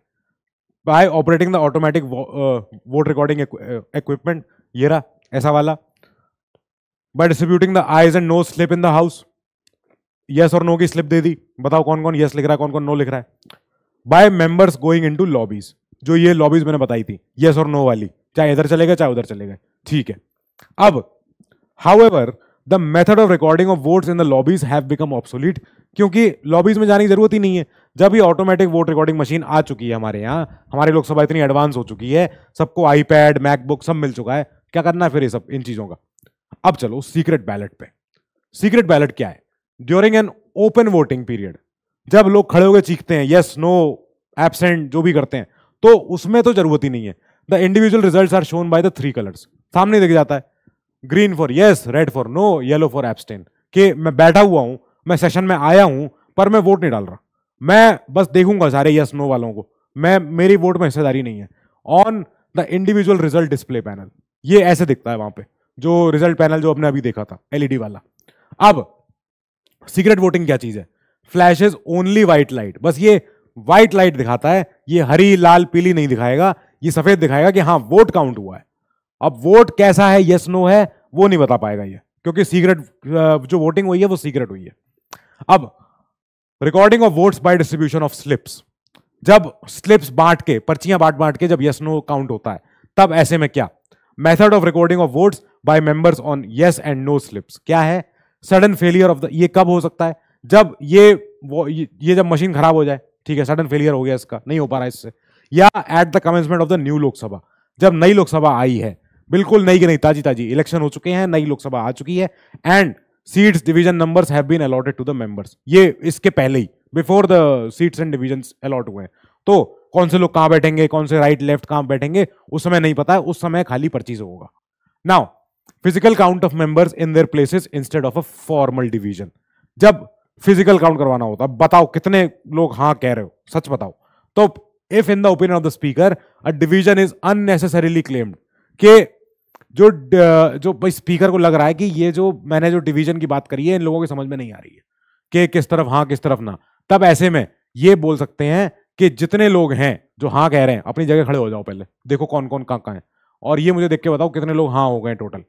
by operating the automatic vote recording equipment ये रहा ऐसा वाला by distributing the ayes and no slip in the house yes और नो की स्लिप दे दी बताओ कौन कौन यस yes लिख रहा है कौन कौन नो लिख रहा है by members going into lobbies जो ये लॉबीज मैंने बताई थी येस और नो वाली चाहे इधर चले गए चाहे उधर चले गए ठीक है अब however the method of recording of votes in the lobbies have become obsolete क्योंकि लॉबीज में जाने की जरूरत ही नहीं है जब ही ऑटोमेटिक वोट रिकॉर्डिंग मशीन आ चुकी है हमारे यहाँ हमारी लोकसभा इतनी एडवांस हो चुकी है सबको आईपैड मैकबुक सब मिल चुका है क्या करना है फिर ये सब इन चीज़ों का अब चलो सीक्रेट बैलेट पे सीक्रेट बैलेट क्या है during an open voting period जब लोग खड़े होकर चीखते हैं यस नो एबसेंट जो भी करते हैं तो उसमें तो जरूरत ही नहीं है the individual result are shown by the three colours सामने देख जाता है green for yes red for no yellow for abstain कि मैं बैठा हुआ हूं मैं सेशन में आया हूं पर मैं वोट नहीं डाल रहा मैं बस देखूंगा सारे यस नो वालों को मैं मेरी वोट में हिस्सेदारी नहीं है on the individual result display panel ये ऐसे दिखता है वहां पे जो रिजल्ट पैनल जो हमने अभी देखा था एलईडी वाला अब सीक्रेट वोटिंग क्या चीज है फ्लैशेज ओनली व्हाइट लाइट बस ये व्हाइट लाइट दिखाता है ये हरी लाल पीली नहीं दिखाएगा ये सफेद दिखाएगा कि हाँ वोट काउंट हुआ है अब वोट कैसा है यस नो है वो नहीं बता पाएगा ये क्योंकि सीक्रेट जो वोटिंग हुई है वो सीक्रेट हुई है अब recording of votes by distribution of slips जब स्लिप्स बांट के पर्चियां बांट बांट के जब यस नो काउंट होता है तब ऐसे में क्या method of recording of votes by members on yes and no slips क्या है सडन फेलियर ऑफ द ये कब हो सकता है जब ये वो ये जब मशीन खराब हो जाए ठीक है सडन फेलियर हो गया इसका नहीं हो पा रहा इससे या at the commencement of the new Lok Sabha जब नई लोकसभा आई है बिल्कुल नई की नहीं ताजी ताजी इलेक्शन हो चुके हैं नई लोकसभा आ चुकी है and seats division numbers have been allotted to the members ये इसके पहले ही before the seats and division allot हुए हैं तो कौन से लोग कहाँ बैठेंगे कौन से राइट लेफ्ट कहाँ बैठेंगे उस समय नहीं पता है उस समय खाली परचीज होगा now physical count of members in their places instead of a formal division जब फिजिकल काउंट करवाना होता बताओ कितने लोग हाँ कह रहे हो सच बताओ तो if in the opinion of the speaker a division is unnecessarily claimed के जो जो स्पीकर को लग रहा है कि ये जो मैंने जो डिवीजन की बात करी है इन लोगों के समझ में नहीं आ रही है कि किस तरफ हाँ किस तरफ ना तब ऐसे में ये बोल सकते हैं कि जितने लोग हैं जो हाँ कह रहे हैं अपनी जगह खड़े हो जाओ पहले देखो कौन कौन कहाँ कहाँ है और ये मुझे देख के बताओ कितने लोग हाँ हो गए टोटल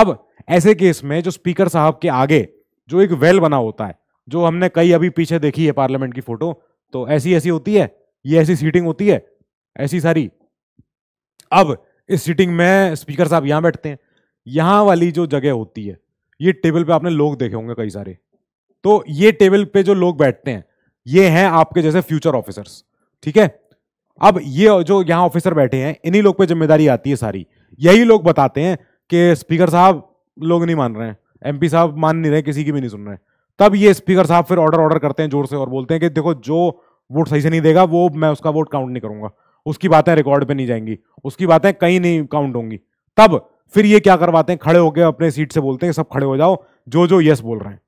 अब ऐसे केस में जो स्पीकर साहब के आगे जो एक वेल बना होता है जो हमने कई अभी पीछे देखी है पार्लियामेंट की फोटो तो ऐसी ऐसी होती है ये ऐसी सीटिंग होती है ऐसी सारी अब इस सीटिंग में स्पीकर साहब यहां बैठते हैं यहां वाली जो जगह होती है ये टेबल पे आपने लोग देखे होंगे कई सारे तो ये टेबल पे जो लोग बैठते हैं ये हैं आपके जैसे फ्यूचर ऑफिसर्स ठीक है अब ये जो यहाँ ऑफिसर बैठे हैं इन्हीं लोग पे जिम्मेदारी आती है सारी यही लोग बताते हैं कि स्पीकर साहब लोग नहीं मान रहे हैं एमपी साहब मान नहीं रहे किसी की भी नहीं सुन रहे हैं तब ये स्पीकर साहब फिर ऑर्डर ऑर्डर करते हैं जोर से और बोलते हैं कि देखो जो वोट सही से नहीं देगा वो मैं उसका वोट काउंट नहीं करूंगा उसकी बातें रिकॉर्ड पे नहीं जाएंगी उसकी बातें कहीं नहीं काउंट होंगी तब फिर ये क्या करवाते हैं खड़े होकर अपने सीट से बोलते हैं सब खड़े हो जाओ जो जो यस बोल रहे हैं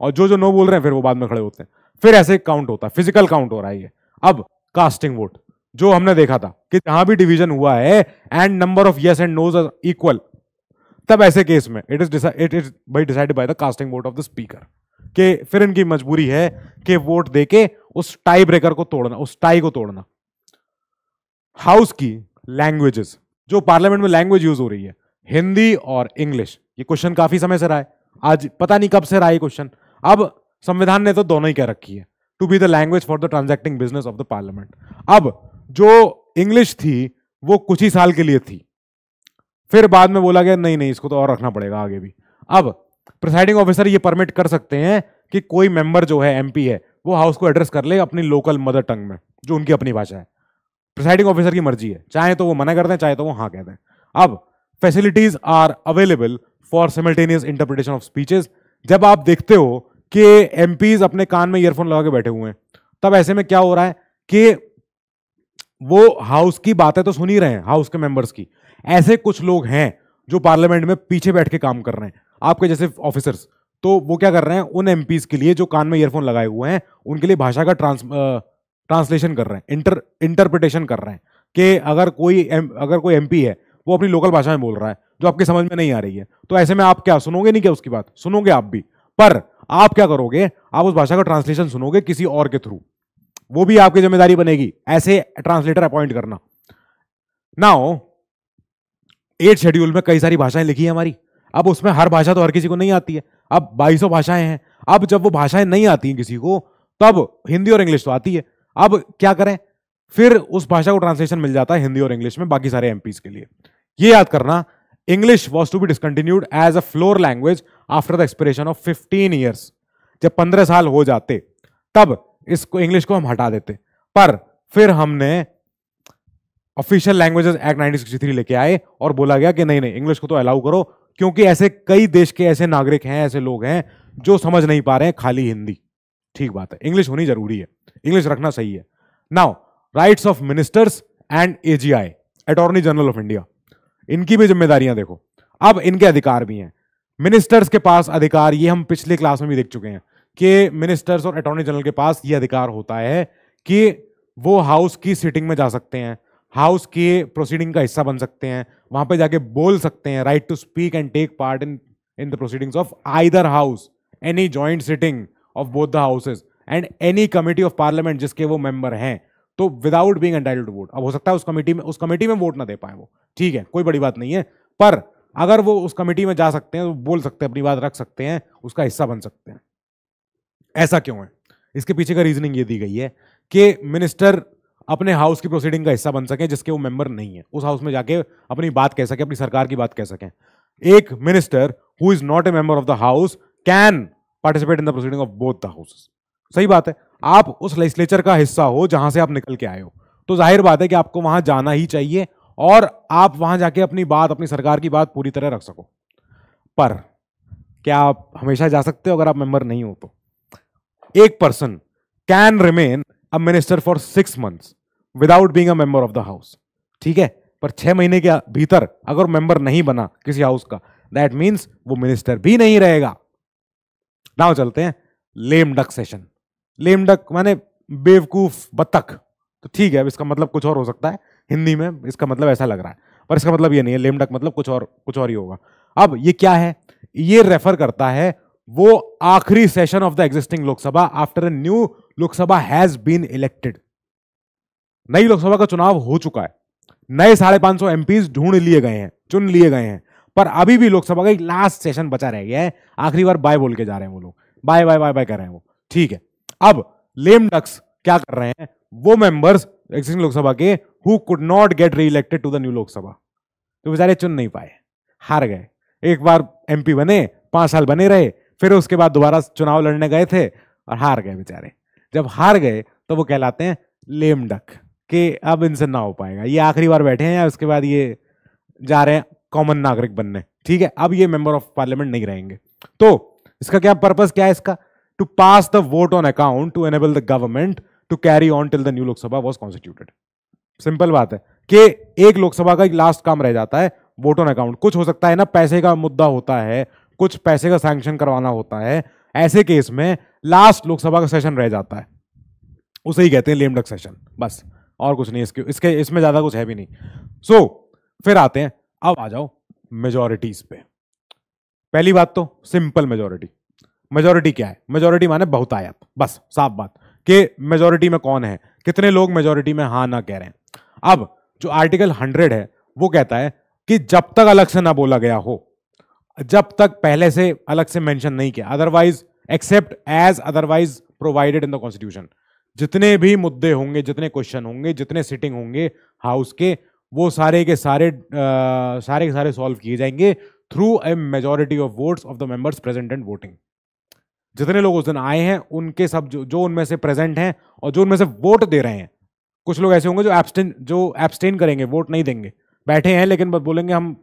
और जो जो नो बोल रहे हैं फिर वो बाद में खड़े होते हैं फिर ऐसे काउंट होता है फिजिकल काउंट हो रहा है ये अब कास्टिंग वोट जो हमने देखा था कि जहां भी डिवीजन हुआ है and number of yes and noes equal तब ऐसे केस में it is it is by decided by the casting vote of the speaker कि फिर इनकी मजबूरी है कि वोट देके उस टाई ब्रेकर को तोड़ना उस टाई को तोड़ना हाउस की लैंग्वेजेस जो पार्लियामेंट में लैंग्वेज यूज हो रही है हिंदी और इंग्लिश ये क्वेश्चन काफी समय से रहा है आज पता नहीं कब से रहा है क्वेश्चन अब संविधान ने तो दोनों ही कह रखी है to be the language for the transacting business of the parliament अब जो इंग्लिश थी वो कुछ ही साल के लिए थी फिर बाद में बोला गया नहीं नहीं इसको तो और रखना पड़ेगा आगे भी अब प्रिसाइडिंग ऑफिसर ये परमिट कर सकते हैं कि कोई मेंबर जो है एमपी है वो हाउस को एड्रेस कर ले अपनी लोकल मदर टंग में जो उनकी अपनी भाषा है प्रिसाइडिंग ऑफिसर की मर्जी है चाहे तो वो मना कर दें चाहे तो वो हाँ कह दें अब facilities are available for simultaneous interpretation of speeches जब आप देखते हो कि एम अपने कान में ईयरफोन लगा के बैठे हुए हैं तब ऐसे में क्या हो रहा है कि वो हाउस की बातें तो सुन ही रहे हैं हाउस के मेंबर्स की ऐसे कुछ लोग हैं जो पार्लियामेंट में पीछे बैठ के काम कर रहे हैं आपके जैसे ऑफिसर्स तो वो क्या कर रहे हैं उन एम के लिए जो कान में ईयरफोन लगाए हुए हैं उनके लिए भाषा का ट्रांस ट्रांसलेशन कर रहे हैं इंटर इंटरप्रिटेशन कर रहे हैं कि अगर कोई एम, अगर कोई एमपी है वो अपनी लोकल भाषा में बोल रहा है जो आपके समझ में नहीं आ रही है तो ऐसे में आप क्या सुनोगे नहीं क्या उसकी बात सुनोगे आप भी पर आप क्या करोगे आप उस भाषा का ट्रांसलेशन सुनोगे किसी और के थ्रू वो भी आपकी जिम्मेदारी बनेगी ऐसे ट्रांसलेटर अपॉइंट करना नाउ एट शेड्यूल में कई सारी भाषाएं लिखी है हमारी अब उसमें हर भाषा तो हर किसी को नहीं आती है अब बाईसों भाषाएं हैं अब जब वो भाषाएं नहीं आती हैं किसी को तब हिंदी और इंग्लिश तो आती है अब क्या करें फिर उस भाषा को ट्रांसलेशन मिल जाता है हिंदी और इंग्लिश में बाकी सारे एमपीज के लिए ये याद करना English was to be discontinued as a floor language after the expiration of fifteen years जब पंद्रह साल हो जाते तब इसको इंग्लिश को हम हटा देते पर फिर हमने ऑफिशियल लैंग्वेजेस एक्ट 1963 लेके आए और बोला गया कि नहीं नहीं इंग्लिश को तो अलाउ करो क्योंकि ऐसे कई देश के ऐसे नागरिक हैं ऐसे लोग हैं जो समझ नहीं पा रहे हैं खाली हिंदी ठीक बात है इंग्लिश होनी जरूरी है इंग्लिश रखना सही है now rights of ministers and A G I attorney general of India इनकी भी जिम्मेदारियां देखो अब इनके अधिकार भी हैं मिनिस्टर्स के पास अधिकार ये हम पिछले क्लास में भी देख चुके हैं कि मिनिस्टर्स और अटॉर्नी जनरल के पास ये अधिकार होता है कि वो हाउस की सिटिंग में जा सकते हैं हाउस के प्रोसीडिंग का हिस्सा बन सकते हैं वहां पे जाके बोल सकते हैं right to speak and take part in in the proceedings of either house any joint sitting of both the houses and any committee of parliament जिसके वो मेंबर हैं तो without being entitle to vote अब हो सकता है उस committee में उस कमेटी में वोट ना दे पाए वो ठीक है कोई बड़ी बात नहीं है पर अगर वो उस कमेटी में जा सकते हैं तो बोल सकते हैं अपनी बात रख सकते हैं उसका हिस्सा बन सकते हैं ऐसा क्यों है इसके पीछे का रीजनिंग ये दी गई है कि मिनिस्टर अपने हाउस की प्रोसीडिंग का हिस्सा बन सकें जिसके वो मेंबर नहीं है उस हाउस में जाके अपनी बात कह सकें अपनी सरकार की बात कह सकें एक minister who is not a member of the house can participate in the proceeding of both the houses सही बात है आप उस लेजिस्लेचर का हिस्सा हो जहां से आप निकल के आए हो तो जाहिर बात है कि आपको वहां जाना ही चाहिए और आप वहां जाके अपनी बात अपनी सरकार की बात पूरी तरह रख सको पर क्या आप हमेशा जा सकते हो अगर आप मेंबर नहीं हो तो एक person can remain a minister for six months without being a member of the house ठीक है पर छह महीने के भीतर अगर मेंबर नहीं बना किसी हाउस का दैट मीन्स वो मिनिस्टर भी नहीं रहेगा नाउ चलते हैं lame duck session lame duck माने बेवकूफ बतख तो ठीक है अब इसका मतलब कुछ और हो सकता है हिंदी में इसका मतलब ऐसा लग रहा है पर इसका मतलब ये नहीं है लेम डक मतलब कुछ और कुछ और ही होगा अब ये क्या है ये रेफर करता है वो आखिरी session of the existing Lok Sabha after a new Lok Sabha has been elected नई लोकसभा का चुनाव हो चुका है नए साढ़े पांच सौ एमपी ढूंढ लिए गए हैं चुन लिए गए हैं पर अभी भी लोकसभा का एक लास्ट सेशन बचा रह गया है आखिरी बार बाय बोल के जा रहे हैं वो लोग बाय बाय बाय बाय कर रहे हैं वो ठीक है अब लेम डक्स क्या कर रहे हैं वो मेंबर्स एग्जिस्टिंग लोकसभा के who could not get re elected to the new Lok Sabha तो बेचारे चुन नहीं पाए हार गए एक बार एमपी बने पांच साल बने रहे फिर उसके बाद दोबारा चुनाव लड़ने गए थे और हार गए बेचारे जब हार गए तो वो कहलाते हैं लेम डक कि अब इनसे ना हो पाएगा ये आखिरी बार बैठे हैं या उसके बाद ये जा रहे हैं कॉमन नागरिक बनने ठीक है अब ये मेंबर ऑफ पार्लियामेंट नहीं रहेंगे तो इसका क्या पर्पज क्या है इसका to pass the vote on account to enable the government to carry on till the new Lok Sabha was constituted simple बात है कि एक लोकसभा का एक लास्ट काम रह जाता है वोट ऑन अकाउंट कुछ हो सकता है ना पैसे का मुद्दा होता है कुछ पैसे का सैंक्शन करवाना होता है ऐसे केस में लास्ट लोकसभा का सेशन रह जाता है उसे ही कहते हैं लेमडक सेशन बस और कुछ नहीं इसके इसके इसमें ज़्यादा कुछ है भी नहीं सो so, फिर आते हैं अब आ जाओ मेजोरिटीज पे पहली बात तो सिंपल मेजोरिटी मेजोरिटी क्या है मेजोरिटी माने बहुतायत बस साफ बात कि मेजोरिटी में कौन है कितने लोग मेजोरिटी में हाँ ना कह रहे हैं अब जो आर्टिकल हंड्रेड है वो कहता है कि जब तक अलग से ना बोला गया हो जब तक पहले से अलग से मेंशन नहीं किया otherwise except as otherwise provided in the constitution जितने भी मुद्दे होंगे जितने क्वेश्चन होंगे जितने सिटिंग होंगे हाउस के वो सारे के सारे आ, सारे के सारे सॉल्व किए जाएंगे through a majority of votes of the members present and voting जितने लोग उस दिन आए हैं उनके सब जो, जो उनमें से प्रेजेंट हैं और जो उनमें से वोट दे रहे हैं कुछ लोग ऐसे होंगे जो एब्सटेन जो एब्सटेन करेंगे वोट नहीं देंगे बैठे हैं लेकिन बोलेंगे हम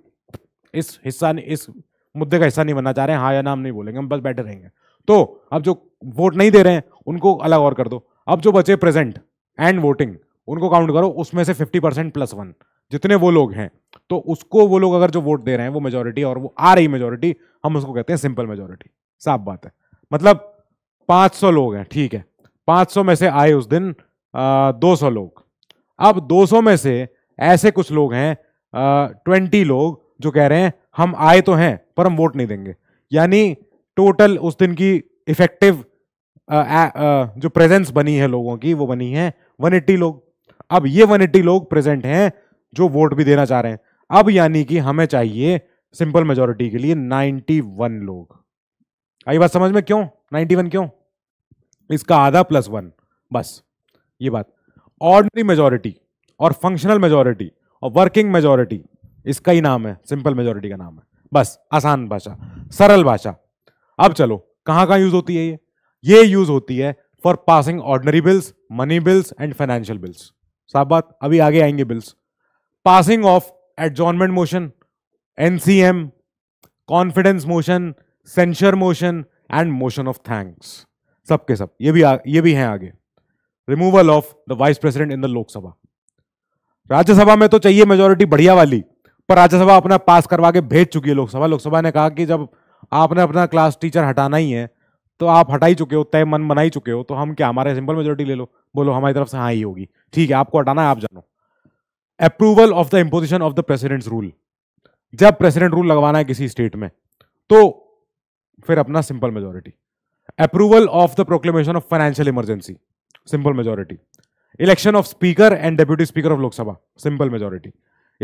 इस हिस्सा इस मुद्दे का हिस्सा नहीं बनना चाह रहे हैं हाँ या नाम नहीं बोलेंगे हम बस बैठे रहेंगे तो अब जो वोट नहीं दे रहे हैं उनको अलग और कर दो अब जो बचे प्रेजेंट एंड वोटिंग उनको काउंट करो उसमें से फिफ्टी परसेंट प्लस वन जितने वो लोग हैं तो उसको वो लोग अगर जो वोट दे रहे हैं वो मेजोरिटी और वो आ रही मेजोरिटी हम उसको कहते हैं सिंपल मेजोरिटी साफ बात है मतलब 500 लोग हैं ठीक है 500 में से आए उस दिन आ, 200 लोग अब 200 में से ऐसे कुछ लोग हैं ट्वेंटी लोग जो कह रहे हैं हम आए तो हैं पर हम वोट नहीं देंगे यानी टोटल उस दिन की इफेक्टिव जो प्रेजेंस बनी है लोगों की वो बनी है 180 लोग अब ये 180 लोग प्रेजेंट हैं जो वोट भी देना चाह रहे हैं अब यानी कि हमें चाहिए सिंपल मेजोरिटी के लिए 91 लोग आई बात समझ में क्यों 91 क्यों इसका आधा प्लस वन बस ये बात ऑर्डनरी मेजोरिटी और फंक्शनल मेजोरिटी और वर्किंग मेजोरिटी इसका ही नाम है सिंपल मेजोरिटी का नाम है बस आसान भाषा सरल भाषा अब चलो कहां कहां यूज होती है ये ये यूज होती है for passing ordinary bills money bills and financial bills साफ बात अभी आगे आएंगे bills passing of adjournment motion NCM confidence motion censure motion and motion of thanks सबके सब ये भी आ, ये भी हैं आगे removal of the vice president in the Lok Sabha Rajya Sabha में तो चाहिए मेजोरिटी बढ़िया वाली पर राज्यसभा अपना पास करवा के भेज चुकी है लोकसभा लोकसभा ने कहा कि जब आपने अपना क्लास टीचर हटाना ही है तो आप हटाई चुके हो तय मन बनाई चुके हो तो हम क्या हमारे सिंपल मेजोरिटी ले लो बोलो हमारी तरफ से हाँ ही होगी ठीक है आपको हटाना है आप जानो approval of the imposition of the president's rule जब प्रेसिडेंट रूल लगवाना है किसी स्टेट में तो फिर अपना simple majority approval of the proclamation of financial emergency simple majority election of speaker and deputy speaker of Lok Sabha simple majority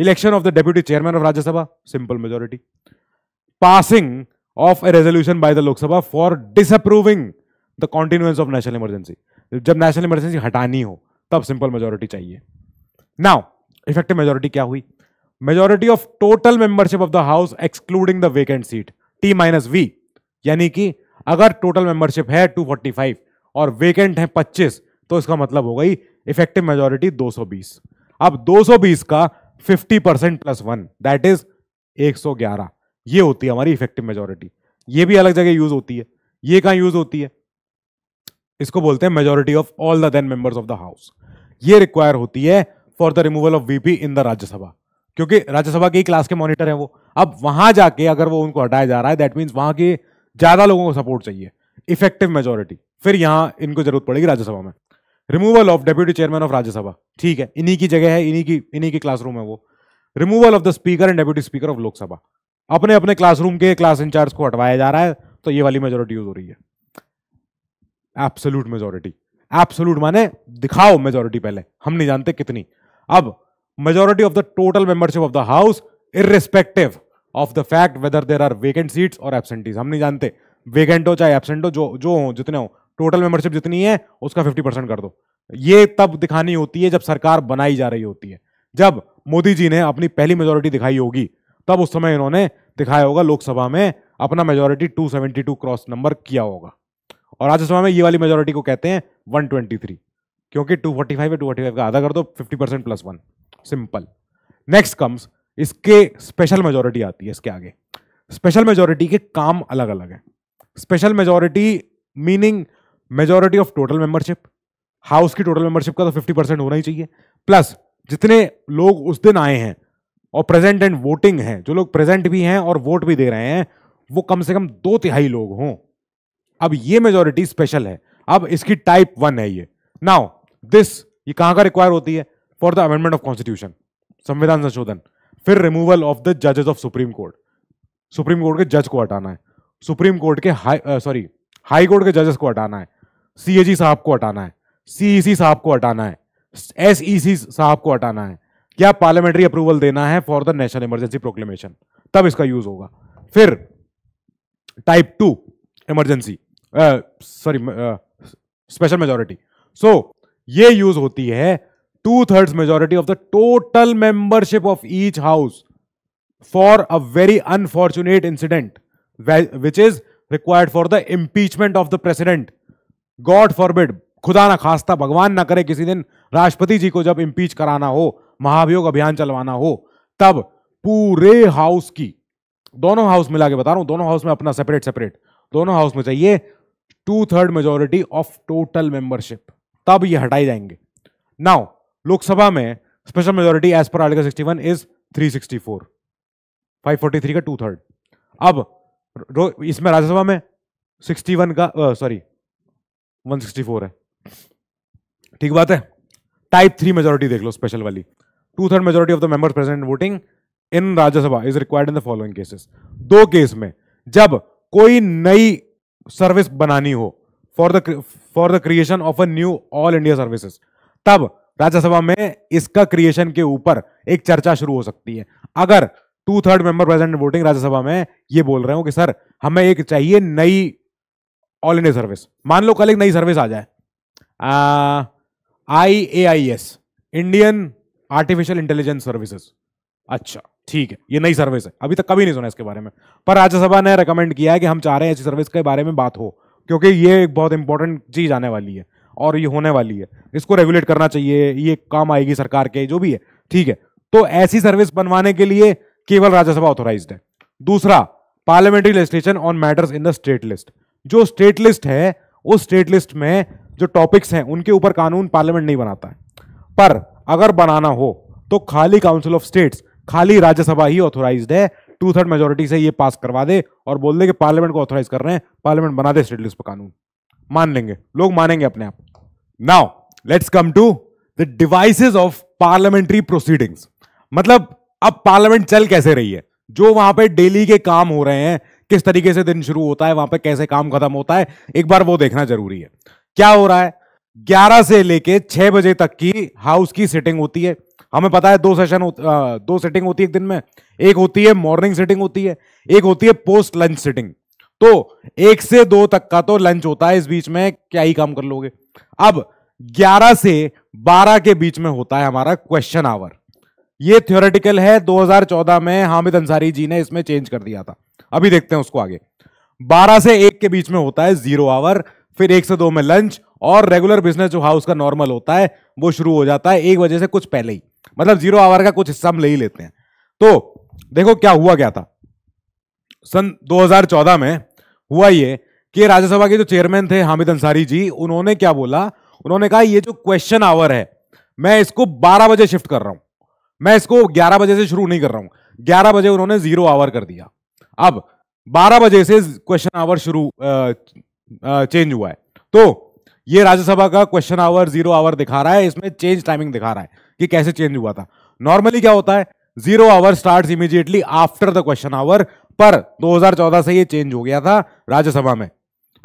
election of the deputy chairman of Rajya Sabha simple majority passing of a resolution by the Lok Sabha for disapproving the continuance of national emergency जब national emergency हटानी हो तब simple majority चाहिए now effective majority क्या हुई majority of total membership of the house excluding the vacant seat T minus V यानी कि अगर total membership है 245 और वेकेंट है 25 तो इसका मतलब हो गई इफेक्टिव मेजोरिटी 220 अब 220 का fifty percent plus one that is एक सौ ग्यारह ये होती है हमारी इफेक्टिव मेजोरिटी ये भी अलग जगह यूज होती है ये कहा यूज होती है इसको बोलते हैं majority of all the then members of the house ये रिक्वायर होती है for the removal of VP in the Rajya Sabha क्योंकि राज्यसभा के ही क्लास के मॉनिटर हैं वो अब वहां जाके अगर वो उनको हटाया जा रहा है दैट मीन्स वहां के ज्यादा लोगों को सपोर्ट चाहिए इफेक्टिव मेजोरिटी फिर यहां इनको जरूरत पड़ेगी राज्यसभा में removal of deputy chairman of Rajya Sabha ठीक है इन्हीं की जगह है इन्हीं की इन्हीं की क्लासरूम है वो removal of the speaker and deputy speaker of Lok Sabha अपने अपने क्लासरूम के क्लास इंचार्ज को हटवाया जा रहा है तो ये वाली मेजोरिटी यूज हो रही है एप्सोल्यूट मेजोरिटी एप्सोल्यूट माने दिखाओ मेजोरिटी पहले हम नहीं जानते कितनी अब majority of the total membership of the house irrespective of the fact whether there are vacant seats और एबसेंटीज हम नहीं जानते वेकेंट हो चाहे एबसेंट हो जो जो हो जितने हो टोटल मेंबरशिप जितनी है उसका फिफ्टी परसेंट कर दो ये तब दिखानी होती है जब सरकार बनाई जा रही होती है जब मोदी जी ने अपनी पहली मेजोरिटी दिखाई होगी तब उस समय इन्होंने दिखाया होगा लोकसभा में अपना मेजोरिटी 272 क्रॉस नंबर किया होगा और राज्यसभा में ये वाली मेजोरिटी को कहते हैं 123 क्योंकि 245 फोर्टी फाइव का आधा कर दो 50 percent plus one simple next comes इसके स्पेशल मेजोरिटी आती है इसके आगे स्पेशल मेजोरिटी के काम अलग अलग हैं special majority meaning majority of total membership house की टोटल मेंबरशिप का तो फिफ्टी परसेंट होना ही चाहिए प्लस जितने लोग उस दिन आए हैं और प्रेजेंट एंड वोटिंग है जो लोग प्रेजेंट भी हैं और वोट भी दे रहे हैं वो कम से कम दो तिहाई लोग हों अब ये मेजोरिटी स्पेशल है अब इसकी टाइप वन है ये नाउ दिस ये कहाँ का रिक्वायर होती है for the amendment of constitution संविधान संशोधन फिर रिमूवल ऑफ द जजेस of supreme court supreme court के जज को हटाना है सुप्रीम कोर्ट के हाई सॉरी हाई कोर्ट के जजेस को हटाना है सीएजी साहब को हटाना है सीईसी e साहब को हटाना है एसईसी e साहब को हटाना है क्या पार्लियामेंट्री अप्रूवल देना है for the national emergency proclamation तब इसका यूज होगा फिर type two emergency sorry special majority so ये यूज होती है two third majority of the total membership of each house for a very unfortunate incident which is required for the impeachment of the president god forbid खुदा ना खास्ता भगवान ना करे किसी दिन राष्ट्रपति जी को जब इम्पीच कराना हो महाभियोग अभियान चलवाना हो तब पूरे हाउस की दोनों हाउस मिला के बता रहा हूं दोनों हाउस में अपना सेपरेट सेपरेट दोनों हाउस में चाहिए two third majority of total membership तब ये हटाए जाएंगे नाउ लोकसभा में स्पेशल मेजोरिटी एज पर article one is forty three का टू थर्ड अब इसमें राज्यसभा में सिक्सटी वन का सॉरी 164 है ठीक बात है टाइप थ्री मेजोरिटी देख लो स्पेशल वाली two third majority of the members present voting in Rajya Sabha is required in the following cases दो केस में जब कोई नई सर्विस बनानी हो for the for the creation of a new all India services तब राज्यसभा में इसका क्रिएशन के ऊपर एक चर्चा शुरू हो सकती है अगर two third member present voting Rajya Sabha में ये बोल रहे हो कि सर हमें एक चाहिए नई ऑल इंडिया सर्विस मान लो कल एक नई सर्विस आ जाए I A I S Indian artificial intelligence services अच्छा ठीक है ये नई सर्विस है अभी तक कभी नहीं सुना इसके बारे में पर राज्यसभा ने रिकमेंड किया है कि हम चाह रहे हैं ऐसी सर्विस के बारे में बात हो क्योंकि ये एक बहुत इंपॉर्टेंट चीज आने वाली है और ये होने वाली है इसको रेगुलेट करना चाहिए ये काम आएगी सरकार के जो भी है ठीक है तो ऐसी सर्विस बनवाने के लिए केवल राज्यसभा ऑथोराइज है दूसरा parliamentary legislation on matters in the state list जो स्टेट लिस्ट है उस स्टेट लिस्ट में जो टॉपिक्स हैं उनके ऊपर कानून पार्लियामेंट नहीं बनाता है पर अगर बनाना हो तो खाली काउंसिल ऑफ स्टेट्स खाली राज्यसभा ही ऑथोराइज है टू थर्ड मेजोरिटी से ये पास करवा दे और बोल दे कि पार्लियामेंट को ऑथोराइज कर रहे हैं पार्लियामेंट बना दे स्टेट लिस्ट पर कानून मान लेंगे लोग मानेंगे अपने आप now let's come to the devices of parliamentary proceedings मतलब अब पार्लियामेंट चल कैसे रही है जो वहां पे डेली के काम हो रहे हैं किस तरीके से दिन शुरू होता है वहां पर कैसे काम खत्म होता है एक बार वो देखना जरूरी है क्या हो रहा है ग्यारह से लेके छ बजे तक की हाउस की सिटिंग होती है हमें पता है दो सेशन दो सेटिंग होती है एक दिन में एक होती है मॉर्निंग सिटिंग होती है एक होती है पोस्ट लंच सिटिंग तो एक से दो तक का तो लंच होता है इस बीच में क्या ही काम कर लोगे अब 11 से 12 के बीच में होता है हमारा क्वेश्चन आवर ये थियोरेटिकल है 2014 में हामिद अंसारी जी ने इसमें चेंज कर दिया था अभी देखते हैं उसको आगे बारह से एक के बीच में होता है जीरो आवर फिर एक से दो में लंच और रेगुलर बिजनेस जो हाउस का नॉर्मल होता है वो शुरू हो जाता है एक बजे से कुछ पहले ही मतलब जीरो आवर का कुछ हिस्सा हम ले ही लेते हैं तो देखो क्या हुआ क्या था सन 2014 में हुआ ये कि राज्यसभा के जो चेयरमैन थे हामिद अंसारी जी उन्होंने क्या बोला उन्होंने कहा ये जो क्वेश्चन आवर है मैं इसको 12 बजे शिफ्ट कर रहा हूं मैं इसको 11 बजे से शुरू नहीं कर रहा हूं 11 बजे उन्होंने जीरो आवर कर दिया अब 12 बजे से क्वेश्चन आवर शुरू चेंज हुआ है तो ये राज्यसभा का क्वेश्चन आवर जीरो आवर दिखा रहा है इसमें चेंज टाइमिंग दिखा रहा है कि कैसे चेंज हुआ था नॉर्मली क्या होता है zero hour start immediately after the question hour पर 2014 से ये चेंज हो गया था राज्यसभा में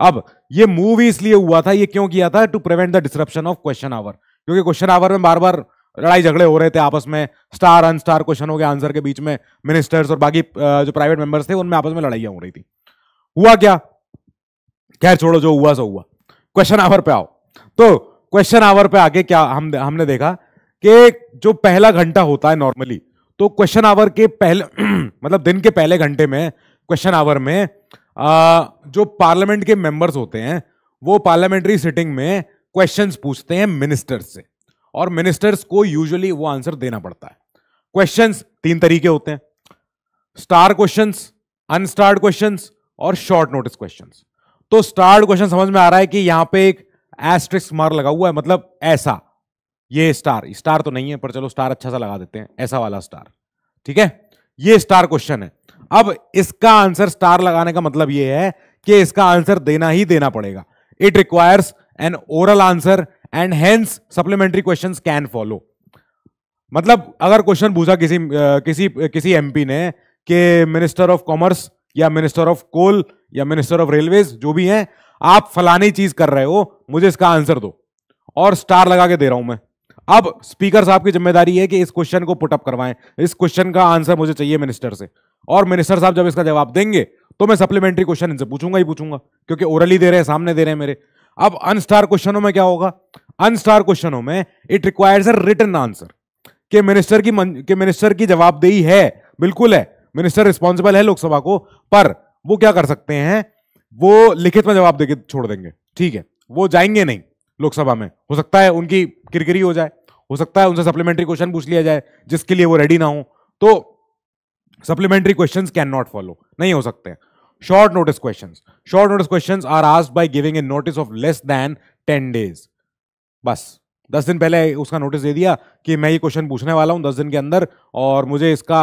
अब ये मूव इसलिए हुआ था ये क्यों किया था to prevent the disruption of question hour क्योंकि क्वेश्चन आवर में बार बार लड़ाई झगड़े हो रहे थे आपस में स्टार अनस्टार हो गया आंसर के बीच में मिनिस्टर्स और बाकी जो प्राइवेट मेंबर्स थे उनमें आपस में लड़ाइया हो रही थी हुआ क्या खैर छोड़ो जो हुआ सो हुआ क्वेश्चन आवर पे आओ तो क्वेश्चन आवर पे आके क्या हम हमने देखा कि जो पहला घंटा होता है नॉर्मली तो क्वेश्चन आवर के पहले मतलब दिन के पहले घंटे में क्वेश्चन आवर में आ, जो पार्लियामेंट के मेंबर्स होते हैं वो पार्लियामेंट्री सिटिंग में क्वेश्चंस पूछते हैं मिनिस्टर्स से और मिनिस्टर्स को यूजुअली वो आंसर देना पड़ता है क्वेश्चंस तीन तरीके होते हैं स्टार क्वेश्चंस अनस्टार्ड क्वेश्चंस और शॉर्ट नोटिस क्वेश्चंस तो स्टार्ड क्वेश्चन समझ में आ रहा है कि यहां पे एक एस्ट्रिक्स मार लगा हुआ है मतलब ऐसा ये स्टार स्टार तो नहीं है पर चलो स्टार अच्छा सा लगा देते हैं ऐसा वाला स्टार ठीक है ये स्टार क्वेश्चन है अब इसका आंसर स्टार लगाने का मतलब यह है कि इसका आंसर देना ही देना पड़ेगा it requires an oral answer and hence supplementary question can follow मतलब अगर क्वेश्चन पूछा किसी किसी किसी एमपी ने कि मिनिस्टर ऑफ कॉमर्स या मिनिस्टर ऑफ कोल या मिनिस्टर ऑफ रेलवेज जो भी हैं आप फलानी चीज कर रहे हो मुझे इसका आंसर दो और स्टार लगा के दे रहा हूं मैं अब स्पीकर साहब की जिम्मेदारी है कि इस क्वेश्चन को पुटअप करवाएं इस क्वेश्चन का आंसर मुझे चाहिए मिनिस्टर से और मिनिस्टर साहब जब इसका जवाब देंगे तो मैं सप्लीमेंट्री क्वेश्चन इनसे पूछूंगा ही पूछूंगा क्योंकि ओरली दे रहे हैं सामने दे रहे हैं मेरे अब अनस्टार क्वेश्चनों में क्या होगा अनस्टार क्वेश्चनों में it requires a written answer के मिनिस्टर की के मिनिस्टर की जवाबदेही है बिल्कुल है मिनिस्टर रिस्पॉन्सिबल है लोकसभा को पर वो क्या कर सकते हैं वो लिखित में जवाब देके छोड़ देंगे ठीक है वो जाएंगे नहीं लोकसभा में हो सकता है उनकी किरकिरी हो जाए हो सकता है उनसे सप्लीमेंट्री क्वेश्चन पूछ लिया जाए जिसके लिए वो रेडी ना हो तो supplementary questions can not follow नहीं हो सकते हैं Short notice question short notice question are asked by giving a notice of less than 10 days. बस दस दिन पहले उसका नोटिस दे दिया कि मैं ये क्वेश्चन पूछने वाला हूं दस दिन के अंदर और मुझे इसका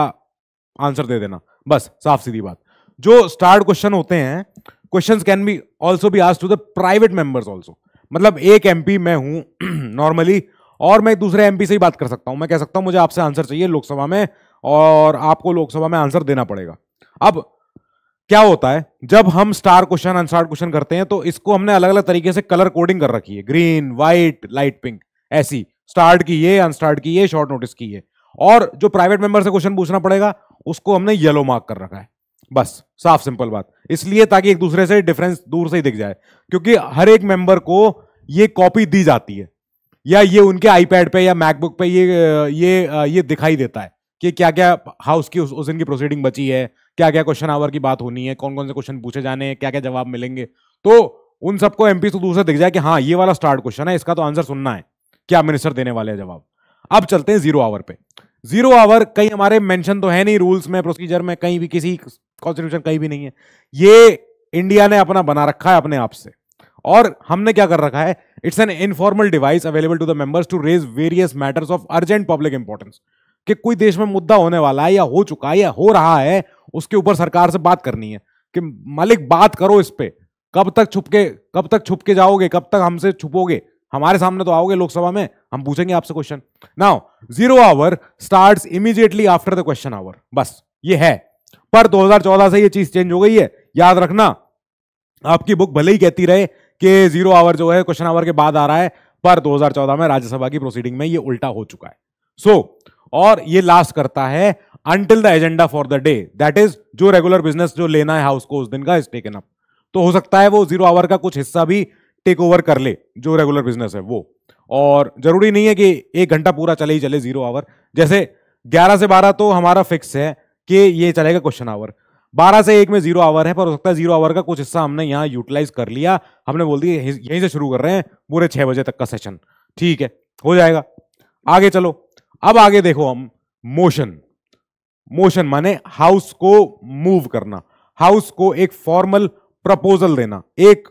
आंसर दे देना बस साफ सीधी बात जो स्टार्ट क्वेश्चन होते हैं questions can be also be asked to the private members also मतलब एक एमपी मैं हूं नॉर्मली और मैं दूसरे एमपी से ही बात कर सकता हूं मैं कह सकता हूं मुझे आपसे आंसर चाहिए लोकसभा में और आपको लोकसभा में आंसर देना पड़ेगा अब क्या होता है जब हम स्टार क्वेश्चन अनस्टार क्वेश्चन करते हैं तो इसको हमने अलग अलग तरीके से कलर कोडिंग कर रखी है ग्रीन व्हाइट लाइट पिंक ऐसी स्टार्ट की ये अनस्टार्ट की ये शॉर्ट नोटिस की है और जो प्राइवेट मेंबर से क्वेश्चन पूछना पड़ेगा उसको हमने येलो मार्क कर रखा है बस साफ सिंपल बात इसलिए ताकि एक दूसरे से डिफरेंस दूर से ही दिख जाए क्योंकि हर एक मेंबर को ये कॉपी दी जाती है या ये उनके आईपैड पे या मैकबुक पे ये ये ये दिखाई देता है कि क्या क्या हाउस की उस, उस दिन की प्रोसीडिंग बची है क्या क्या क्वेश्चन आवर की बात होनी है कौन कौन से क्वेश्चन पूछे जाने हैं क्या क्या जवाब मिलेंगे तो उन सबको एमपी से दूसरे दिख जाए कि हाँ ये वाला स्टार्ट क्वेश्चन है इसका तो आंसर सुनना है क्या मिनिस्टर देने वाले हैं जवाब अब चलते हैं जीरो आवर पे जीरो आवर कहीं हमारे मेंशन तो है नहीं रूल्स में प्रोसीजर में कहीं भी किसी कॉन्स्टिट्यूशन कहीं भी नहीं है ये इंडिया ने अपना बना रखा है अपने आप से और हमने क्या कर रखा है it's an informal device available to the members to raise various matters of urgent public importance कि कोई देश में मुद्दा होने वाला है या हो चुका है या हो रहा है उसके ऊपर सरकार से बात करनी है कि मालिक बात करो इस पर कब तक छुपके कब तक छुपके जाओगे कब तक हमसे छुपोगे हमारे सामने तो आओगे लोकसभा में हम पूछेंगे आपसे question now zero hour start immediately after the question hour बस ये है पर 2014 से ये चीज चेंज हो गई है याद रखना आपकी बुक भले ही कहती रहे कि जीरो आवर जो है क्वेश्चन आवर के बाद आ रहा है पर 2014 में राज्यसभा की प्रोसीडिंग में ये उल्टा हो चुका है सो so, और ये लास्ट करता है until the agenda for the day that is जो रेगुलर बिजनेस जो लेना है हाउस को उस दिन का इज टेकन अप तो हो सकता है वो जीरो आवर का कुछ हिस्सा भी टेक ओवर कर ले जो रेगुलर बिजनेस है वो और जरूरी नहीं है कि एक घंटा पूरा चले ही चले जीरो आवर जैसे ग्यारह से बारह तो हमारा फिक्स है कि ये चलेगा क्वेश्चन आवर बारह से एक में जीरो आवर है पर हो सकता है जीरो आवर का कुछ हिस्सा हमने यहाँ यूटिलाइज कर लिया हमने बोल दिया यहीं से शुरू कर रहे हैं पूरे छह बजे तक का सेशन ठीक है हो जाएगा आगे चलो अब आगे देखो हम मोशन मोशन माने हाउस को मूव करना हाउस को एक फॉर्मल प्रपोजल देना एक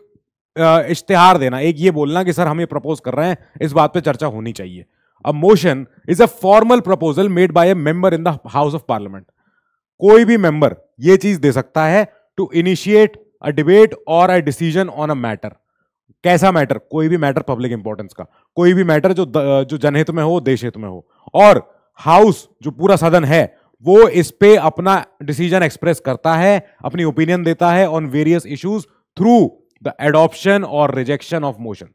इश्तेहार देना एक ये बोलना कि सर हम ये प्रपोज कर रहे हैं इस बात पे चर्चा होनी चाहिए अब motion is a formal proposal made by a member in the house of parliament कोई भी मेंबर ये चीज दे सकता है टू इनिशिएट अ डिबेट और a decision on a matter कैसा मैटर कोई भी मैटर पब्लिक इंपॉर्टेंस का कोई भी मैटर जो जो जनहित में हो देश हित में हो और हाउस जो पूरा सदन है वो इस पे अपना डिसीजन एक्सप्रेस करता है अपनी ओपिनियन देता है on various issues through the adoption और रिजेक्शन ऑफ मोशन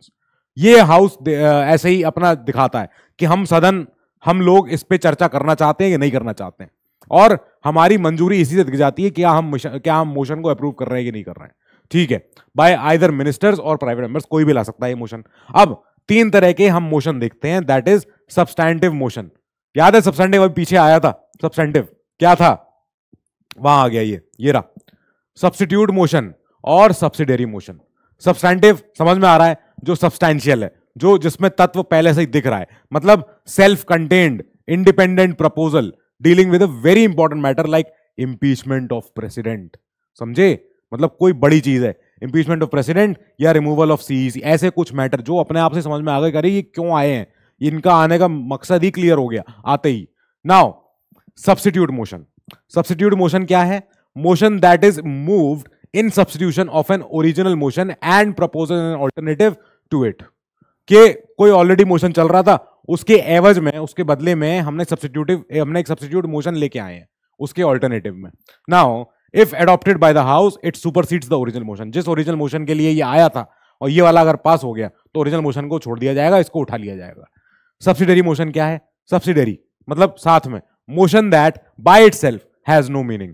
ये हाउस ऐसे ही अपना दिखाता है कि हम सदन हम लोग इस पे चर्चा करना चाहते हैं या नहीं करना चाहते हैं और हमारी मंजूरी इसी से दिख जाती है क्या हम क्या हम मोशन को अप्रूव कर रहे हैं कि नहीं कर रहे हैं ठीक है बाय आइदर मिनिस्टर्स और प्राइवेट मेंबर्स कोई भी ला सकता है ये मोशन अब तीन तरह के हम मोशन देखते हैं दैट इज सब्सटैंडिव मोशन याद है सब्सटैंडिव अभी पीछे आया था सब्सटैंडिव क्या था वहां आ गया ये ये रहा सब्सिट्यूट मोशन और सब्सिडरी मोशन सब्सटैंडिव समझ में आ रहा है जो सब्सटैंशियल है जो जिसमें तत्व पहले से ही दिख रहा है मतलब self contained independent proposal dealing with a very important matter like impeachment of president समझे मतलब कोई बड़ी चीज़ है इम्पीचमेंट ऑफ प्रेसिडेंट या रिमूवल ऑफ सीईसी ऐसे कुछ मैटर जो अपने आप से समझ में आ गए अरे ये क्यों आए हैं इनका आने का मकसद ही क्लियर हो गया आते ही now substitute motion substitute motion क्या है motion that is moved in substitution of an original motion and proposal an alternative to it के कोई ऑलरेडी मोशन चल रहा था उसके एवज में उसके बदले में हमने सब्सिट्यूटिव हमने एक सब्सिट्यूट मोशन लेके आए हैं उसके ऑल्टरनेटिव में now if adopted by the house it supersedes the original motion जिस ओरिजिनल मोशन के लिए ये आया था और ये वाला अगर पास हो गया तो ओरिजिनल मोशन को छोड़ दिया जाएगा इसको उठा लिया जाएगा सब्सिडरी मोशन क्या है सब्सिडरी मतलब साथ में motion that by itself has no meaning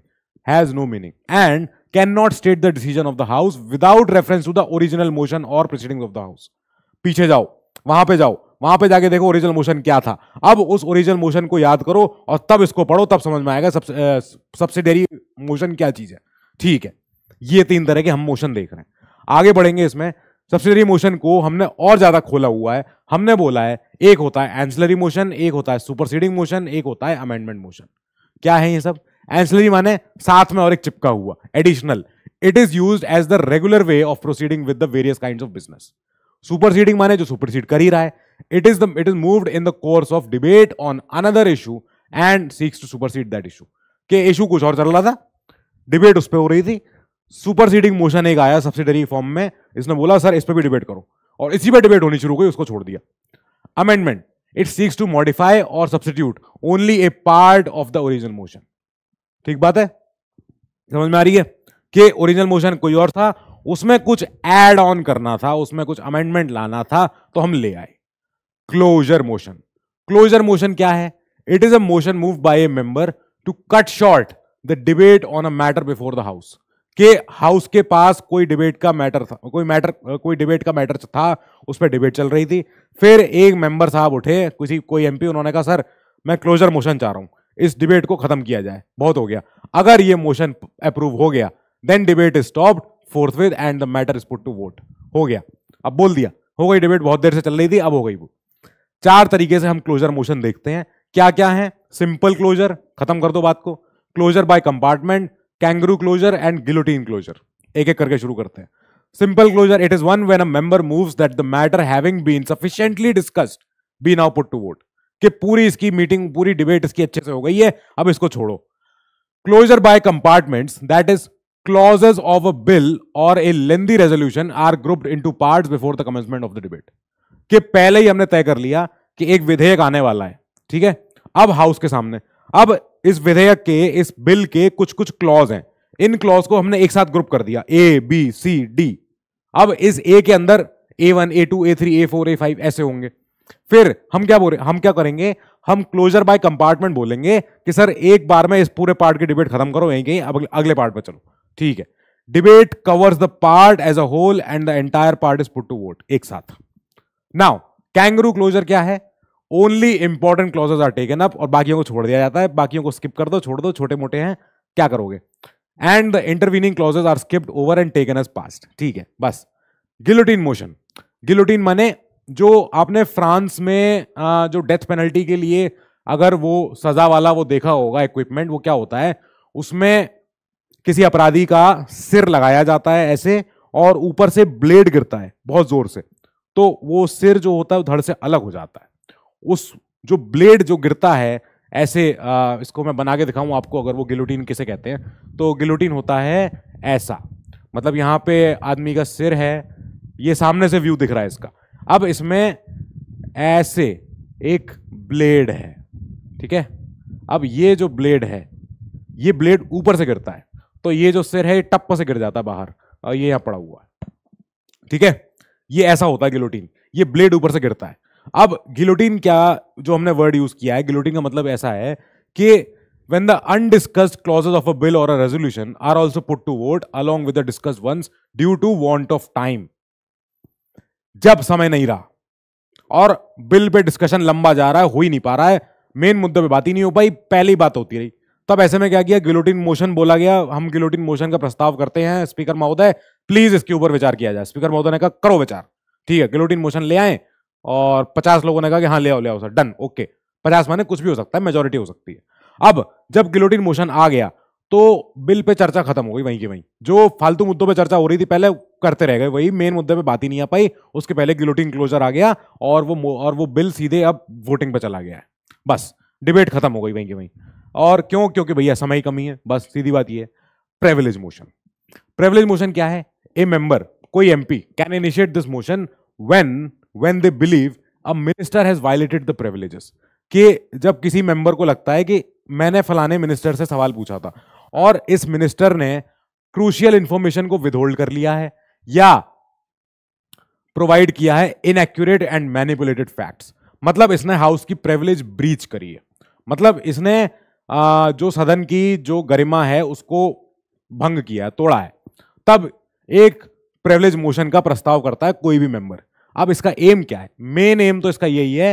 has no meaning and can not state the decision of the house without reference to the original motion और प्रोसीडिंग ऑफ द हाउस पीछे जाओ वहां पे जाओ वहां पे जाके देखो ओरिजिनल मोशन क्या था अब उस ओरिजिनल मोशन को याद करो और तब इसको पढ़ो तब समझ में आएगा सब्सिडरी मोशन क्या चीज है ठीक है ये तीन तरह के हम मोशन देख रहे हैं आगे बढ़ेंगे इसमें सब्सिडरी मोशन को हमने और ज्यादा खोला हुआ है हमने बोला है एक होता है एंसलरी मोशन एक होता है सुपरसीडिंग मोशन एक होता है अमेंडमेंट मोशन क्या है ये सब एंसलरी माने साथ में और एक चिपका हुआ additional it is use as the regular way of proceeding with the various kind of business superseding माने जो सुपरसीड कर ही रहा है It is, the, it is moved in the course of debate on another issue and seeks to supersede that issue. के issue कुछ और चल रहा था डिबेट उस पर हो रही थी सुपरसीडिंग मोशन एक आया सब्सिडरी फॉर्म में इसने बोला सर इस पर भी डिबेट करो और इसी पर डिबेट होनी शुरू हुई उसको छोड़ दिया amendment it seeks to modify और substitute only a part of the original motion ठीक बात है समझ में आ रही है कि ओरिजिनल मोशन कोई और था उसमें कुछ एड ऑन करना था उसमें कुछ अमेंडमेंट लाना था तो हम ले आए क्लोजर मोशन क्लोजर मोशन क्या है it is a motion move by a member to cut short the debate on a matter before the house के हाउस के पास कोई डिबेट का मैटर था कोई मैटर कोई डिबेट का मैटर था उस पर डिबेट चल रही थी फिर एक मेंबर साहब उठे किसी कोई एमपी उन्होंने कहा सर मैं क्लोजर मोशन चाह रहा हूं इस डिबेट को खत्म किया जाए बहुत हो गया अगर ये मोशन अप्रूव हो गया then debate is stopped forthwith and the matter is put to vote हो गया अब बोल दिया हो गई डिबेट बहुत देर से चल रही थी अब हो गई वो चार तरीके से हम क्लोजर मोशन देखते हैं क्या क्या है सिंपल क्लोजर खत्म कर दो बात को closure by compartment kangaroo closure and guillotine closure एक एक करके शुरू करते हैं simple closure it is one when a move that the matter having been sufficiently discussed be now put to vote कि पूरी इसकी मीटिंग पूरी डिबेट इसकी अच्छे से हो गई है अब इसको छोड़ो closure by compartment that is clauses of a bill और a lengthy resolution are grouped into part before the commencement of the debate कि पहले ही हमने तय कर लिया कि एक विधेयक आने वाला है ठीक है अब हाउस के सामने अब इस विधेयक के इस बिल के कुछ कुछ क्लॉज हैं इन क्लॉज को हमने एक साथ ग्रुप कर दिया ए बी सी डी अब इस ए के अंदर A one A two A three A four A five ऐसे होंगे फिर हम क्या बोल रहे हम क्या करेंगे हम क्लोजर बाय कंपार्टमेंट बोलेंगे कि सर एक बार में इस पूरे पार्ट की डिबेट खत्म करो यहीं कहीं अब अगले पार्ट पर चलो ठीक है debate covers the part as a whole and the entire part is put to vote एक साथ नाउ कैंगरू क्लोजर क्या है only important closure are taken up और बाकियों को छोड़ दिया जाता है बाकियों को स्किप कर दो छोड़ दो छोटे मोटे हैं क्या करोगे and the intervening clauses are skipped over and taken as passed ठीक है बस गिलोटीन मोशन गिलोटीन माने जो आपने फ्रांस में जो डेथ पेनल्टी के लिए अगर वो सजा वाला वो देखा होगा इक्विपमेंट वो क्या होता है उसमें किसी अपराधी का सिर लगाया जाता है ऐसे और ऊपर से ब्लेड गिरता है बहुत जोर से तो वो सिर जो होता है धड़ से अलग हो जाता है उस जो ब्लेड जो गिरता है ऐसे आ, इसको मैं बना के दिखाऊं आपको अगर वो गिलोटीन किसे कहते हैं तो गिलोटीन होता है ऐसा मतलब यहाँ पे आदमी का सिर है ये सामने से व्यू दिख रहा है इसका अब इसमें ऐसे एक ब्लेड है ठीक है अब ये जो ब्लेड है ये ब्लेड ऊपर से गिरता है तो ये जो सिर है ये टप्प से गिर जाता है बाहर और ये यहाँ पड़ा हुआ है ठीक है ये ऐसा होता है गिलोटीन ये ब्लेड ऊपर से गिरता है अब गिलोटीन क्या जो हमने वर्ड यूज किया है गिलोटीन का मतलब ऐसा है कि when the undiscussed clauses of a bill और a resolution are also put to vote along with discuss ones due to want of time जब समय नहीं रहा और बिल पे डिस्कशन लंबा जा रहा है हो ही नहीं पा रहा है मेन मुद्दे पे बात ही नहीं हो पाई पहली बात होती रही तब ऐसे में क्या किया गिलोटिन मोशन बोला गया हम गिलोटिन मोशन का प्रस्ताव करते हैं स्पीकर महोदय प्लीज इसके ऊपर विचार किया जाए स्पीकर महोदय ने कहा करो विचार ठीक है गिलोटिन मोशन ले आए और पचास लोगों ने कहा कि हाँ ले आओ ले आओ सर डन ओके पचास माने कुछ भी हो सकता है मेजोरिटी हो सकती है अब जब गिलोटिन मोशन आ गया तो बिल पे चर्चा खत्म हो गई वहीं की वहीं जो फालतू मुद्दों पे चर्चा हो रही थी पहले करते रह गए वही मेन मुद्दे पे बात ही नहीं आ पाई उसके पहले गिलोटिन क्लोजर आ गया और वो और वो बिल सीधे अब वोटिंग पे चला गया है बस डिबेट खत्म हो गई वहीं की वहीं और क्यों क्योंकि भैया समय ही कमी है बस सीधी बात यह प्रेविलेज मोशन प्रेविलेज मोशन क्या है a member, koi MP, can initiate this motion when when they believe a minister has violated the privileges. कि जब किसी मेंबर को लगता है कि मैंने फलाने मिनिस्टर से सवाल पूछा था और इस मिनिस्टर ने क्रूशियल इंफॉर्मेशन को विदहोल्ड कर लिया है या प्रोवाइड किया है इनएक्यूरेट एंड मैनिपुलेटेड फैक्ट्स मतलब इसने हाउस की प्रिविलेज ब्रीच करी है मतलब इसने जो सदन की जो गरिमा है उसको भंग किया तोड़ा है तब एक प्रेवलेज मोशन का प्रस्ताव करता है कोई भी मेंबर अब इसका एम क्या है मेन एम तो इसका यही है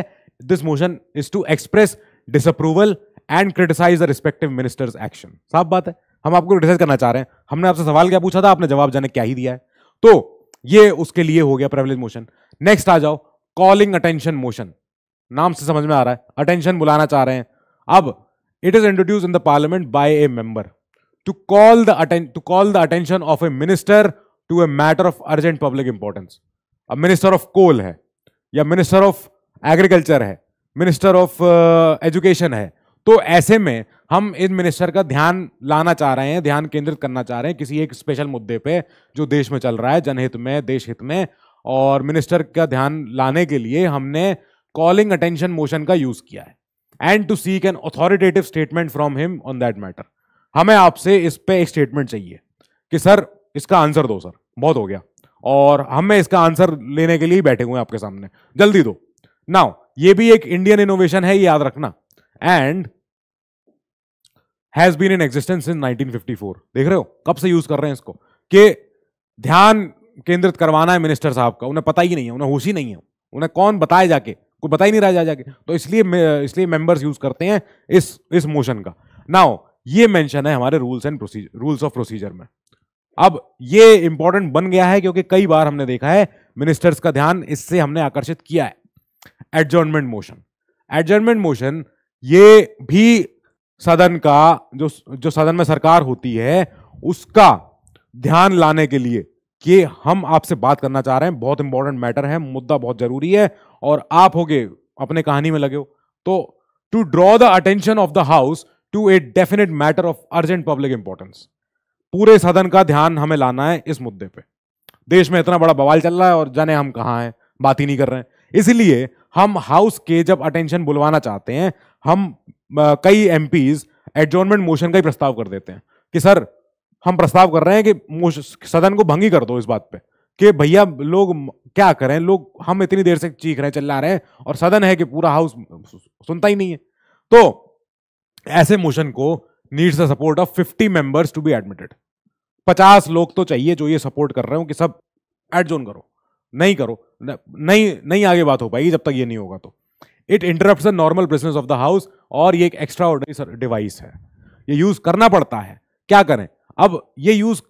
this motion is to express disapproval and criticise the respective ministers action साफ बात है हम आपको क्रिटिसाइज करना चाह रहे हैं हमने आपसे सवाल क्या पूछा था आपने जवाब जाने क्या ही दिया है तो ये उसके लिए हो गया प्रेवलेज मोशन नेक्स्ट आ जाओ कॉलिंग अटेंशन मोशन नाम से समझ में आ रहा है अटेंशन बुलाना चाह रहे हैं अब it is introduce in the parliament by a member to call the to call the attention of a minister to a matter of urgent public importance अब मिनिस्टर ऑफ कोल है या मिनिस्टर ऑफ एग्रीकल्चर है minister of education है तो ऐसे में हम इन minister का ध्यान लाना चाह रहे हैं ध्यान केंद्रित करना चाह रहे हैं किसी एक स्पेशल मुद्दे पे जो देश में चल रहा है जनहित में देश हित में और मिनिस्टर का ध्यान लाने के लिए हमने कॉलिंग अटेंशन मोशन का यूज किया है and to seek an authoritative statement from him on that matter हमें आपसे इस पे एक स्टेटमेंट चाहिए कि सर इसका आंसर दो सर बहुत हो गया और हम इसका आंसर लेने के लिए बैठे हुए हैं आपके सामने जल्दी दो नाउ ये भी एक इंडियन इनोवेशन है ये याद रखना and has been in existence in 1954 देख रहे हो कब से यूज कर रहे हैं इसको कि ध्यान केंद्रित करवाना है मिनिस्टर साहब का उन्हें पता ही नहीं है उन्हें होश ही नहीं है उन्हें कौन बताया जाके कोई बता ही नहीं रहा जाके तो इसलिए इसलिए मेंबर्स यूज करते हैं इस इस मोशन का नाउ ये मेंशन है हमारे rules and procedure rules of procedure में अब ये इंपॉर्टेंट बन गया है क्योंकि कई बार हमने देखा है मिनिस्टर्स का ध्यान इससे हमने आकर्षित किया है एडजर्नमेंट मोशन एडजर्नमेंट मोशन ये भी सदन का जो जो सदन में सरकार होती है उसका ध्यान लाने के लिए कि हम आपसे बात करना चाह रहे हैं बहुत इंपॉर्टेंट मैटर है मुद्दा बहुत जरूरी है और आप हो गए अपने कहानी में लगे हो तो to draw the attention of the house to a definite matter of urgent public importance पूरे सदन का ध्यान हमें लाना है इस मुद्दे पे देश में इतना बड़ा बवाल चल रहा है और जाने हम कहाँ हैं बात ही नहीं कर रहे हैं इसलिए हम हाउस के जब अटेंशन बुलवाना चाहते हैं हम आ, कई एम एडजोनमेंट मोशन का ही प्रस्ताव कर देते हैं कि सर हम प्रस्ताव कर रहे हैं कि सदन को भंगी कर दो इस बात पे कि भैया लोग क्या करें लोग हम इतनी देर से चीख रहे हैं चिल्ला रहे हैं और सदन है कि पूरा हाउस सुनता ही नहीं है तो ऐसे मोशन को needs the support of fifty members to be admitted पचास लोग तो चाहिए जो ये सपोर्ट कर रहे हो कि सब एड जोन करो नहीं करो नहीं नहीं आगे बात हो पाएगी जब तक ये नहीं होगा तो it interrupt the normal business of the house और ये एक एक्स्ट्रा ऑर्डनरी डिवाइस है ये यूज करना पड़ता है क्या करें अब ये यूज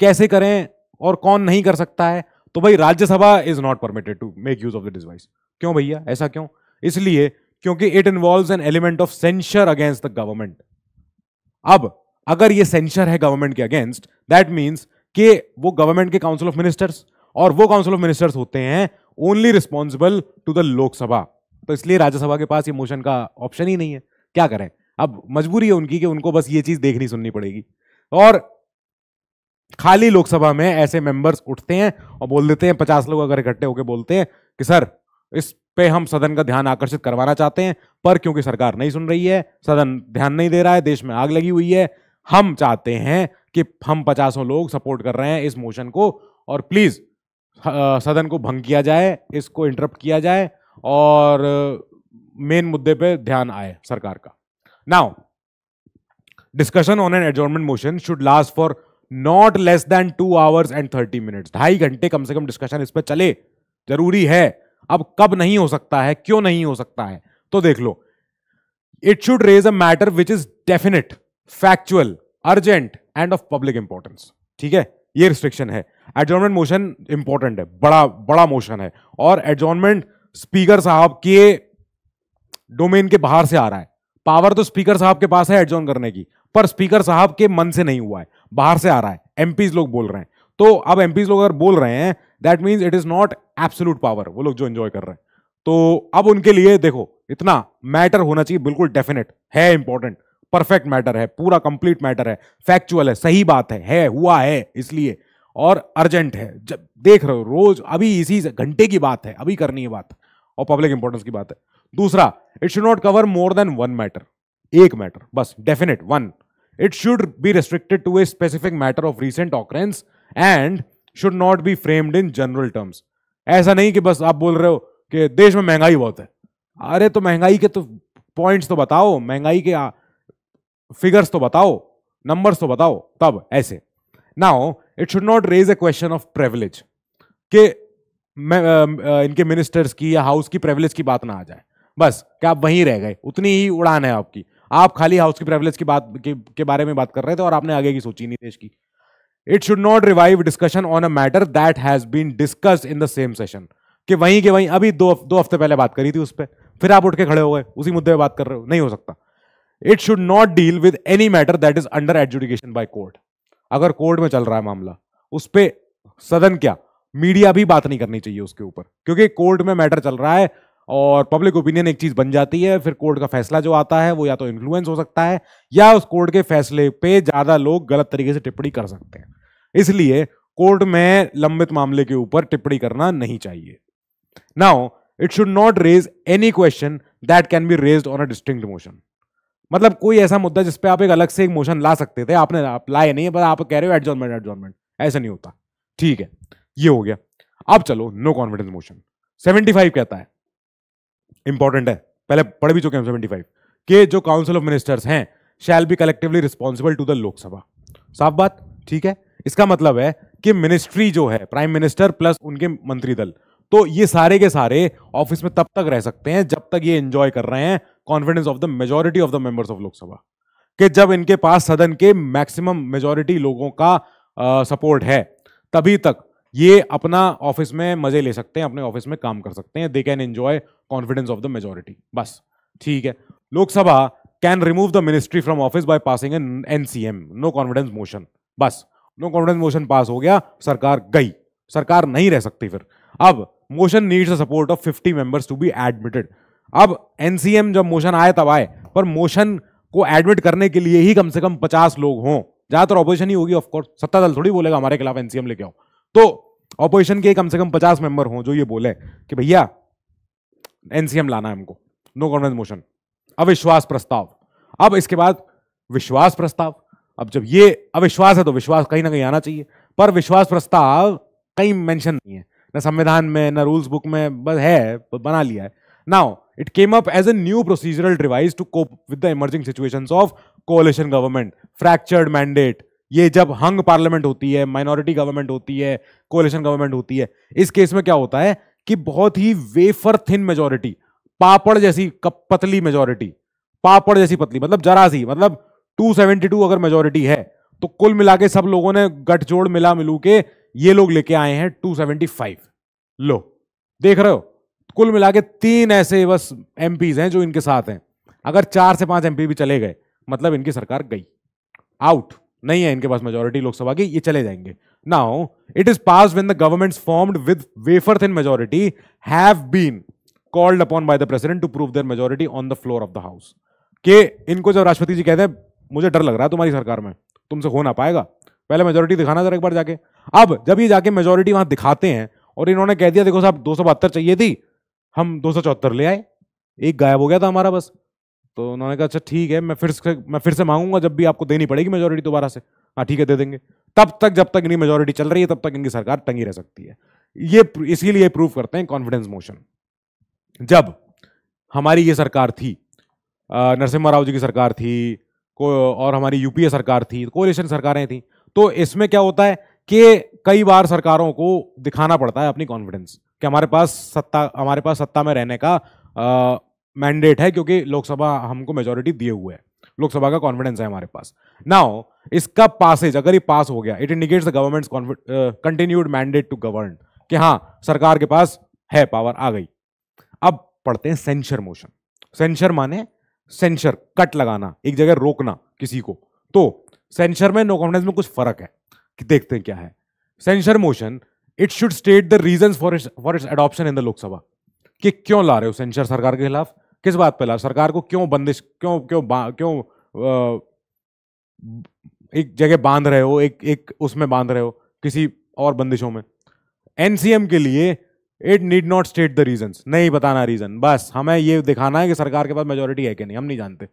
कैसे करें और कौन नहीं कर सकता है तो भाई Rajya Sabha is not permitted to make use of the device क्यों भैया ऐसा क्यों इसलिए क्योंकि it involve an element of censure against the government अब अगर ये सेंशर है गवर्नमेंट के अगेंस्ट दैट मीन्स कि वो गवर्नमेंट के काउंसिल ऑफ मिनिस्टर्स और वो काउंसिल ऑफ मिनिस्टर्स होते हैं only responsible to the Lok Sabha तो इसलिए राज्यसभा के पास ये मोशन का ऑप्शन ही नहीं है क्या करें अब मजबूरी है उनकी कि उनको बस ये चीज देखनी सुननी पड़ेगी और खाली लोकसभा में ऐसे मेंबर्स उठते हैं और बोल देते हैं पचास लोग अगर इकट्ठे होकर बोलते हैं कि सर इस पे हम सदन का ध्यान आकर्षित करवाना चाहते हैं पर क्योंकि सरकार नहीं सुन रही है सदन ध्यान नहीं दे रहा है देश में आग लगी हुई है हम चाहते हैं कि हम पचासों लोग सपोर्ट कर रहे हैं इस मोशन को और प्लीज़ सदन को भंग किया जाए इसको इंटरप्ट किया जाए और मेन मुद्दे पे ध्यान आए सरकार का now discussion on an adjournment motion should last for not less than two hours and thirty minutes ढाई घंटे कम से कम डिस्कशन इस पर चले जरूरी है अब कब नहीं हो सकता है क्यों नहीं हो सकता है तो देख लो it should raise a matter which is definite factual urgent and of public importance ठीक है ये रिस्ट्रिक्शन है एडजॉर्नमेंट मोशन इंपॉर्टेंट है बड़ा बड़ा मोशन है और एडजॉर्नमेंट स्पीकर साहब के डोमेन के बाहर से आ रहा है पावर तो स्पीकर साहब के पास है एडजॉर्न करने की पर स्पीकर साहब के मन से नहीं हुआ है बाहर से आ रहा है एमपीज लोग बोल रहे हैं तो अब एम लोग अगर बोल रहे हैं that means it is not absolute power वो लोग जो एंजॉय कर रहे हैं तो अब उनके लिए देखो इतना मैटर होना चाहिए बिल्कुल डेफिनेट है इंपॉर्टेंट परफेक्ट मैटर है पूरा कंप्लीट मैटर है फैक्चुअल है सही बात है है हुआ है इसलिए और अर्जेंट है जब देख रहे हो रोज अभी इसी घंटे की बात है अभी करनी है बात और पब्लिक इंपॉर्टेंस की बात है दूसरा it should not cover more than one matter एक मैटर बस definite one it should be restricted to a specific matter of recent occurrence and should not be framed in general terms ऐसा नहीं कि बस आप बोल रहे हो कि देश में महंगाई बहुत है अरे तो महंगाई के तो पॉइंट्स तो बताओ महंगाई के फिगर्स हाँ, तो बताओ नंबर्स तो बताओ तब ऐसे now it should not raise a question of privilege के मैं इनके मिनिस्टर्स की या हाउस की प्रेवलेज की बात ना आ जाए बस क्या आप वहीं रह गए उतनी ही उड़ान है आपकी आप खाली हाउस की प्रेवलेज की बात के, के बारे में बात कर रहे थे और आपने आगे की सोची नहीं देश की it should not revive discussion on a matter that has been discussed in the same session कि वहीं के वहीं अभी दो दो हफ्ते पहले बात करी थी उस पर फिर आप उठ के खड़े हो गए उसी मुद्दे पे बात कर रहे हो नहीं हो सकता it should not deal with any matter that is under adjudication by court अगर कोर्ट में चल रहा है मामला उस पर सदन क्या मीडिया भी बात नहीं करनी चाहिए उसके ऊपर क्योंकि कोर्ट में मैटर चल रहा है और पब्लिक ओपिनियन एक चीज बन जाती है फिर कोर्ट का फैसला जो आता है वो या तो इन्फ्लुएंस हो सकता है या उस कोर्ट के फैसले पे ज्यादा लोग गलत तरीके से टिप्पणी कर सकते हैं इसलिए कोर्ट में लंबित मामले के ऊपर टिप्पणी करना नहीं चाहिए now it should not raise any question that can be raise on a distinct motion मतलब कोई ऐसा मुद्दा जिसपे आप एक अलग से एक मोशन ला सकते थे आपने आप लाए नहीं पर आप कह रहे हो एडजॉर्नमेंट एडजॉर्नमेंट ऐसा नहीं होता ठीक है ये हो गया अब चलो नो कॉन्फिडेंस मोशन 75 कहता है इंपॉर्टेंट है पहले पढ़ भी चुके हैं 75 के जो काउंसिल ऑफ मिनिस्टर्स हैं shall be collectively responsible to the Lok Sabha साफ बात ठीक है इसका मतलब है कि मिनिस्ट्री जो है प्राइम मिनिस्टर प्लस उनके मंत्री दल तो ये सारे के सारे ऑफिस में तब तक रह सकते हैं जब तक ये एंजॉय कर रहे हैं confidence of the majority of the members of Lok Sabha कि जब इनके पास सदन के मैक्सिमम मेजोरिटी लोगों का सपोर्ट है तभी तक ये अपना ऑफिस में मजे ले सकते हैं अपने ऑफिस में काम कर सकते हैं they can enjoy confidence of the majority बस ठीक है Lok Sabha can remove the ministry from office by passing an NCM no confidence motion बस नो कॉन्फिडेंस मोशन पास हो गया सरकार गई सरकार नहीं रह सकती फिर अब motion needs the support of 50 members to be admitted अब एनसीएम जब मोशन आए तब आए पर मोशन को एडमिट करने के लिए ही कम से कम 50 लोग हों ज्यादातर ऑपोजिशन ही होगी ऑफकोर्स सत्ता दल थोड़ी बोलेगा हमारे खिलाफ एनसीएम लेके आओ तो ऑपोजिशन के कम से कम 50 मेंबर हों जो ये बोले कि भैया एनसीएम लाना है हमको नो कॉन्फिडेंस मोशन अविश्वास प्रस्ताव अब इसके बाद विश्वास प्रस्ताव अब जब ये अविश्वास है तो विश्वास कहीं ना कहीं आना चाहिए पर विश्वास प्रस्ताव कहीं मेंशन नहीं है ना संविधान में ना रूल्स बुक में बस है बना लिया है now it came up as a new procedural device to cope with the emerging situation of coalition government fractured mandate ये जब हंग पार्लियामेंट होती है माइनॉरिटी गवर्नमेंट होती है कोलेशन गवर्नमेंट होती है इस केस में क्या होता है कि बहुत ही वेफर थिन मेजोरिटी पापड़ जैसी पतली मेजोरिटी पापड़ जैसी पतली मतलब जरा सी मतलब 272 अगर मेजोरिटी है तो कुल मिला के सब लोगों ने गठजोड़ मिला मिलू के ये लोग लेके आए हैं 275 लो देख रहे हो कुल मिला के तीन ऐसे बस एम हैं जो इनके साथ हैं अगर चार से पांच एम भी चले गए मतलब इनकी सरकार गई आउट नहीं है इनके पास मेजोरिटी लोकसभा की ये चले जाएंगे now it is pass when the government formed with wafer thin majority have been called upon by the president to prove their majority on the floor of the house के इनको जब राष्ट्रपति जी कहते हैं मुझे डर लग रहा है तुम्हारी सरकार में तुमसे हो ना पाएगा पहले मेजोरिटी दिखाना जरा एक बार जाके अब जब ये जाके मेजोरिटी वहां दिखाते हैं और इन्होंने कह दिया देखो साहब दो चाहिए थी हम दो ले आए एक गायब हो गया था हमारा बस तो उन्होंने कहा अच्छा ठीक है मैं फिर से मैं फिर से मांगूंगा जब भी आपको देनी पड़ेगी मेजोरिटी दोबारा से हाँ ठीक है दे देंगे तब तक जब तक इनकी मेजोरिटी चल रही है तब तक इनकी सरकार टंगी रह सकती है ये इसीलिए प्रूव करते हैं कॉन्फिडेंस मोशन जब हमारी ये सरकार थी नरसिम्हा राव जी की सरकार थी को और हमारी यूपीए सरकार थी कोलेशन सरकारें थी तो इसमें क्या होता है कि कई बार सरकारों को दिखाना पड़ता है अपनी कॉन्फिडेंस कि हमारे पास सत्ता हमारे पास सत्ता में रहने का मैंडेट है क्योंकि लोकसभा हमको मेजोरिटी दिए हुए है लोकसभा का कॉन्फिडेंस है हमारे पास नाउ इसका पासेज अगर ये पास हो गया it indicates the government's continued mandate to govern कि हाँ सरकार के पास है पावर आ गई अब पढ़ते हैं सेंशर मोशन सेंशर माने सेंसर कट लगाना एक जगह रोकना किसी को तो सेंसर में नो कॉन्फिडेंस में कुछ फर्क है कि देखते हैं क्या है censure motion it should state the reason for it for its adoption in the Lok Sabha कि क्यों ला रहे हो सेंसर सरकार के खिलाफ किस बात पे ला सरकार को क्यों बंदिश क्यों क्यों क्यों एक जगह बांध रहे हो एक एक उसमें बांध रहे हो किसी और बंदिशों में एनसीएम के लिए it need not state the reason नहीं बताना रीजन बस हमें ये दिखाना है कि सरकार के पास मेजोरिटी है कि नहीं हम नहीं जानते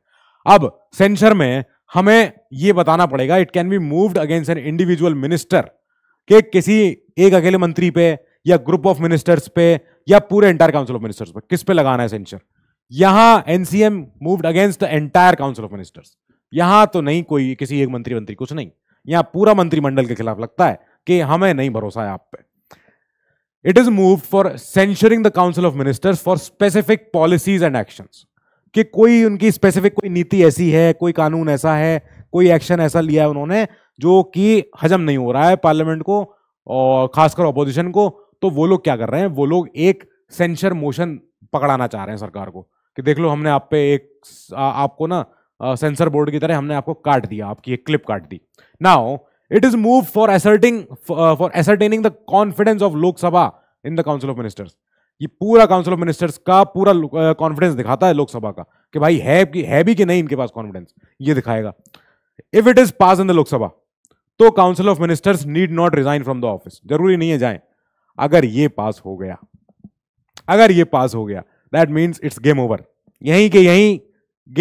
अब सेंसर में हमें ये बताना पड़ेगा it can be moved against an individual minister के किसी एक अकेले मंत्री पे या ग्रुप ऑफ मिनिस्टर्स पे या पूरे एंटायर काउंसिल ऑफ मिनिस्टर्स पे किस पे लगाना है सेंसर यहां NCM moved against the entire council of ministers यहां तो नहीं कोई किसी एक मंत्री मंत्री कुछ नहीं यहां पूरा मंत्रिमंडल के खिलाफ लगता है कि हमें नहीं भरोसा है आप पे it is move for censuring the council of ministers for specific policies and action कि कोई उनकी स्पेसिफिक कोई नीति ऐसी है कोई कानून ऐसा है कोई एक्शन ऐसा लिया है उन्होंने जो कि हजम नहीं हो रहा है पार्लियामेंट को और खासकर ऑपोजिशन को तो वो लोग क्या कर रहे हैं वो लोग एक सेंशर मोशन पकड़ाना चाह रहे हैं सरकार को कि देख लो हमने आप पे एक आ, आपको ना सेंसर बोर्ड की तरह हमने आपको काट दिया आपकी एक क्लिप काट दी now it is move for asserting for for the confidence of Lok Sabha in the council of ministers ये पूरा काउंसिल ऑफ मिनिस्टर्स का पूरा कॉन्फिडेंस uh, दिखाता है लोकसभा का कि भाई है कि है भी कि नहीं इनके पास कॉन्फिडेंस ये दिखाएगा if it is pass in the Lok Sabha तो council of ministers need not resign from the office जरूरी नहीं है जाए अगर ये पास हो गया अगर ये पास हो गया that means it's game over यहीं के यहीं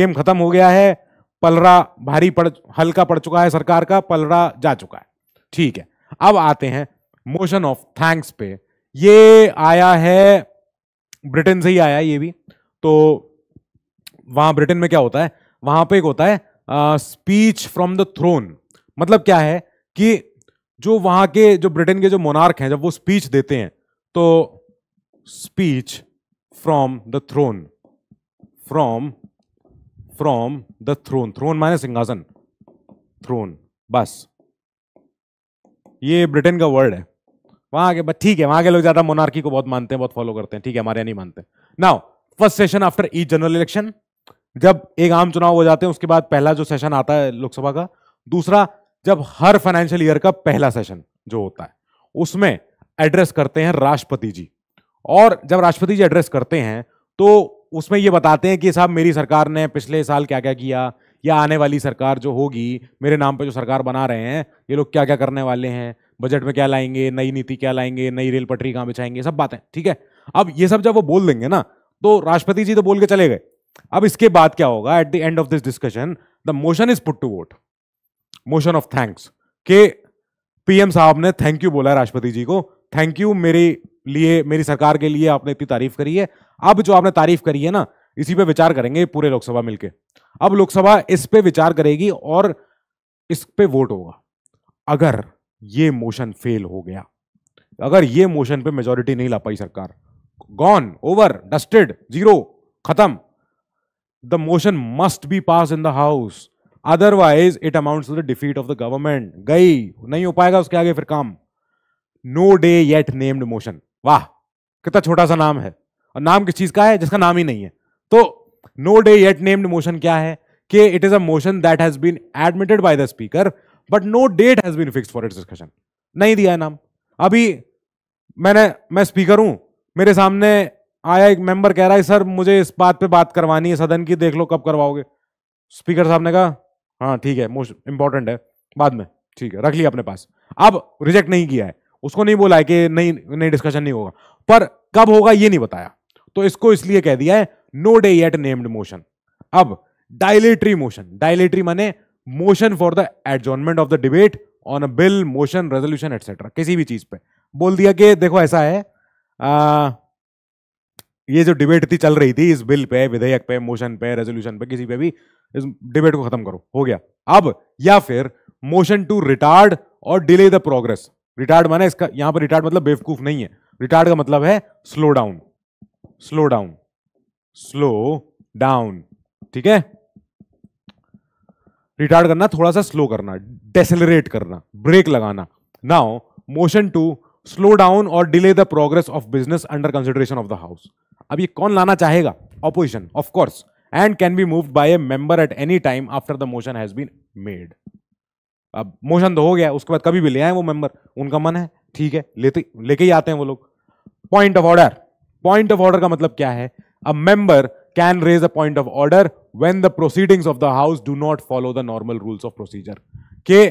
गेम खत्म हो गया है पलरा भारी पड़ हल्का पड़ चुका है सरकार का पलरा जा चुका है ठीक है अब आते हैं मोशन ऑफ थैंक्स पे ये आया है ब्रिटेन से ही आया है ये भी तो वहां ब्रिटेन में क्या होता है वहां पे एक होता है स्पीच फ्रॉम द थ्रोन मतलब क्या है कि जो वहां के जो ब्रिटेन के जो मोनार्क हैं जब वो स्पीच देते हैं तो speech from the throne from from the throne throne माने सिंहासन थ्रोन बस ये ब्रिटेन का वर्ड है वहां आगे बस ठीक है वहां के लोग ज्यादा मोनार्की को बहुत मानते हैं बहुत फॉलो करते हैं ठीक है हमारे यहाँ नहीं मानते now first session after each general election जब एक आम चुनाव हो जाते हैं उसके बाद पहला जो सेशन आता है लोकसभा का दूसरा जब हर फाइनेंशियल ईयर का पहला सेशन जो होता है उसमें एड्रेस करते हैं राष्ट्रपति जी और जब राष्ट्रपति जी एड्रेस करते हैं तो उसमें ये बताते हैं कि साहब मेरी सरकार ने पिछले साल क्या क्या किया या आने वाली सरकार जो होगी मेरे नाम पे जो सरकार बना रहे हैं ये लोग क्या क्या करने वाले हैं बजट में क्या लाएंगे नई नीति क्या लाएंगे नई रेल पटरी कहाँ बिछाएंगे सब बातें ठीक है अब ये सब जब वो बोल देंगे ना तो राष्ट्रपति जी तो बोल के चले गए अब इसके बाद क्या होगा at the end of this discussion the motion is put to vote motion of thanks के पीएम साहब ने थैंक यू बोला राष्ट्रपति जी को थैंक यू मेरी लिए मेरी सरकार के लिए आपने इतनी तारीफ करी है अब जो आपने तारीफ करी है ना इसी पे विचार करेंगे पूरे लोकसभा मिलके अब लोकसभा इस पे विचार करेगी और इस पे वोट होगा अगर ये मोशन फेल हो गया अगर ये मोशन पे मेजोरिटी नहीं ला पाई सरकार गॉन ओवर डस्टेड जीरो खत्म the motion must be pass in the house otherwise it amount to the defeat of the government गई नहीं हो पाएगा उसके आगे फिर काम no day yet named motion वाह कितना छोटा सा नाम है और नाम किस चीज का है जिसका नाम ही नहीं है तो no day yet named motion क्या है कि it is a motion that has been admitted by the speaker but no date has been fix for its discussion नहीं दिया है नाम अभी मैंने मैं स्पीकर हूं मेरे सामने आया एक मेंबर कह रहा है सर मुझे इस बात पे बात करवानी है सदन की देख लो कब करवाओगे स्पीकर साहब ने कहा हाँ ठीक है मोस्ट इंपॉर्टेंट है बाद में ठीक है रख लिया अपने पास अब रिजेक्ट नहीं किया है उसको नहीं बोला है कि नहीं नहीं डिस्कशन नहीं होगा पर कब होगा ये नहीं बताया तो इसको इसलिए कह दिया है no day yet named motion अब डायलेटरी मोशन डायलेटरी माने motion for the adjournment of the debate on a bill motion resolution etcetera किसी भी चीज पे बोल दिया कि देखो ऐसा है आ, ये जो डिबेट थी चल रही थी इस बिल पे विधेयक पे मोशन पे रेजोल्यूशन पे किसी पे भी इस डिबेट को खत्म करो हो गया अब या फिर मोशन टू रिटार्ड और डिले द प्रोग्रेस रिटार्ड माना इसका यहां पर रिटार्ड मतलब बेवकूफ नहीं है रिटार्ड का मतलब है slow down slow down slow down ठीक है रिटार्ड करना थोड़ा सा स्लो करना डेसेलरेट करना ब्रेक लगाना now motion to slow down और delay the progress of business under consideration of the house अब ये कौन लाना चाहेगा opposition of course and can be move by a member at any time after the motion has been made अब motion तो हो गया उसके बाद कभी भी ले आए वो मेंबर उनका मन है ठीक है लेते लेके ही आते हैं वो लोग point of order point of order का मतलब क्या है a member can raise a point of order when the proceedings of the house do not follow the normal rules of procedure के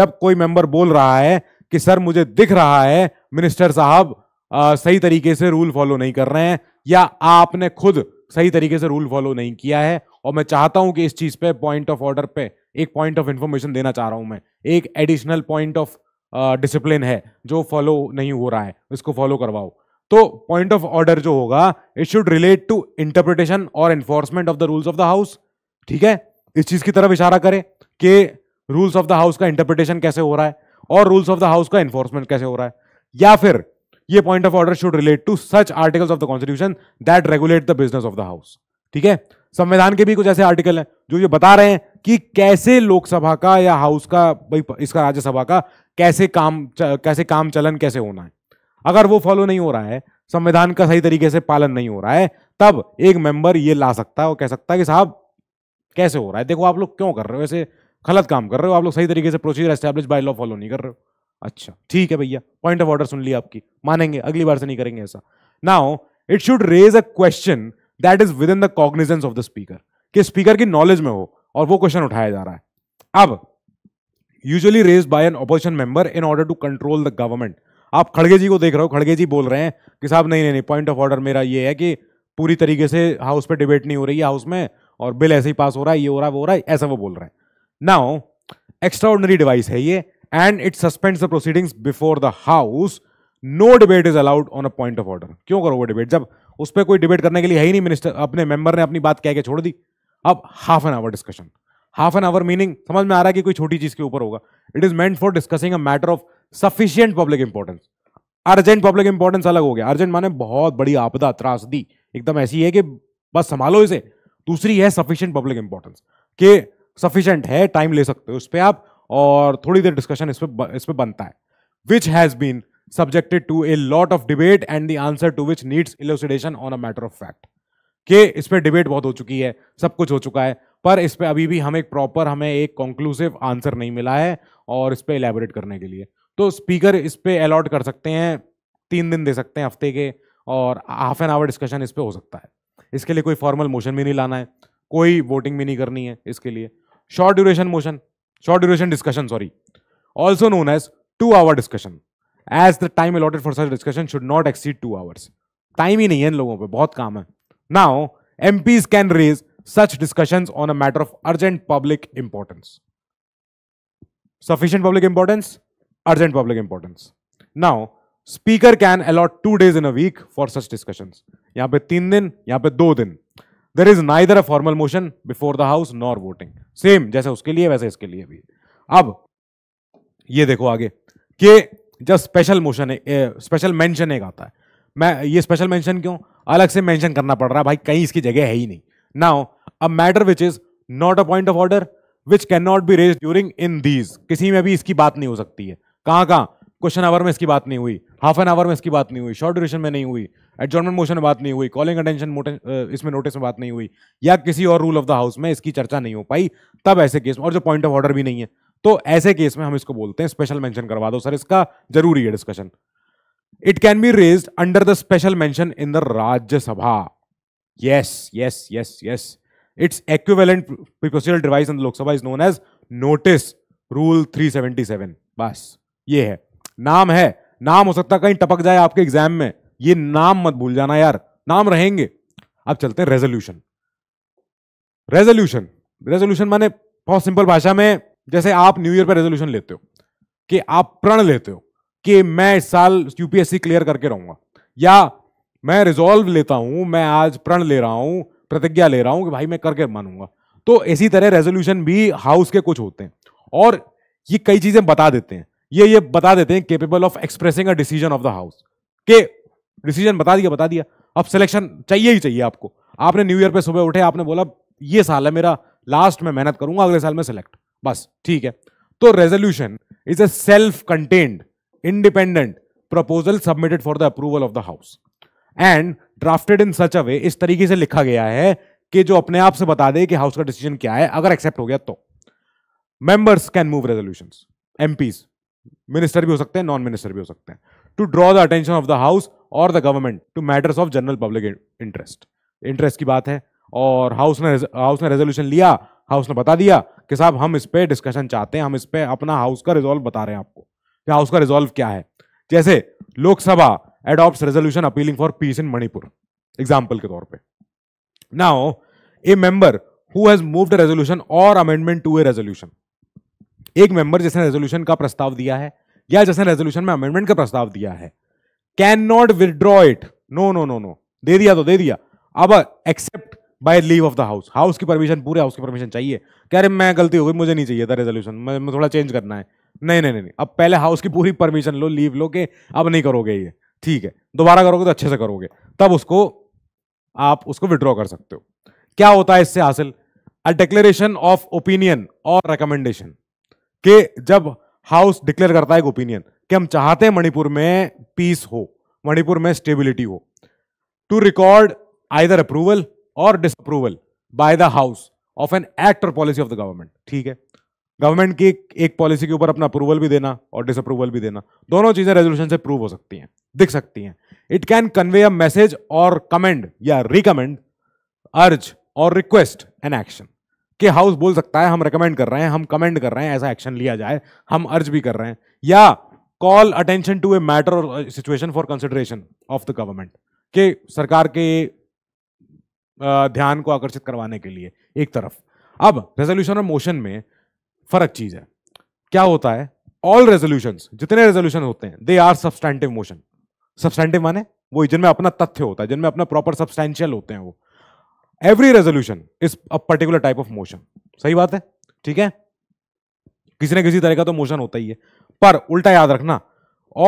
जब कोई मेंबर बोल रहा है कि सर मुझे दिख रहा है मिनिस्टर साहब सही तरीके से रूल फॉलो नहीं कर रहे हैं या आपने खुद सही तरीके से रूल फॉलो नहीं किया है और मैं चाहता हूं कि इस चीज पे पॉइंट ऑफ ऑर्डर पे एक पॉइंट ऑफ इन्फॉर्मेशन देना चाह रहा हूँ मैं एक एडिशनल पॉइंट ऑफ डिसिप्लिन है जो फॉलो नहीं हो रहा है इसको फॉलो करवाओ तो पॉइंट ऑफ ऑर्डर जो होगा it should relate to interpretation और enforcement of the rules of the house ठीक है इस चीज की तरफ इशारा करें कि रूल्स ऑफ द हाउस का इंटरप्रिटेशन कैसे हो रहा है और रूल्स ऑफ द हाउस का एनफोर्समेंट कैसे हो रहा है या फिर ये point of order should relate to such articles of the constitution that regulate the business of the house ठीक है संविधान के भी कुछ ऐसे आर्टिकल हैं जो ये बता रहे हैं कि कैसे लोकसभा का या हाउस का भाई इसका राज्यसभा का कैसे काम कैसे काम चलन कैसे होना है अगर वो फॉलो नहीं हो रहा है संविधान का सही तरीके से पालन नहीं हो रहा है तब एक मेंबर ये ला सकता है और कह सकता है कि साहब कैसे हो रहा है देखो आप लोग क्यों कर रहे हो ऐसे गलत काम कर रहे हो आप लोग सही तरीके से procedure establish by law follow नहीं कर रहे हो अच्छा ठीक है भैया पॉइंट ऑफ ऑर्डर सुन लिया आपकी मानेंगे अगली बार से नहीं करेंगे ऐसा now it should raise a question that is within the cognizance of the speaker कि स्पीकर की नॉलेज में हो और वो क्वेश्चन उठाया जा रहा है अब usually raise by an opposition member in order to control the government आप खड़गे जी को देख रहे हो खड़गे जी बोल रहे हैं कि साहब नहीं नहीं पॉइंट ऑफ ऑर्डर मेरा ये है कि पूरी तरीके से हाउस पे डिबेट नहीं हो रही है हाउस में और बिल ऐसे ही पास हो रहा है ये हो रहा है वो हो रहा है ऐसा वो बोल रहे हैं नाउ एक्स्ट्राऑर्डनरी डिवाइस है ये and it suspends the proceedings before the house no debate is allowed on a point of order क्यों करो वो डिबेट जब उस पर कोई डिबेट करने के लिए है ही नहीं मिनिस्टर अपने मेंबर ने अपनी बात कह के छोड़ दी अब half an hour discussion half an hour meaning समझ में आ रहा है कि कोई छोटी चीज के ऊपर होगा it is meant for discussing a matter of sufficient public importance urgent public importance अलग हो गया अर्जेंट माने बहुत बड़ी आपदा त्रासदी एकदम ऐसी है कि बस संभालो इसे दूसरी है सफिशियंट पब्लिक इंपॉर्टेंस के सफिशियंट है टाइम ले सकते हो उस पर आप और थोड़ी देर डिस्कशन इस पर इस पर बनता है which has been subjected to a lot of debate and the answer to which needs elucidation on a matter of fact कि इस पर डिबेट बहुत हो चुकी है सब कुछ हो चुका है पर इस पर अभी भी हमें एक प्रॉपर हमें एक कंक्लूसिव आंसर नहीं मिला है और इस पर एलेबोरेट करने के लिए तो स्पीकर इस पर अलॉट कर सकते हैं तीन दिन दे सकते हैं हफ्ते के और हाफ एन आवर डिस्कशन इस पर हो सकता है इसके लिए कोई फॉर्मल मोशन भी नहीं लाना है कोई वोटिंग भी नहीं करनी है इसके लिए short duration motion short duration discussion sorry also known as two hour discussion as the time allotted for such discussion should not exceed two hours time ही नहीं है इन लोगों पर बहुत काम है Now, MPs can raise such discussions on a matter of urgent public importance. Sufficient public importance, urgent public importance. Now, speaker can allot two days in a week for such discussions. यहाँ पे तीन दिन, यहाँ पे दो दिन. There is neither a formal motion before the house nor voting. Same जैसे उसके लिए वैसे इसके लिए भी. अब ये देखो आगे कि जब स्पेशल मोशन स्पेशल मेंशन एक आता है मैं ये स्पेशल मेंशन क्यों अलग से मेंशन करना पड़ रहा है भाई कहीं इसकी जगह है ही नहीं now a matter which is not a point of order which can not be raise during in these किसी में भी इसकी बात नहीं हो सकती है कहाँ कहाँ क्वेश्चन आवर में इसकी बात नहीं हुई हाफ एन आवर में इसकी बात नहीं हुई शॉर्ट ड्यूरेशन में नहीं हुई एडजॉर्मेंट मोशन में बात नहीं हुई कॉलिंग अटेंशन इसमें नोटिस में बात नहीं हुई या किसी और रूल ऑफ द हाउस में इसकी चर्चा नहीं हो पाई तब ऐसे केस में और जो पॉइंट ऑफ ऑर्डर भी नहीं है तो ऐसे केस में हम इसको बोलते हैं स्पेशल मेंशन करवा दो सर इसका जरूरी है discussion it can be raise under the special mention in the Rajya Sabha yes yes yes yes it's equivalent procedural device in Lok Sabha is known as notice rule 377 बस ये है नाम है नाम हो सकता कहीं टपक जाए आपके एग्जाम में ये नाम मत भूल जाना यार नाम रहेंगे अब चलते हैं रेजोल्यूशन रेजोल्यूशन रेजोल्यूशन माने बहुत सिंपल भाषा में जैसे आप न्यू ईयर पर रेजोल्यूशन लेते हो कि आप प्रण लेते हो कि मैं इस साल यूपीएससी क्लियर करके रहूंगा या मैं रिजॉल्व लेता हूं मैं आज प्रण ले रहा हूं प्रतिज्ञा ले रहा हूं कि भाई मैं करके मानूंगा तो इसी तरह रेजोल्यूशन भी हाउस के कुछ होते हैं और ये कई चीजें बता देते हैं ये ये बता देते हैं capable of expressing a decision of the house के डिसीजन बता दिया बता दिया अब सिलेक्शन चाहिए ही चाहिए आपको आपने न्यू ईयर पे सुबह उठे आपने बोला ये साल है मेरा लास्ट में मेहनत करूंगा अगले साल में सिलेक्ट बस ठीक है तो resolution is a self contained independent proposal submitted for the approval of the house and drafted in such a way इस तरीके से लिखा गया है कि जो अपने आप से बता दे कि हाउस का डिसीजन क्या है अगर एक्सेप्ट हो गया तो members can move resolution MPs minister भी हो सकते हैं नॉन मिनिस्टर भी हो सकते हैं to draw the attention of the house और the government to matters of general public interest interest की बात है और हाउस ने हाउस ने रेजोल्यूशन लिया हाउस ने बता दिया कि साहब हम इस पर डिस्कशन चाहते हैं हम इस पर अपना हाउस का रिजॉल्व बता रहे हैं आपको या उसका रिजॉल्व क्या है जैसे Lok Sabha adopt resolution appealing for peace in Manipur example के तौर पर now a member who has moved resolution और अमेंडमेंट टू ए रेजोल्यूशन एक मेंबर जिसने रेजोल्यूशन का प्रस्ताव दिया है या जिसने रेजोल्यूशन में अमेंडमेंट का प्रस्ताव दिया है can not withdraw it no no no no दे दिया तो दे दिया अब except by leave of the house house की परमिशन पूरे हाउस की परमिशन चाहिए कह रहे मैं गलती हो गई मुझे नहीं चाहिए था रेजोल्यूशन मैं थोड़ा चेंज करना है नहीं नहीं नहीं अब पहले हाउस की पूरी परमिशन लो लीव लो कि अब नहीं करोगे ये ठीक है दोबारा करोगे तो अच्छे से करोगे तब उसको आप उसको विड्रॉ कर सकते हो क्या होता है इससे हासिल अ डिक्लेरेशन ऑफ ओपिनियन और रिकमेंडेशन के जब हाउस डिक्लेयर करता है एक ओपिनियन कि हम चाहते हैं मणिपुर में पीस हो मणिपुर में स्टेबिलिटी हो टू रिकॉर्ड आइदर अप्रूवल और disapproval by the house of an act और पॉलिसी ऑफ द गवर्नमेंट ठीक है गवर्नमेंट की एक पॉलिसी के ऊपर अपना अप्रूवल भी देना और डिसअप्रूवल भी देना दोनों चीजें रेजोल्यूशन से प्रूव हो सकती हैं दिख सकती हैं it can convey a message और कमेंड या रिकमेंड अर्ज और रिक्वेस्ट एन एक्शन के हाउस बोल सकता है हम रिकमेंड कर रहे हैं हम कमेंड कर रहे हैं ऐसा एक्शन लिया जाए हम अर्ज भी कर रहे हैं या call attention to a matter और situation for consideration of the government के सरकार के ध्यान को आकर्षित करवाने के लिए एक तरफ अब रेजोल्यूशन और मोशन में फर्क चीज है क्या होता है ऑल रेजोल्यूशन जितने रेजोल्यूशन होते हैं they are substantive motion substantive माने वो जिनमें अपना तथ्य होता है जिनमें अपना प्रॉपर सब्सटैंशियल होते हैं वो every resolution is a particular type of motion सही बात है ठीक है किसी ना किसी तरह का तो मोशन होता ही है पर उल्टा याद रखना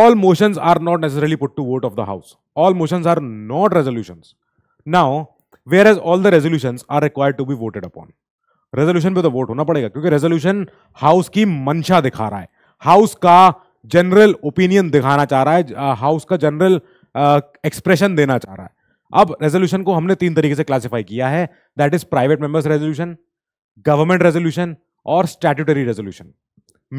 all motion are not not put to vote of the house all motion are not resolution now whereas all the resolution are required to be voted upon resolution पे तो वोट होना पड़ेगा क्योंकि रेजोल्यूशन हाउस की मंशा दिखा रहा है हाउस का जनरल ओपिनियन दिखाना चाह रहा है हाउस का जनरल एक्सप्रेशन देना चाह रहा है अब रेजोल्यूशन को हमने तीन तरीके से क्लासिफाई किया है that is private members resolution government resolution और statutory resolution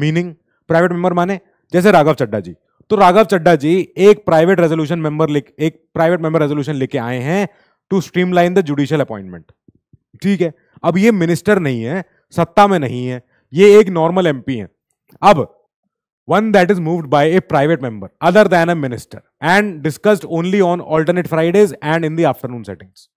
meaning private member माने जैसे राघव चड्डा जी तो राघव चड्डा जी एक प्राइवेट रेजोल्यूशन मेंबर एक प्राइवेट मेंबर रेजोल्यूशन लेके आए हैं to streamline the judicial appointment ठीक है अब ये मिनिस्टर नहीं है सत्ता में नहीं है ये एक नॉर्मल एमपी है अब one that is moved by a private member other than a minister and discussed only on alternate Fridays and in the afternoon settings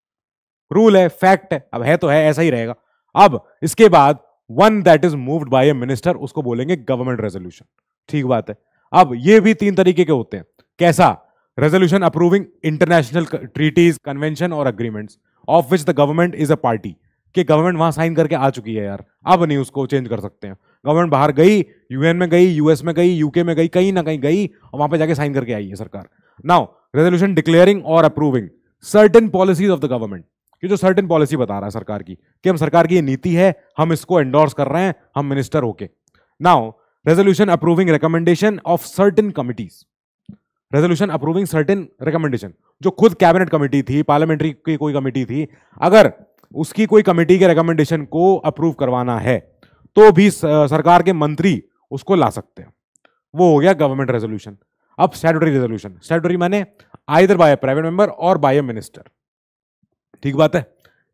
rule है फैक्ट है अब है तो है ऐसा ही रहेगा अब इसके बाद one that is moved by a minister उसको बोलेंगे गवर्नमेंट रेजोल्यूशन ठीक बात है अब ये भी तीन तरीके के होते हैं कैसा resolution approving international treaties convention और agreements of which the government is a party कि गवर्नमेंट वहां साइन करके आ चुकी है यार अब नहीं उसको चेंज कर सकते हैं गवर्नमेंट बाहर गई यूएन में गई यूएस में गई यूके में गई कहीं ना कहीं गई और वहां पे जाके साइन करके आई है सरकार नाउ रेजोल्यूशन डिक्लेयरिंग और approving certain policies of the government ये जो सर्टेन पॉलिसी बता रहा है सरकार की कि हम सरकार की ये नीति है हम इसको एंडोर्स कर रहे हैं हम मिनिस्टर होके now resolution approving recommendation of certain committees resolution approving certain recommendation जो खुद कैबिनेट कमेटी थी पार्लियामेंट्री की कोई कमेटी थी अगर उसकी कोई कमेटी के रिकमेंडेशन को अप्रूव करवाना है तो भी सरकार के मंत्री उसको ला सकते हैं वो हो गया गवर्नमेंट रेजोल्यूशन अब सेटरी रेजोल्यूशन सेटरी माने आइदर बाय प्राइवेट मेंबर और बाय मिनिस्टर ठीक बात है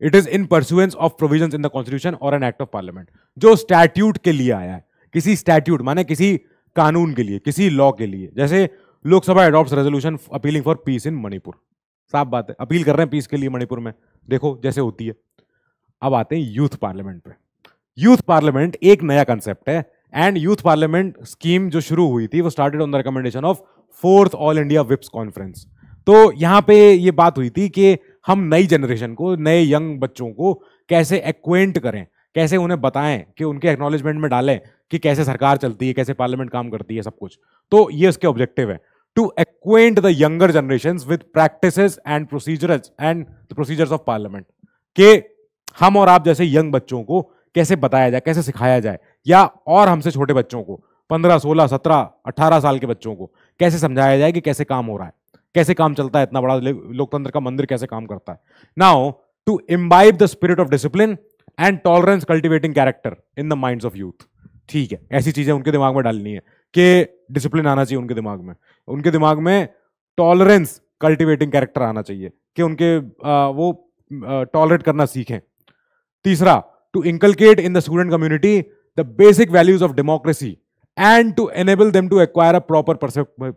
it is in pursuance of provision in the constitution और एन एक्ट ऑफ पार्लियामेंट जो स्टैट्यूट के लिए आया है किसी स्टैट्यूट माने किसी कानून के लिए किसी लॉ के लिए जैसे Lok Sabha adopt resolution appealing for peace in Manipur साफ बात है अपील कर रहे हैं पीस के लिए मणिपुर में देखो जैसे होती है अब आते हैं यूथ पार्लियामेंट पे यूथ पार्लियामेंट एक नया कंसेप्ट है एंड यूथ पार्लियामेंट स्कीम जो शुरू हुई थी वो started on the recommendation of fourth all India whips conference तो यहाँ पे ये बात हुई थी कि हम नई जनरेशन को नए यंग बच्चों को कैसे एक्वेंट करें कैसे उन्हें बताएं कि उनके एक्नोलेजमेंट में डालें कि कैसे सरकार चलती है कैसे पार्लियामेंट काम करती है सब कुछ तो ये उसके ऑब्जेक्टिव है to acquaint the younger generation with practice and procedure and the procedures of parliament के हम और आप जैसे यंग बच्चों को कैसे बताया जाए कैसे सिखाया जाए या और हमसे छोटे बच्चों को पंद्रह सोलह सत्रह अट्ठारह साल के बच्चों को कैसे समझाया जाए कि कैसे काम हो रहा है कैसे काम चलता है इतना बड़ा लोकतंत्र का मंदिर कैसे काम करता है now to imbibe the spirit of discipline and tolerance cultivating character in the mind of youth ठीक है ऐसी चीजें उनके दिमाग में डालनी है कि डिसिप्लिन आना चाहिए उनके दिमाग में उनके दिमाग में टॉलरेंस कल्टिवेटिंग कैरेक्टर आना चाहिए कि उनके आ, वो टॉलरेट करना सीखें तीसरा to inculcate in the student community the basic values of democracy and to enable them to acquire a proper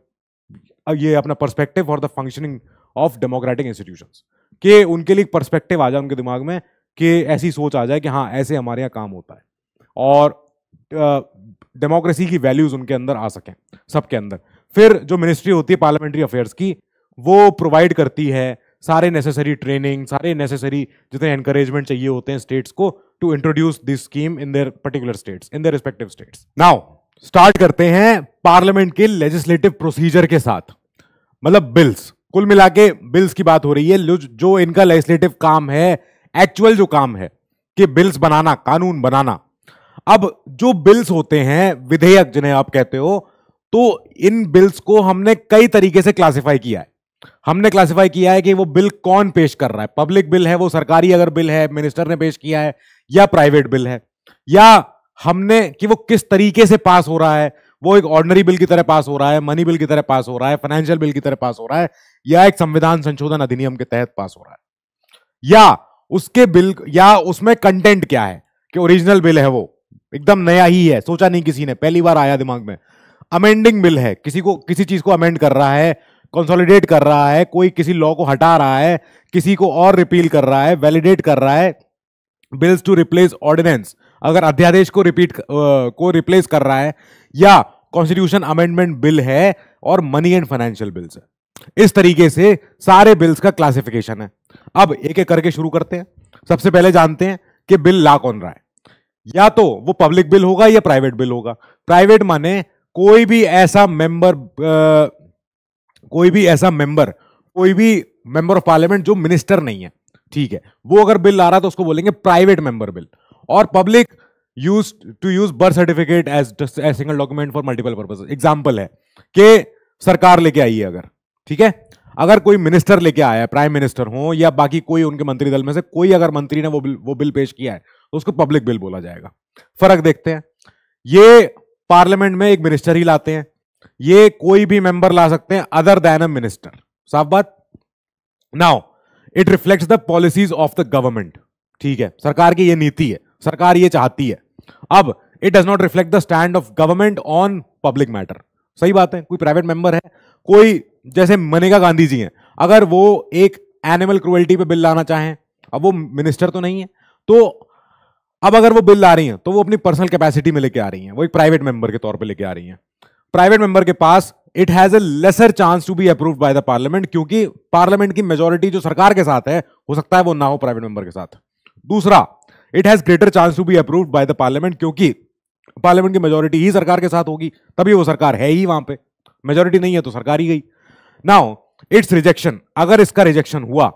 ये अपना perspective for the functioning of democratic institution के उनके लिए परस्पेक्टिव आ जाए उनके दिमाग में कि ऐसी सोच आ जाए कि हाँ ऐसे हमारे यहाँ काम होता है और डेमोक्रेसी की वैल्यूज उनके अंदर आ सकें सबके अंदर फिर जो मिनिस्ट्री होती है पार्लियामेंट्री अफेयर्स की वो प्रोवाइड करती है सारे नेसेसरी ट्रेनिंग सारे नेसेसरी जितने एनकरेजमेंट चाहिए होते हैं स्टेट्स को to introduce this scheme in their particular states in their respective states now start करते हैं पार्लियामेंट के लेजिस्लेटिव प्रोसीजर के साथ मतलब बिल्स कुल मिला के बिल्स की बात हो रही है जो इनका लेजिस्लेटिव काम है एक्चुअल जो काम है कि बिल्स बनाना कानून बनाना अब जो बिल्स होते हैं विधेयक जिन्हें आप कहते हो तो इन बिल्स को हमने कई तरीके से क्लासिफाई किया है हमने क्लासिफाई किया है कि वो बिल कौन पेश कर रहा है पब्लिक बिल है वो सरकारी अगर बिल है मिनिस्टर ने पेश किया है या प्राइवेट बिल है या हमने कि वो किस तरीके से पास हो रहा है वो एक ऑर्डनरी बिल की तरह पास हो रहा है मनी बिल की तरह पास हो रहा है फाइनेंशियल बिल की तरह पास हो रहा है या एक संविधान संशोधन अधिनियम के तहत पास हो रहा है या उसके बिल या उसमें कंटेंट क्या है कि ओरिजिनल बिल है वो एकदम नया ही है सोचा नहीं किसी ने पहली बार आया दिमाग में अमेंडिंग बिल है किसी को किसी चीज को अमेंड कर रहा है कंसोलिडेट कर रहा है कोई किसी लॉ को हटा रहा है किसी को और रिपील कर रहा है वैलिडेट कर रहा है बिल्स टू रिप्लेस ऑर्डिनेंस अगर अध्यादेश को रिपीट को रिप्लेस कर रहा है या कॉन्स्टिट्यूशन अमेंडमेंट बिल है और मनी एंड फाइनेंशियल बिल्स है इस तरीके से सारे बिल्स का क्लासिफिकेशन है अब एक एक करके शुरू करते हैं सबसे पहले जानते हैं कि बिल ला कौन रहा है या तो वो पब्लिक बिल होगा या प्राइवेट बिल होगा प्राइवेट माने कोई भी ऐसा मेंबर कोई भी ऐसा मेंबर कोई भी मेंबर ऑफ पार्लियामेंट जो मिनिस्टर नहीं है ठीक है वो अगर बिल ला रहा है तो उसको बोलेंगे प्राइवेट मेंबर बिल और public use to use birth certificate as as single document for multiple purpose example है कि सरकार लेके आई है अगर ठीक है अगर कोई मिनिस्टर लेके आया है प्राइम मिनिस्टर हो या बाकी कोई उनके मंत्री दल में से कोई अगर मंत्री ने वो बिल वो बिल पेश किया है तो उसको पब्लिक बिल बोला जाएगा फर्क देखते हैं ये पार्लियामेंट में एक मिनिस्टर ही लाते हैं ये कोई भी मेंबर ला सकते हैं अदर देन अ मिनिस्टर साफ बात now it reflects the policies of the government ठीक है सरकार की ये नीति है सरकार ये चाहती है अब it does not reflect the stand of government on public matter सही बात है कोई प्राइवेट मेंबर है कोई जैसे मनेगा गांधी जी हैं अगर वो एक एनिमल क्रुएल्टी पे बिल लाना चाहें अब वो मिनिस्टर तो नहीं है तो अब अगर वो बिल ला रही हैं तो वो अपनी पर्सनल कैपेसिटी में लेके आ रही हैं वो एक प्राइवेट मेंबर के तौर पे लेके आ रही हैं प्राइवेट मेंबर के पास it has a lesser chance to be approve by the parliament क्योंकि पार्लियामेंट की मेजोरिटी जो सरकार के साथ है हो सकता है वो ना हो प्राइवेट मेंबर के साथ दूसरा it has greater chance to be approve by the parliament क्योंकि पार्लियामेंट की मेजोरिटी ही सरकार के साथ होगी तभी वो सरकार है ही वहां पे मेजोरिटी नहीं है तो सरकार ही गई नाउ इट्स रिजेक्शन अगर इसका रिजेक्शन हुआ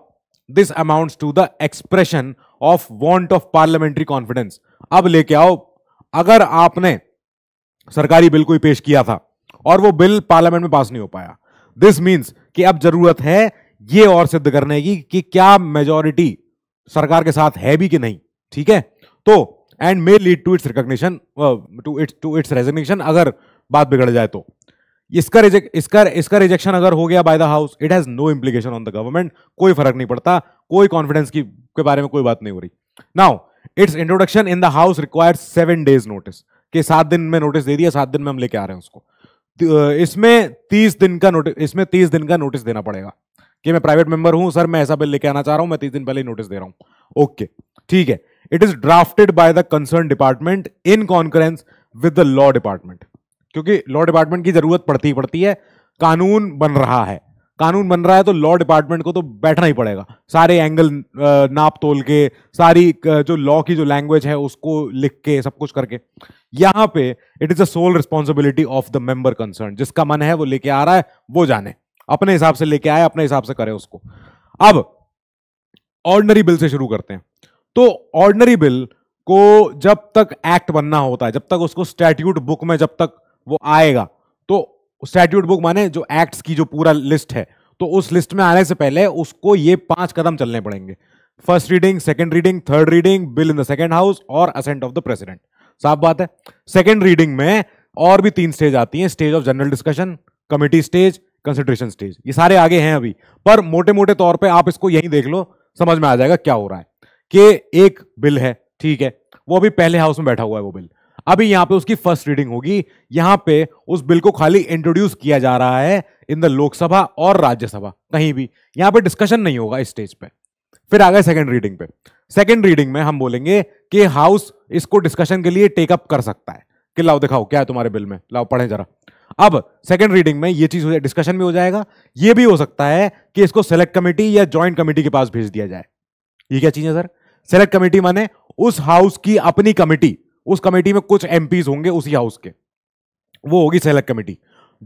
this amounts to the expression of want of parliamentary confidence अब लेके आओ अगर आपने सरकारी बिल को ही पेश किया था और वो बिल पार्लियामेंट में पास नहीं हो पाया दिस मीन्स कि अब जरूरत है ये और सिद्ध करने की कि क्या मेजोरिटी सरकार के साथ है भी कि नहीं ठीक है तो and may lead to its recognition to its to its resignation अगर बात बिगड़ जाए तो इसका रिजेक्ट इसका इसका रिजेक्शन अगर हो गया by the house it has no implication on the government कोई फर्क नहीं पड़ता कोई कॉन्फिडेंस की के बारे में कोई बात नहीं हो रही now its introduction in the house requires seven days notice कि सात दिन में नोटिस दे दिया सात दिन में हम लेके आ रहे हैं उसको तो, इसमें तीस दिन का नोटिस इसमें तीस दिन का नोटिस देना पड़ेगा कि मैं प्राइवेट मेंबर हूं सर मैं ऐसा बिल लेके आना चाह रहा हूं मैं तीस दिन पहले ही नोटिस दे रहा हूं ओके ठीक है it is drafted by the concern department in concurrence with the law department क्योंकि लॉ डिपार्टमेंट की जरूरत पड़ती पड़ती है कानून बन रहा है कानून बन रहा है तो लॉ डिपार्टमेंट को तो बैठना ही पड़ेगा सारे एंगल नाप तोल के सारी जो लॉ की जो लैंग्वेज है उसको लिख के सब कुछ करके यहाँ पे it is a sole responsibility of the member concern जिसका मन है वो लेके आ रहा है वो जाने अपने हिसाब से लेके आए अपने हिसाब से करे उसको अब ऑर्डनरी बिल से शुरू करते हैं तो ऑर्डनरी बिल को जब तक एक्ट बनना होता है जब तक उसको स्टैट्यूट बुक में जब तक वो आएगा तो स्टैट्यूट बुक माने जो एक्ट्स की जो पूरा लिस्ट है तो उस लिस्ट में आने से पहले उसको ये पांच कदम चलने पड़ेंगे first reading second reading third reading bill in the second house और असेंट ऑफ द प्रेसिडेंट साफ बात है सेकंड रीडिंग में और भी तीन स्टेज आती हैं stage of general discussion committee stage consideration stage ये सारे आगे हैं अभी पर मोटे मोटे तौर पर आप इसको यही देख लो समझ में आ जाएगा क्या हो रहा है कि एक बिल है ठीक है वो अभी पहले हाउस में बैठा हुआ है वो बिल अभी यहां पे उसकी फर्स्ट रीडिंग होगी यहां पे उस बिल को खाली इंट्रोड्यूस किया जा रहा है इन द लोकसभा और राज्यसभा कहीं भी यहां पे डिस्कशन नहीं होगा इस स्टेज पे फिर आ गए सेकंड रीडिंग पे सेकंड रीडिंग में हम बोलेंगे कि हाउस इसको डिस्कशन के लिए टेकअप कर सकता है कि लाओ दिखाओ क्या है तुम्हारे बिल में लाओ पढ़े जरा अब सेकंड रीडिंग में यह चीज हो डिस्कशन में हो जाएगा यह भी हो सकता है कि इसको सेलेक्ट कमेटी या ज्वाइंट कमेटी के पास भेज दिया जाए ये क्या चीज है सर सेलेक्ट कमेटी माने उस हाउस की अपनी कमेटी उस कमेटी में कुछ एम होंगे उसी हाउस के वो होगी सेलेक्ट कमेटी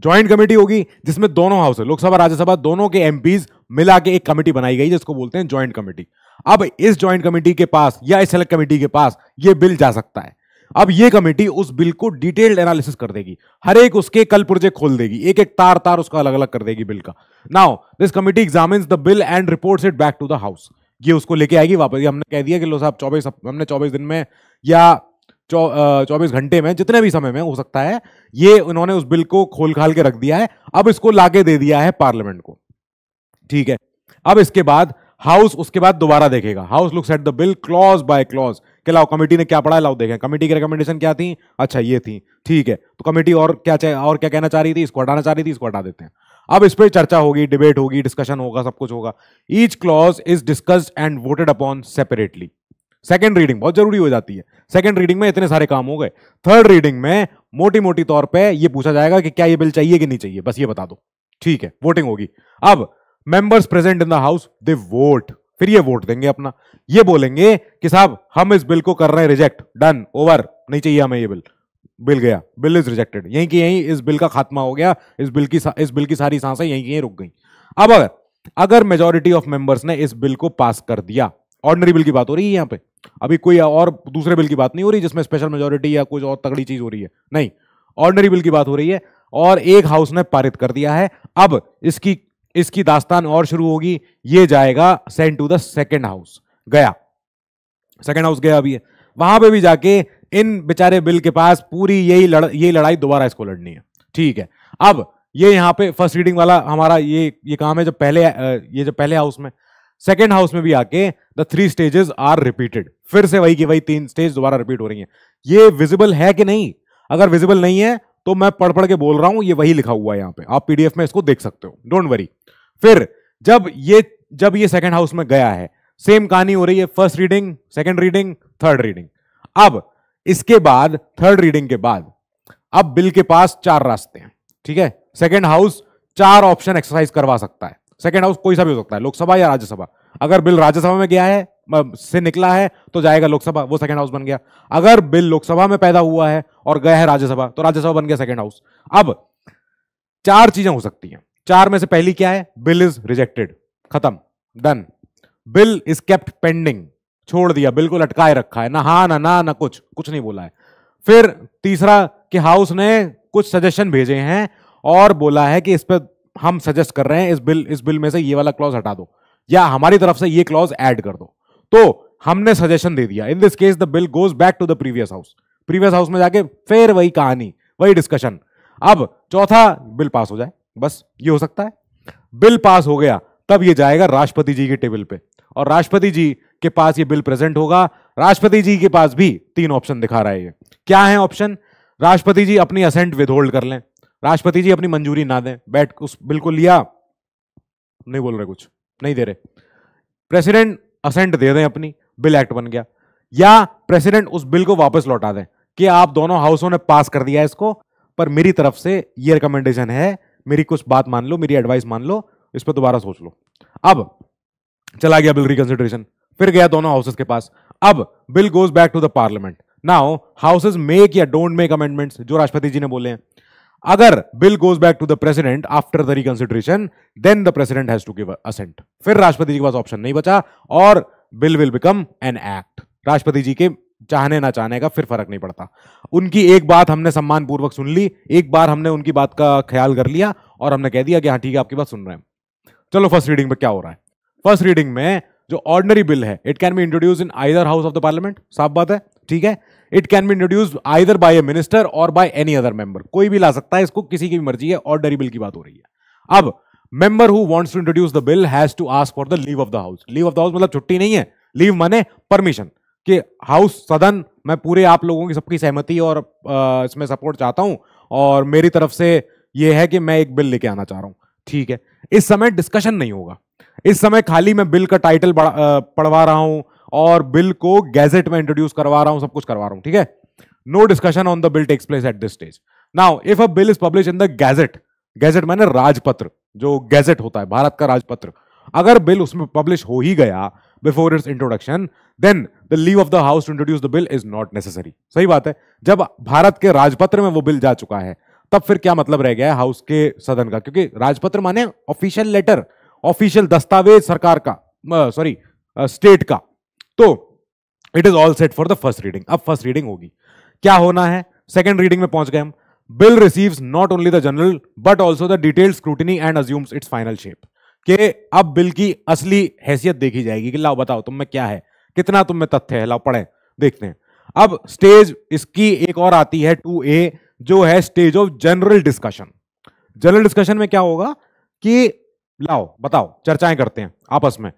ज्वाइंट कमेटी होगी जिसमें दोनों हाउस लोकसभा राज्यसभा दोनों के एमपीज मिला के एक कमेटी बनाई गई जिसको बोलते हैं ज्वाइंट कमेटी अब इस ज्वाइंट कमेटी के पास या इस सेलेक्ट कमेटी के पास ये बिल जा सकता है अब ये कमेटी उस बिल को डिटेल्ड एनालिसिस कर देगी हर एक उसके कल प्रोजेक्ट खोल देगी एक एक तार तार उसका अलग अलग कर देगी बिल का now this committee examine the bill and report it back to the house ये उसको लेके आएगी वापस ये हमने कह दिया कि लो साहब चौबीस हमने चौबीस दिन में या चौबीस घंटे में जितने भी समय में हो सकता है ये उन्होंने उस बिल को खोल खाल के रख दिया है अब इसको लाके दे दिया है पार्लियामेंट को ठीक है अब इसके बाद हाउस उसके बाद दोबारा देखेगा house looks at the bill clause by clause के लाओ कमेटी ने क्या पढ़ा लाओ देखें कमेटी की रिकमेंडेशन क्या थी अच्छा ये थी ठीक है तो कमेटी और क्या और क्या कहना चाह रही थी इसको हटाना चाह रही थी इसको हटा देते हैं अब इस पर चर्चा होगी डिबेट होगी डिस्कशन होगा सब कुछ होगा each clause is discussed and voted upon separately second reading बहुत जरूरी हो जाती है सेकंड रीडिंग में इतने सारे काम हो गए थर्ड रीडिंग में मोटी मोटी तौर पे ये पूछा जाएगा कि क्या ये बिल चाहिए कि नहीं चाहिए बस ये बता दो ठीक है वोटिंग होगी अब members present in the house they vote फिर ये वोट देंगे अपना ये बोलेंगे कि साहब हम इस बिल को कर रहे हैं रिजेक्ट डन ओवर नहीं चाहिए हमें ये बिल बिल गया बिल इज रिजेक्टेड यहीं की यहीं इस बिल का खात्मा हो गया इस बिल की इस बिल की सारी सांसें यहीं की यहीं रुक गई अब अगर अगर मेजोरिटी ऑफ मेंबर्स ने इस बिल को पास कर दिया ऑर्डनरी बिल की बात हो रही है यहां पे अभी कोई और दूसरे बिल की बात नहीं हो रही जिसमें स्पेशल मेजोरिटी या कुछ और तगड़ी चीज हो रही है नहीं ऑर्डनरी बिल की बात हो रही है और एक हाउस ने पारित कर दिया है अब इसकी इसकी दास्तान और शुरू होगी ये जाएगा send to the second house गया सेकेंड हाउस गया अभी वहां पे भी जाके इन बेचारे बिल के पास पूरी यही लड़ यही लड़ाई दोबारा इसको लड़नी है ठीक है अब ये यहाँ पे फर्स्ट रीडिंग वाला हमारा ये ये काम है जब पहले ये जब पहले हाउस में सेकेंड हाउस में भी आके the three stages are repeated फिर से वही की वही तीन स्टेज दोबारा रिपीट हो रही है ये विजिबल है कि नहीं अगर विजिबल नहीं है तो मैं पढ़ पढ़ के बोल रहा हूं ये वही लिखा हुआ है यहां पे आप पीडीएफ में इसको देख सकते हो डोंट वरी फिर जब ये जब ये सेकंड हाउस में गया है सेम कहानी हो रही है first reading second reading third reading अब इसके बाद थर्ड रीडिंग के बाद अब बिल के पास चार रास्ते हैं ठीक है सेकेंड हाउस चार ऑप्शन एक्सरसाइज करवा सकता है सेकेंड हाउस कोई सा भी हो सकता है लोकसभा या राज्यसभा अगर बिल राज्यसभा में गया है से निकला है तो जाएगा लोकसभा वो सेकंड हाउस बन गया अगर बिल लोकसभा में पैदा हुआ है और गया है राज्यसभा तो राज्यसभा बन गया सेकंड हाउस अब चार चीजें हो सकती हैं चार में से पहली क्या है बिल इज रिजेक्टेड खत्म done bill is kept pending छोड़ दिया बिल को लटकाए रखा है ना हा ना ना ना कुछ कुछ नहीं बोला है फिर तीसरा कि हाउस ने कुछ सजेशन भेजे हैं और बोला है कि इस पर हम सजेस्ट कर रहे हैं इस बिल इस बिल में से ये वाला क्लॉज हटा दो या हमारी तरफ से ये क्लॉज ऐड कर दो तो हमने सजेशन दे दिया in this case the bill goes back to the previous house previous house में जाके फिर वही कहानी वही डिस्कशन अब चौथा बिल पास हो जाए बस ये हो सकता है बिल पास हो गया तब ये जाएगा राष्ट्रपति जी के टेबल पे और राष्ट्रपति जी के पास ये बिल प्रेजेंट होगा राष्ट्रपति जी के पास भी तीन ऑप्शन दिखा रहा है ये क्या है ऑप्शन राष्ट्रपति जी अपनी असेंट विदहोल्ड कर लें राष्ट्रपति जी अपनी मंजूरी ना दें बैठ उस बिल को लिया नहीं बोल रहे कुछ नहीं दे रहे प्रेसिडेंट असेंट दे दें अपनी बिल एक्ट बन गया या प्रेसिडेंट उस बिल को वापस लौटा दें कि आप दोनों हाउसों ने पास कर दिया इसको पर मेरी तरफ से ये रिकमेंडेशन है मेरी कुछ बात मान लो मेरी एडवाइस मान लो इस पर दोबारा सोच लो अब चला गया बिल रिकंसिडरेशन फिर गया दोनों हाउसेस के पास अब bill goes back to the parliament now houses make या डोंट मेक अमेंडमेंट्स जो राष्ट्रपति जी ने बोले हैं अगर bill goes back to the president after the reconsideration then the president has to give assent फिर राष्ट्रपति जी के पास ऑप्शन नहीं बचा और bill will become an act राष्ट्रपति जी के चाहने ना चाहने का फिर फर्क नहीं पड़ता उनकी एक बात हमने सम्मान पूर्वक सुन ली एक बार हमने उनकी बात का ख्याल कर लिया और हमने कह दिया कि हाँ ठीक है आपकी बात सुन रहे हैं चलो फर्स्ट रीडिंग में क्या हो रहा है फर्स्ट रीडिंग में जो ऑर्डनरी बिल है it can be introduce in either house of the parliament साफ बात है ठीक है it can be introduce either by a minister और बाय एनी अदर मेंबर कोई भी ला सकता है इसको किसी की भी मर्जी है ऑर्डनरी बिल की बात हो रही है अब member who wants to introduce the bill has to ask for the leave of the house leave of the house मतलब छुट्टी नहीं है लीव माने परमिशन कि हाउस सदन मैं पूरे आप लोगों की सबकी सहमति और आ, इसमें सपोर्ट चाहता हूं और मेरी तरफ से यह है कि मैं एक बिल लेके आना चाह रहा हूं ठीक है इस समय डिस्कशन नहीं होगा इस समय खाली मैं बिल का टाइटल पढ़वा रहा हूं और बिल को गैजेट में इंट्रोड्यूस करवा रहा हूं सब कुछ करवा रहा हूं ठीक है no discussion on the bill takes place at this stage now if a bill is publish in the gazette gazette मैंने राजपत्र जो गैजेट होता है भारत का राजपत्र अगर बिल उसमें पब्लिश हो ही गया before its introduction then the leave of the house to introduce the bill is not necessary सही बात है जब भारत के राजपत्र में वो बिल जा चुका है तब फिर क्या मतलब रह गया हाउस के सदन का क्योंकि राजपत्र माने ऑफिशियल लेटर ऑफिशियल दस्तावेज सरकार का सॉरी स्टेट का तो it is all set for the first reading अब फर्स्ट रीडिंग होगी क्या होना है सेकेंड रीडिंग में पहुंच गए हम bill receive not only the general but also the detail scrutiny and assumes its final shape के अब बिल की असली हैसियत देखी जाएगी कि लाओ बताओ तुम में क्या है कितना तुम में तथ्य है लाओ पढ़े देखते हैं अब स्टेज इसकी एक और आती है टू ए जो है stage of general discussion general discussion में क्या होगा कि लाओ बताओ चर्चाएं करते हैं आपस में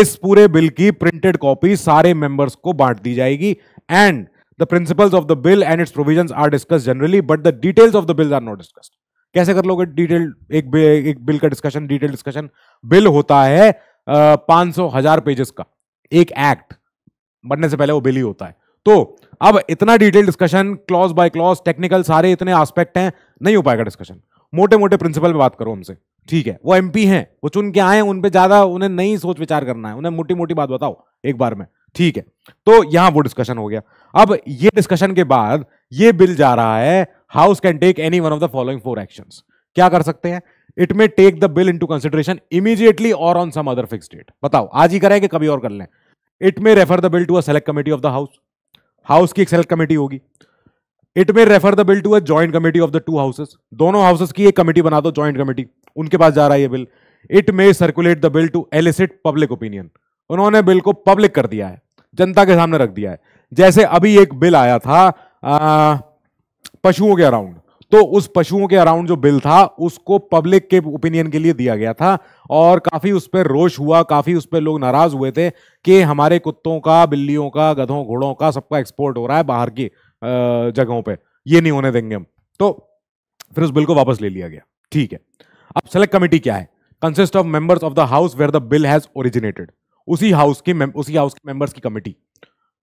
इस पूरे बिल की प्रिंटेड कॉपी सारे मेंबर्स को बांट दी जाएगी and the principles of the bill and its provisions are discuss generally but the details of the bills are not discussed कैसे कर लोगे डिटेल एक एक बिल का डिस्कशन डिटेल डिस्कशन बिल होता है पांच सौ हजार पेजेस का एक एक्ट बनने से पहले वो बिल ही होता है तो अब इतना detail discussion clause by clause technical सारे इतने आस्पेक्ट हैं नहीं हो पाएगा डिस्कशन मोटे मोटे प्रिंसिपल पे बात करो हमसे ठीक है वो एमपी हैं वो चुन के आए उन पे ज्यादा उन्हें नई सोच विचार करना है उन्हें मोटी मोटी बात बताओ एक बार में ठीक है तो यहां वो डिस्कशन हो गया अब ये डिस्कशन के बाद ये बिल जा रहा है house can take any one of the following four action क्या कर सकते हैं it may take the bill into consideration immediately और on some other fix date बताओ आज ही करें कि कभी और कर लें it may refer the bill to a select committee of the house house की एक सेल्फ कमेटी होगी it may refer the bill to a joint committee of the two houses दोनों हाउसेस की एक कमेटी बना दो ज्वाइंट कमेटी उनके पास जा रहा है ये bill it may circulate the bill to elicit public opinion उन्होंने बिल को पब्लिक कर दिया है जनता के सामने रख दिया है जैसे अभी एक बिल आया था पशुओं के अराउंड तो उस पशुओं के अराउंड जो बिल था उसको पब्लिक के ओपिनियन के लिए दिया गया था और काफ़ी उस पर रोष हुआ काफ़ी उस पर लोग नाराज़ हुए थे कि हमारे कुत्तों का बिल्लियों का गधों घोड़ों का सबका एक्सपोर्ट हो रहा है बाहर की जगहों पर ये नहीं होने देंगे हम तो फिर उस बिल को वापस ले लिया गया ठीक है अब सेलेक्ट कमेटी क्या है consist of members of the house where the bill has originated उसी हाउस की उसी हाउस के मेंबर्स की कमेटी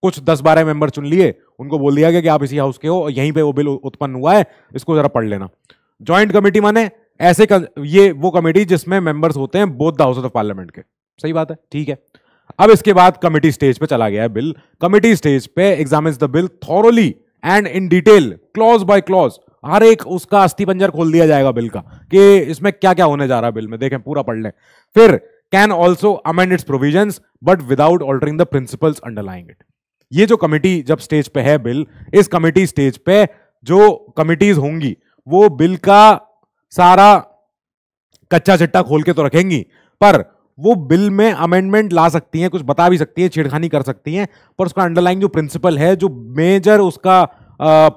कुछ दस बारह मेंबर चुन लिए उनको बोल दिया गया कि आप इसी हाउस के हो और यहीं पे वो बिल उत्पन्न हुआ है इसको जरा पढ़ लेना ज्वाइंट कमेटी माने ऐसे कर, ये वो कमेटी जिसमें मेंबर्स होते हैं both the house of parliament के सही बात है ठीक है अब इसके बाद कमेटी स्टेज पे चला गया है बिल कमेटी स्टेज पे examines the bill thoroughly and in detail clause by clause हर एक उसका अस्थि पंजर खोल दिया जाएगा बिल का कि इसमें क्या क्या होने जा रहा है बिल में देखें पूरा पढ़ लें फिर can also amend its provision but without altering the principles underlying it ये जो कमेटी जब स्टेज पे है बिल इस कमेटी स्टेज पे जो कमिटीज होंगी वो बिल का सारा कच्चा चिट्टा खोल के तो रखेंगी पर वो बिल में अमेंडमेंट ला सकती हैं कुछ बता भी सकती हैं छेड़खानी कर सकती हैं पर उसका अंडरलाइन जो प्रिंसिपल है जो मेजर उसका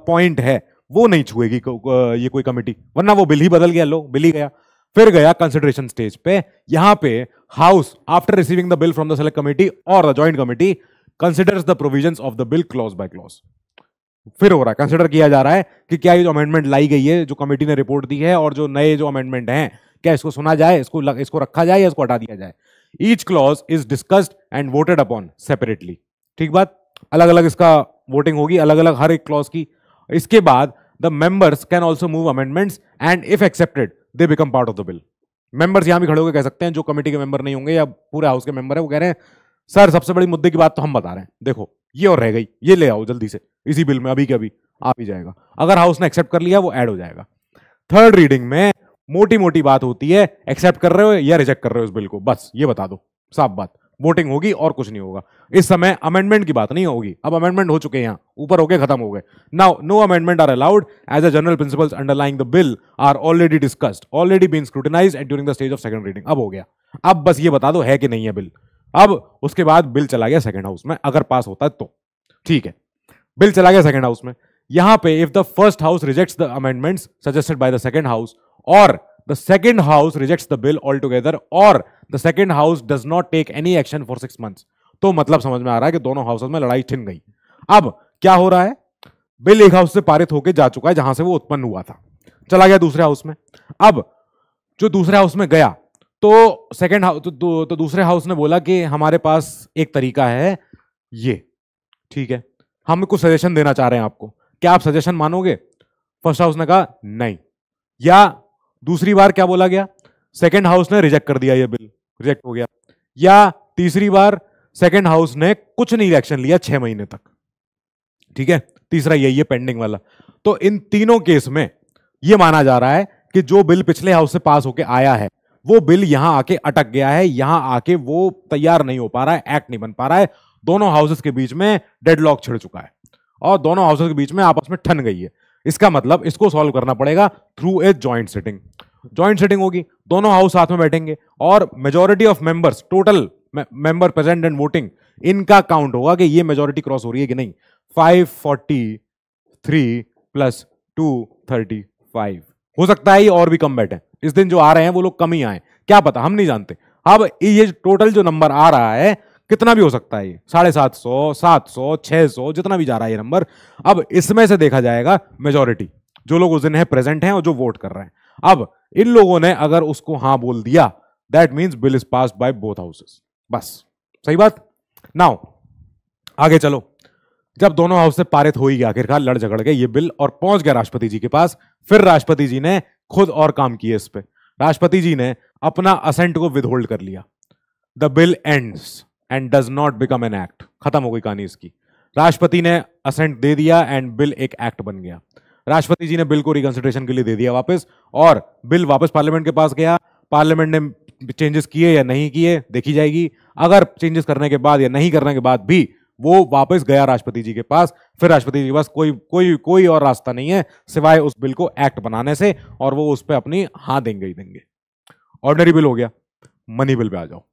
पॉइंट है वो नहीं छुएगी को, ये कोई कमेटी वरना वो बिल ही बदल गया लो बिल ही गया फिर गया कंसिडरेशन स्टेज पे यहां पे house after receiving the bill from the select committee और the joint committee consider the provision of the bill clause by clause फिर हो रहा है कंसिडर किया जा रहा है कि क्या ये जो अमेंडमेंट लाई गई है जो कमेटी ने रिपोर्ट दी है और जो नए जो अमेंडमेंट हैं क्या इसको सुना जाए इसको लग, इसको रखा जाए या इसको हटा दिया जाए each clause is discussed and voted upon separately ठीक बात अलग अलग इसका वोटिंग होगी अलग अलग हर एक क्लॉज की इसके बाद the members can also move amendments and if accepted they become part of the bill members यहां भी खड़े होकर कह सकते हैं जो कमेटी के मेंबर नहीं होंगे या पूरे हाउस के मेंबर है वो कह रहे हैं सर सबसे बड़ी मुद्दे की बात तो हम बता रहे हैं देखो ये और रह गई ये ले आओ जल्दी से इसी बिल में अभी के अभी आ भी जाएगा अगर हाउस ने एक्सेप्ट कर लिया वो ऐड हो जाएगा थर्ड रीडिंग में मोटी मोटी बात होती है एक्सेप्ट कर रहे हो या रिजेक्ट कर रहे हो उस बिल को बस ये बता दो साफ बात वोटिंग होगी और कुछ नहीं होगा इस समय अमेंडमेंट की बात नहीं होगी अब अमेंडमेंट हो चुके हैं यहाँ ऊपर होके खत्म हो गए now no amendment are allowed as a general principles underlying the bill are already discussed already been scrutinise during the stage of second reading अब हो गया अब बस ये बता दो है कि नहीं है बिल अब उसके बाद बिल चला गया सेकेंड हाउस में अगर पास होता है तो ठीक है बिल चला गया सेकेंड हाउस में यहां पे if the first house rejects the amendments suggested by the second house और the house house the bill all altogether और the second house does not take any action for six months तो मतलब समझ में आ रहा है कि दोनों हाउस में लड़ाई छिन गई अब क्या हो रहा है बिल एक हाउस से पारित होकर जा चुका है जहां से वो उत्पन्न हुआ था चला गया दूसरे हाउस में अब जो दूसरे हाउस में गया तो सेकेंड हाउस तो, दू, तो, तो दूसरे हाउस ने बोला कि हमारे पास एक तरीका है ये ठीक है हम कुछ सजेशन देना चाह रहे हैं आपको क्या आप सजेशन मानोगे फर्स्ट हाउस ने कहा नहीं या दूसरी बार क्या बोला गया सेकेंड हाउस ने रिजेक्ट कर दिया ये बिल रिजेक्ट हो गया या तीसरी बार सेकेंड हाउस ने कुछ नहीं इलेक्शन लिया छह महीने तक ठीक है तीसरा यही है पेंडिंग वाला तो इन तीनों केस में यह माना जा रहा है कि जो बिल पिछले हाउस से पास होकर आया है वो बिल यहां आके अटक गया है यहां आके वो तैयार नहीं हो पा रहा है एक्ट नहीं बन पा रहा है दोनों हाउसेस के बीच में डेडलॉक छिड़ चुका है और दोनों हाउसेस के बीच में आपस में ठन गई है इसका मतलब इसको सॉल्व करना पड़ेगा through a joint sitting joint sitting होगी दोनों हाउस साथ में बैठेंगे और majority of members total member present and voting इनका काउंट होगा कि ये मेजोरिटी क्रॉस हो रही है कि नहीं five forty three plus two thirty five हो सकता है ये और भी कम बैठे इस दिन जो आ रहे हैं वो लोग कम ही आए क्या पता हम नहीं जानते अब ये टोटल जो नंबर आ रहा है कितना भी हो सकता है ये साढ़े सात सौ सात सौ छः सौ जितना भी जा रहा है ये नंबर अब इसमें से देखा जाएगा मेजोरिटी जो लोग उस दिन है प्रेजेंट हैं और जो वोट कर रहे हैं अब इन लोगों ने अगर उसको हाँ बोल दिया that means bill is pass by both houses बस सही बात नाउ आगे चलो जब दोनों हाउस से पारित हो ही गया आखिरकार लड़ झगड़ गए ये बिल और पहुंच गया राष्ट्रपति जी के पास फिर राष्ट्रपति जी ने खुद और काम किए इस पर राष्ट्रपति जी ने अपना असेंट को विदहोल्ड कर लिया the bill ends and does not become an act खत्म हो गई कहानी इसकी राष्ट्रपति ने असेंट दे दिया एंड बिल एक एक्ट बन गया राष्ट्रपति जी ने बिल को रिकंसिडरेशन के लिए दे दिया वापस और बिल वापस पार्लियामेंट के पास गया पार्लियामेंट ने चेंजेस किए या नहीं किए देखी जाएगी अगर चेंजेस करने के बाद या नहीं करने के बाद भी वो वापस गया राष्ट्रपति जी के पास फिर राष्ट्रपति जी के पास कोई कोई कोई और रास्ता नहीं है सिवाय उस बिल को एक्ट बनाने से और वो उस पर अपनी हाँ देंगे ही देंगे ऑर्डनरी बिल हो गया मनी बिल पे आ जाओ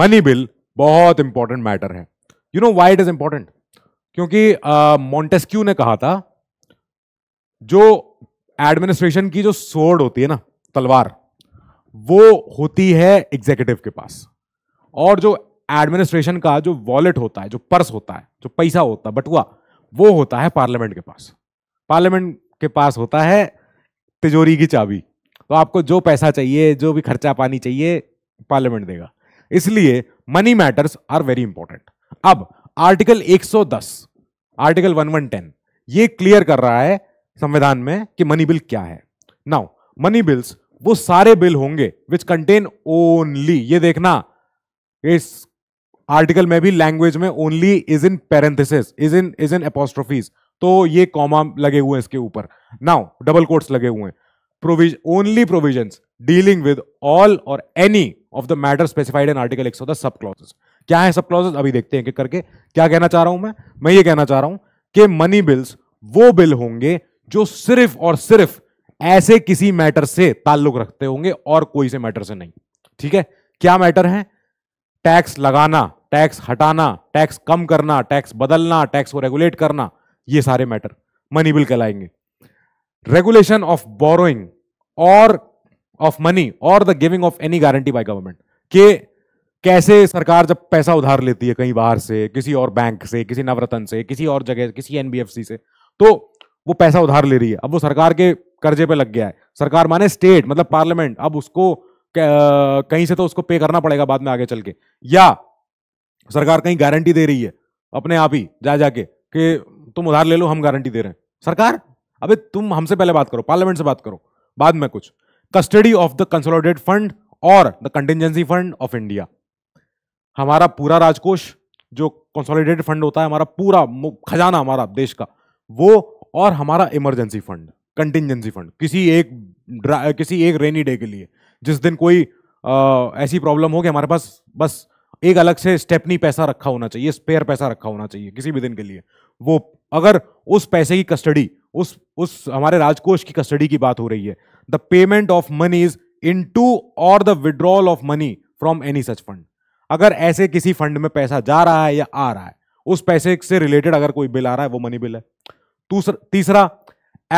मनी बिल बहुत इंपॉर्टेंट मैटर है you know why it is important क्योंकि मोन्टेस्क्यू uh, ने कहा था जो एडमिनिस्ट्रेशन की जो सोर्ड होती है ना तलवार वो होती है एग्जीक्यूटिव के पास और जो एडमिनिस्ट्रेशन का जो वॉलेट होता है जो पर्स होता है जो पैसा होता है बटुआ वो होता है पार्लियामेंट के पास पार्लियामेंट के पास होता है तिजोरी की चाबी तो आपको जो पैसा चाहिए जो भी खर्चा पानी चाहिए पार्लियामेंट देगा इसलिए money matters are very important अब आर्टिकल 110 आर्टिकल 1110 ये क्लियर कर रहा है संविधान में कि मनी बिल क्या है नाउ मनी बिल्स वो सारे बिल होंगे विच कंटेन ओनली ये देखना इस आर्टिकल में भी लैंग्वेज में only is in parenthesis is in is in apostrophes तो ये कॉमा लगे हुए हैं इसके ऊपर नाउ डबल कोट्स लगे हुए हैं प्रोविज only provision dealing with all और any of the matter specified in article एक सब क्लॉजेस क्या है सब क्लॉजेस अभी देखते हैं कि करके क्या कहना चाह रहा हूं मैं मैं ये कहना चाह रहा हूं कि मनी बिल्स वो बिल होंगे जो सिर्फ और सिर्फ ऐसे किसी मैटर से ताल्लुक रखते होंगे और कोई से मैटर से नहीं ठीक है क्या मैटर है टैक्स लगाना टैक्स हटाना टैक्स कम करना टैक्स बदलना टैक्स को रेगुलेट करना ये सारे मैटर मनी बिल कहलाएंगे रेगुलेशन ऑफ बोरोइंग और ऑफ मनी और the giving of any guarantee by government के कैसे सरकार जब पैसा उधार लेती है कहीं बाहर से किसी और बैंक से किसी नवरत्न से किसी और जगह किसी एनबीएफसी से तो वो पैसा उधार ले रही है अब वो सरकार के कर्जे पे लग गया है सरकार माने स्टेट मतलब पार्लियामेंट अब उसको कहीं से तो उसको पे करना पड़ेगा बाद में आगे चल के या सरकार कहीं गारंटी दे रही है अपने आप ही जा जाके कि तुम उधार ले लो हम गारंटी दे रहे हैं सरकार अबे तुम हमसे पहले बात करो पार्लियामेंट से बात करो बाद में कुछ custody of the consolidate fund और the contingency fund of India हमारा पूरा राजकोष जो कंसोलिडेटेड फंड होता है हमारा पूरा खजाना हमारा देश का वो और हमारा इमरजेंसी फंड कंटिजेंसी फंड किसी एक किसी एक रेनी डे के लिए जिस दिन कोई आ, ऐसी प्रॉब्लम हो कि हमारे पास बस एक अलग से स्टेपनी पैसा रखा होना चाहिए स्पेयर पैसा रखा होना चाहिए किसी भी दिन के लिए वो अगर उस पैसे की कस्टडी उस उस हमारे राजकोष की कस्टडी की बात हो रही है the payment of money is in to और the withdrawal of money from any such fund अगर ऐसे किसी फंड में पैसा जा रहा है या आ रहा है उस पैसे से रिलेटेड अगर कोई बिल आ रहा है वो मनी बिल है तीसरा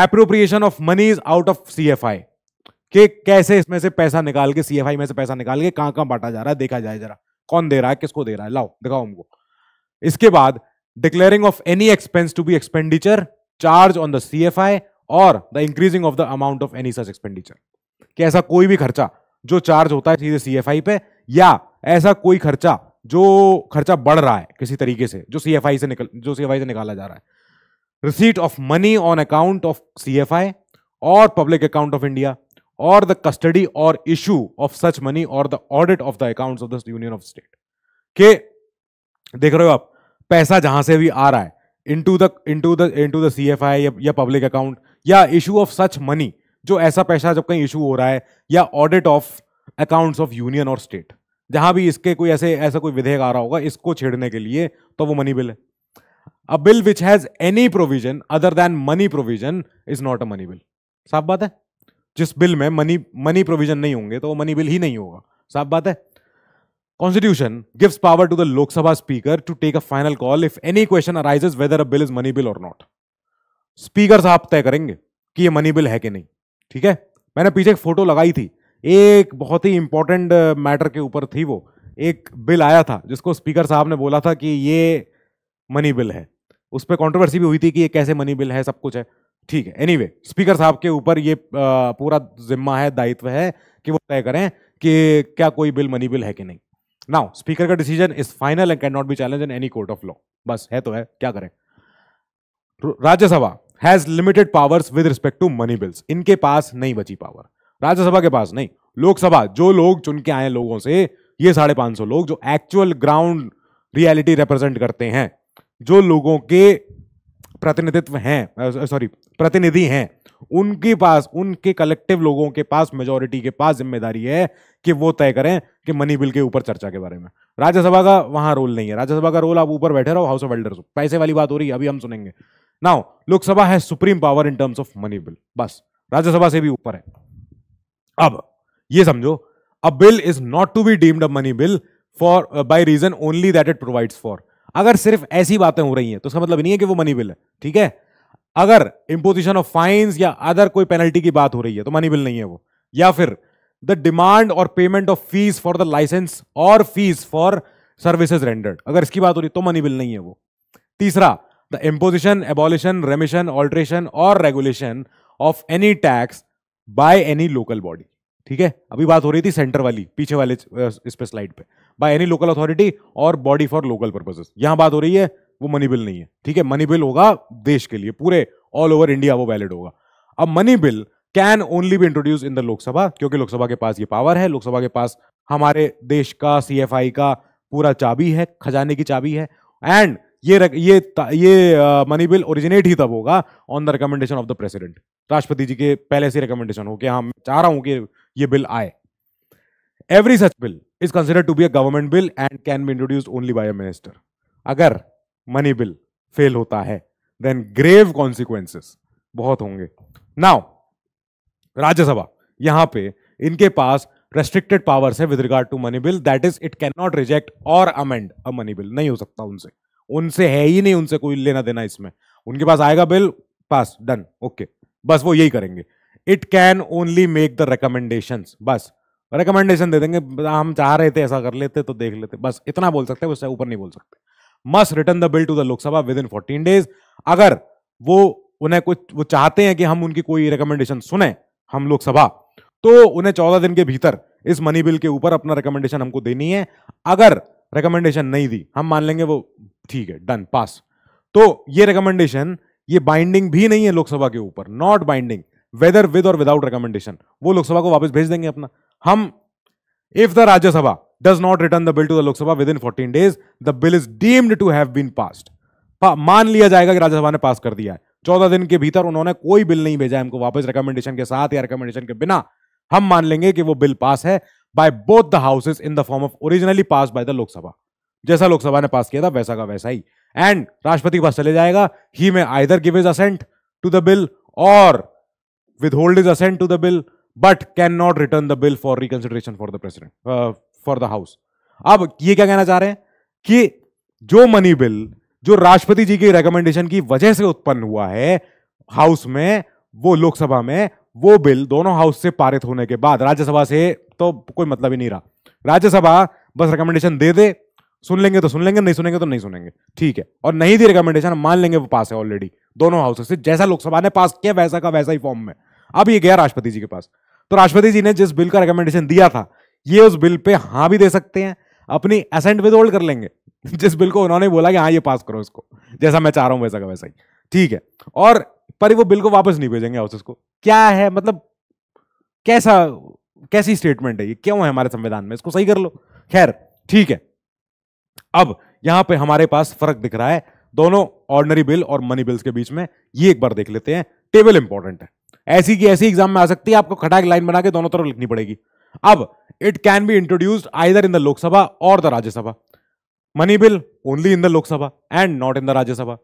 appropriation of money is out of C F I कि कैसे इसमें से पैसा निकाल के सीएफआई में से पैसा निकाल के कहां कहां बांटा जा रहा है देखा जाए जरा कौन दे रहा है किसको दे रहा है लाओ दिखाओ हमको इसके बाद declaring of any expense to be expenditure charge on the CFI और the increasing of the amount of any such expenditure कि ऐसा कोई भी खर्चा जो चार्ज होता है सीधे सीएफआई पे या ऐसा कोई खर्चा जो खर्चा बढ़ रहा है किसी तरीके से जो सीएफआई से निकल जो सीएफआई से निकाला जा रहा है receipt of money on account of CFI और public account of India or the custody or issue of such money or the audit of the accounts of the union of state के देख रहे हो आप पैसा जहां से भी आ रहा है into the into the into the CFI या पब्लिक अकाउंट या इशू ऑफ सच मनी जो ऐसा पैसा जब कहीं इशू हो रहा है या audit of accounts of union और स्टेट जहां भी इसके कोई ऐसे ऐसा कोई विधेयक आ रहा होगा इसको छेड़ने के लिए तो वो मनी बिल है a bill which has any provision other than money provision is not a money bill साफ बात है जिस बिल में मनी मनी प्रोविजन नहीं होंगे तो वो मनी बिल ही नहीं होगा साफ बात है constitution gives power to the Lok Sabha speaker to take a final call if any question arises whether a bill is money bill और नॉट स्पीकर साहब तय करेंगे कि ये मनी बिल है कि नहीं ठीक है मैंने पीछे एक फोटो लगाई थी एक बहुत ही इंपॉर्टेंट मैटर uh, के ऊपर थी वो एक बिल आया था जिसको स्पीकर साहब ने बोला था कि ये मनी बिल है उस पर कॉन्ट्रोवर्सी भी हुई थी कि ये कैसे मनी बिल है सब कुछ है ठीक है एनीवे anyway, स्पीकर साहब के ऊपर ये पूरा जिम्मा है दायित्व है कि वो तय करें कि क्या कोई बिल मनी बिल है कि नहीं नाउ स्पीकर का decision is final and can not be challenge in any court of law बस है तो है क्या करें Rajya Sabha has limited powers with respect to money bills इनके पास नहीं बची पावर राज्यसभा के पास नहीं लोकसभा जो लोग चुन के आए लोगों से ये साढ़े पांच सौ लोग जो एक्चुअल ग्राउंड रियलिटी रिप्रेजेंट करते हैं जो लोगों के प्रतिनिधित्व हैं सॉरी प्रतिनिधि हैं उनके पास उनके कलेक्टिव लोगों के पास मेजोरिटी के पास जिम्मेदारी है कि वो तय करें कि मनी बिल के ऊपर चर्चा के बारे में राज्यसभा का वहां रोल नहीं है राज्यसभा का रोल आप ऊपर बैठे रहो हाउस ऑफ एल्डर्स पैसे वाली बात हो रही है अभी हम सुनेंगे नाउ लोकसभा है supreme power in terms of money bill बस राज्यसभा से भी ऊपर है अब ये समझो a bill is not to be deemed a money bill for by reason only that it provides for अगर सिर्फ ऐसी बातें हो रही हैं तो उसका मतलब नहीं है कि वो मनी बिल है ठीक है अगर इंपोजिशन ऑफ फाइन्स या अदर कोई पेनल्टी की बात हो रही है तो मनी बिल नहीं है वो या फिर द डिमांड और payment of fees for the licence और फीस फॉर सर्विसेज रेंडर्ड अगर इसकी बात हो रही तो मनी बिल नहीं है वो तीसरा the imposition abolition remission alteration और regulation of any tax by any local body ठीक है अभी बात हो रही थी सेंटर वाली पीछे वाले इस पे स्लाइड पे बाय एनी लोकल अथॉरिटी और बॉडी फॉर लोकल पर्पजेस यहां बात हो रही है वो मनी बिल नहीं है ठीक है मनी बिल होगा देश के लिए पूरे ऑल ओवर इंडिया वो वैलिड होगा अब money bill can only be introduce in the Lok Sabha क्योंकि लोकसभा के पास ये पावर है लोकसभा के पास हमारे देश का सीएफआई का पूरा चाबी है खजाने की चाबी है एंड ये रक, ये ये मनी बिल ओरिजिनेट ही तब होगा on the recommendation of the president राष्ट्रपति जी के पहले से रिकमेंडेशन हो कि हाँ मैं चाह रहा हूं कि ये बिल आए every such bill is consider to be a government bill and can be introduced only by a minister. अगर मनी बिल फेल होता है then grave consequences बहुत होंगे now राज्यसभा यहां पे इनके पास रेस्ट्रिक्टेड पावर्स है with regard to money bill that is it can not reject और अमेंड अ मनी बिल नहीं हो सकता उनसे उनसे है ही नहीं उनसे कोई लेना देना इसमें उनके पास आएगा बिल पास डन ओके बस वो यही करेंगे it can only make the recommendation बस रिकमेंडेशन दे देंगे हम चाह रहे थे ऐसा कर लेते तो देख लेते बस इतना बोल सकते हैं उससे ऊपर नहीं बोल सकते must return the bill to the Lok Sabha within fourteen days अगर वो उन्हें कुछ वो चाहते हैं कि हम उनकी कोई रिकमेंडेशन सुने हम लोकसभा तो उन्हें चौदह दिन के भीतर इस मनी बिल के ऊपर अपना रिकमेंडेशन हमको देनी है अगर रिकमेंडेशन नहीं दी हम मान लेंगे वो ठीक है डन पास तो ये रिकमेंडेशन ये बाइंडिंग भी नहीं है लोकसभा के ऊपर नॉट बाइंडिंग वेदर विद और विदाउट रिकमेंडेशन वो लोकसभा को वापस भेज देंगे अपना हम if the Rajya Sabha does not return the bill to the Lok Sabha within fourteen days the bill is deemed to have been been मान लिया जाएगा कि राज्यसभा ने पास कर दिया है चौदह दिन के भीतर उन्होंने कोई बिल नहीं भेजा हमको वापस रिकमेंडेशन के साथ या रिकमेंडेशन के बिना हम मान लेंगे कि वो बिल पास है by both the houses in the form of originally pass by the Lok Sabha जैसा लोकसभा ने पास किया था वैसा का वैसा ही एंड राष्ट्रपति के पास चले जाएगा ही में either give his assent to the bill और withhold his assent to the bill but can not return the bill for reconsideration for the president for the house अब ये क्या कहना चाह रहे हैं कि जो मनी बिल जो राष्ट्रपति जी की रिकमेंडेशन की वजह से उत्पन्न हुआ है हाउस में वो लोकसभा में वो बिल दोनों हाउस से पारित होने के बाद राज्यसभा से तो कोई मतलब ही नहीं रहा राज्यसभा बस रिकमेंडेशन दे दे सुन लेंगे तो सुन लेंगे नहीं सुनेंगे तो नहीं सुनेंगे ठीक है और नहीं दी रिकमेंडेशन मान लेंगे वो पास है ऑलरेडी दोनों हाउसेस से जैसा लोकसभा ने पास किया वैसा का वैसा ही फॉर्म में अब ये गया राष्ट्रपति जी के पास तो राष्ट्रपति जी ने जिस बिल का रिकमेंडेशन दिया था ये उस बिल पे हाँ भी दे सकते हैं अपनी असेंट विद होल्ड कर लेंगे जिस बिल को उन्होंने बोला कि हाँ ये पास करो इसको जैसा मैं चाह रहा हूँ वैसा का वैसा ही ठीक है और पर वो बिल को वापस नहीं भेजेंगे हाउसेस को क्या है मतलब कैसा कैसी स्टेटमेंट है ये क्यों है हमारे संविधान में इसको सही कर लो खैर ठीक है अब यहां पे हमारे पास फर्क दिख रहा है दोनों ऑर्डनरी बिल और मनी बिल्स के बीच में ये एक बार देख लेते हैं टेबल इंपॉर्टेंट है ऐसी की ऐसी एग्जाम में आ सकती है आपको खटाक लाइन बना के दोनों तरफ लिखनी पड़ेगी अब it can be introduced either in the Lok Sabha और the Rajya Sabha money bill only in the Lok Sabha and not in the Rajya Sabha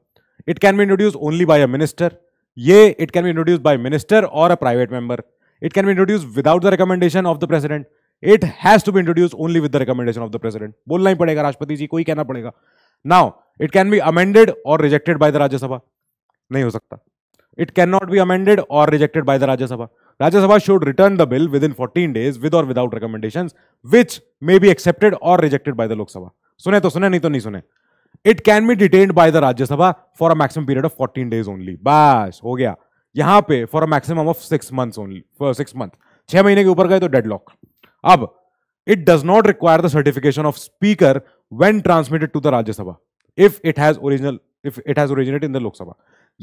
it can be introduce only by a minister ये it can be introduce by minister और a private member it can be introduce without the recommendation of the president it has to be introduce only with the recommendation of the president बोलना ही पड़ेगा राष्ट्रपति जी कोई कहना पड़ेगा now it can be amended और rejected by the Rajya Sabha नहीं हो सकता it can not be amended और rejected by the Rajya Sabha Rajya Sabha should return the bill with within fourteen days with और without recommendation which may be accepted और rejected by the Lok Sabha सुने तो सुने नहीं तो नहीं सुने it can B detain bye the Rajya Sabha for a maximum period of fourteen days only बस हो गया यहां पे for a maximum of six month only for six month छह महीने के ऊपर गए तो डेड लॉक अब it does not require the certification of speaker when transmitted to the Rajya Sabha if it has original if it has originate in the Lok Sabha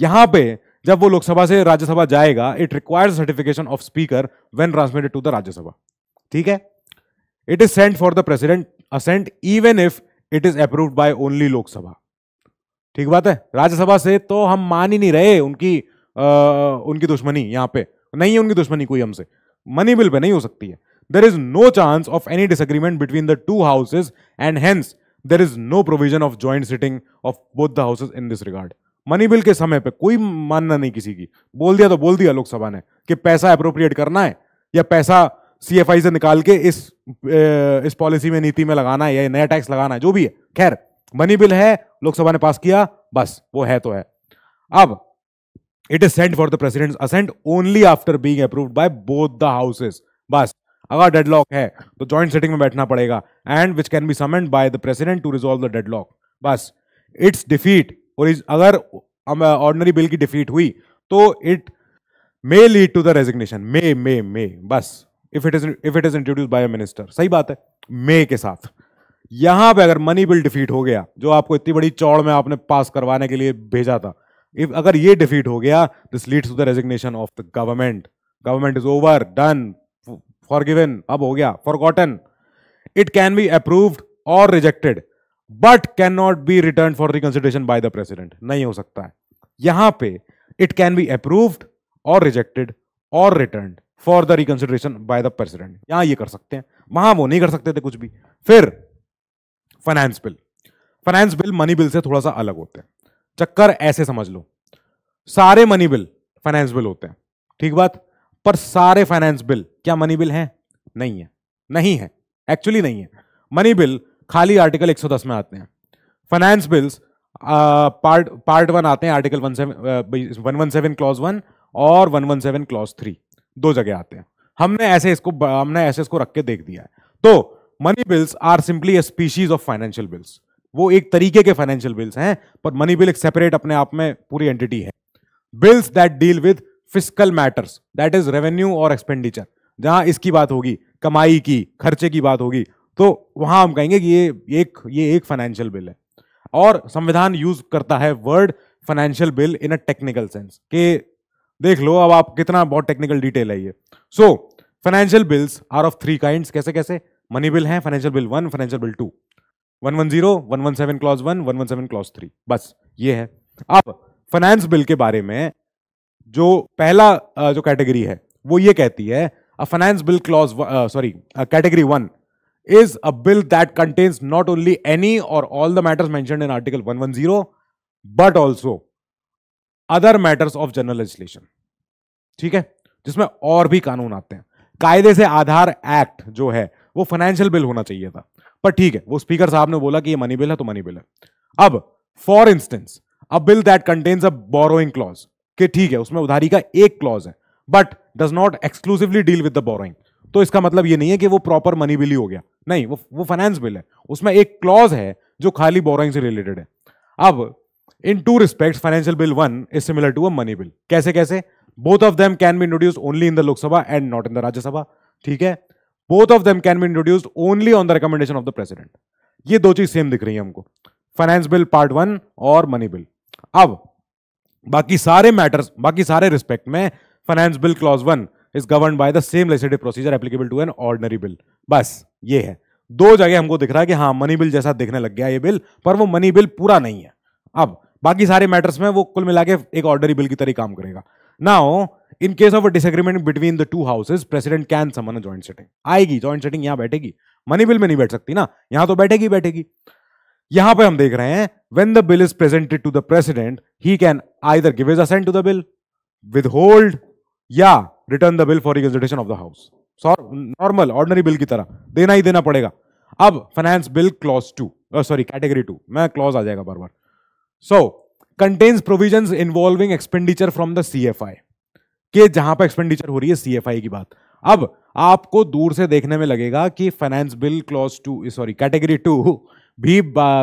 यहां पे जब वो लोकसभा से राज्यसभा जाएगा it requires certification of speaker when transmitted to the Rajya Sabha ठीक है it is sent for the president ascent even if it is approved by only Lok Sabha ठीक बात है राज्यसभा से तो हम मान ही नहीं रहे उनकी आ, उनकी दुश्मनी यहां पे नहीं है उनकी दुश्मनी कोई हमसे मनी बिल पे नहीं हो सकती है there is no chance of any disagreement between the two houses and hence there is no provision of joint sitting of both the houses in this regard money bill के समय पे कोई मानना नहीं किसी की बोल दिया तो बोल दिया लोकसभा ने कि पैसा अप्रोप्रिएट करना है या पैसा सीएफआई से निकाल के इस इस पॉलिसी में नीति में लगाना है या नया टैक्स लगाना है जो भी है खैर मनी बिल है लोकसभा ने पास किया बस वो है तो है अब it is sent for the president assent only after being approve by both the houses बस अगर डेडलॉक है तो ज्वाइंट सेटिंग में बैठना पड़ेगा and which can be summoned by the president to resolve the deadlock बस इट्स डिफीट और अगर ऑर्डनरी बिल की डिफीट हुई तो it may lead to the resignation may may may बस if it is if it is introduce by minister सही बात है मे के साथ यहां पे अगर मनी बिल डिफीट हो गया जो आपको इतनी बड़ी चौड़ में आपने पास करवाने के लिए भेजा था इफ अगर ये डिफीट हो गया this leads to the resignation of the government government is over done forgiven अब हो गया forgotten it can be approved or rejected but can not be return for reconsideration by the president नहीं हो सकता है यहां पे it can be approved or rejected or return for the reconsideration by the president यहां ये कर सकते हैं वहां वो नहीं कर सकते थे कुछ भी फिर finance bill finance bill money bill से थोड़ा सा अलग होते हैं चक्कर ऐसे समझ लो सारे मनी बिल फाइनेंस बिल होते हैं ठीक बात पर सारे फाइनेंस बिल क्या मनी बिल हैं नहीं है नहीं है एक्चुअली नहीं है मनी बिल खाली आर्टिकल 110 में आते हैं finance bills part part one आते हैं article one seven one one seven clause one और one one seven clause three दो जगह आते हैं हमने ऐसे इसको हमने ऐसे इसको रख के देख दिया है तो money bills are simply a species of financial bills वो एक तरीके के फाइनेंशियल बिल्स हैं पर मनी बिल एक सेपरेट अपने आप में पूरी एंटिटी है bills that deal with physical matters that is revenue और एक्सपेंडिचर जहां इसकी बात होगी कमाई की खर्चे की बात होगी तो वहां हम कहेंगे कि ये एक ये एक फाइनेंशियल बिल है और संविधान यूज करता है word financial bill in a technical sense के देख लो अब आप कितना बहुत टेक्निकल डिटेल है ये so financial bills are of three kind कैसे कैसे मनी बिल है financial bill one financial bill two one one zero one one seven clause one one one seven clause three बस ये है अब फाइनेंस बिल के बारे में जो पहला जो कैटेगरी है वो ये कहती है a finance bill clause sorry category one is a bill that contains not only any or all the matters mentioned in Article 110, but also other matters of general legislation. ठीक है जिसमें और भी कानून आते हैं कायदे से आधार एक्ट जो है वो फाइनेंशियल बिल होना चाहिए था पर ठीक है वो स्पीकर साहब ने बोला कि ये मनी बिल है तो मनी बिल है अब for instance a bill that contains a borrowing clause कि ठीक है उसमें उधारी का एक क्लॉज है but does not exclusively deal with the borrowing तो इसका मतलब ये नहीं है कि वो प्रॉपर मनी बिल ही हो गया नहीं वो वो फाइनेंस बिल है उसमें एक क्लॉज है जो खाली बोराइंग से रिलेटेड है अब इन to respect financial bill one is similar to a money bill कैसे कैसे both of them can be introduce only in the Lok Sabha and not in the Rajya Sabha ठीक है both of them can be introduce only on the recommendation of the president ये दो चीज same दिख रही है हमको फाइनेंस बिल पार्ट वन और मनी बिल अब बाकी सारे मैटर्स बाकी सारे रिस्पेक्ट में finance bill clause one is govern by the same legislative procedure applicable to an ordinary bill बस ये है दो जगह हमको दिख रहा है कि हाँ मनी बिल जैसा देखने लग गया ये बिल पर वो मनी बिल पूरा नहीं है अब बाकी सारे मैटर्स में वो कुल मिला के एक ऑर्डनरी बिल की तरह काम करेगा now in case of a disagreement between the two houses president can summon joint sitting आएगी ज्वाइंट सेटिंग यहां बैठेगी मनी बिल में नहीं बैठ सकती ना यहां तो बैठेगी बैठेगी यहां पर हम देख रहे हैं when the bill is presented to the president he can either give his assent to the bill withhold या return the bill for reconsideration of the house normal ordinary bill की तरह देना ही देना पड़ेगा अब finance bill clause two sorry category two मैं clause आ जाएगा बार बार so contains provision involving expenditure from the C F I के जहां पर एक्सपेंडिचर हो रही है सी एफ आई की बात अब आपको दूर से देखने में लगेगा कि finance bill clause two sorry category two भी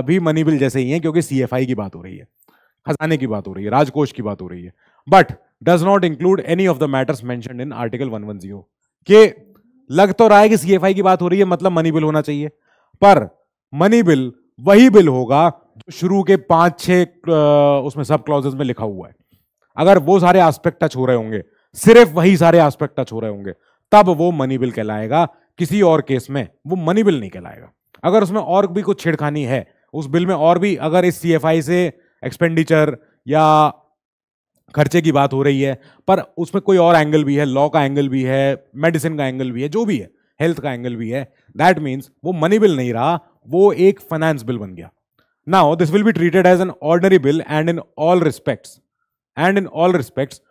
भी मनी बिल जैसे ही है क्योंकि सी एफ आई की बात हो रही है खजाने की बात हो रही है राजकोष की बात हो रही है but does not include any of the matters mention in article 110 के लग तो रहा है कि सीएफआई की बात हो रही है मतलब मनी बिल होना चाहिए पर मनी बिल वही बिल होगा जो शुरू के पांच छह उसमें सब क्लॉजेस में लिखा हुआ है अगर वो सारे एस्पेक्ट टच हो रहे होंगे सिर्फ वही सारे एस्पेक्ट टच हो रहे होंगे तब वो मनी बिल कहलाएगा किसी और केस में वो मनी बिल नहीं कहलाएगा अगर उसमें और भी कुछ छेड़खानी है उस बिल में और भी अगर इस सी से एक्सपेंडिचर या खर्चे की बात हो रही है पर उसमें कोई और एंगल भी है लॉ का एंगल भी है मेडिसिन का एंगल भी है जो भी है हेल्थ का एंगल भी है दैट मीन्स वो मनी बिल नहीं रहा वो एक फाइनेंस बिल बन गया now this will be treated as an ordinary bill and in all respects and in all respects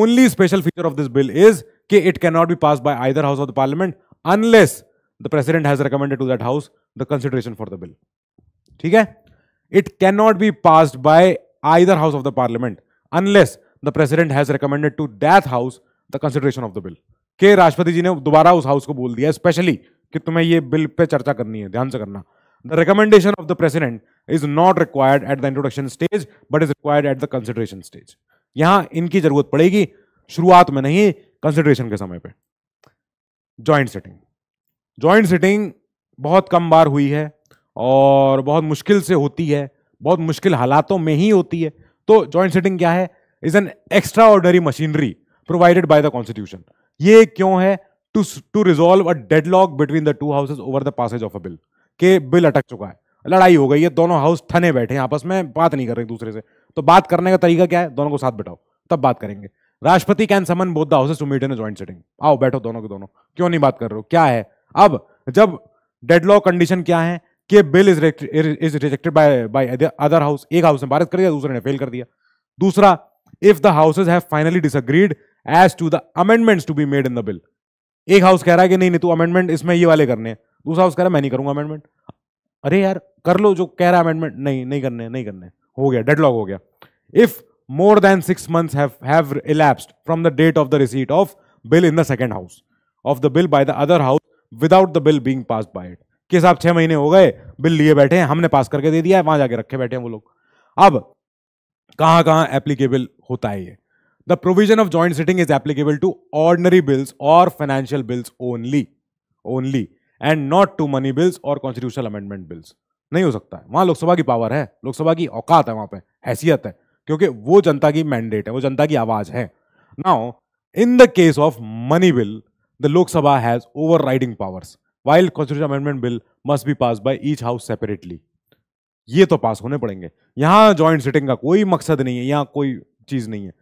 only special feature of this bill is कि it can not be pass by either house of the parliament unless the president has recommended to that house the consideration for the bill ठीक है it can not be pass by either house of the parliament unless the president has recommended to that house the consideration of the bill के राष्ट्रपति जी ने दोबारा उस house को बोल दिया स्पेशली कि तुम्हें ये बिल पे चर्चा करनी है ध्यान से करना the recommendation of the president is not required at the introduction stage but is required at the consideration stage यहां इनकी जरूरत पड़ेगी शुरुआत में नहीं कंसिडरेशन के समय पे जॉइंट सिटिंग जॉइंट सिटिंग बहुत कम बार हुई है और बहुत मुश्किल से होती है बहुत मुश्किल हालातों में ही होती है तो जॉइंट सिटिंग क्या है is an extraordinary machinery provided by the constitution ये क्यों है to to resolve a deadlock between the two houses over the passage of a bill के बिल अटक चुका है लड़ाई हो गई है दोनों हाउस थने बैठे हैं आपस में बात नहीं कर रहे दूसरे से तो बात करने का तरीका क्या है दोनों को साथ बैठाओ तब बात करेंगे राष्ट्रपति can summon both the houses to meet in joint sitting आओ बैठो दोनों के दोनों क्यों नहीं बात कर रहे हो क्या है अब जब डेडलॉक कंडीशन क्या है कि bill is is rejected by by other house एक हाउस ने पारित कर दिया दूसरे ने फेल कर दिया दूसरा if the houses have finally disagreed as to the amendments to be made in the bill. एक हाउस कह रहा है कि नहीं नहीं तू अमेंडमेंट इसमें ये वाले करने हैं दूसरा हाउस कह रहा है मैं नहीं करूंगा अमेंडमेंट अरे यार कर लो जो कह रहा है अमेंडमेंट नहीं नहीं करने नहीं करने हो गया डेडलॉक हो गया if more than six months have have elapsed from the date of the receipt of bill in the second house of the bill by the other house without the bill being pass by it कि साहब छह महीने हो गए bill लिए बैठे हैं हमने पास करके दे दिया है वहां जाके रखे बैठे हैं वो लोग अब कहाँ कहाँ एप्लीकेबल होता है ये the provision of joint sitting is applicable to ordinary bills और financial bills only only and not to money bills और कॉन्स्टिट्यूशनल अमेंडमेंट बिल्स नहीं हो सकता है वहां लोकसभा की पावर है लोकसभा की औकात है वहां पे हैसियत है क्योंकि वो जनता की मैंडेट है वो जनता की आवाज है now in the case of money bill the Lok Sabha has over riding powers wild constitution amendment bill must be pass by each house separately ये तो पास होने पड़ेंगे यहाँ ज्वाइंट सिटिंग का कोई मकसद नहीं है यहाँ कोई चीज नहीं है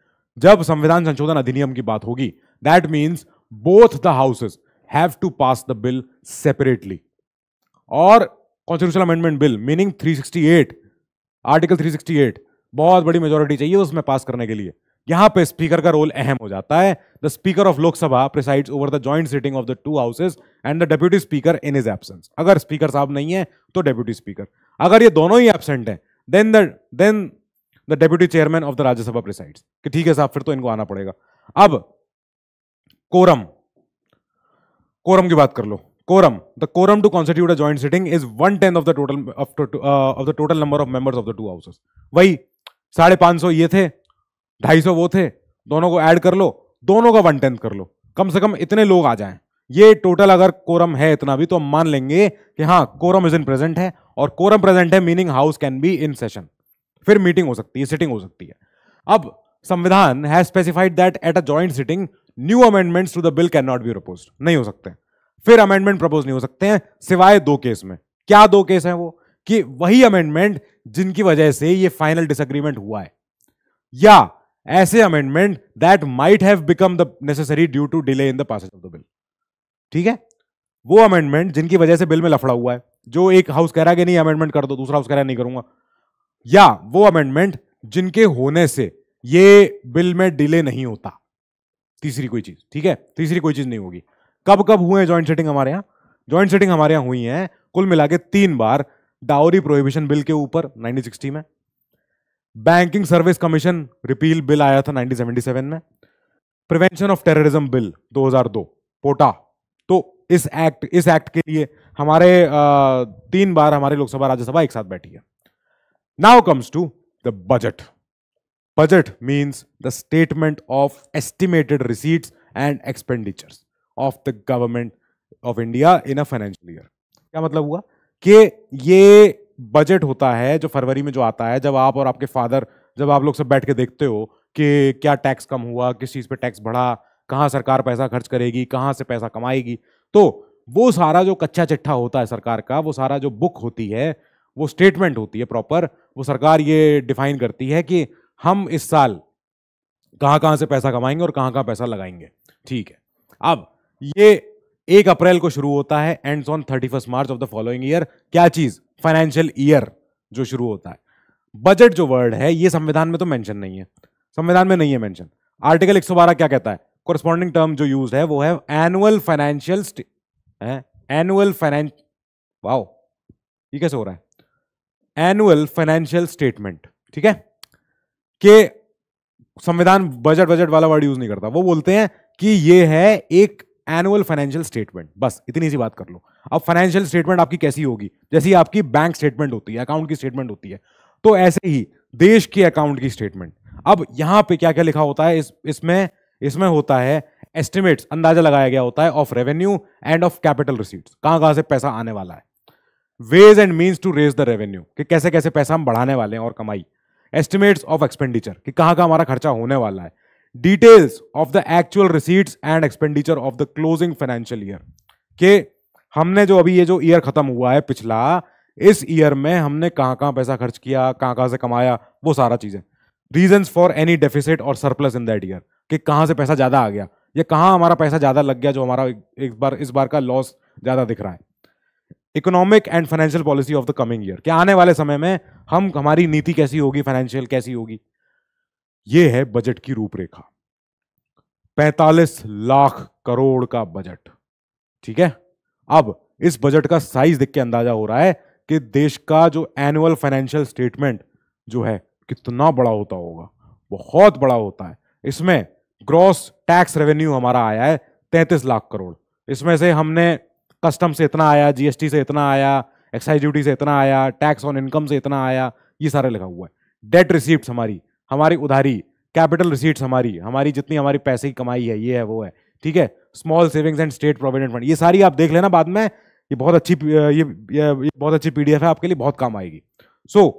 जब संविधान संशोधन अधिनियम की बात होगी that means both the houses have to pass the bill separately और constitution amendment bill meaning 368 article 368 बहुत बड़ी मेजोरिटी चाहिए उसमें पास करने के लिए यहां पे स्पीकर का रोल अहम हो जाता है the speaker of Lok Sabha presides over the joint sitting of the two houses and the deputy speaker in is absence अगर स्पीकर साहब नहीं है तो डेप्यूटी स्पीकर अगर ये दोनों ही एबसेंट है then then the deputy chairman of the Rajya Sabha presides कि ठीक है साहब फिर तो इनको आना पड़ेगा अब कोरम कोरम की बात कर लो quorum the quorum to constitute a joint sitting is one tenth of the total of the total number of members of the two houses वही साढ़े पांच सौ ये थे ढाई सौ वो थे दोनों को ऐड कर लो दोनों का वन टेंथ कर लो कम से कम इतने लोग आ जाएं ये टोटल अगर कोरम है इतना भी तो हम मान लेंगे कि हाँ कोरम इज इन प्रेजेंट है और कोरम प्रेजेंट है meaning house can be in session फिर मीटिंग हो सकती है सिटिंग हो सकती है अब संविधान है specified that at a joint sitting new amendments to the bill can not be propose नहीं हो सकते फिर अमेंडमेंट प्रपोज नहीं हो सकते हैं सिवाय दो केस में क्या दो केस हैं वो कि वही अमेंडमेंट जिनकी वजह से ये फाइनल डिसएग्रीमेंट हुआ है या ऐसे amendment that might have become the necessary due to delay in the passage of the bill ठीक है वो अमेंडमेंट जिनकी वजह से बिल में लफड़ा हुआ है जो एक हाउस कह रहा है कि नहीं अमेंडमेंट कर दो दूसरा हाउस कह रहा है नहीं करूंगा या वो अमेंडमेंट जिनके होने से ये बिल में डिले नहीं होता तीसरी कोई चीज ठीक है तीसरी कोई चीज नहीं होगी कब कब हुए हैं ज्वाइंट सेटिंग हमारे यहाँ ज्वाइंट सेटिंग हमारे यहाँ हुई है कुल मिला के तीन बार डाउरी प्रोहिबिशन बिल के ऊपर 1960 में banking service commission repeal bill आया था 1977 में prevention of terrorism bill 2002 POTA तो इस एक्ट इस एक्ट के लिए हमारे आ, तीन बार हमारी लोकसभा राज्यसभा एक साथ बैठी है now comes to the budget budget means the statement of estimated receipts and expenditures of the government of India in a financial year क्या मतलब हुआ कि ये बजट होता है जो फरवरी में जो आता है जब आप और आपके फादर जब आप लोग सब बैठ के देखते हो कि क्या टैक्स कम हुआ किस चीज़ पे टैक्स बढ़ा कहाँ सरकार पैसा खर्च करेगी कहाँ से पैसा कमाएगी तो वो सारा जो कच्चा चिट्ठा होता है सरकार का वो सारा जो बुक होती है वो स्टेटमेंट होती है प्रॉपर वो सरकार ये डिफाइन करती है कि हम इस साल कहाँ कहाँ से पैसा कमाएंगे और कहाँ कहाँ पैसा लगाएंगे ठीक है अब ये एक अप्रैल को शुरू होता है ends on thirty first March of the following year क्या चीज़ फाइनेंशियल ईयर जो शुरू होता है बजट जो वर्ड है ये संविधान में तो मेंशन नहीं है संविधान में नहीं है मेंशन आर्टिकल 112 क्या कहता है कोरस्पॉन्डिंग टर्म जो यूज है वो है annual financial annual finance wow ये कैसे हो रहा है एनुअल फाइनेंशियल स्टेटमेंट ठीक है के संविधान बजट बजट वाला वर्ड यूज नहीं करता वो बोलते हैं कि ये है एक एनुअल फाइनेंशियल स्टेटमेंट बस इतनी सी बात कर लो अब फाइनेंशियल स्टेटमेंट आपकी कैसी होगी जैसी आपकी बैंक स्टेटमेंट होती है अकाउंट की स्टेटमेंट होती है तो ऐसे ही देश के अकाउंट की स्टेटमेंट अब यहां पे क्या क्या लिखा होता है इस इसमें इसमें होता है एस्टिमेट्स अंदाजा लगाया गया होता है of revenue and of capital receipts कहां कहां से पैसा आने वाला है ways and means to raise the revenue कि कैसे कैसे पैसा हम बढ़ाने वाले हैं और कमाई एस्टिमेट्स ऑफ एक्सपेंडिचर कि कहां का हमारा खर्चा होने वाला है details of the actual receipts and expenditure of the closing financial year के हमने जो अभी ये जो ईयर खत्म हुआ है पिछला इस ईयर में हमने कहाँ कहाँ पैसा खर्च किया कहाँ कहाँ से कमाया वो सारा चीज़ें रीजन फॉर एनी डेफिसिट और सरप्लस इन दैट ईयर कि कहाँ से पैसा ज़्यादा आ गया या कहाँ हमारा पैसा ज़्यादा लग गया जो हमारा एक बार इस बार का लॉस ज़्यादा दिख रहा है economic and financial policy of the coming year क्या आने वाले समय में हम हमारी नीति कैसी होगी फाइनेंशियल कैसी होगी ये है बजट की रूपरेखा 45 लाख करोड़ का बजट ठीक है अब इस बजट का साइज देख के अंदाजा हो रहा है कि देश का जो एनुअल फाइनेंशियल स्टेटमेंट जो है कितना बड़ा होता होगा बहुत बड़ा होता है इसमें ग्रॉस टैक्स रेवेन्यू हमारा आया है तैंतीस लाख करोड़ इसमें से हमने कस्टम से इतना आया जीएसटी से इतना आया एक्साइज ड्यूटी से इतना आया टैक्स ऑन इनकम से इतना आया ये सारे लिखा हुआ है डेट रिसिप्ट हमारी हमारी उधारी कैपिटल रिसीट्स हमारी हमारी जितनी हमारी पैसे की कमाई है ये है वो है ठीक है small savings and state provident fund ये सारी आप देख लेना बाद में ये बहुत अच्छी ये, ये, ये बहुत अच्छी पीडीएफ है आपके लिए बहुत काम आएगी सो so,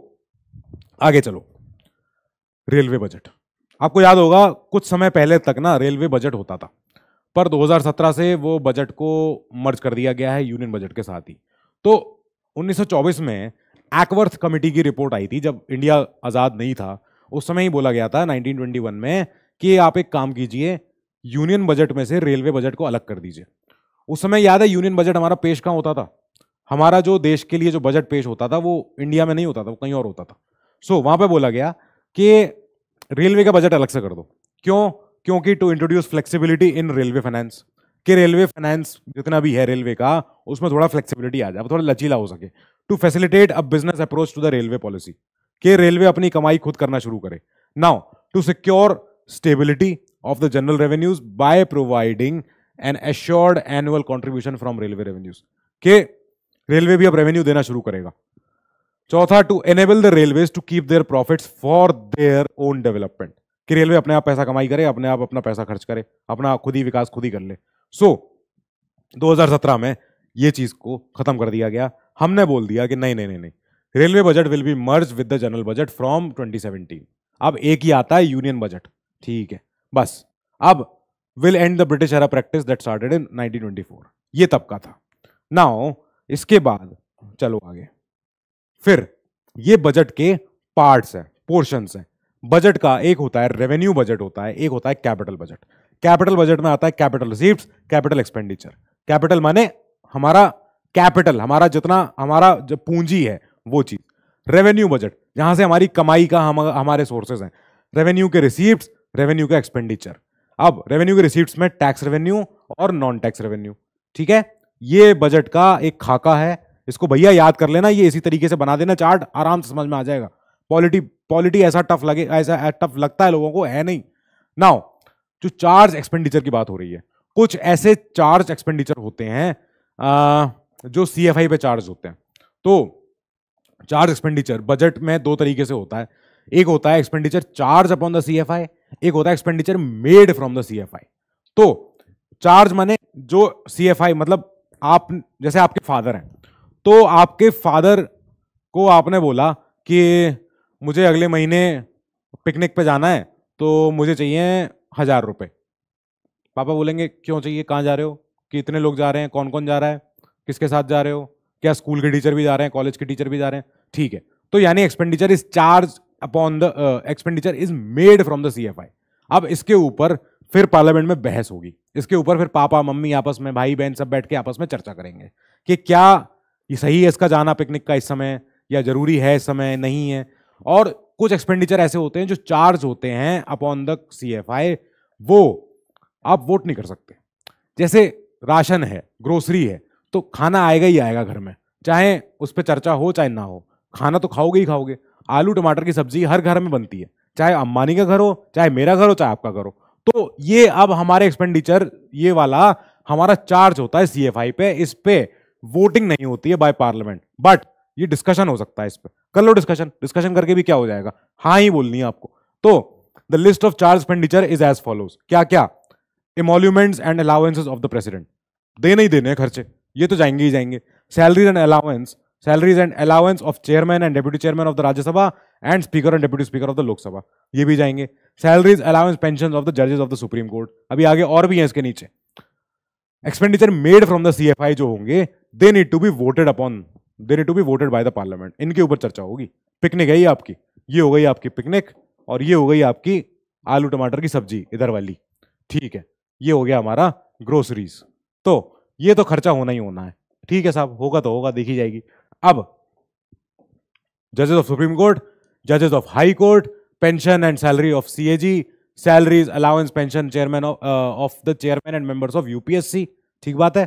आगे चलो रेलवे बजट आपको याद होगा कुछ समय पहले तक ना रेलवे बजट होता था पर 2017 से वो बजट को मर्ज कर दिया गया है यूनियन बजट के साथ ही तो 1924 में एक्वर्थ कमेटी की रिपोर्ट आई थी जब इंडिया आज़ाद नहीं था उस समय ही बोला गया था 1921 में कि आप एक काम कीजिए यूनियन बजट में से रेलवे बजट को अलग कर दीजिए उस समय याद है यूनियन बजट हमारा पेश कहाँ होता था हमारा जो देश के लिए जो बजट पेश होता था वो इंडिया में नहीं होता था वो कहीं और होता था सो so, वहां पे बोला गया कि रेलवे का बजट अलग से कर दो क्यों क्योंकि to introduce flexibility in railway finance कि रेलवे फाइनेंस जितना भी है रेलवे का उसमें थोड़ा फ्लेक्सिबिलिटी आ जाए थोड़ा लचीला हो सके to facilitate a business approach to the railway policy कि रेलवे अपनी कमाई खुद करना शुरू करे now to secure stability of the general revenues by providing an assured annual contribution from railway revenues के रेलवे भी अब रेवेन्यू देना शुरू करेगा चौथा to enable the railway to keep their profit for their own development कि railway अपने आप पैसा कमाई करे अपने आप अपना पैसा खर्च करे अपना खुद ही विकास खुद ही कर ले सो so, 2017 में ये चीज को खत्म कर दिया गया हमने बोल दिया कि नहीं नहीं नहीं नहीं railway budget will be merge with the general budget from 2017 अब एक ही आता है यूनियन बजट ठीक है बस अब will end the British era practice that started in 1924 ये तब का था नाउ इसके बाद चलो आगे फिर ये बजट के पार्ट्स हैं पोर्शंस हैं बजट का एक होता है रेवेन्यू बजट होता है एक होता है कैपिटल बजट कैपिटल बजट में आता है capital receives capital expenditure capital माने हमारा कैपिटल हमारा जितना हमारा जो पूंजी है वो चीज रेवेन्यू बजट जहां से हमारी कमाई का हम हमारे सोर्सेज हैं रेवेन्यू के रिसीप्ट रेवेन्यू का एक्सपेंडिचर अब रेवेन्यू के रिसीप्ट में टैक्स रेवेन्यू और नॉन टैक्स रेवेन्यू ठीक है ये बजट का एक खाका है इसको भैया याद कर लेना ये इसी तरीके से बना देना चार्ट आराम से समझ में आ जाएगा पॉलिटी पॉलिटी ऐसा टफ लगे ऐसा टफ लगता है लोगों को है नहीं नाउ जो चार्ज एक्सपेंडिचर की बात हो रही है कुछ ऐसे चार्ज एक्सपेंडिचर होते हैं आ, जो सी पे चार्ज होते हैं तो चार्ज एक्सपेंडिचर बजट में दो तरीके से होता है एक होता है expenditure charge upon the C F I एक होता है expenditure made from the C F I तो चार्ज माने जो सी एफ आई मतलब आप जैसे आपके फादर हैं तो आपके फादर को आपने बोला कि मुझे अगले महीने पिकनिक पे जाना है तो मुझे चाहिए हज़ार रुपये पापा बोलेंगे क्यों चाहिए कहाँ जा रहे हो कि इतने लोग जा रहे हैं कौन कौन जा रहा है किसके साथ जा रहे हो क्या स्कूल के टीचर भी जा रहे हैं कॉलेज के टीचर भी जा रहे हैं ठीक है तो यानी expenditure is charge upon the expenditure is made from the C अब इसके ऊपर फिर पार्लियामेंट में बहस होगी इसके ऊपर फिर पापा मम्मी आपस में भाई बहन सब बैठ के आपस में चर्चा करेंगे कि क्या ये सही है इसका जाना पिकनिक का इस समय या जरूरी है इस समय नहीं है और कुछ एक्सपेंडिचर ऐसे होते हैं जो चार्ज होते हैं अपॉन द सी वो आप वोट नहीं कर सकते जैसे राशन है ग्रोसरी है तो खाना आएगा ही आएगा घर में चाहे उस पर चर्चा हो चाहे ना हो खाना तो खाओगे ही खाओगे आलू टमाटर की सब्जी हर घर में बनती है चाहे अम्बानी का घर हो चाहे मेरा घर हो चाहे आपका घर हो तो ये अब हमारे एक्सपेंडिचर ये वाला हमारा चार्ज होता है सीएफआई पे इस पे वोटिंग नहीं होती है बाय पार्लियामेंट बट ये डिस्कशन हो सकता है इस पर कर लो डिस्कशन डिस्कशन करके भी क्या हो जाएगा हाँ ही बोलनी है आपको तो the list of charge expenditure is as follows क्या क्या emoluments and allowances of the president देने ही देने खर्चे ये तो जाएंगे ही जाएंगे salaries and allowance salaries and allowance of chairman and deputy chairman of the Rajya Sabha and speaker and deputy speaker of the Lok Sabha ये भी जाएंगे salaries allowance pension of the जजेस ऑफ द सुप्रीम कोर्ट अभी आगे और भी है इसके नीचे expenditure made from the C जो होंगे they need to be voted upon they need to be voted by the parliament इनके ऊपर चर्चा होगी पिकनिक है ये आपकी ये हो गई आपकी पिकनिक और ये हो गई आपकी आलू टमाटर की सब्जी इधर वाली ठीक है ये हो गया हमारा ग्रोसरीज तो ये तो खर्चा होना ही होना है ठीक है साहब होगा तो होगा देखी जाएगी अब जजेस ऑफ सुप्रीम कोर्ट जजेस of high court pension and salary of CAG salaries allowance pension chairman of the chairman and members of UPSC ठीक बात है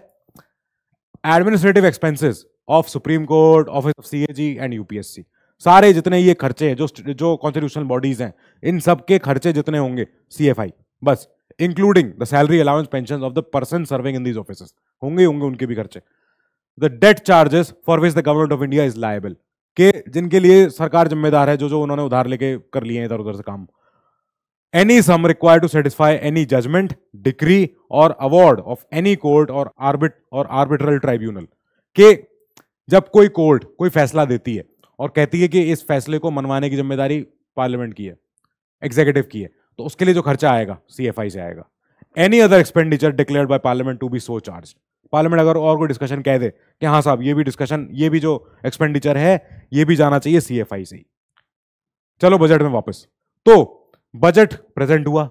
administrative expenses of supreme court office of CAG and UPSC सारे जितने ये खर्चे हैं जो जो कॉन्स्टिट्यूशनल बॉडीज हैं इन सब के खर्चे जितने होंगे सीएफआई बस including the salary allowance pension of the person serving in these office होंगे होंगे उनके भी खर्चे the debt charges for which the government of India is liable के जिनके लिए सरकार जिम्मेदार है जो जो उन्होंने उधार लेके कर लिए इधर उधर से काम any sum require to satisfy any judgment decree or award of any court or arbit or arbitral tribunal के जब कोई कोर्ट कोई फैसला देती है और कहती है कि इस फैसले को मनवाने की जिम्मेदारी पार्लियामेंट की है एग्जीक्यूटिव की है तो उसके लिए जो खर्चा आएगा सीएफआई से आएगा any other expenditure declare by parliament to be so charge parliament अगर और कोई डिस्कशन कह दे कि हाँ साहब ये भी डिस्कशन ये भी जो एक्सपेंडिचर है ये भी जाना चाहिए सीएफआई से चलो बजट में वापस तो बजट प्रेजेंट हुआ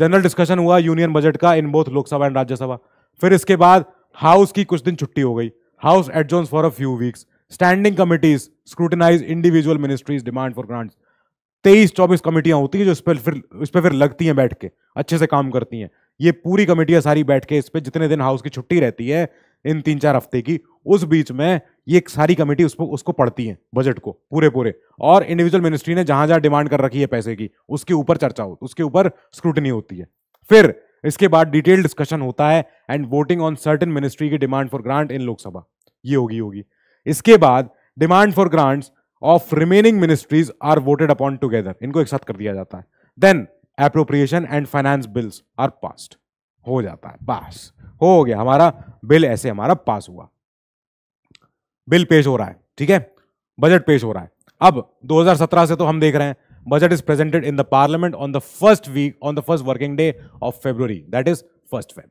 जनरल डिस्कशन हुआ यूनियन बजट का in both Lok Sabha and Rajya Sabha फिर इसके बाद हाउस की कुछ दिन छुट्टी हो गई house adjourns for a few weeks standing committees scrutinize individual ministries demand for grants तेईस चौबीस कमेटियां होती है जो इस पर फिर इस पर फिर लगती हैं बैठ के अच्छे से काम करती हैं ये पूरी कमेटियां सारी बैठ के इस पर जितने दिन हाउस की छुट्टी रहती है इन तीन चार हफ्ते की उस बीच में ये सारी कमेटी उसको उसको पढ़ती है बजट को पूरे पूरे और इंडिविजुअल मिनिस्ट्री ने जहां जहां डिमांड कर रखी है पैसे की उसके ऊपर चर्चा होती उसके ऊपर स्क्रूटनी होती है फिर इसके बाद डिटेल डिस्कशन होता है and voting on certain ministry की demand for grant in Lok Sabha ये होगी होगी इसके बाद demand for grants of remaining ministries are voted upon together इनको एक साथ कर दिया जाता है then appropriation and finance bills are passed हो जाता है पास हो गया हमारा बिल ऐसे हमारा पास हुआ बिल पेश हो रहा है ठीक है बजट पेश हो रहा है अब 2017 से तो हम देख रहे हैं budget is presented in the parliament on the first week on the first working day of february that is first Feb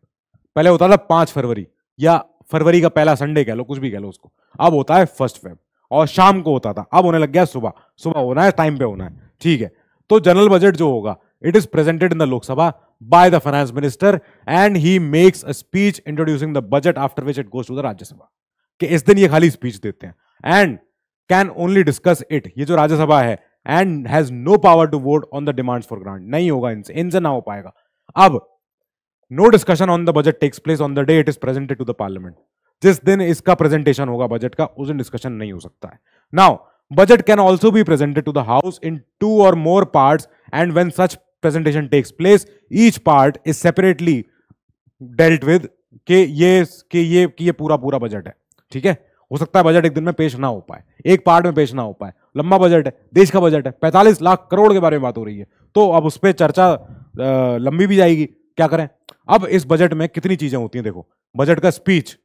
पहले होता था पांच फरवरी या फरवरी का पहला संडे कह लो कुछ भी कह लो उसको अब होता है फर्स्ट फेब और शाम को होता था अब होने लग गया सुबह सुबह होना है टाइम पे होना है ठीक है तो जनरल बजट जो होगा it is presented in the Lok Sabha by the finance minister and he makes a speech introducing the budget after which it goes to the Rajya Sabha कि इस दिन ये खाली स्पीच देते हैं and can only discuss it ये जो राज्यसभा है and has no power to vote on the demand for grant नहीं होगा इनसे इनसे ना हो पाएगा अब no discussion on the budget takes place on the day it is presented to the parliament जिस दिन इसका प्रेजेंटेशन होगा बजट का उस दिन डिस्कशन नहीं हो सकता है now budget can also be presented to the house in to or more part and when such presentation takes place each part is separately dealt with के ये के ये कि ये पूरा पूरा बजट है ठीक है हो सकता है बजट एक दिन में पेश ना हो पाए एक पार्ट में पेश ना हो पाए लंबा बजट है देश का बजट है 45 लाख करोड़ के बारे में बात हो रही है तो अब उस पर चर्चा लंबी भी जाएगी क्या करें अब इस बजट में कितनी चीजें होती हैं देखो बजट का स्पीच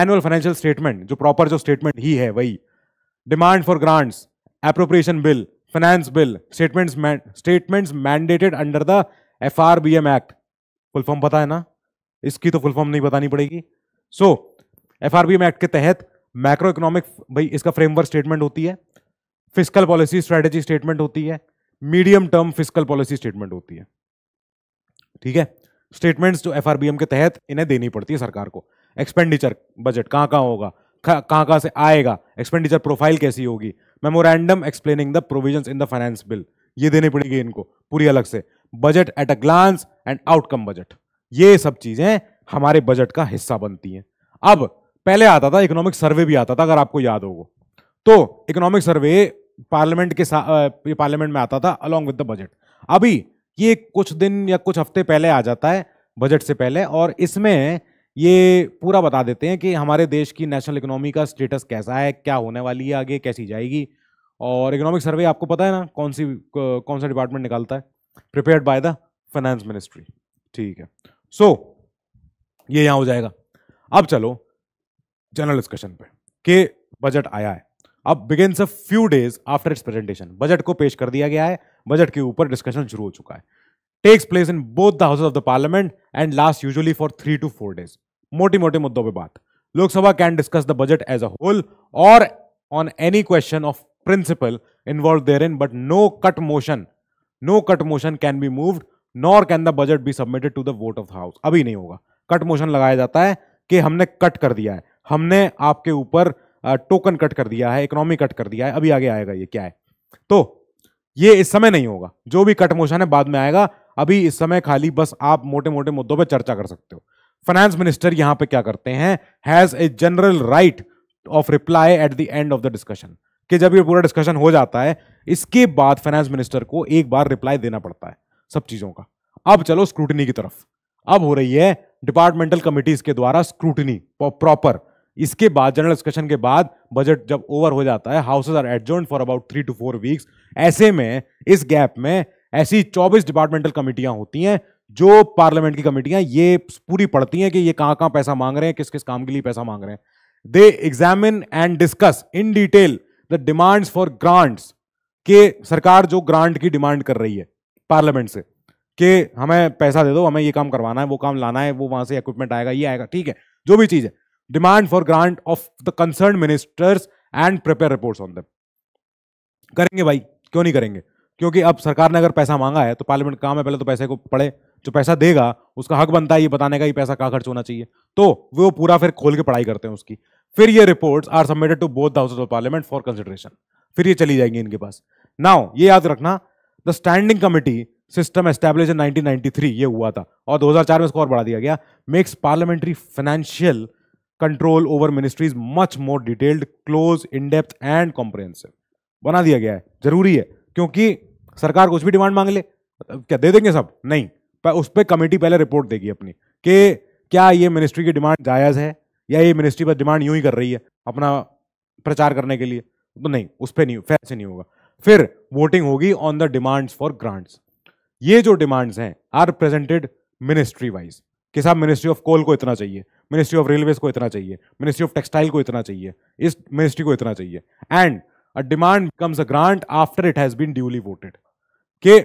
एनुअल फाइनेंशियल स्टेटमेंट जो प्रॉपर जो स्टेटमेंट ही है वही demand for grants appropriation bill finance bill statements statements mandated under the F R B M act full form पता है ना इसकी तो फुल फॉर्म नहीं बतानी पड़ेगी so F R B M act के तहत मैक्रो इकोनॉमिक भाई इसका फ्रेमवर्क स्टेटमेंट होती है फिस्कल पॉलिसी स्ट्रेटेजी स्टेटमेंट होती है medium term fiscal policy statement होती है ठीक है स्टेटमेंट्स जो एफ के तहत इन्हें देनी पड़ती है सरकार को एक्सपेंडिचर बजट कहाँ कहाँ होगा कहाँ कहाँ से आएगा एक्सपेंडिचर प्रोफाइल कैसी होगी memorandum explaining the provisions in the finance bill ये देनी पड़ेगी इनको पूरी अलग से budget at a glance and outcome budget ये सब चीजें हमारे बजट का हिस्सा बनती हैं अब पहले आता था इकोनॉमिक सर्वे भी आता था अगर आपको याद होगा तो इकोनॉमिक सर्वे पार्लियामेंट के पार्लियामेंट में आता था अलॉन्ग विद द बजट अभी ये कुछ दिन या कुछ हफ्ते पहले आ जाता है बजट से पहले और इसमें ये पूरा बता देते हैं कि हमारे देश की नेशनल इकोनॉमी का स्टेटस कैसा है क्या होने वाली है आगे कैसी जाएगी और इकोनॉमिक सर्वे आपको पता है ना कौन सी कौन सा डिपार्टमेंट निकालता है prepared by the finance ministry ठीक है सो so, ये यहाँ हो जाएगा अब चलो जनरल डिस्कशन पे कि बजट आया है अब begins a few days after its presentation budget को पेश कर दिया गया है बजट के ऊपर डिस्कशन शुरू हो चुका है takes place in both the houses of the parliament and last usually for three to four days मोटी मोटे मुद्दों पर बात Lok Sabha can discuss the budget as a whole or on any question of principle involved therein but no cut motion no cut motion can be moved nor can the budget be submitted to the vote of the house अभी नहीं होगा cut motion लगाया जाता है कि हमने cut कर दिया है हमने आपके ऊपर टोकन कट कर दिया है इकोनॉमी कट कर दिया है अभी आगे आएगा ये क्या है तो ये इस समय नहीं होगा जो भी कट मोशन है बाद में आएगा अभी इस समय खाली बस आप मोटे मोटे मुद्दों पर चर्चा कर सकते हो फाइनेंस मिनिस्टर यहां पे क्या करते हैं has a general right of reply at the end of the discussion कि जब ये पूरा डिस्कशन हो जाता है इसके बाद फाइनेंस मिनिस्टर को एक बार रिप्लाई देना पड़ता है सब चीजों का अब चलो स्क्रूटनी की तरफ अब हो रही है डिपार्टमेंटल कमिटीज के द्वारा स्क्रूटनी प्रॉपर इसके बाद जनरल डिस्कशन के बाद बजट जब ओवर हो जाता है houses are adjourn for about three to four weeks ऐसे में इस गैप में ऐसी 24 डिपार्टमेंटल कमेटियां होती हैं जो पार्लियामेंट की कमेटियां ये पूरी पढ़ती हैं कि ये कहाँ कहाँ पैसा मांग रहे हैं किस किस काम के लिए पैसा मांग रहे हैं they examine and discuss in detail the demands for grants के सरकार जो ग्रांट की डिमांड कर रही है पार्लियामेंट से कि हमें पैसा दे दो हमें ये काम करवाना है वो काम लाना है वो वहां से इक्विपमेंट आएगा ये आएगा ठीक है जो भी चीज़ है demand for grant of the concern ministers and prepare reports on them करेंगे भाई क्यों नहीं करेंगे क्योंकि अब सरकार ने अगर पैसा मांगा है तो पार्लियामेंट काम है पहले तो पैसे को पड़े जो पैसा देगा उसका हक बनता है ये बताने का ये पैसा कहाँ खर्च होना चाहिए तो वो पूरा फिर खोल के पढ़ाई करते हैं उसकी फिर ये reports are submitted to both house of parliament for consideration फिर ये चली जाएंगी इनके पास नाउ ये याद रखना the standing committee system establish in 1993 ये हुआ था और 2004 में इसको और बढ़ा दिया गया makes parliamentary financial control over ministries much more detailed close in depth and comprehensive बना दिया गया है जरूरी है क्योंकि सरकार कुछ भी डिमांड मांग ले मतलब क्या दे देंगे सब नहीं पर उस पर कमेटी पहले रिपोर्ट देगी अपनी कि क्या ये मिनिस्ट्री की डिमांड जायज़ है या ये मिनिस्ट्री पर डिमांड यूं ही कर रही है अपना प्रचार करने के लिए तो नहीं उस पर नहीं फैर नहीं होगा फिर वोटिंग होगी on the demands for grants ये जो डिमांड्स हैं आर प्रेजेंटेड मिनिस्ट्री वाइज कि साहब मिनिस्ट्री ऑफ कोल को इतना चाहिए मिनिस्ट्री ऑफ रेलवेज को इतना चाहिए मिनिस्ट्री ऑफ टेक्सटाइल को इतना चाहिए इस मिनिस्ट्री को इतना चाहिए and a demand comes a grant after it has been duly voted कि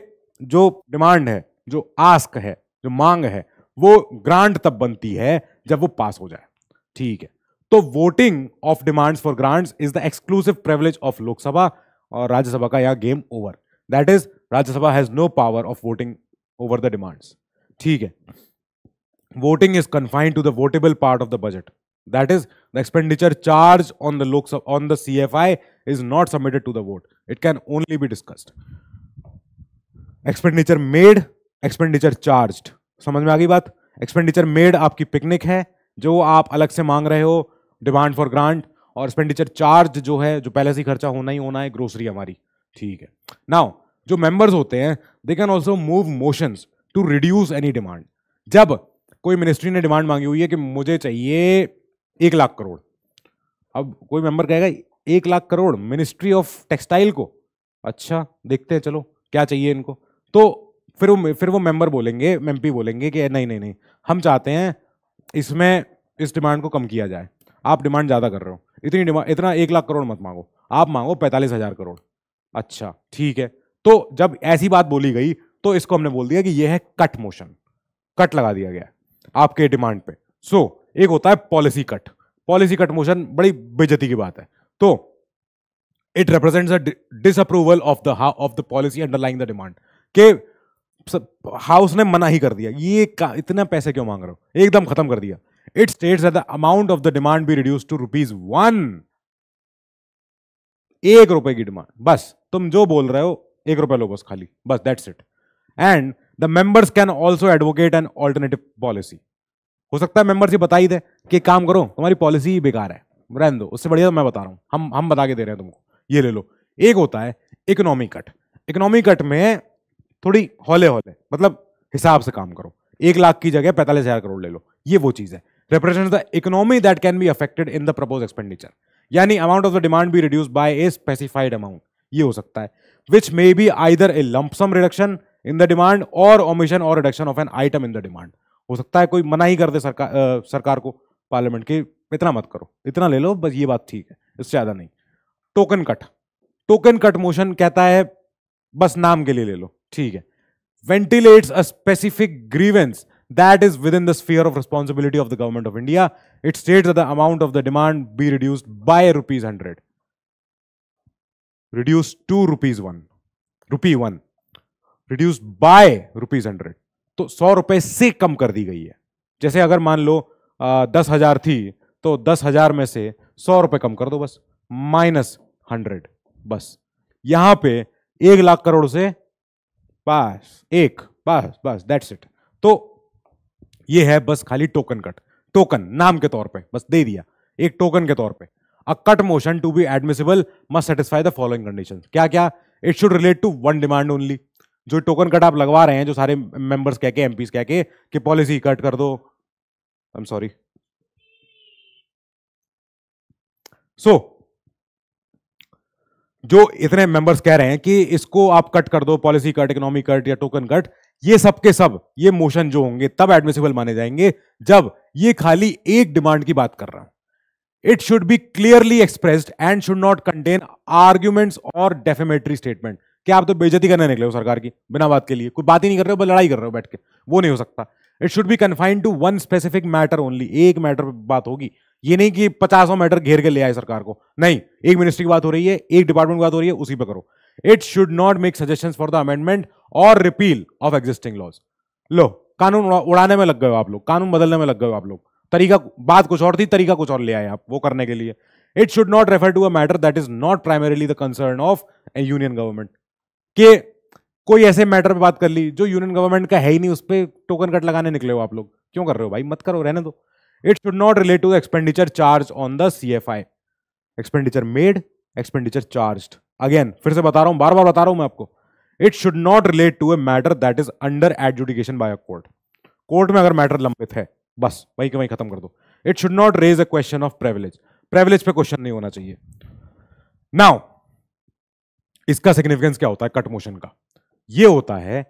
जो डिमांड है जो आस्क है जो मांग है वो ग्रांट तब बनती है जब वो पास हो जाए ठीक है तो voting of demands for grants is the exclusive privilege of Lok Sabha और राज्यसभा का यह game over that is Rajya Sabha has no power of voting over the demands ठीक है voting is confined to the votable part of the budget that is the expenditure charge on the Lok Sabha on the C F I is not submitted to the vote it can only be discussed expenditure made expenditure charge समझ में आ गई बात expenditure made आपकी picnic है जो आप अलग से मांग रहे हो डिमांड फॉर ग्रांट और एक्सपेंडिचर चार्ज जो है जो पहले से खर्चा होना ही होना है ग्रोसरी हमारी ठीक है नाउ जो मेंबर्स होते हैं they can also move motions to reduce any demand जब कोई मिनिस्ट्री ने डिमांड मांगी हुई है कि मुझे चाहिए एक लाख करोड़ अब कोई मेंबर कहेगा एक lakh crore ministry of textile को अच्छा देखते हैं चलो क्या चाहिए इनको तो फिर वो फिर वो मेंबर बोलेंगे एम बोलेंगे कि नहीं नहीं नहीं हम चाहते हैं इसमें इस डिमांड को कम किया जाए आप डिमांड ज़्यादा कर रहे हो इतनी डिमांड इतना एक लाख करोड़ मत मांगो आप मांगो पैंतालीस हज़ार करोड़ अच्छा ठीक है तो जब ऐसी बात बोली गई तो इसको हमने बोल दिया कि यह है कट मोशन कट लगा दिया गया आपके डिमांड पे सो so, एक होता है policy cut policy cut motion बड़ी बेजती की बात है तो it represents a disapproval of the of the policy underlying the demand कि हाउस ने मना ही कर दिया ये इतना पैसे क्यों मांग रहे हो एकदम खत्म कर दिया it states the amount of the demand be reduce to rupees one एक रुपए की डिमांड बस तुम जो बोल रहे हो एक रुपए लो बस खाली बस that's it and the members can also advocate an alternative policy हो सकता है मेंबर्स ये बता ही दे कि काम करो तुम्हारी पॉलिसी ही बेकार है रहन दो उससे बढ़िया तो मैं बता रहा हूं हम हम बता के दे रहे हैं तुमको ये ले लो एक होता है इकोनॉमी कट इकोनॉमी कट में थोड़ी हौले हौले मतलब हिसाब से काम करो एक लाख की जगह पैंतालीस हजार करोड़ ले लो ये वो चीज है represent the economy that can be affected in the propose expenditure यानी अमाउंट ऑफ द डिमांड भी reduce by a specified amount ये हो सकता है which may be either a lump sum reduction in the demand or omission or reduction of an item in the demand हो सकता है कोई मना ही कर दे सरकार आ, सरकार को पार्लियामेंट के इतना मत करो इतना ले लो बस ये बात ठीक है इससे ज्यादा नहीं token cut token cut motion कहता है बस नाम के लिए ले लो ठीक है ventilates a specific grievance that is within the sphere of responsibility of the government of India it states the amount of the demand be reduced by rupees hundred reduce to rupees one rupee one reduce by rupees hundred तो सौ रुपए से कम कर दी गई है जैसे अगर मान लो दस हजार थी तो दस हजार में से सौ रुपए कम कर दो बस माइनस हंड्रेड बस यहां पे एक लाख करोड़ से बस एक बस बस दैट्स इट तो ये है बस खाली टोकन कट टोकन नाम के तौर पे बस दे दिया एक टोकन के तौर पे a cut motion to be admissible must satisfy the following condition क्या क्या it should relate to one demand only जो टोकन कट आप लगवा रहे हैं जो सारे मेंबर्स कह के एम कह के कि पॉलिसी कट कर दो आई एम सॉरी सो जो इतने मेंबर्स कह रहे हैं कि इसको आप कट कर दो पॉलिसी कट इकोनॉमी कट या टोकन कट ये सब के सब ये मोशन जो होंगे तब एडमिसिबल माने जाएंगे जब ये खाली एक डिमांड की बात कर रहा हूं it should be clearly expressed and should not contain arguments or defamatory statement क्या आप तो बेजती करने निकले हो सरकार की बिना बात के लिए कोई बात ही नहीं कर रहे हो बस लड़ाई कर रहे हो बैठ के वो नहीं हो सकता it should be confined to one specific matter only एक मैटर पर बात होगी ये नहीं कि पचासों मैटर घेर के ले आए सरकार को नहीं एक मिनिस्ट्री की बात हो रही है एक डिपार्टमेंट की बात हो रही है उसी पे करो it should not make suggestion for the amendment or repeal of existing laws लो कानून उड़ाने में लग गए आप लोग कानून बदलने में लग गए आप लोग तरीका बात कुछ और थी तरीका कुछ और ले आए आप वो करने के लिए it should not refer to a matter that is not primarily the concern of a union government के कोई ऐसे मैटर पे बात कर ली जो यूनियन गवर्नमेंट का है ही नहीं उस पर टोकन कट लगाने निकले हो आप लोग क्यों कर रहे हो भाई मत करो रहने दो It should not relate to the expenditure charge on the CFI. Expenditure made, expenditure charged. Again, फिर से बता रहा हूं बार बार बता रहा हूं मैं आपको it should not relate to a matter that is under adjudication by a court court में अगर मैटर लंबित है बस वही के वही खत्म कर दो it should not raise a question of privilege privilege पे क्वेश्चन नहीं होना चाहिए नाउ इसका सिग्निफिकेंस क्या होता है कट मोशन का ये होता है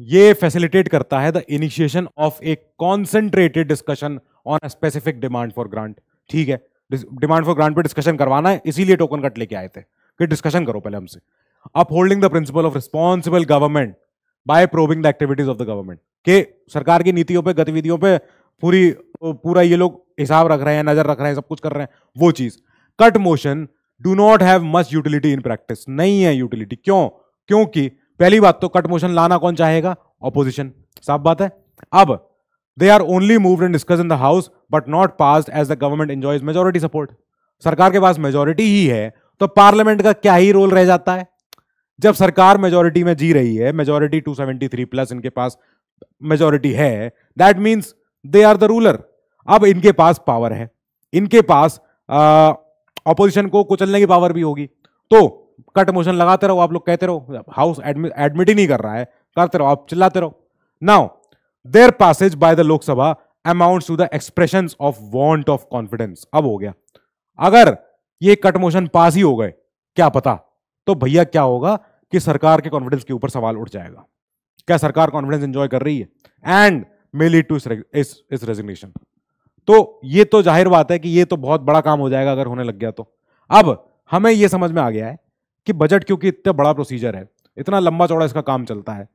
ये फैसिलिटेट करता है the initiation of a concentrated discussion on a specific demand for grant ठीक है डिमांड फॉर ग्रांट पे डिस्कशन करवाना है इसीलिए टोकन कट लेके आए थे कि डिस्कशन करो पहले हमसे upholding the principle of responsible government by probing the activities of the government के सरकार की नीतियों पर गतिविधियों पर पूरी पूरा ये लोग हिसाब रख रहे हैं नजर रख रहे हैं सब कुछ कर रहे हैं वो चीज cut motion do not have much utility in practice नहीं है यूटिलिटी क्यों क्योंकि पहली बात तो कट मोशन लाना कौन चाहेगा ऑपोजिशन साफ बात है अब they are only move and discuss in the house but not pass as the government enjoys majority support सरकार के पास मेजोरिटी ही है तो पार्लियामेंट का क्या ही रोल रह जाता है जब सरकार मेजोरिटी में जी रही है मेजोरिटी 273 प्लस इनके पास मेजोरिटी है that means they are the ruler अब इनके पास पावर है इनके पास ऑपोजिशन को कुचलने की पावर भी होगी तो कट मोशन लगाते रहो आप लोग कहते रहो हाउस एडमिट ही नहीं कर रहा है करते रहो आप चिल्लाते रहो now their passage by the Lok Sabha amount to the expression of want of confidence अब हो गया अगर ये कट मोशन पास ही हो गए क्या पता तो भैया क्या होगा कि सरकार के कॉन्फिडेंस के ऊपर सवाल उठ जाएगा क्या सरकार कॉन्फिडेंस एंजॉय कर रही है एंड मे लीड टू इस इस रेजिग्नेशन तो ये तो जाहिर बात है कि ये तो बहुत बड़ा काम हो जाएगा अगर होने लग गया तो अब हमें यह समझ में आ गया है कि बजट क्योंकि इतना बड़ा प्रोसीजर है इतना लंबा चौड़ा इसका काम चलता है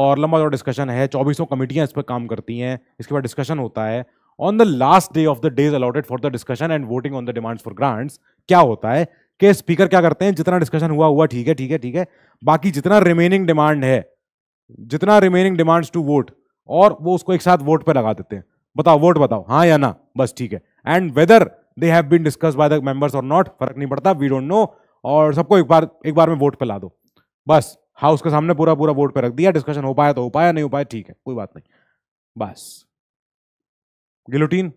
और लंबा चौड़ा डिस्कशन है चौबीसों कमेटियाँ इस पर काम करती हैं इसके बाद डिस्कशन होता है on the last day of the days allotted for the discussion and voting on the demands for grants क्या होता है कि स्पीकर क्या करते हैं जितना डिस्कशन हुआ हुआ ठीक है ठीक है ठीक है बाकी जितना रिमेनिंग डिमांड है जितना रिमेनिंग डिमांड्स टू वोट और वो उसको एक साथ वोट पर लगा देते हैं बताओ वोट बताओ हाँ या ना बस ठीक है and whether they have been discuss by the members or not फर्क नहीं पड़ता वी डोंट नो और सबको एक बार एक बार में वोट पे ला दो बस हाउस के सामने पूरा पूरा वोट पे रख दिया डिस्कशन हो पाया तो हो पाया नहीं हो पाया ठीक है कोई बात नहीं बस गिलोटीन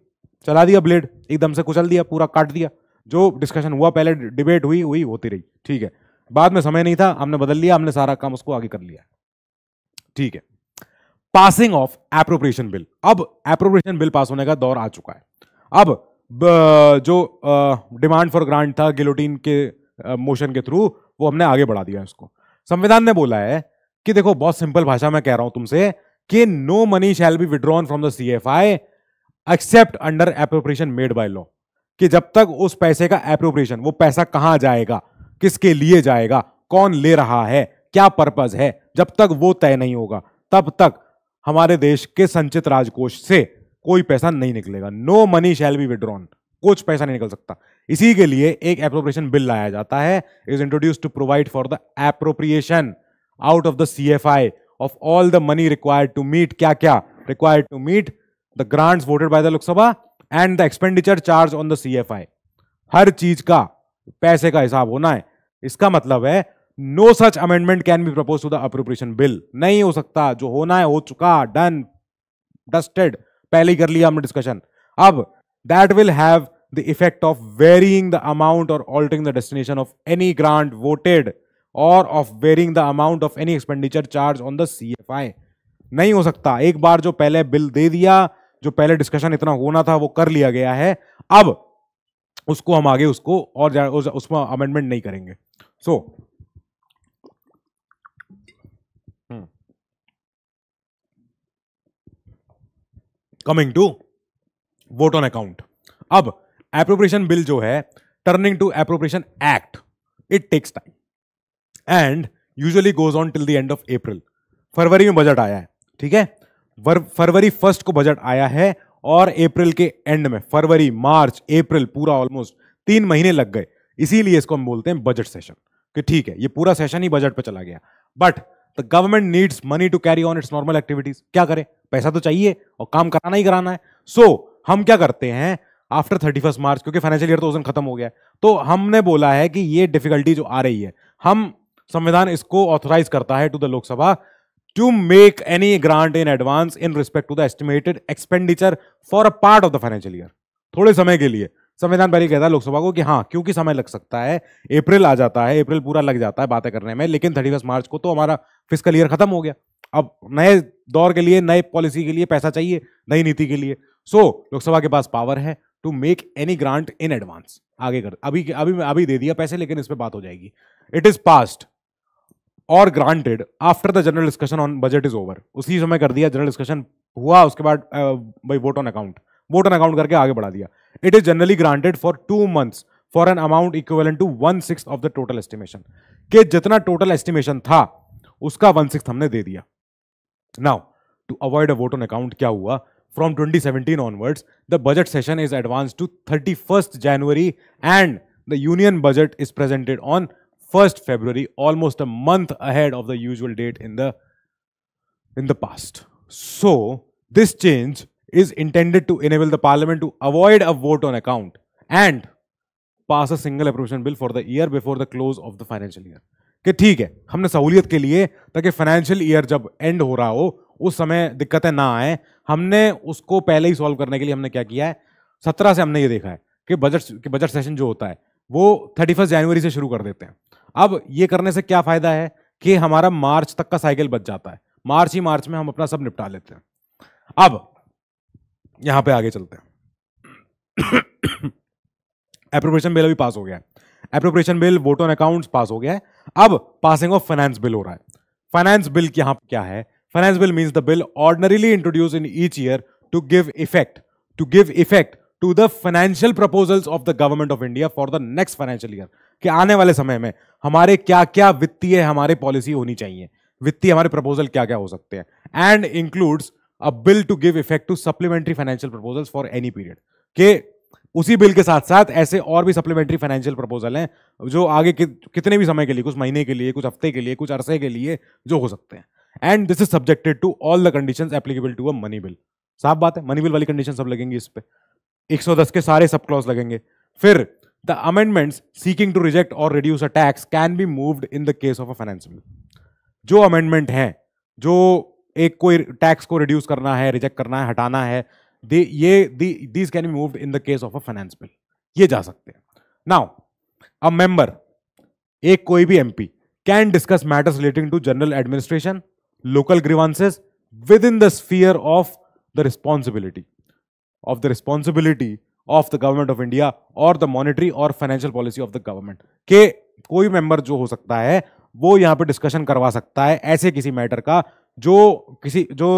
चला दिया ब्लेड एकदम से कुचल दिया पूरा काट दिया जो डिस्कशन हुआ पहले डिबेट हुई हुई होती रही ठीक है बाद में समय नहीं था हमने बदल लिया हमने सारा काम उसको आगे कर लिया ठीक है पासिंग ऑफ एप्रोप्रिएशन बिल अब एप्रोप्रिएशन बिल पास होने का दौर आ चुका है अब जो डिमांड फॉर ग्रांट था गिलोटीन के मोशन के थ्रू वो हमने आगे बढ़ा दिया उसको संविधान ने बोला है कि देखो बहुत सिंपल भाषा में कह रहा हूं तुमसे कि no money shall be withdrawn from the C F I except under appropriation made by law कि जब तक उस पैसे का एप्रोप्रिएशन वो पैसा कहां जाएगा किसके लिए जाएगा कौन ले रहा है क्या पर्पज है जब तक वो तय नहीं होगा तब तक हमारे देश के संचित राजकोष से कोई पैसा नहीं निकलेगा no money shall be withdrawn कुछ पैसा नहीं निकल सकता इसी के लिए एक एप्रोप्रिएशन बिल लाया जाता है is introduce to provide for the appropriation out of the C F I of all the money required to meet क्या क्या required to meet the grants voted by the Lok Sabha and the expenditure charge on the C F I हर चीज का पैसे का हिसाब होना है इसका मतलब है no such amendment can be propose to the appropriation bill नहीं हो सकता जो होना है हो चुका डन डस्टेड पहले ही कर लिया हमने डिस्कशन अब that will have the effect of varying the amount or altering the destination of any grant voted or of varying the amount of any expenditure charge on the C F I नहीं हो सकता एक बार जो पहले bill दे दिया जो पहले discussion इतना होना था वो कर लिया गया है अब उसको हम आगे उसको और उसमें अमेंडमेंट नहीं करेंगे so so, coming to vote on account अब एप्रोप्रिएशन बिल जो है turning to appropriation act it takes time and usually goes on till the end of April फरवरी में बजट आया है ठीक है फरवरी फर्स्ट को बजट आया है और अप्रैल के एंड में फरवरी मार्च अप्रैल पूरा ऑलमोस्ट तीन महीने लग गए इसीलिए इसको हम बोलते हैं बजट सेशन कि ठीक है ये पूरा सेशन ही बजट पर चला गया but the government needs money to carry on its normal activities क्या करें पैसा तो चाहिए और काम कराना ही कराना है सो so, हम क्या करते हैं आफ्टर थर्टी फर्स्ट मार्च क्योंकि फाइनेंशियल ईयर तो उस दिन खत्म हो गया तो हमने बोला है कि ये डिफिकल्टी जो आ रही है हम संविधान इसको ऑथोराइज करता है to the Lok Sabha to make any grant in advance in respect to the estimated expenditure for a part of the financial year थोड़े समय के लिए संविधान पहले कहता है लोकसभा को कि हाँ क्योंकि समय लग सकता है अप्रैल आ जाता है अप्रैल पूरा लग जाता है बातें करने में लेकिन थर्टी फर्स्ट मार्च को तो हमारा फिजिकल ईयर खत्म हो गया अब नए दौर के लिए नए पॉलिसी के लिए पैसा चाहिए नई नीति के लिए सो so, लोकसभा के पास पावर है to make any grant in advance आगे कर अभी अभी अभी दे दिया पैसे लेकिन इस पर बात हो जाएगी it is passed or granted after the general discussion on budget is over उसी समय कर दिया जनरल डिस्कशन हुआ उसके बाद भाई vote on account vote on account करके आगे बढ़ा दिया it is generally granted for two months for an amount equal to one six of the total estimation के जितना टोटल एस्टिमेशन था उसका वन सिक्स हमने दे दिया now to avoid a vote on account क्या हुआ from 2017 onwards, the budget session is advanced to 31st January and the union budget is presented on 1st February, almost a month ahead of the usual date in the, in the past. So, this change is intended to enable the parliament to avoid a vote on account and pass a single appropriation bill for the year before the close of the financial year. कि ठीक है हमने सहूलियत के लिए ताकि financial year जब end हो रहा हो उस समय दिक्कतें ना आए हमने उसको पहले ही सॉल्व करने के लिए हमने क्या किया है सत्रह से हमने ये देखा है कि बजट कि बजट सेशन जो होता है वो थर्टी फर्स्ट जनवरी से शुरू कर देते हैं अब ये करने से क्या फ़ायदा है कि हमारा मार्च तक का साइकिल बच जाता है मार्च ही मार्च में हम अपना सब निपटा लेते हैं अब यहाँ पे आगे चलते हैं अप्रोप्रिएशन बिल अभी पास हो गया है appropriation bill vote on accounts पास हो गया है अब पासिंग ऑफ फाइनेंस बिल हो रहा है फाइनेंस बिल यहाँ क्या है Finance bill means the bill ordinarily introduced in each year to give effect, to give effect to the financial proposals of the government of India for the next financial year. कि आने वाले समय में हमारे क्या क्या वित्तीय हमारे पॉलिसी होनी चाहिए वित्तीय हमारे प्रपोजल क्या क्या हो सकते हैं and includes a bill to give effect to supplementary financial proposals for any period के उसी बिल के साथ साथ ऐसे और भी सप्लीमेंट्री फाइनेंशियल प्रपोजल हैं जो आगे कि, कितने भी समय के लिए कुछ महीने के लिए कुछ हफ्ते के लिए कुछ अरसे के लिए जो हो सकते हैं and this is subjected to all the condition applicable to a money bill साफ बात है मनी बिल वाली कंडीशन सब लगेंगी इस पर 110 के सारे सब क्लॉज लगेंगे फिर the amendments seeking to reject or reduce a tax can be moved in the case of a finance bill जो अमेंडमेंट हैं जो एक कोई टैक्स को रिड्यूस करना है रिजेक्ट करना है हटाना है दे ये these can be moved in the case of a finance bill ये जा सकते हैं नाउ अ मेंबर एक कोई भी MP can discuss matters relating to general administration local grievances within the sphere of the responsibility of the responsibility of the government of India or the monetary or financial policy of the government के कोई member जो हो सकता है वो यहाँ पे discussion करवा सकता है ऐसे किसी matter का जो किसी जो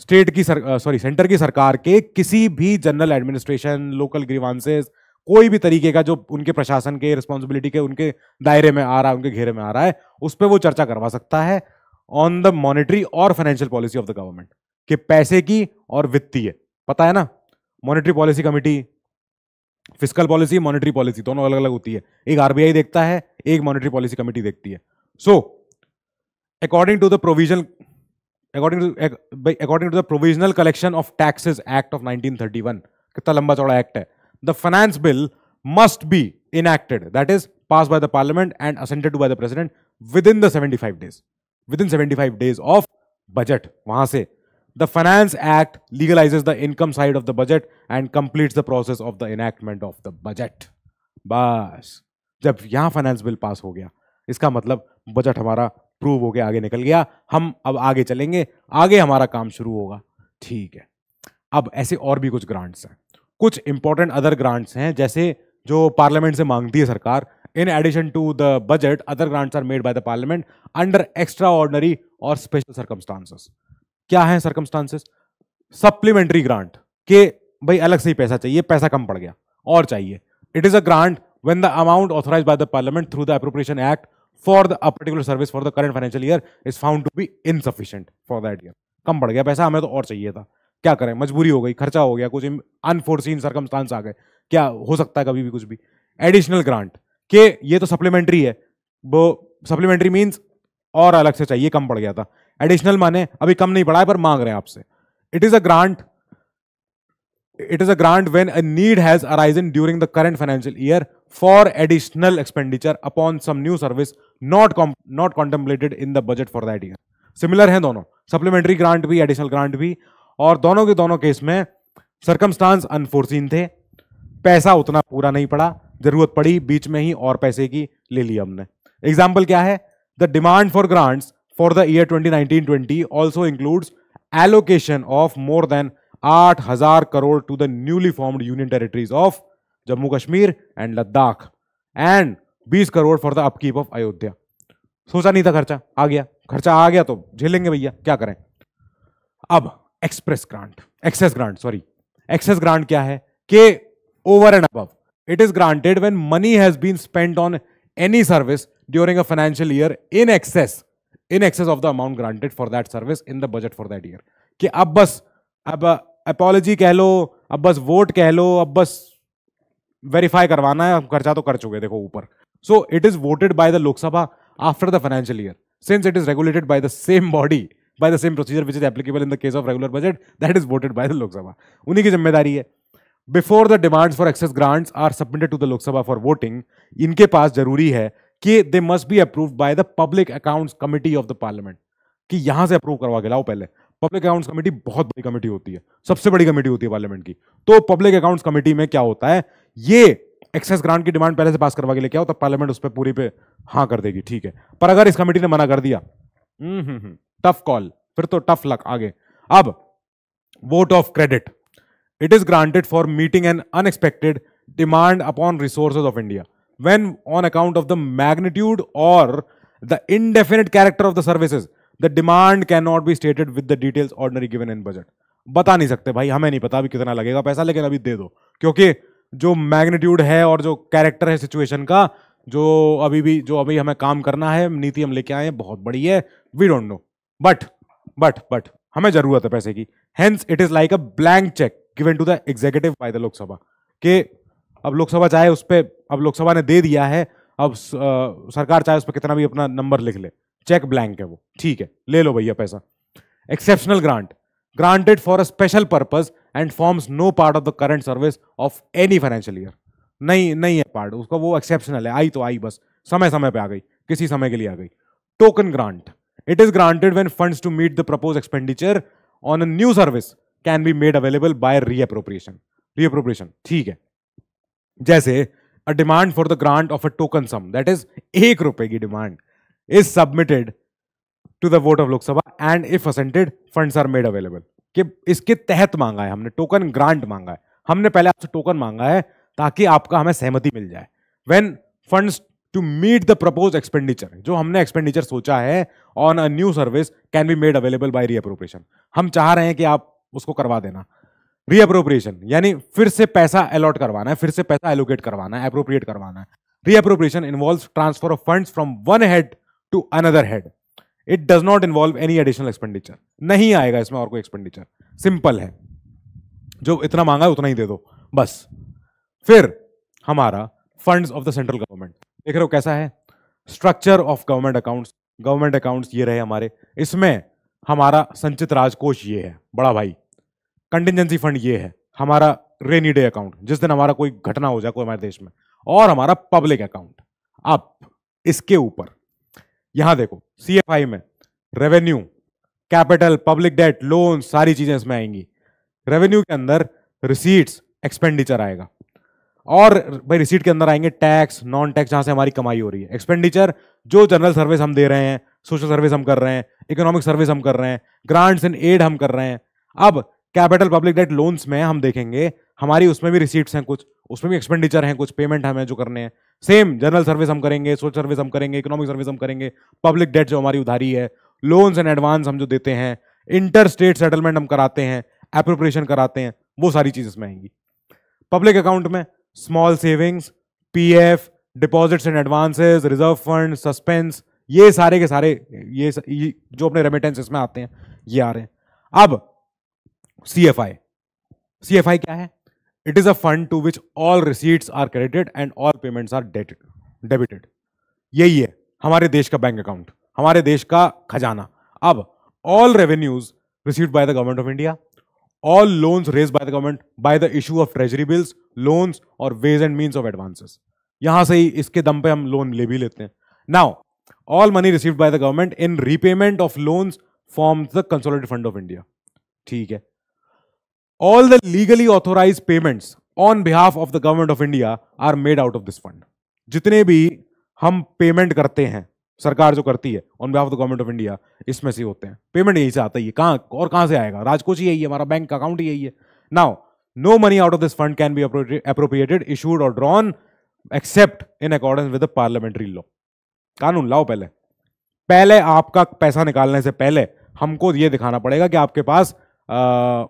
स्टेट की सॉरी सेंटर की सरकार के किसी भी जनरल एडमिनिस्ट्रेशन लोकल ग्रीवांसेस कोई भी तरीके का जो उनके प्रशासन के रिस्पॉन्सिबिलिटी के उनके दायरे में आ रहा है उनके घेरे में आ रहा है उस पर वो चर्चा करवा सकता है on the monetary or financial policy of the government के पैसे की और वित्तीय पता है ना monetary policy committee physical policy monetary policy दोनों अलग अलग होती है एक आरबीआई देखता है एक मॉनिटरी पॉलिसी कमिटी देखती है so according to the provision according to according to the provisional collection of taxes act of 1931 कितना लंबा चौड़ा एक्ट है the finance bill must be enacted that is pass by the parliament and assented to by the president within the seventy five days within seventy five days of budget वहां से the finance act legalises the income side of the budget and complete the process of the enactment of the budget बस जब यहां finance bill pass हो गया इसका मतलब budget हमारा प्रूव हो गया आगे निकल गया हम अब आगे चलेंगे आगे हमारा काम शुरू होगा ठीक है अब ऐसे और भी कुछ ग्रांट्स हैं कुछ इंपॉर्टेंट अदर ग्रांट्स हैं जैसे जो पार्लियामेंट से मांगती है सरकार in addition to the budget other grants are made by the parliament under extraordinary और स्पेशल सर्कमस्टांसेस क्या है सर्कमस्टांसेस सप्लीमेंट्री ग्रांट के भाई अलग से ही पैसा चाहिए पैसा कम पड़ गया और चाहिए it is a grant when the amount authorize by the parliament through the appropriation act for the particular service for the current financial year is found to be insufficient for that year कम पड़ गया पैसा हमें तो और चाहिए था क्या करें मजबूरी हो गई खर्चा हो गया कुछ अनफोर्सिन सर्कमस्टांस आ गए क्या हो सकता है कभी भी कुछ भी एडिशनल ग्रांट कि ये तो सप्लीमेंट्री है वो सप्लीमेंट्री मीन्स और अलग से चाहिए कम पड़ गया था एडिशनल माने अभी कम नहीं पड़ा है पर मांग रहे हैं आपसे it is a grant it is a grant when a need has arisen during the current financial year for additional expenditure upon some new service not not contemplated in the budget for that year similar हैं दोनों supplementary grant भी additional grant भी और दोनों के दोनों case में circumstance unforeseen थे पैसा उतना पूरा नहीं पड़ा जरूरत पड़ी बीच में ही और पैसे की ले ली हमने एग्जाम्पल क्या है the demand for grants for the year nineteen twenty also includes allocation of more than आठ हजार crore to the newly formed union territories of Jammu Kashmir and Ladakh and बीस crore for the upkeep of Ayodhya सोचा नहीं था खर्चा आ गया खर्चा आ गया तो झेलेंगे भैया क्या करें अब express grant excess grant sorry excess grant क्या है कि over and above. It is granted when money has been spent on any service during a financial year in excess, in excess of the amount granted for that service in the budget for that year. कि अब बस अब apology कह लो अब बस vote कह लो अब बस वेरीफाई करवाना है खर्चा तो कर चुके देखो ऊपर so it is voted by the Lok Sabha after the financial year since it is regulated by the same body by the same procedure which is applicable in the case of regular budget that is voted by the Lok Sabha उन्हीं की जिम्मेदारी है before the demands for excess grants are submitted to the Lok Sabha for voting इनके पास जरूरी है कि they must be approve by the public accounts committee of the parliament कि यहां से अप्रूव करवा के लाओ पहले पब्लिक अकाउंट्स कमेटी बहुत बड़ी कमेटी होती है सबसे बड़ी कमेटी होती है पार्लियामेंट की तो पब्लिक अकाउंट्स कमेटी में क्या होता है ये एक्सेस ग्रांट की डिमांड पहले से पास करवा के क्या होता है पार्लियामेंट उस पर पूरी पे हाँ कर देगी ठीक है पर अगर इस कमेटी ने मना कर दिया टफ कॉल फिर तो टफ लक आगे अब vote of credit It is granted for meeting an unexpected demand upon resources of India when on account of the magnitude or the indefinite character of the services the demand cannot be stated with the details ordinary given in budget बता नहीं सकते भाई हमें नहीं पता अभी कितना लगेगा पैसा लेकिन अभी दे दो क्योंकि जो मैग्नीट्यूड है और जो कैरेक्टर है सिचुएशन का जो अभी भी जो अभी हमें काम करना है नीति हम लेके आए हैं बहुत बड़ी है we don't know but but but हमें जरूरत है पैसे की hence it is like a blank cheque given to the executive by the Lok Sabha के अब लोकसभा चाहे उस पर अब लोकसभा ने दे दिया है अब सरकार चाहे उस पर कितना भी अपना नंबर लिख ले चेक ब्लैंक है वो ठीक है ले लो भैया पैसा exceptional grant granted for a special purpose and forms no part of the current service of any financial year नहीं नहीं है पार्ट उसका वो एक्सेप्शनल है आई तो आई बस समय समय पे आ गई किसी समय के लिए आ गई token grant it is granted when funds to meet the propose expenditure on a new service can be made available by reappropriation reappropriation ठीक है जैसे a demand for the grant of a token sum that is एक रुपए की demand is submitted to the vote of Lok Sabha and if assented funds are made available कि इसके तहत मांगा है हमने टोकन ग्रांट मांगा है हमने पहले आपसे टोकन मांगा है ताकि आपका हमें सहमति मिल जाए when funds to meet the propose expenditure जो हमने एक्सपेंडिचर सोचा है on a new service can be made available by reappropriation हम चाह रहे हैं कि आप उसको करवा देना रीअप्रोप्रिएशन यानी फिर से पैसा अलॉट करवाना है फिर से पैसा एलोकेट करवाना है अप्रोप्रिएट करवाना है reappropriation involve transfer of fund from one head to another head it does not involve any additional expenditure नहीं आएगा इसमें और कोई एक्सपेंडिचर सिंपल है जो इतना मांगा है उतना ही दे दो बस फिर हमारा funds of the central government देख रहे हो कैसा है structure of government accounts government accounts ये रहे हमारे इसमें हमारा संचित राजकोष ये है बड़ा भाई कंटिजेंसी फंड ये है हमारा रेनी डे अकाउंट जिस दिन हमारा कोई घटना हो जाए कोई हमारे देश में और हमारा पब्लिक अकाउंट अब इसके ऊपर यहां देखो सी में revenue capital public debt loan सारी चीजें इसमें आएंगी रेवेन्यू के अंदर रिसीट्स एक्सपेंडिचर आएगा और भाई रिसीट के अंदर आएंगे टैक्स नॉन टैक्स जहां से हमारी कमाई हो रही है एक्सपेंडिचर जो जनरल सर्विस हम दे रहे हैं सोशल सर्विस हम कर रहे हैं इकोनॉमिक सर्विस हम कर रहे हैं ग्रांट्स एंड एड हम कर रहे हैं अब कैपिटल पब्लिक डेट लोन्स में हम देखेंगे हमारी उसमें भी रिसीट्स हैं कुछ उसमें भी एक्सपेंडिचर हैं कुछ पेमेंट हमें जो करने हैं सेम जनरल सर्विस हम करेंगे सोशल सर्विस हम करेंगे इकोनॉमिक सर्विस हम करेंगे पब्लिक डेट जो हमारी उधारी है लोन्स एंड एडवांस हम जो देते हैं इंटर स्टेट सेटलमेंट हम कराते हैं अप्रोप्रिएशन कराते हैं वो सारी चीज़ इसमें आएंगी पब्लिक अकाउंट में small savings P F deposits and advances reserve fund suspense ये सारे के सारे ये जो अपने रेमिटेंस इसमें आते हैं ये आ रहे हैं अब सी F I C F I क्या है it is a fund to which all receipts are credited and all payments are debited यही है हमारे देश का बैंक अकाउंट हमारे देश का खजाना अब all revenues receive by the government of India all loans raise by the government by the issue of treasury bills loans और ways and means of advances यहां से ही इसके दम पे हम लोन ले भी लेते हैं now all money receive by the government in repayment of loans forms the consolidated fund of India ठीक है All the legally authorized payments on behalf of the government of India are made out of this fund. जितने भी हम payment करते हैं सरकार जो करती है on behalf of the government of India इसमें से होते हैं पेमेंट यही से आता है कहां और कहां से आएगा राजकोष यही है हमारा बैंक अकाउंट यही है now no money out of this fund can be appropriated issued और drawn except in accordance with parliamentary law कानून लाओ पहले पहले आपका पैसा निकालने से पहले हमको ये दिखाना पड़ेगा कि आपके पास आ,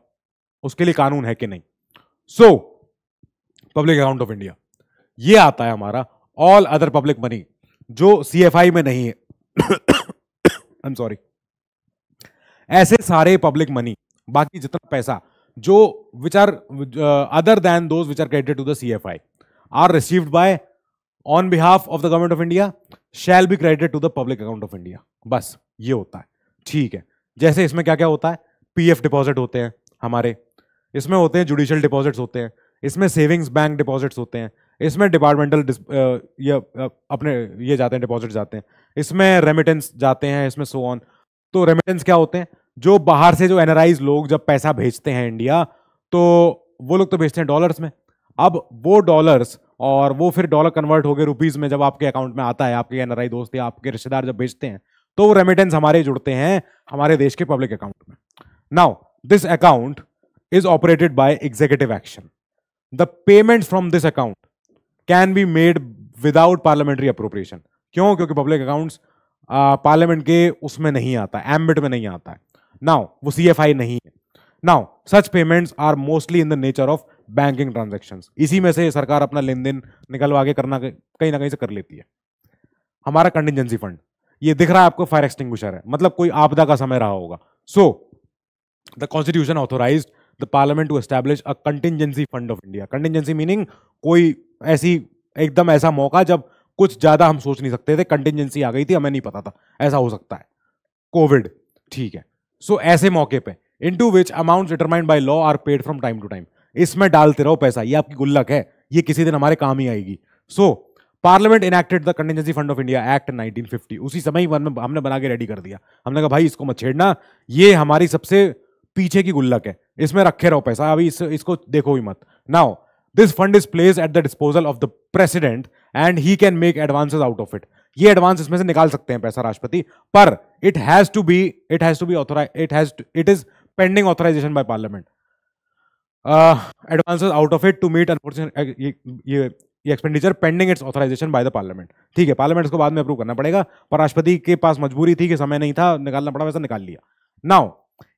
उसके लिए कानून है कि नहीं so public account of India ये आता है हमारा ऑल अदर पब्लिक मनी जो सीएफआई में नहीं है आई एम सॉरी ऐसे सारे पब्लिक मनी बाकी जितना पैसा जो which are other than those which are credited to the CFI are received by on behalf of the government of India shall be credited to the public account of India बस ये होता है ठीक है जैसे इसमें क्या क्या होता है पीएफ डिपॉजिट होते हैं हमारे इसमें होते हैं जुडिशियल डिपॉजिट्स होते हैं इसमें सेविंग्स बैंक डिपॉजिट्स होते हैं इसमें डिपार्टमेंटल ये अपने ये जाते हैं डिपॉजिट जाते हैं इसमें रेमिटेंस जाते हैं इसमें सो ऑन तो रेमिटेंस क्या होते हैं जो बाहर से जो एनराइज लोग जब पैसा भेजते हैं इंडिया तो वो लोग तो भेजते हैं डॉलर्स में अब वो डॉलर्स और वो फिर डॉलर कन्वर्ट हो गए रुपीज़ में जब आपके अकाउंट में आता है आपके एनआरआई दोस्त या आपके रिश्तेदार जब भेजते हैं तो वो रेमिटेंस हमारे जुड़ते हैं हमारे देश के पब्लिक अकाउंट में now this account is operated by executive action. The payments from this account can be made without parliamentary appropriation. क्यों क्योंकि पब्लिक अकाउंट्स पार्लियामेंट के उसमें नहीं आता एम्बिट में नहीं आता है नाउ वो सीएफआई नहीं है now such payments are mostly in the nature of banking transaction इसी में से सरकार अपना लेन देन निकलवा के करना कहीं ना कहीं से कर लेती है हमारा कंटिजेंसी फंड ये दिख रहा है आपको फायर एक्सटिंग है मतलब कोई आपदा का समय रहा होगा so the constitution authorized the parliament to establish a contingency fund of India contingency meaning कोई ऐसी एकदम ऐसा मौका जब कुछ ज़्यादा हम सोच नहीं सकते थे कंटिजेंसी आ गई थी हमें नहीं पता था ऐसा हो सकता है कोविड ठीक है सो so, ऐसे मौके पे into which amount determined by law are paid from time to time इसमें डालते रहो पैसा ये आपकी गुल्लक है ये किसी दिन हमारे काम ही आएगी so parliament enacted the contingency fund of India act 1950 उसी समय ही हमने बना के रेडी कर दिया हमने कहा भाई इसको मत छेड़ना ये हमारी सबसे पीछे की गुल्लक है इसमें रखे रहो पैसा अभी इस, इसको देखो भी मत now this fund is place at the disposal of the president and he can make advances out of it ये एडवांस इसमें से निकाल सकते हैं पैसा राष्ट्रपति पर it has to be it has to be authorize it has it is pending authorization by parliament advances out of it to meet ये expenditure pending its authorization by the parliament ठीक है पार्लियामेंट इसको बाद में approve करना पड़ेगा पर राष्ट्रपति के पास मजबूरी थी कि समय नहीं था निकालना पड़ा वैसा निकाल लिया नाउ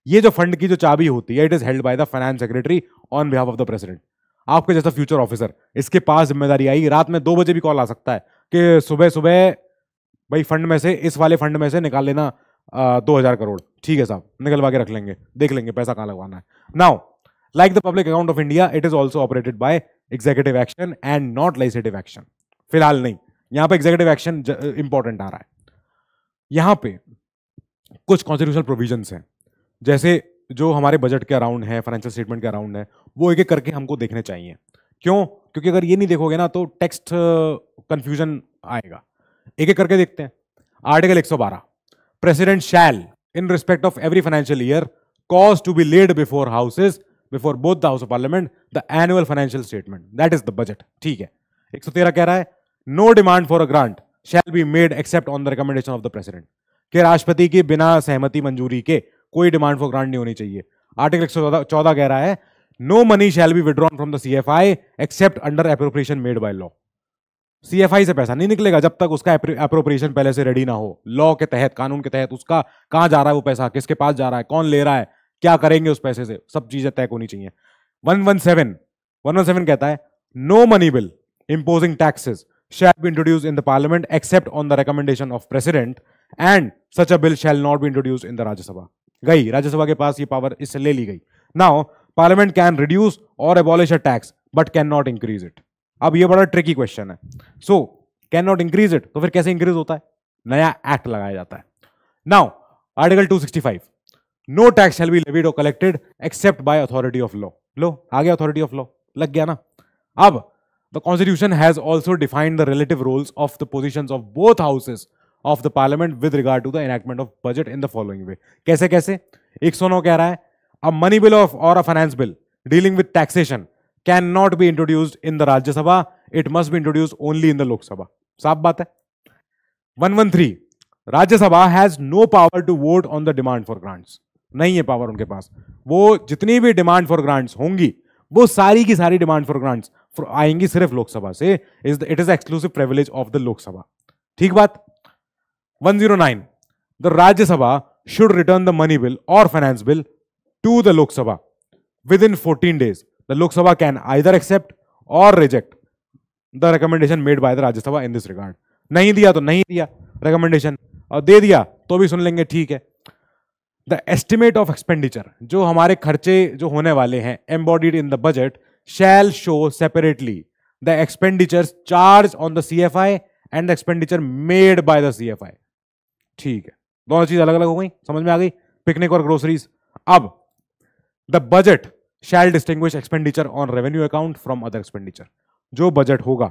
ये जो फंड की जो चाबी होती है it is held by the finance secretary on behalf of the president आपके जैसा फ्यूचर ऑफिसर इसके पास जिम्मेदारी आई रात में दो बजे भी कॉल आ सकता है कि सुबह सुबह भाई फंड में से इस वाले फंड में से निकाल लेना दो हजार करोड़ ठीक है साहब निकलवा के रख लेंगे देख लेंगे पैसा कहाँ लगवाना है now like the public account of India it is also operated by executive action and not legislative action फिलहाल नहीं यहाँ पे एग्जीक्यूटिव एक्शन इंपॉर्टेंट आ रहा है यहाँ पे कुछ कॉन्स्टिट्यूशनल प्रोविजन हैं जैसे जो हमारे बजट के अराउंड है फाइनेंशियल स्टेटमेंट के अराउंड है वो एक एक करके हमको देखने चाहिए क्यों क्योंकि अगर ये नहीं देखोगे ना तो टेक्स्ट कंफ्यूजन आएगा एक एक करके देखते हैं article 112 president shall in respect of every financial year cause to be laid before houses before both the house of parliament the annual financial statement that is the budget ठीक है एक कह रहा है no demand for a grant shall be made except on the recommendation of the president के राष्ट्रपति की बिना सहमति मंजूरी के कोई डिमांड फॉर ग्रांट नहीं होनी चाहिए आर्टिकल एक चौदह कह रहा है no money shall be withdrawn from the C F I except under appropriation made by law C F I से पैसा नहीं निकलेगा जब तक उसका अप्रोप्रिएशन पहले से रेडी ना हो लॉ के तहत कानून के तहत उसका कहां जा रहा है वो पैसा किसके पास जा रहा है कौन ले रहा है क्या करेंगे उस पैसे से सब चीजें तय होनी चाहिए one one seven one one seven कहता है no money bill imposing taxes shall be introduce in the parliament except on the recommendation of president and such a bill shall not be introduce in the Rajya Sabha गई राज्यसभा के पास ये power इससे ले ली गई now parliament can reduce और abolish a tax but can not increase it अब ये बड़ा ट्रिकी क्वेश्चन है so can not increase it तो फिर कैसे इंक्रीज होता है नया एक्ट लगाया जाता है now article 265 no tax shall be levied और collected except by authority of law लो आ गया अथॉरिटी ऑफ लॉ लग गया ना अब the constitution has also defined the relative roles of the position of both houses of the parliament with regard to the enactment of budget in the following way कैसे कैसे एक सौ नौ कह रहा है अ मनी बिल ऑफ और a finance bill dealing with taxation can not be introduced in the Rajya Sabha it must be introduce only in the Lok Sabha साफ बात है one one three Rajya Sabha has no power to vote on the demand for grants नहीं है power उनके पास वो जितनी भी demand for grants होंगी वो सारी की सारी डिमांड फॉर ग्रांट्स आएंगी सिर्फ लोकसभा से it is exclusive privilege of the Lok Sabha ठीक बात 109 the Rajya Sabha should return the money bill or finance bill to the Lok Sabha within 14 days. The Lok Sabha can either accept or reject the recommendation made by the Rajya Sabha in this regard. नहीं दिया तो नहीं दिया recommendation और दे दिया तो भी सुन लेंगे ठीक है द एस्टिमेट ऑफ एक्सपेंडिचर जो हमारे खर्चे जो होने वाले हैं embodied in the budget shall show separately the expenditure charge on the C F I and the expenditure made by the C F I ठीक है दोनों चीज अलग अलग हो गई समझ में आ गई पिकनिक और ग्रोसरीज अब the budget shall distinguish expenditure on revenue account from other expenditure जो बजट होगा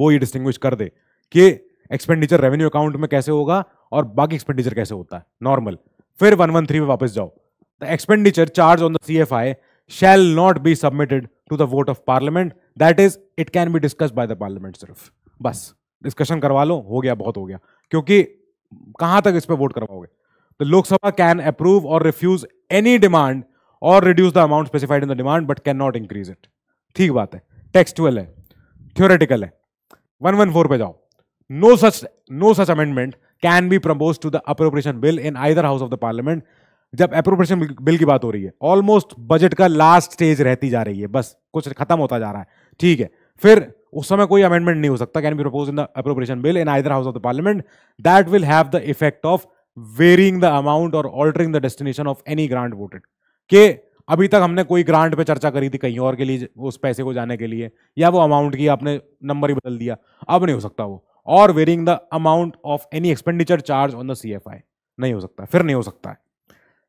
वो ये डिस्टिंग कर दे कि एक्सपेंडिचर रेवेन्यू अकाउंट में कैसे होगा और बाकी एक्सपेंडिचर कैसे होता है नॉर्मल फिर 113 में वापस जाओ the expenditure charge on the C F I shall not be submitted to the vote of parliament that is it can be discuss by the parliament सिर्फ बस डिस्कशन करवा लो हो गया बहुत हो गया क्योंकि कहां तक इस पर वोट करवाओगे द तो Lok Sabha can approve or refuse any demand or reduce the amount specified in the demand but can not increase it ठीक बात है टेक्सटुअल है थ्योरेटिकल है वन वन फोर पे जाओ no such no such amendment can be propose to the appropriation bill in either house of the parliament जब appropriation bill की बात हो रही है ऑलमोस्ट बजट का लास्ट स्टेज रहती जा रही है बस कुछ खत्म होता जा रहा है ठीक है फिर उस समय कोई अमेंडमेंट नहीं हो सकता can be propose in the appropriation bill in either house of the parliament that will have the effect of varying the amount or altering the destination of any grant voted के अभी तक हमने कोई grant पे चर्चा करी थी कहीं और के लिए उस पैसे को जाने के लिए या वो अमाउंट की आपने नंबर ही बदल दिया अब नहीं हो सकता वो or varying the amount of any expenditure charge on the C F I नहीं हो सकता फिर नहीं हो सकता है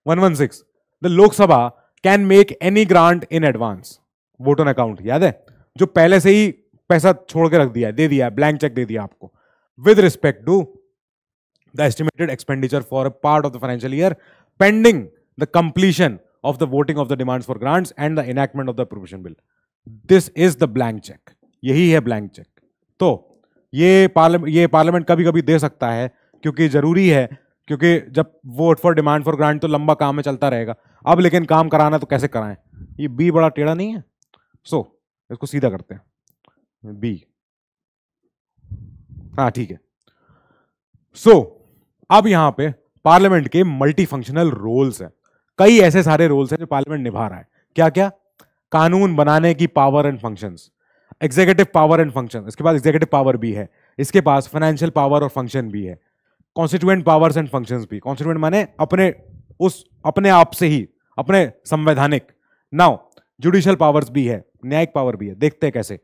one one six the Lok Sabha can make any grant in advance vote on account याद है जो पहले से ही पैसा छोड़ के रख दिया दे दिया ब्लैंक चेक दे दिया आपको with respect to the estimated expenditure for a part of the financial year pending the completion of the voting of the demands for grants and the enactment of the provision bill this is the blank check यही है blank cheque तो ये parliament ये parliament कभी कभी दे सकता है क्योंकि जरूरी है क्योंकि जब vote for demand for grant तो लंबा काम में चलता रहेगा अब लेकिन काम कराना तो कैसे कराएं ये बी बड़ा टेढ़ा नहीं है सो so, इसको सीधा करते हैं बी हाँ ठीक है सो so, अब यहां पे पार्लियामेंट के मल्टी फंक्शनल रोल्स हैं कई ऐसे सारे रोल्स हैं जो पार्लियामेंट निभा रहा है क्या क्या कानून बनाने की power and functions executive power and function इसके पास एग्जीक्यूटिव पावर भी है इसके पास फाइनेंशियल पावर और फंक्शन भी है कॉन्स्टिट्यूएंट पावर्स एंड फंक्शंस भी कॉन्स्टिट्यूएंट माने अपने उस अपने आप से ही अपने संवैधानिक नाउ जुडिशियल पावर्स भी है न्यायिक पावर भी है देखते हैं कैसे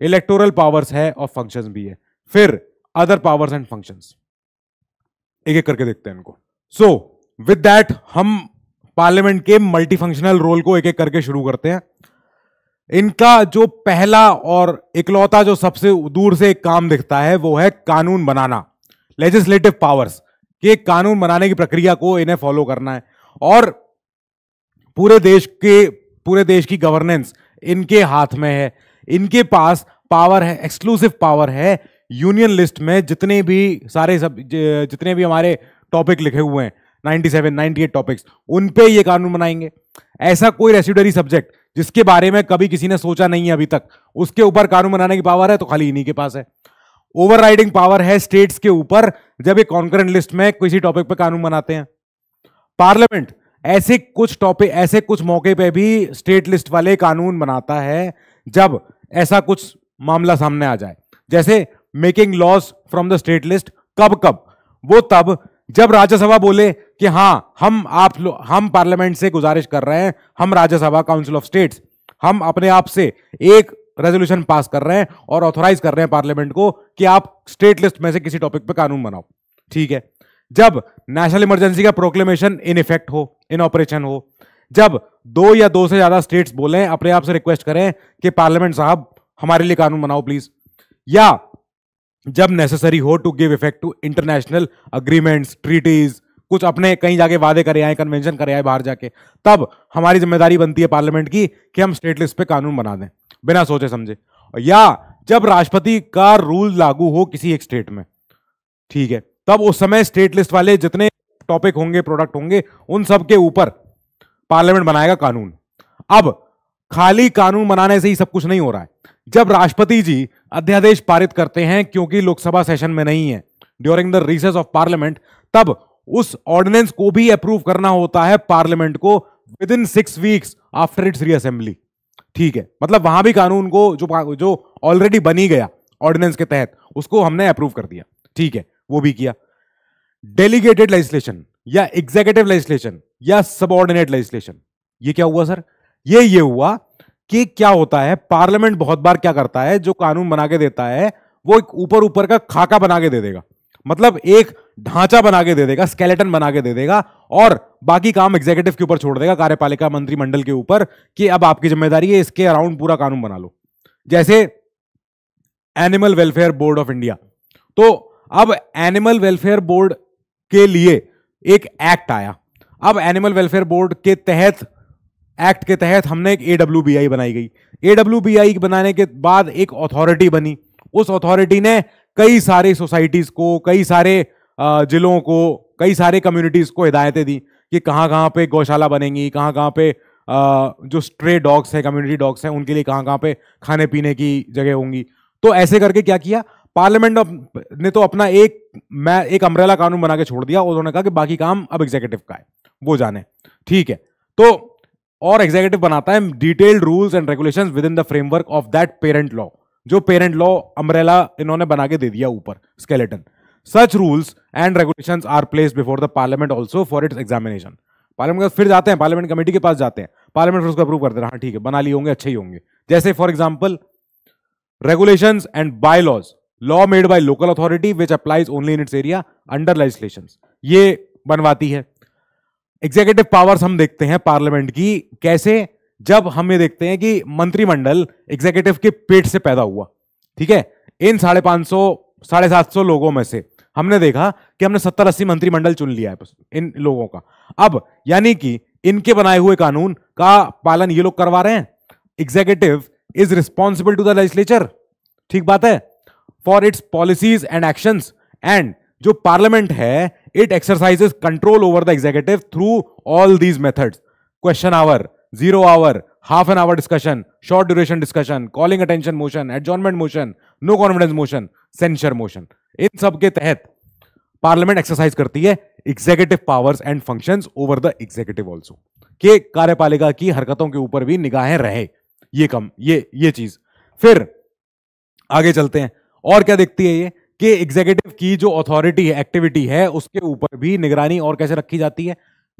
इलेक्टोरल पावर्स है और फंक्शंस भी है फिर अदर पावर्स एंड फंक्शंस एक एक करके देखते हैं इनको सो विद दैट हम पार्लियामेंट के मल्टी फंक्शनल रोल को एक एक करके शुरू करते हैं इनका जो पहला और इकलौता जो सबसे दूर से एक काम दिखता है वो है कानून बनाना लेजिस्लेटिव पावर्स के कानून बनाने की प्रक्रिया को इन्हें फॉलो करना है और पूरे देश के पूरे देश की गवर्नेंस इनके हाथ में है इनके पास पावर है एक्सक्लूसिव पावर है यूनियन लिस्ट में जितने भी सारे सब जितने भी हमारे टॉपिक लिखे हुए हैं 97, 98 टॉपिक्स उन पे ये कानून बनाएंगे ऐसा कोई रेसिडरी सब्जेक्ट जिसके बारे में कभी किसी ने सोचा नहीं है अभी तक उसके ऊपर कानून बनाने की पावर है तो खाली इन्हीं के पास है ओवरराइडिंग पावर है स्टेट्स के ऊपर जब ये कॉन्करेंट लिस्ट में किसी टॉपिक पर कानून बनाते हैं पार्लियामेंट ऐसे कुछ टॉपिक ऐसे कुछ मौके पर भी स्टेट लिस्ट वाले कानून बनाता है जब ऐसा कुछ मामला सामने आ जाए जैसे making laws from the state list कब कब वो तब जब राज्यसभा बोले कि हाँ हम आप हम पार्लियामेंट से गुजारिश कर रहे हैं हम राज्यसभा काउंसिल ऑफ स्टेट्स हम अपने आप से एक रेजोल्यूशन पास कर रहे हैं और ऑथोराइज कर रहे हैं पार्लियामेंट को कि आप स्टेट लिस्ट में से किसी टॉपिक पे कानून बनाओ ठीक है जब नेशनल इमरजेंसी का प्रोक्लेमेशन इन इफेक्ट हो इन ऑपरेशन हो जब दो या दो से ज्यादा स्टेट्स बोले अपने आप से रिक्वेस्ट करें कि पार्लियामेंट साहब हमारे लिए कानून बनाओ प्लीज या जब नेसेसरी हो to give effect to international agreements treaties कुछ अपने कहीं जाके वादे करे आए कन्वेंशन करे आए बाहर जाके तब हमारी जिम्मेदारी बनती है पार्लियामेंट की कि हम स्टेट लिस्ट पे कानून बना दें बिना सोचे समझे या जब राष्ट्रपति का रूल लागू हो किसी एक स्टेट में ठीक है तब उस समय स्टेट लिस्ट वाले जितने टॉपिक होंगे प्रोडक्ट होंगे उन सब के ऊपर पार्लियामेंट बनाएगा कानून अब खाली कानून बनाने से ही सब कुछ नहीं हो रहा है जब राष्ट्रपति जी अध्यादेश पारित करते हैं क्योंकि लोकसभा सेशन में नहीं है during the recess of parliament तब उस ऑर्डिनेंस को भी अप्रूव करना होता है पार्लियामेंट को within six weeks after its reassembly ठीक है मतलब वहां भी कानून को जो जो ऑलरेडी बनी गया ऑर्डिनेंस के तहत उसको हमने अप्रूव कर दिया ठीक है वो भी किया डेलीगेटेड लेजिस्लेशन या एग्जीक्यूटिव लेजिस्लेशन या सबऑर्डिनेट लेजिस्लेशन ये क्या हुआ सर ये ये हुआ कि क्या होता है पार्लियामेंट बहुत बार क्या करता है जो कानून बना के देता है वो एक ऊपर ऊपर का खाका बना के दे देगा मतलब एक ढांचा बना के दे देगा स्केलेटन बना के दे देगा और बाकी काम एग्जीक्यूटिव के ऊपर छोड़ देगा कार्यपालिका मंत्रिमंडल के ऊपर कि अब आपकी जिम्मेदारी है इसके अराउंड पूरा कानून बना लो जैसे animal welfare board of India तो अब एनिमल वेलफेयर बोर्ड के लिए एक एक्ट आया अब एनिमल वेलफेयर बोर्ड के तहत एक्ट के तहत हमने एक ए बनाई गई ए बनाने के बाद एक अथॉरिटी बनी उस अथॉरिटी ने कई सारे सोसाइटीज़ को कई सारे जिलों को कई सारे कम्युनिटीज़ को हिदायतें दी कि कहाँ कहाँ पे गौशाला बनेंगी कहाँ कहाँ पे जो स्ट्रे डॉग्स हैं कम्युनिटी डॉग्स हैं उनके लिए कहाँ कहाँ पे खाने पीने की जगह होंगी तो ऐसे करके क्या किया पार्लियामेंट ने तो अपना एक मैं एक अम्ब्रेला कानून बना के छोड़ दिया उन्होंने कहा कि बाकी काम अब एग्जीक्यूटिव का है वो जाने ठीक है तो और एग्जीक्यूटिव बनाता है detailed rules and regulation within the framework of that parent law जो पेरेंट लॉ अमरेला इन्होंने बना के दे दिया ऊपर skeleton such rules and regulation are place before the parliament also for its examination parliament फिर जाते हैं पार्लियामेंट कमेटी के पास जाते हैं पार्लियामेंट फिर उसको अप्रूव करते हैं हाँ ठीक है बना लिए होंगे अच्छे ही होंगे जैसे for example regulation and bylaws law made by local authority which applies only in its area under legislation ये बनवाती है एग्जीक्यूटिव पावर्स हम देखते हैं पार्लियामेंट की कैसे जब हम ये देखते हैं कि मंत्रिमंडल एग्जीक्यूटिव के पेट से पैदा हुआ ठीक है इन साढ़े पांच सौ साढ़े सात सौ लोगों में से हमने देखा कि हमने सत्तर अस्सी मंत्रिमंडल चुन लिया है इन लोगों का अब यानी कि इनके बनाए हुए कानून का पालन ये लोग करवा रहे हैं executive is responsible to the legislature ठीक बात है for its policies and action and जो पार्लियामेंट है it exercise control over the executive through all these methods question hour zero hour half an hour discussion short duration discussion calling attention motion adjournment motion no confidence motion censure motion इन सब के तहत parliament exercise करती है executive powers and function over the executive also के कार्यपालिका की हरकतों के ऊपर भी निगाहें रहे ये कम ये ये चीज फिर आगे चलते हैं और क्या देखती है ये कि एग्जीक्यूटिव की जो अथॉरिटी है एक्टिविटी है उसके ऊपर भी निगरानी और कैसे रखी जाती है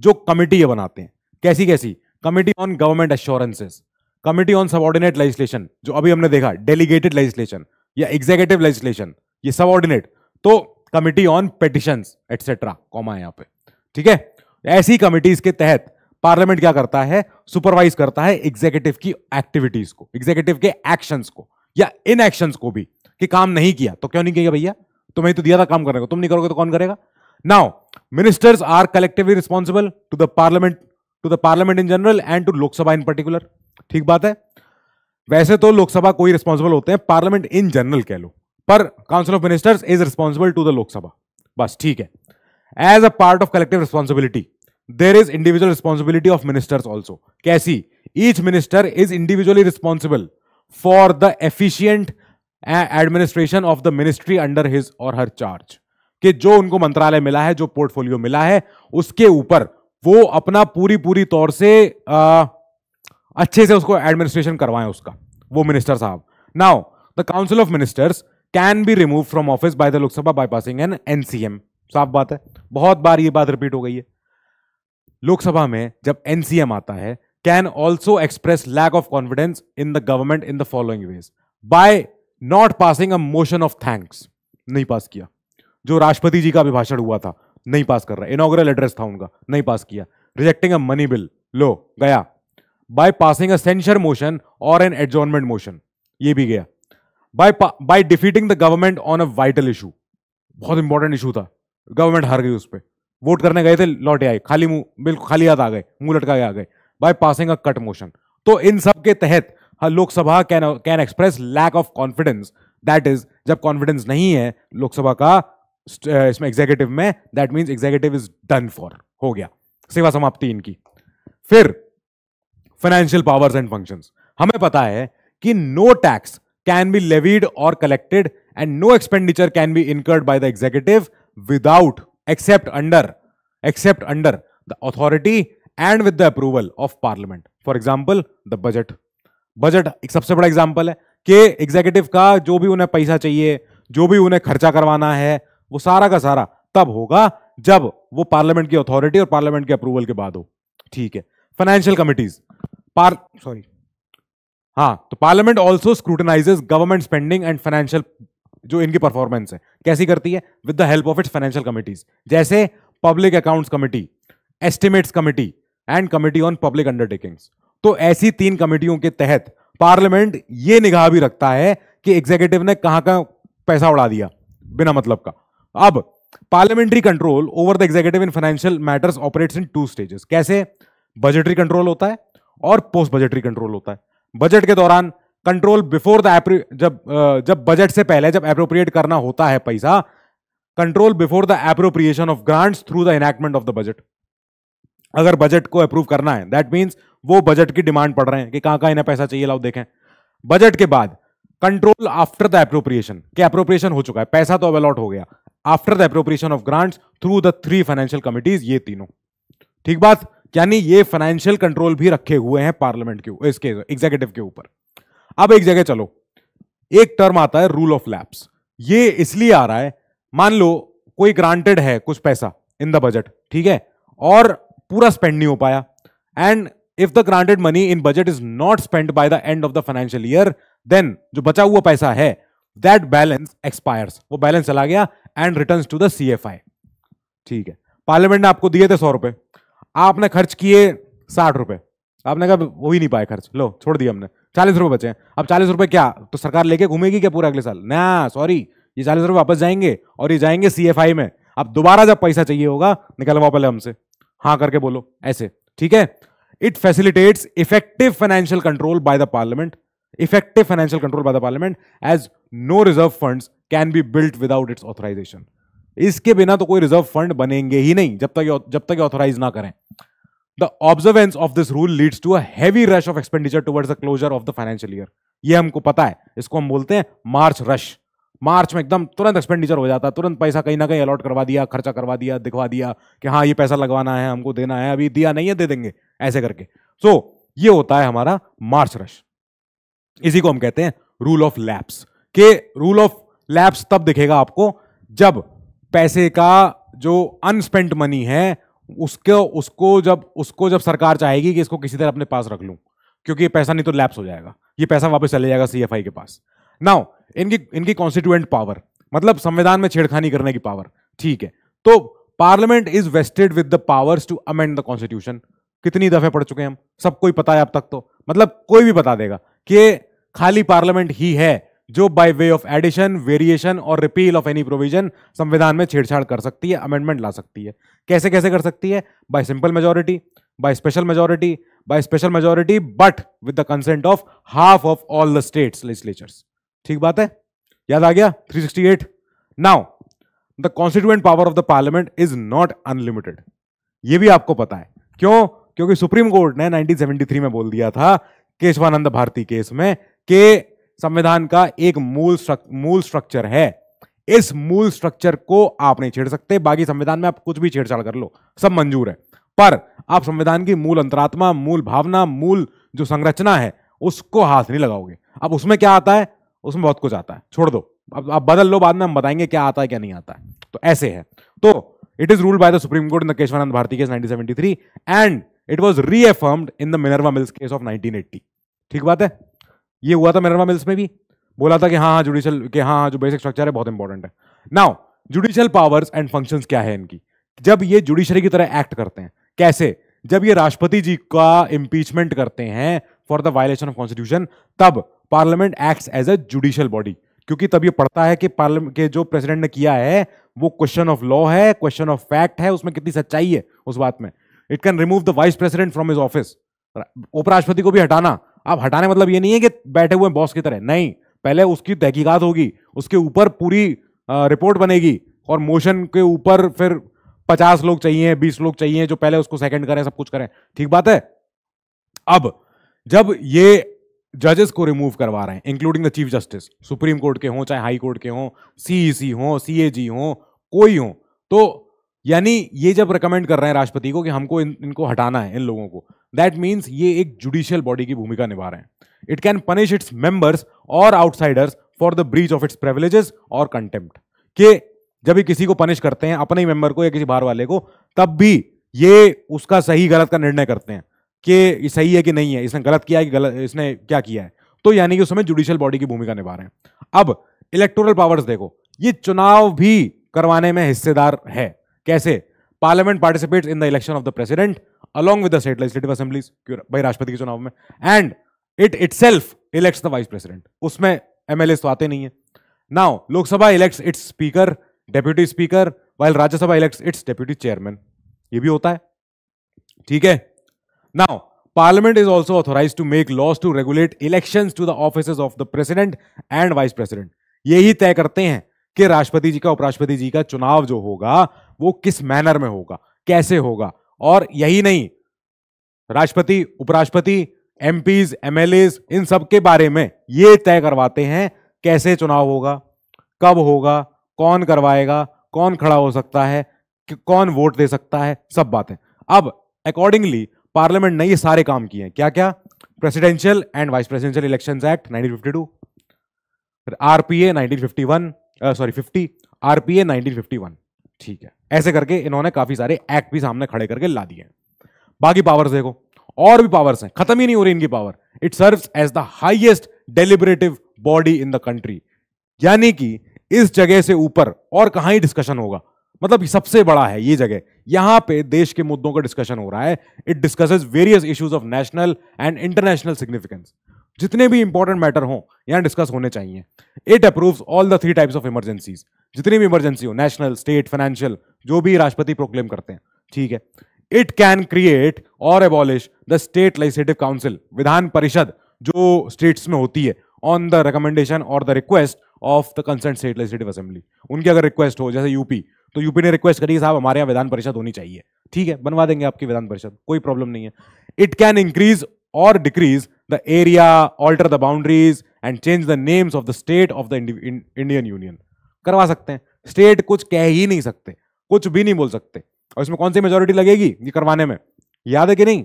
जो कमिटी बनाते हैं कैसी कैसी committee on government assurances committee on subordinate legislation जो अभी हमने देखा डेलीगेटेड लेजिस्लेशन या एग्जीक्यूटिव लेजिस्लेशन ये सबॉर्डिनेट तो committee on petition etcetera comma यहां पे ठीक है ऐसी कमिटीज के तहत पार्लियामेंट क्या करता है सुपरवाइज करता है एग्जीक्यूटिव की एक्टिविटीज को एग्जीक्यूटिव के एक्शंस को या इन एक्शंस को भी कि काम नहीं किया तो क्यों नहीं किया भैया तुम्हें तो दिया था काम करने को तुम नहीं करोगे तो कौन करेगा now ministers are collectively responsible to the parliament to the parliament in general and to Lok Sabha in particular ठीक बात है वैसे तो लोकसभा कोई रिस्पॉन्सिबल होते हैं पार्लियामेंट इन जनरल कह लो पर council of ministers is responsible to the Lok Sabha बस ठीक है as a part of collective responsibility there is individual responsibility of ministers also कैसी each minister is individually responsible for the efficient administration of the ministry under his or her charge कि जो उनको मंत्रालय मिला है जो पोर्टफोलियो मिला है उसके ऊपर वो अपना पूरी पूरी तौर से आ, अच्छे से उसको एडमिनिस्ट्रेशन करवाए उसका वो मिनिस्टर साहब now the council of ministers can be remove from office by the Lok Sabha by passing an NCM साफ बात है बहुत बार ये बात रिपीट हो गई है लोकसभा में जब एनसीएम आता है can also express lack of confidence in the government in the following ways by not passing a motion of thanks नहीं पास किया जो राष्ट्रपति जी का अभिभाषण हुआ था नहीं पास कर रहा इनोग्रल एड्रेस था उनका नहीं पास किया रिजेक्टिंग अ मनी बिल लो गया by passing a censure motion or an adjournment motion ये भी गया by by defeating the government on a vital issue बहुत इंपॉर्टेंट इशू था गवर्नमेंट हार गई उस पर वोट करने गए थे लौटे आए खाली मुंह बिल्कुल खाली हाथ आ गए मुंह लटका के आ गए by passing a cut motion तो इन सब के तहत Lok Sabha can can express lack of confidence that is जब कॉन्फिडेंस नहीं है लोकसभा का इसमें एग्जीक्यूटिव में that means executive is done for हो गया सेवा समाप्ति इनकी फिर फाइनेंशियल पावर्स एंड फंक्शन हमें पता है कि no tax can be levied और collected and no expenditure can be incurred by the executive without except under except under the authority and with the approval of parliament for example the budget budget एक सबसे बड़ा example है कि executive का जो भी उन्हें पैसा चाहिए जो भी उन्हें खर्चा करवाना है वो सारा का सारा तब होगा जब वो पार्लियामेंट की अथॉरिटी और पार्लियामेंट के अप्रूवल के बाद हो ठीक है फाइनेंशियल कमिटीज पार सॉरी हाँ तो parliament also scrutinizes government spending and financial जो इनकी परफॉर्मेंस है कैसी करती है with the help of its financial committees जैसे public accounts committee estimates committee and committee on public undertakings तो ऐसी तीन कमेटियों के तहत पार्लियामेंट ये निगाह भी रखता है कि एग्जीक्यूटिव ने कहां पैसा उड़ा दिया बिना मतलब का अब parliamentary control over the executive in financial matters operates in two stages कैसे बजटरी कंट्रोल होता है और पोस्ट बजटरी कंट्रोल होता है बजट के दौरान कंट्रोल बिफोर द जब जब बजट से पहले जब अप्रोप्रिएट करना होता है पैसा control before the appropriation of grants through the enactment of the budget अगर बजट को अप्रूव करना है दैट मीन्स वो बजट की डिमांड पड़ रहे हैं कि कहां कहां इन्हें पैसा चाहिए लाओ देखें बजट के बाद कंट्रोल आफ्टर द एप्रोप्रिएशन के अप्रोप्रिएशन हो चुका है पैसा तो अब अलॉट हो गया after the appropriation of grants through the three financial committees ये तीनों ठीक बात यानी ये फाइनेंशियल कंट्रोल भी रखे हुए हैं पार्लियामेंट के इसके एग्जीक्यूटिव के ऊपर अब एक जगह चलो एक टर्म आता है रूल ऑफ लैप्स ये इसलिए आ रहा है मान लो कोई ग्रांटेड है कुछ पैसा इन द बजट ठीक है और पूरा स्पेंड नहीं हो पाया and if the granted money in budget is not spend by the end of the financial year then जो बचा हुआ पैसा है दैट बैलेंस एक्सपायर्स वो बैलेंस चला गया and return to the C F I ठीक है पार्लियामेंट ने आपको दिए थे सौ रुपए आपने खर्च किए साठ रुपए आपने कहा वो ही नहीं पाए खर्च लो छोड़ दिया हमने चालीस रुपए बचे अब चालीस रुपए क्या तो सरकार लेके घूमेगी क्या पूरा अगले साल ना सॉरी ये चालीस रुपए वापस जाएंगे और ये जाएंगे सीएफआई में अब दोबारा जब पैसा चाहिए होगा निकलवा पहले हमसे हाँ करके बोलो ऐसे ठीक है it facilitates effective financial control by the parliament effective financial control by the parliament as no reserve fund can be built without its authorization इसके बिना तो कोई रिजर्व फंड बनेंगे ही नहीं जब तक जब तक ऑथोराइज ना करें the observance of this rule leads to heavy rush of expenditure towards the closure of the financial year यह हमको पता है इसको हम बोलते हैं मार्च रश मार्च में एकदम तुरंत एक्सपेंडिचर हो जाता तुरंत पैसा कहीं ना कहीं अलॉट करवा दिया खर्चा करवा दिया दिखवा दिया कि हाँ ये पैसा लगवाना है हमको देना है अभी दिया नहीं है दे देंगे ऐसे करके सो so, ये होता है हमारा मार्च रश इसी को हम कहते हैं रूल ऑफ लैप्स के रूल ऑफ लैप्स तब दिखेगा आपको जब पैसे का जो अनस्पेंट मनी है उसको उसको जब उसको जब सरकार चाहेगी कि इसको किसी तरह अपने पास रख लूं क्योंकि ये पैसा नहीं तो लैप्स हो जाएगा ये पैसा वापस चले जाएगा सीएफआई के पास नाउ इनकी इनकी कॉन्स्टिट्यूएंट पावर मतलब संविधान में छेड़खानी करने की पावर ठीक है तो parliament is vested with the powers to amend the constitution कितनी दफे पढ़ चुके हैं हम सबको ही पता है अब तक तो मतलब कोई भी बता देगा कि खाली पार्लियामेंट ही है जो by way of addition variation or repeal of any provision संविधान में छेड़छाड़ कर सकती है अमेंडमेंट ला सकती है कैसे कैसे कर सकती है by simple majority by special majority by special majority but with the consent of half of all the states legislatures ठीक बात है याद आ गया 368 now the constituent power of the parliament is not unlimited ये भी आपको पता है क्यों क्योंकि सुप्रीम कोर्ट ने 1973 में बोल दिया था केशवानंद भारती केस में के संविधान का एक मूल मूल स्ट्रक्चर है इस मूल स्ट्रक्चर को आप नहीं छेड़ सकते बाकी संविधान में आप कुछ भी छेड़छाड़ कर लो सब मंजूर है पर आप संविधान की मूल अंतरात्मा मूल भावना मूल जो संरचना है उसको हाथ नहीं लगाओगे अब उसमें क्या आता है उसमें बहुत कुछ आता है छोड़ दो अब आप बदल लो बाद में हम बताएंगे क्या आता है क्या नहीं आता है तो ऐसे है तो it is ruled by the supreme court in Kesavananda Bharati case 1973 and it was reaffirmed in the Minerva Mills case of 1980 ठीक बात है ये हुआ था मिनरवा मिल्स में भी बोला था कि हाँ हाँ जुडिशियल के हाँ हाँ जो बेसिक स्ट्रक्चर है बहुत इंपॉर्टेंट है now judicial powers and function क्या है इनकी जब ये जुडिशरी की तरह एक्ट करते हैं कैसे जब ये राष्ट्रपति जी का इम्पीचमेंट करते हैं for the violation of constitution तब parliament act as a judicial body क्योंकि तब ये पढ़ता है कि पार्लियामेंट के जो प्रेसिडेंट ने किया है वो क्वेश्चन ऑफ लॉ है क्वेश्चन ऑफ फैक्ट है उसमें कितनी सच्चाई है उस बात में it can remove the vice president from his office उपराष्ट्रपति को भी हटाना आप हटाने मतलब ये नहीं है कि बैठे हुए बॉस की तरह नहीं पहले उसकी तहकीकात होगी उसके ऊपर पूरी रिपोर्ट बनेगी और मोशन के ऊपर फिर पचास लोग चाहिए बीस लोग चाहिए जो पहले उसको सेकंड करें सब कुछ करें ठीक बात है अब जब ये जजेस को रिमूव करवा रहे हैं including the chief justice supreme court के हों चाहे हाई कोर्ट के हों सीईसी e हों सीएजी हों कोई हो तो यानी ये जब रिकमेंड कर रहे हैं राष्ट्रपति को कि हमको इन, इनको हटाना है इन लोगों को दैट मीन्स ये एक जुडिशियल बॉडी की भूमिका निभा रहे हैं it can punish its members or outsiders for the breach of its privileges or contempt के जब ये किसी को पनिश करते हैं अपने ही मेंबर को या किसी बाहर वाले को तब भी ये उसका सही गलत का निर्णय करते हैं कि सही है कि नहीं है इसने गलत किया है कि गलत इसने क्या किया है तो यानी कि उसमें जुडिशियल बॉडी की भूमिका निभा रहे हैं अब इलेक्टोरल पावर्स देखो ये चुनाव भी करवाने में हिस्सेदार है कैसे parliament participates in the election of the president along with state legislative assembly भाई राष्ट्रपति के चुनाव में and it itself elects the vice president उसमें एमएलए तो आते नहीं है now Lok Sabha elects its speaker deputy speaker while Rajya Sabha elects its deputy chairman ये भी होता है ठीक है Now, Parliament is also authorized to make laws to regulate elections to the offices of the President and Vice President. यही तय करते हैं कि राष्ट्रपति जी का उपराष्ट्रपति जी का चुनाव जो होगा वो किस मैनर में होगा कैसे होगा और यही नहीं राष्ट्रपति उपराष्ट्रपति एमपीज एमएलएज इन सब के बारे में ये तय करवाते हैं कैसे चुनाव होगा कब होगा कौन करवाएगा कौन खड़ा हो सकता है कौन वोट दे सकता है सब बातें अब अकॉर्डिंगली पार्लियामेंट ने ये सारे काम किए हैं क्या क्या presidential and vice presidential election act 1952 फिर आरपीए 1951 सॉरी फिफ्टी आरपीए 1951 ठीक है ऐसे करके इन्होंने काफी सारे एक्ट भी सामने खड़े करके ला दिए बाकी पावर्स देखो और भी पावर्स हैं खत्म ही नहीं हो रही इनकी power it serves as the highest deliberative body in the country यानी कि इस जगह से ऊपर और कहा ही डिस्कशन होगा मतलब सबसे बड़ा है ये जगह यहां पे देश के मुद्दों का डिस्कशन हो रहा है it discuss various issues of national and international significance जितने भी इंपॉर्टेंट मैटर हो यहां डिस्कस होने चाहिए it approves all the three types of emergencies जितनी भी इमरजेंसी हो नेशनल स्टेट फाइनेंशियल जो भी राष्ट्रपति प्रोक्लेम करते हैं ठीक है it can create or abolish the state legislative council विधान परिषद जो स्टेट्स में होती है on the recommendation or the request of the consent state legislative assembly उनकी अगर रिक्वेस्ट हो जैसे यूपी तो यूपी ने रिक्वेस्ट करी साहब हमारे यहाँ विधान परिषद होनी चाहिए ठीक है बनवा देंगे आपकी विधान परिषद कोई प्रॉब्लम नहीं है it can increase or decrease the area alter the boundaries and change the names of the state of the Indian union करवा सकते हैं स्टेट कुछ कह ही नहीं सकते कुछ भी नहीं बोल सकते और इसमें कौन सी मेजोरिटी लगेगी ये करवाने में याद है कि नहीं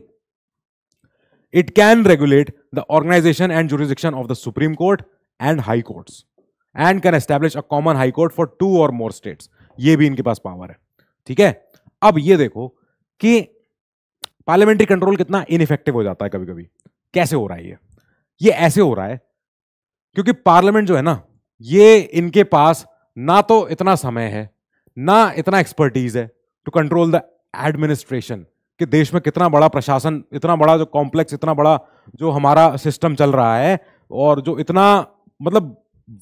it can regulate the organisation and jurisdiction of the supreme court and high courts and can establish a common high court for two or more states ये भी इनके पास पावर है ठीक है अब ये देखो कि पार्लियामेंट्री कंट्रोल कितना इनफेक्टिव हो जाता है कभी कभी कैसे हो रहा है ये ये ऐसे हो रहा है क्योंकि पार्लियामेंट जो है ना ये इनके पास ना तो इतना समय है ना इतना एक्सपर्टीज है टू कंट्रोल द एडमिनिस्ट्रेशन कि देश में कितना बड़ा प्रशासन इतना बड़ा जो कॉम्प्लेक्स इतना बड़ा जो हमारा सिस्टम चल रहा है और जो इतना मतलब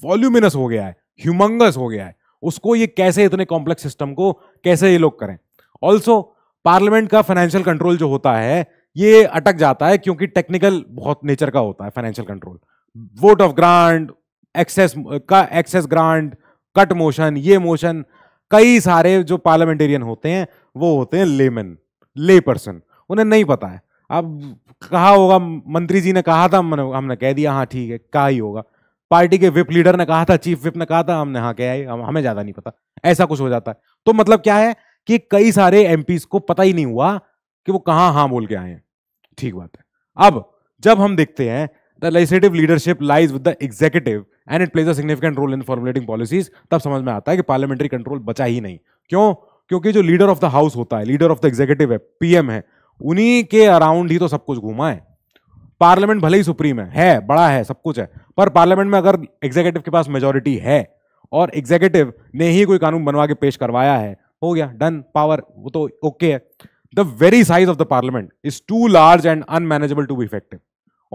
वॉल्यूमिनस हो गया है ह्यूमंगस हो गया है उसको ये कैसे इतने कॉम्प्लेक्स सिस्टम को कैसे ये लोग करें ऑल्सो पार्लियामेंट का फाइनेंशियल कंट्रोल जो होता है ये अटक जाता है क्योंकि टेक्निकल बहुत नेचर का होता है financial control vote of grant excess का एक्सेस ग्रांड कट मोशन ये मोशन कई सारे जो पार्लियामेंटेरियन होते हैं वो होते हैं लेमन ले पर्सन उन्हें नहीं पता है अब कहा होगा मंत्री जी ने कहा था हमने कह दिया हाँ ठीक है कहा ही होगा पार्टी के विप लीडर ने कहा था चीफ विप ने कहा था हमने हाँ क्या है हमें ज्यादा नहीं पता ऐसा कुछ हो जाता है तो मतलब क्या है कि कई सारे एम को पता ही नहीं हुआ कि वो कहाँ हाँ बोल के आए हैं ठीक बात है अब जब हम देखते हैं the legislative leadership lies with the executive and it plays a significant role in formulating policies तब समझ में आता है कि पार्लियामेंट्री कंट्रोल बचा ही नहीं क्यों क्योंकि जो लीडर ऑफ द हाउस होता है लीडर ऑफ द एग्जीक्यूटिव है पीएम है उन्हीं के अराउंड ही तो सब कुछ घूमा है पार्लियामेंट भले ही सुप्रीम है है बड़ा है सब कुछ है पर पार्लियामेंट में अगर एग्जीक्यूटिव के पास मेजोरिटी है और एग्जीक्यूटिव ने ही कोई कानून बनवा के पेश करवाया है हो गया डन पावर वो तो ओके है the very size of the parliament is too large and unmanageable to be effective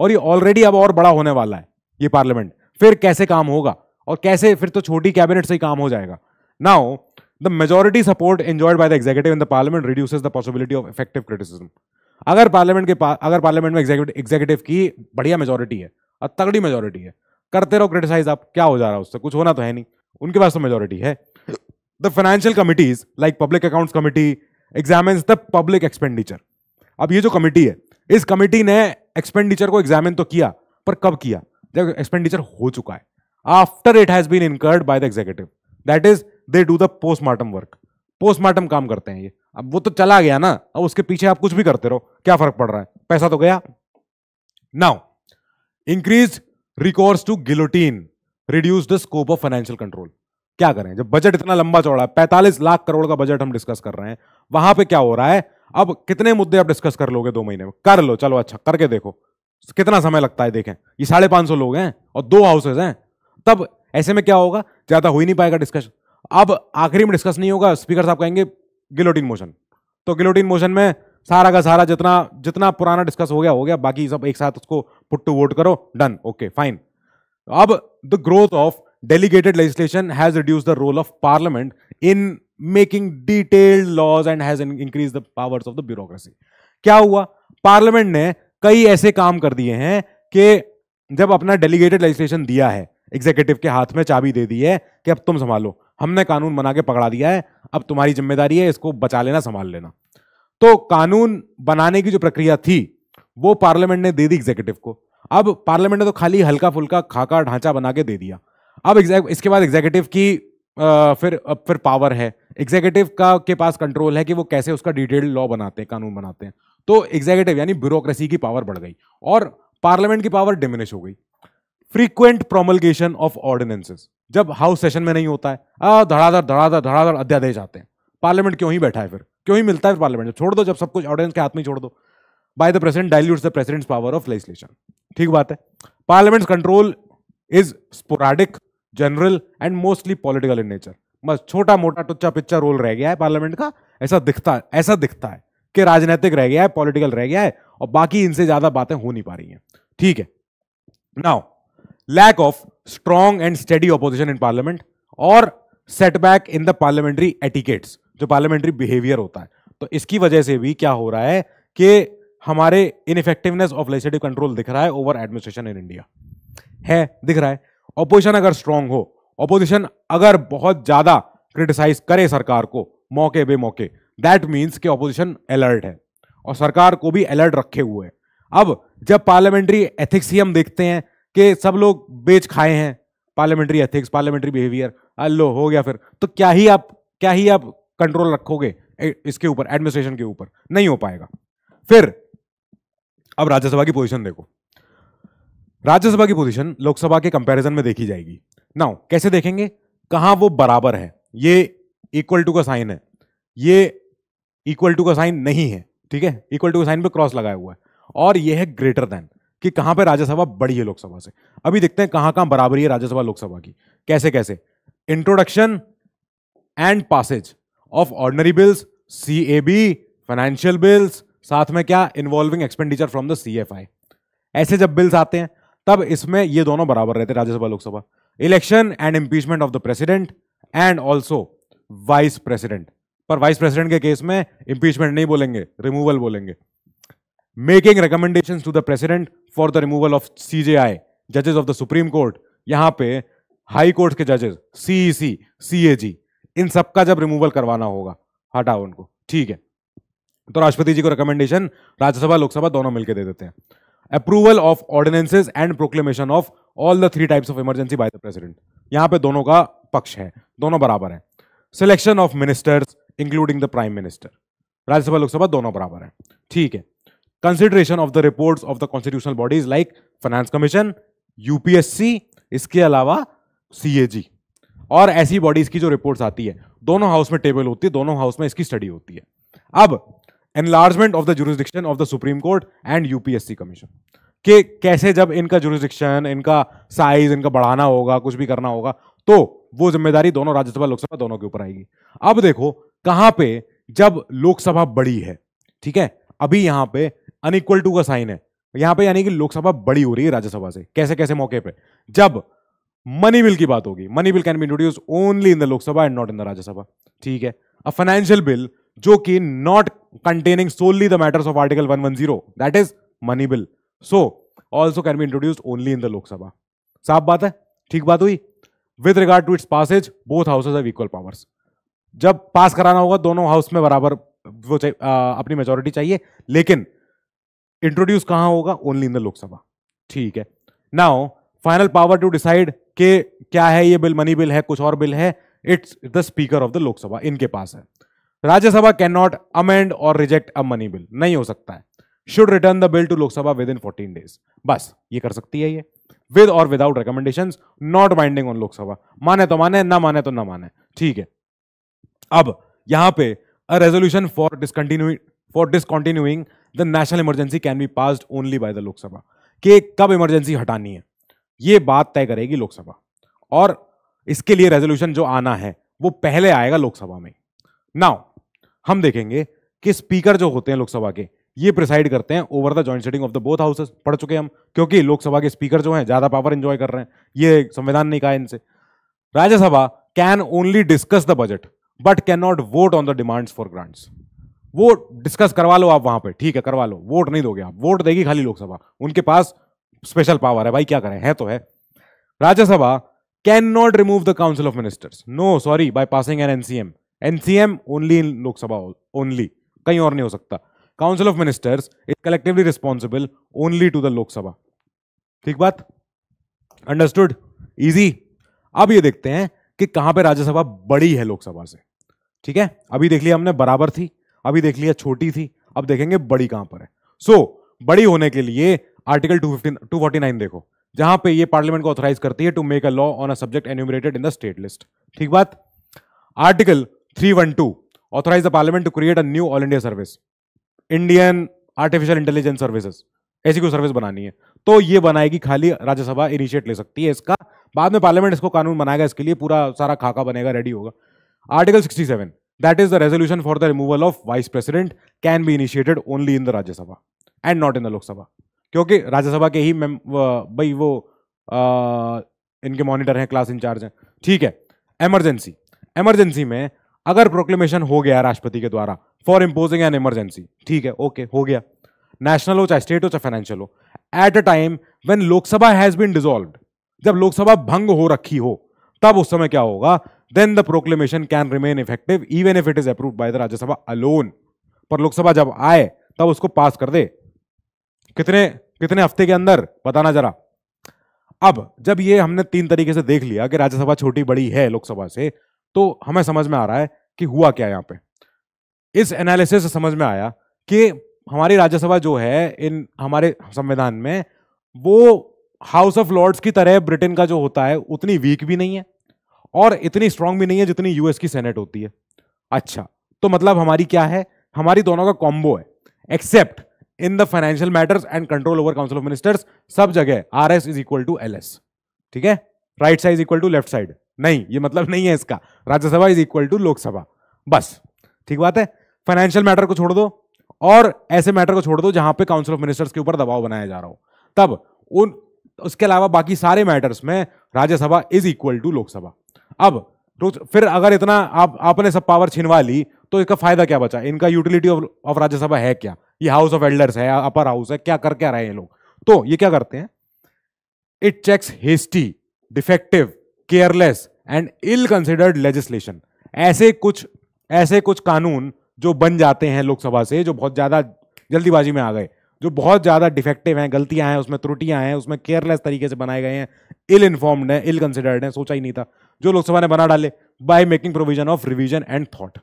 और ये ऑलरेडी अब और बड़ा होने वाला है ये पार्लियामेंट फिर कैसे काम होगा और कैसे फिर तो छोटी कैबिनेट से ही काम हो जाएगा now the majority support enjoyed by the executive in the parliament reduces the possibility of effective criticism अगर पार्लियामेंट के पा, अगर पार्लियामेंट में एग्जीक्यूटिव की बढ़िया मेजोरिटी है और तगड़ी मेजोरिटी है करते रहो क्रिटिसाइज आप क्या हो जा रहा है उससे कुछ होना तो है नहीं उनके पास तो मेजोरिटी है the financial committees like public accounts committee examine the public expenditure अब ये जो कमिटी है इस कमिटी ने एक्सपेंडिचर को एग्जामिन तो किया पर कब किया जब एक्सपेंडिचर हो चुका है after it has been incurred by the executive that is they do the postmortem work postmortem काम करते हैं ये अब वो तो चला गया ना अब उसके पीछे आप कुछ भी करते रहो क्या फर्क पड़ रहा है पैसा तो गया now increase recourse to guillotine reduce the scope of financial control क्या करें जब बजट इतना लंबा चौड़ा है पैंतालीस लाख करोड़ का बजट हम डिस्कस कर रहे हैं वहां पे क्या हो रहा है अब कितने मुद्दे आप डिस्कस कर लोगे दो महीने में कर लो चलो अच्छा करके देखो कितना समय लगता है देखें ये साढ़े पांच सौ लोग हैं और दो हाउसेज हैं तब ऐसे में क्या होगा ज्यादा हो ही नहीं पाएगा डिस्कशन अब आखिरी में डिस्कस नहीं होगा स्पीकर साहब कहेंगे गिलोटिन मोशन तो गिलोटिन मोशन में सारा का सारा जितना जितना पुराना डिस्कस हो गया हो गया बाकी सब एक साथ उसको पुट टू वोट करो डन ओके फाइन अब the growth of delegated legislation has reduce the role of parliament in making detailed laws and has increase the powers of the bureaucracy क्या हुआ पार्लियामेंट ने कई ऐसे काम कर दिए हैं कि जब अपना डेलीगेटेड लेजिस्लेशन दिया है एग्जीक्यूटिव के हाथ में चाबी दे दी है कि अब तुम संभालो हमने कानून बना के पकड़ा दिया है अब तुम्हारी जिम्मेदारी है इसको बचा लेना संभाल लेना तो कानून बनाने की जो प्रक्रिया थी वो पार्लियामेंट ने दे दी एग्जीक्यूटिव को अब पार्लियामेंट ने तो खाली हल्का फुल्का खाका ढांचा बना के दे दिया अब इसके बाद एग्जीक्यूटिव की आ, फिर अब फिर पावर है एग्जीक्यूटिव का के पास कंट्रोल है कि वो कैसे उसका डिटेल्ड लॉ बनाते हैं कानून बनाते हैं तो एग्जीक्यूटिव यानी ब्यूरोक्रेसी की पावर बढ़ गई और पार्लियामेंट की पावर डिमिनिश हो गई फ्रीक्वेंट प्रोमलगेशन ऑफ ऑर्डिनेंसेस जब हाउस सेशन में नहीं होता है धड़ाधड़ धड़ाधड़ धड़ाधड़ अध्यादेश आते हैं पार्लियामेंट क्यों ही बैठा है फिर क्यों ही मिलता है पार्लियामेंट में छोड़ दो जब सब कुछ ऑर्डिनेंस के हाथ में छोड़ दो by the president dilute the president's power of legislation ठीक बात है parliament control is sporadic general and mostly political in nature बस छोटा मोटा टुच्चा पिच्चा रोल रह गया है पार्लियामेंट का ऐसा दिखता है ऐसा दिखता है कि राजनीतिक रह गया है पॉलिटिकल रह गया है और बाकी इनसे ज्यादा बातें हो नहीं पा रही हैं ठीक है now lack of strong and steady opposition in parliament और setback in the parliamentary etiquettes जो पार्लियामेंट्री बिहेवियर होता है तो इसकी वजह से भी क्या हो रहा है कि हमारे इनफेक्टिवनेस ऑफ लेजिस्लेटिव कंट्रोल दिख रहा है ओवर एडमिनिस्ट्रेशन इन इंडिया है दिख रहा है ऑपोजिशन अगर स्ट्रांग हो ऑपोजिशन अगर बहुत ज्यादा क्रिटिसाइज करे सरकार को मौके बे मौके दैट मीन्स कि ऑपोजिशन अलर्ट है और सरकार को भी अलर्ट रखे हुए हैं अब जब पार्लियामेंट्री एथिक्स ही हम देखते हैं कि सब लोग बेच खाए हैं पार्लियामेंट्री एथिक्स पार्लियामेंट्री बिहेवियर अल्लो हो गया फिर तो क्या ही आप क्या ही आप कंट्रोल रखोगे इसके ऊपर एडमिनिस्ट्रेशन के ऊपर नहीं हो पाएगा फिर अब राज्यसभा की पोजीशन देखो राज्यसभा की पोजीशन लोकसभा के कंपैरिजन में देखी जाएगी नाउ कैसे देखेंगे कहा वो बराबर है ये इक्वल टू का साइन है ये इक्वल टू का साइन नहीं है ठीक है इक्वल टू का साइन पे क्रॉस लगाया हुआ है और ये है ग्रेटर देन कि कहां पर राज्यसभा बड़ी है लोकसभा से अभी देखते हैं कहां कहां बराबरी है राज्यसभा लोकसभा की कैसे कैसे introduction and passage of ordinary bills C A B financial bills साथ में क्या involving expenditure from the C F I ऐसे जब बिल्स आते हैं तब इसमें ये दोनों बराबर रहते हैं Rajya Sabha Lok Sabha election and impeachment of the president and also vice president पर वाइस प्रेसिडेंट के केस में इंपीचमेंट नहीं बोलेंगे रिमूवल बोलेंगे making recommendation to the president for the removal of CJI जजेस ऑफ द सुप्रीम कोर्ट यहां पे हाई कोर्ट के जजेस सीईसी सीएजी इन सबका जब रिमूवल करवाना होगा हटाओ उनको ठीक है तो राष्ट्रपति जी को रिकमेंडेशन राज्यसभा लोकसभा दोनों मिलकर दे देते हैं approval of ordinances and proclamation of all the three types of emergency by the president यहां पे दोनों का पक्ष है दोनों बराबर है selection of ministers including the prime minister Rajya Sabha Lok Sabha दोनों बराबर है ठीक है consideration of the report of the constitutional bodies like finance commission UPSC इसके अलावा सीएजी और ऐसी बॉडीज की जो रिपोर्ट्स आती है दोनों हाउस में टेबल होती है दोनों हाउस में इसकी स्टडी होती है अब enlargement of the jurisdiction of the supreme court and UPSC commission के कैसे जब इनका जुरिस्डिक्शन इनका साइज इनका बढ़ाना होगा कुछ भी करना होगा तो वो जिम्मेदारी दोनों राज्यसभा लोकसभा दोनों के ऊपर आएगी अब देखो कहां पे जब लोकसभा बड़ी है ठीक है अभी यहां पे अनइक्वल टू का साइन है यहां पे यानी कि लोकसभा बड़ी हो रही है राज्यसभा से कैसे कैसे मौके पे जब मनी बिल की बात होगी money bill can be introduce only in the Lok Sabha and not in the Rajya Sabha ठीक है अ फाइनेंशियल बिल जो कि not containing solely the matters of article one one zero that is money bill so also can be introduce only in the Lok Sabha साफ बात है ठीक बात हुई with regard to its passage both houses of equal powers जब पास कराना होगा दोनों हाउस में बराबर वो आ, अपनी मेजोरिटी चाहिए लेकिन इंट्रोड्यूस कहां होगा ओनली इन द लोकसभा ठीक है now final power to decide के क्या है ये बिल मनी बिल है कुछ और बिल है it's the speaker of the Lok Sabha इनके पास है Rajya Sabha can not amend or reject a money bill नहीं हो सकता है should return the bill to Lok Sabha within fourteen days बस ये कर सकती है ये विद और without recommendation not binding on Lok Sabha माने तो माने ना माने तो ना माने ठीक है अब यहां पे a resolution for discontinue for discontinuing the national emergency can be passed only by the Lok Sabha कि कब इमरजेंसी हटानी है ये बात तय करेगी लोकसभा और इसके लिए रेजोल्यूशन जो आना है वो पहले आएगा लोकसभा में नाउ हम देखेंगे कि स्पीकर जो होते हैं लोकसभा के ये प्रिसाइड करते हैं over the joint sitting of the both houses पढ़ चुके हम क्योंकि लोकसभा के स्पीकर जो हैं ज़्यादा पावर एंजॉय कर रहे हैं ये संविधान ने कहा इनसे Rajya Sabha can only discuss the budget but can not vote on the demands for grants वो डिस्कस करवा लो आप वहां पे ठीक है करवा लो वोट नहीं दोगे आप वोट देगी खाली लोकसभा उनके पास स्पेशल पावर है भाई क्या करें है तो है Rajya Sabha can not remove the council of ministers no sorry by passing an NCM NCM only in Lok Sabha only कहीं और नहीं हो सकता council of ministers is collectively responsible only to the Lok Sabha ठीक बात अंडरस्टूड इजी अब ये देखते हैं कि कहां पे राज्यसभा बड़ी है लोकसभा से ठीक है अभी देख लिया हमने बराबर थी अभी देख लिया छोटी थी अब देखेंगे बड़ी कहां पर है सो so, बड़ी होने के लिए आर्टिकल टू नाइन देखो जहां पे ये पार्लियामेंट को ऑथराइज करती है to make a law on a subject enumerated in the state list ठीक बात article 312 authorise the parliament to create a new all India service Indian artificial intelligence services ऐसी कोई सर्विस बनानी है तो ये बनाएगी खाली राज्यसभा इनिशिएट ले सकती है इसका बाद में पार्लियामेंट इसको कानून बनाएगा इसके लिए पूरा सारा खाका बनेगा रेडी होगा article seven That is the resolution for the removal of vice president can be initiated only in the Rajya Sabha and not in the Lok Sabha. क्योंकि राज्य सभा के ही मेम भाई इनके मॉनिटर हैं क्लास इंचार्ज हैं ठीक है एमरजेंसी एमरजेंसी में अगर प्रोक्लेमेशन हो गया राष्ट्रपति के द्वारा फॉर इम्पोजिंग एन इमरजेंसी ठीक है ओके हो गया नेशनल हो चाहे स्टेट हो चाहे फाइनेंशियल हो at a time when Lok Sabha has been dissolve जब लोकसभा भंग हो रखी हो तब उस समय क्या होगा then the proclamation can remain effective even if it is approved by the Rajya Sabha alone. पर लोकसभा जब आए तब उसको पास कर दे कितने कितने हफ्ते के अंदर बताना जरा अब जब ये हमने तीन तरीके से देख लिया कि राज्यसभा छोटी बड़ी है लोकसभा से तो हमें समझ में आ रहा है कि हुआ क्या यहाँ पे इस एनालिसिस से समझ में आया कि हमारी राज्यसभा जो है इन हमारे संविधान में वो हाउस ऑफ लॉर्ड्स की तरह ब्रिटेन का जो होता है उतनी वीक भी नहीं है और इतनी स्ट्रांग भी नहीं है जितनी यूएस की सेनेट होती है अच्छा तो मतलब हमारी क्या है हमारी दोनों का कॉम्बो है except in the financial matters and control over council of ministers सब जगह R S is equal to L S ठीक है right side equal to left side नहीं ये मतलब नहीं है इसका Rajya Sabha is equal to Lok Sabha बस ठीक बात है फाइनेंशियल मैटर को छोड़ दो और ऐसे मैटर को छोड़ दो जहां पे काउंसिल ऑफ मिनिस्टर्स के ऊपर दबाव बनाया जा रहा हो तब उन उसके अलावा बाकी सारे मैटर्स में Rajya Sabha is equal to Lok Sabha अब तो फिर अगर इतना आप आपने सब पावर छिनवा ली तो इसका फायदा क्या बचा इनका यूटिलिटी ऑफ राज्यसभा है क्या ये हाउस ऑफ एल्डर्स है अपर हाउस है क्या कर क्या रहे हैं लोग तो ये क्या करते हैं it checks hasty defective careless and ill considered legislation ऐसे कुछ ऐसे कुछ कानून जो बन जाते हैं लोकसभा से जो बहुत ज़्यादा जल्दीबाजी में आ गए जो बहुत ज़्यादा डिफेक्टिव हैं गलतियां हैं उसमें त्रुटियां हैं उसमें केयरलेस तरीके से बनाए गए हैं इल इन्फॉर्म्ड है इल कंसिडर्ड है सोचा ही नहीं था जो लोकसभा ने बना डाले by making provision of revision and thought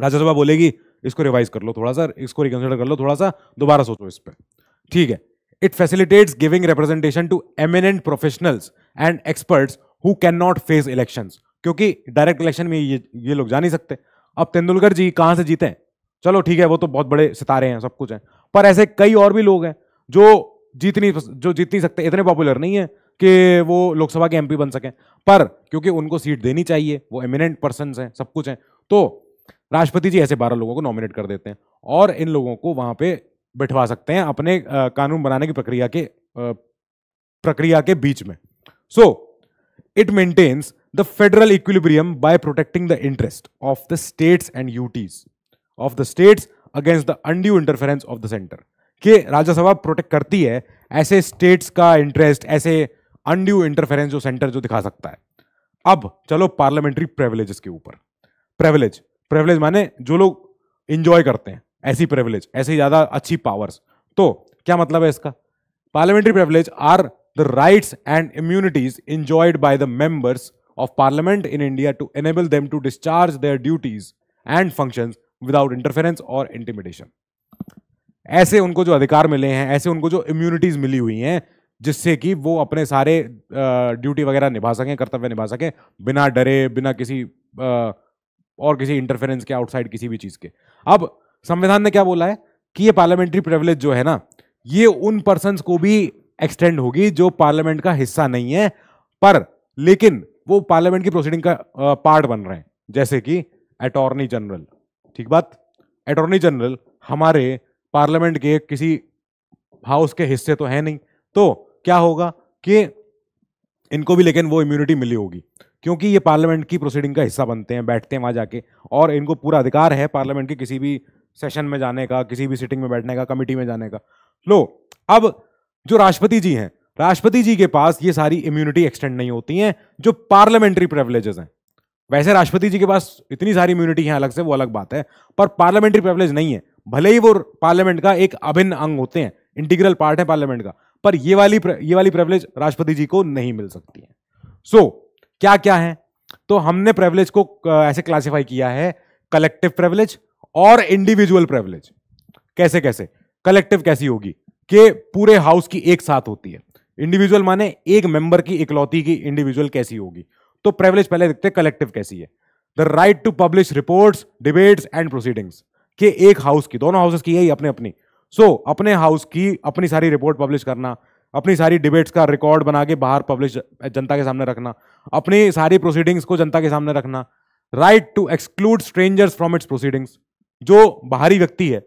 Rajya Sabha बोलेगी इसको रिवाइज कर लो थोड़ा सा इसको रिकंसिडर कर लो थोड़ा सा दोबारा सोचो इस पर ठीक है it facilitates giving representation to eminent professionals and experts who can not face elections क्योंकि डायरेक्ट इलेक्शन में ये ये लोग जा नहीं सकते अब तेंदुलकर जी कहाँ से जीते हैं चलो ठीक है वो तो बहुत बड़े सितारे हैं सब कुछ हैं पर ऐसे कई और भी लोग हैं जो जीत नहीं जो जीत नहीं सकते इतने पॉपुलर नहीं है कि वो लोकसभा के एमपी बन सकें पर क्योंकि उनको सीट देनी चाहिए वो एमिनेंट पर्सन हैं सब कुछ हैं तो राष्ट्रपति जी ऐसे बारह लोगों को नॉमिनेट कर देते हैं और इन लोगों को वहाँ पे बैठवा सकते हैं अपने कानून बनाने की प्रक्रिया के प्रक्रिया के बीच में so it maintains the federal equilibrium by protecting the interest of the states and UTs of the states against the undue interference of the centre कि राज्यसभा प्रोटेक्ट करती है ऐसे स्टेट्स का इंटरेस्ट ऐसे अनड्यू इंटरफेरेंस जो सेंटर जो दिखा सकता है अब चलो पार्लियामेंट्री प्रेवलेज के ऊपर प्रेवलेज प्रेवलेज माने जो लोग इंजॉय करते हैं ऐसी प्रेवलेज ऐसे ज़्यादा अच्छी पावर्स तो क्या मतलब है इसका parliamentary privilege are the rights and immunities enjoyed by the members of parliament in India to enable them to discharge their duties and functions without interference और इंटीमिडेशन ऐसे उनको जो अधिकार मिले हैं ऐसे उनको जो इम्यूनिटीज मिली हुई हैं जिससे कि वो अपने सारे ड्यूटी वगैरह निभा सकें कर्तव्य निभा सकें बिना डरे बिना किसी और किसी इंटरफेरेंस के आउटसाइड किसी भी चीज़ के अब संविधान ने क्या बोला है कि ये पार्लियामेंट्री प्रिवलेज जो है ना ये उन पर्सन को भी एक्सटेंड होगी जो पार्लियामेंट का हिस्सा नहीं है पर लेकिन वो पार्लियामेंट की प्रोसीडिंग का पार्ट बन रहे हैं जैसे कि अटॉर्नी जनरल ठीक बात अटॉर्नी जनरल हमारे पार्लियामेंट के किसी हाउस के हिस्से तो है नहीं तो क्या होगा कि इनको भी लेकिन वो इम्यूनिटी मिली होगी क्योंकि ये पार्लियामेंट की प्रोसीडिंग का हिस्सा बनते हैं बैठते हैं वहाँ जाके और इनको पूरा अधिकार है पार्लियामेंट के किसी भी सेशन में जाने का किसी भी सिटिंग में बैठने का कमेटी में जाने का लो अब जो राष्ट्रपति जी हैं राष्ट्रपति जी के पास ये सारी इम्यूनिटी एक्सटेंड नहीं होती हैं जो पार्लियामेंट्री प्रिवलेजेस हैं वैसे राष्ट्रपति जी के पास इतनी सारी इम्यूनिटी है अलग से वो अलग बात है पर पार्लियामेंट्री प्रिवलेज नहीं है भले ही वो पार्लियामेंट का एक अभिन्न अंग होते हैं इंटीग्रल पार्ट है पार्लियामेंट का पर ये वाली ये वाली प्रेवलेज राष्ट्रपति जी को नहीं मिल सकती है सो so, क्या क्या है तो हमने प्रेवलेज को ऐसे क्लासिफाई किया है कलेक्टिव प्रेवलेज और इंडिविजुअल प्रेवलेज कैसे कैसे कलेक्टिव कैसी होगी कि पूरे हाउस की एक साथ होती है इंडिविजुअल माने एक मेंबर की इकलौती की इंडिविजुअल कैसी होगी तो प्रेवलेज पहले देखते हैं कलेक्टिव कैसी है the right to publish reports debates and proceedings के एक हाउस की दोनों हाउसेस की यही अपने अपनी सो so, अपने हाउस की अपनी सारी रिपोर्ट पब्लिश करना अपनी सारी डिबेट्स का रिकॉर्ड बना के बाहर पब्लिश जनता के सामने रखना अपनी सारी प्रोसीडिंग्स को जनता के सामने रखना right to exclude strangers from its proceedings जो बाहरी व्यक्ति है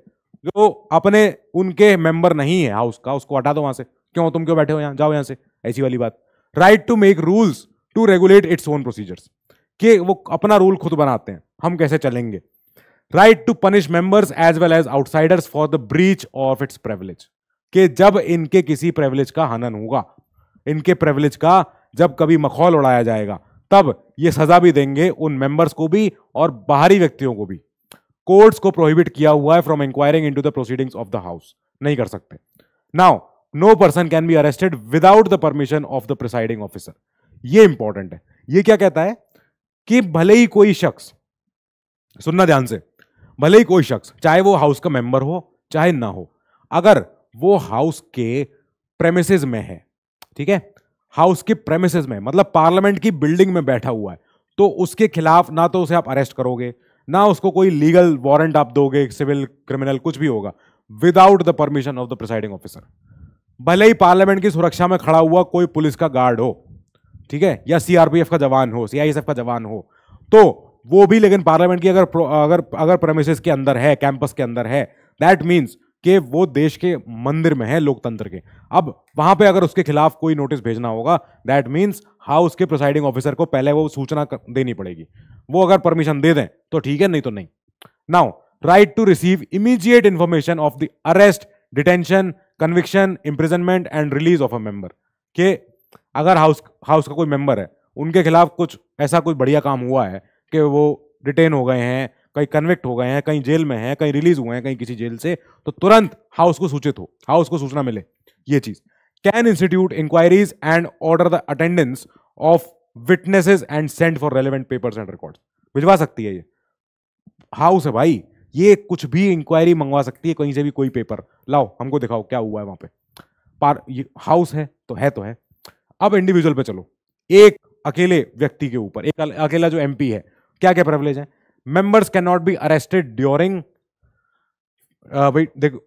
जो अपने उनके मेंबर नहीं है हाउस का उसको हटा दो वहां से क्यों तुम क्यों बैठे हो यहाँ जाओ यहाँ से ऐसी वाली बात right to make rules to regulate its own procedures कि वो अपना रूल खुद बनाते हैं हम कैसे चलेंगे right to punish members as well as outsiders for the breach of its privilege के जब इनके किसी प्रेवलेज का हनन होगा इनके प्रेवलेज का जब कभी मखौल उड़ाया जाएगा तब ये सजा भी देंगे उन मेंबर्स को भी और बाहरी व्यक्तियों को भी कोर्ट्स को प्रोहिबिट किया हुआ है from inquiring into the proceedings of the house नहीं कर सकते now no person can be arrested without the permission of the presiding officer ये इंपॉर्टेंट है ये क्या कहता है कि भले ही कोई शख्स सुनना ध्यान से भले ही कोई शख्स चाहे वो हाउस का मेंबर हो चाहे ना हो अगर वो हाउस के प्रेमिसेज में है ठीक है हाउस के प्रेमिसेज में मतलब पार्लियामेंट की बिल्डिंग में बैठा हुआ है तो उसके खिलाफ ना तो उसे आप अरेस्ट करोगे ना उसको कोई लीगल वारंट आप दोगे सिविल क्रिमिनल कुछ भी होगा without the permission of the presiding officer भले ही पार्लियामेंट की सुरक्षा में खड़ा हुआ कोई पुलिस का गार्ड हो ठीक है या सीआरपीएफ का जवान हो सीआईएसएफ का जवान हो तो वो भी लेकिन पार्लियामेंट की अगर अगर अगर प्रमिसेस के अंदर है कैंपस के अंदर है दैट मीन्स कि वो देश के मंदिर में है लोकतंत्र के अब वहां पे अगर उसके खिलाफ कोई नोटिस भेजना होगा दैट मीन्स हाउस के प्रिसाइडिंग ऑफिसर को पहले वो सूचना देनी पड़ेगी वो अगर परमिशन दे दें तो ठीक है नहीं तो नहीं now right to receive immediate information of the arrest detention conviction imprisonment and release of a member के अगर हाउस हाउस का कोई मेंबर है उनके खिलाफ कुछ ऐसा कुछ बढ़िया काम हुआ है कि वो डिटेन हो गए हैं कहीं कन्विक्ट हो गए हैं कहीं जेल में हैं कहीं रिलीज हुए हैं कहीं किसी जेल से तो तुरंत हाउस को सूचित हो हाउस को सूचना मिले ये चीज can institute inquiries and order the attendance of witnesses and send for relevant papers and record भिजवा सकती है ये हाउस है भाई ये कुछ भी इंक्वायरी मंगवा सकती है कहीं से भी कोई पेपर लाओ हमको दिखाओ क्या हुआ है वहां पे पर हाउस है तो है तो है अब इंडिविजुअल पे चलो एक अकेले व्यक्ति के ऊपर एक अकेला जो एमपी है क्या क्या प्रिवलेज है members can not be arrested during देखो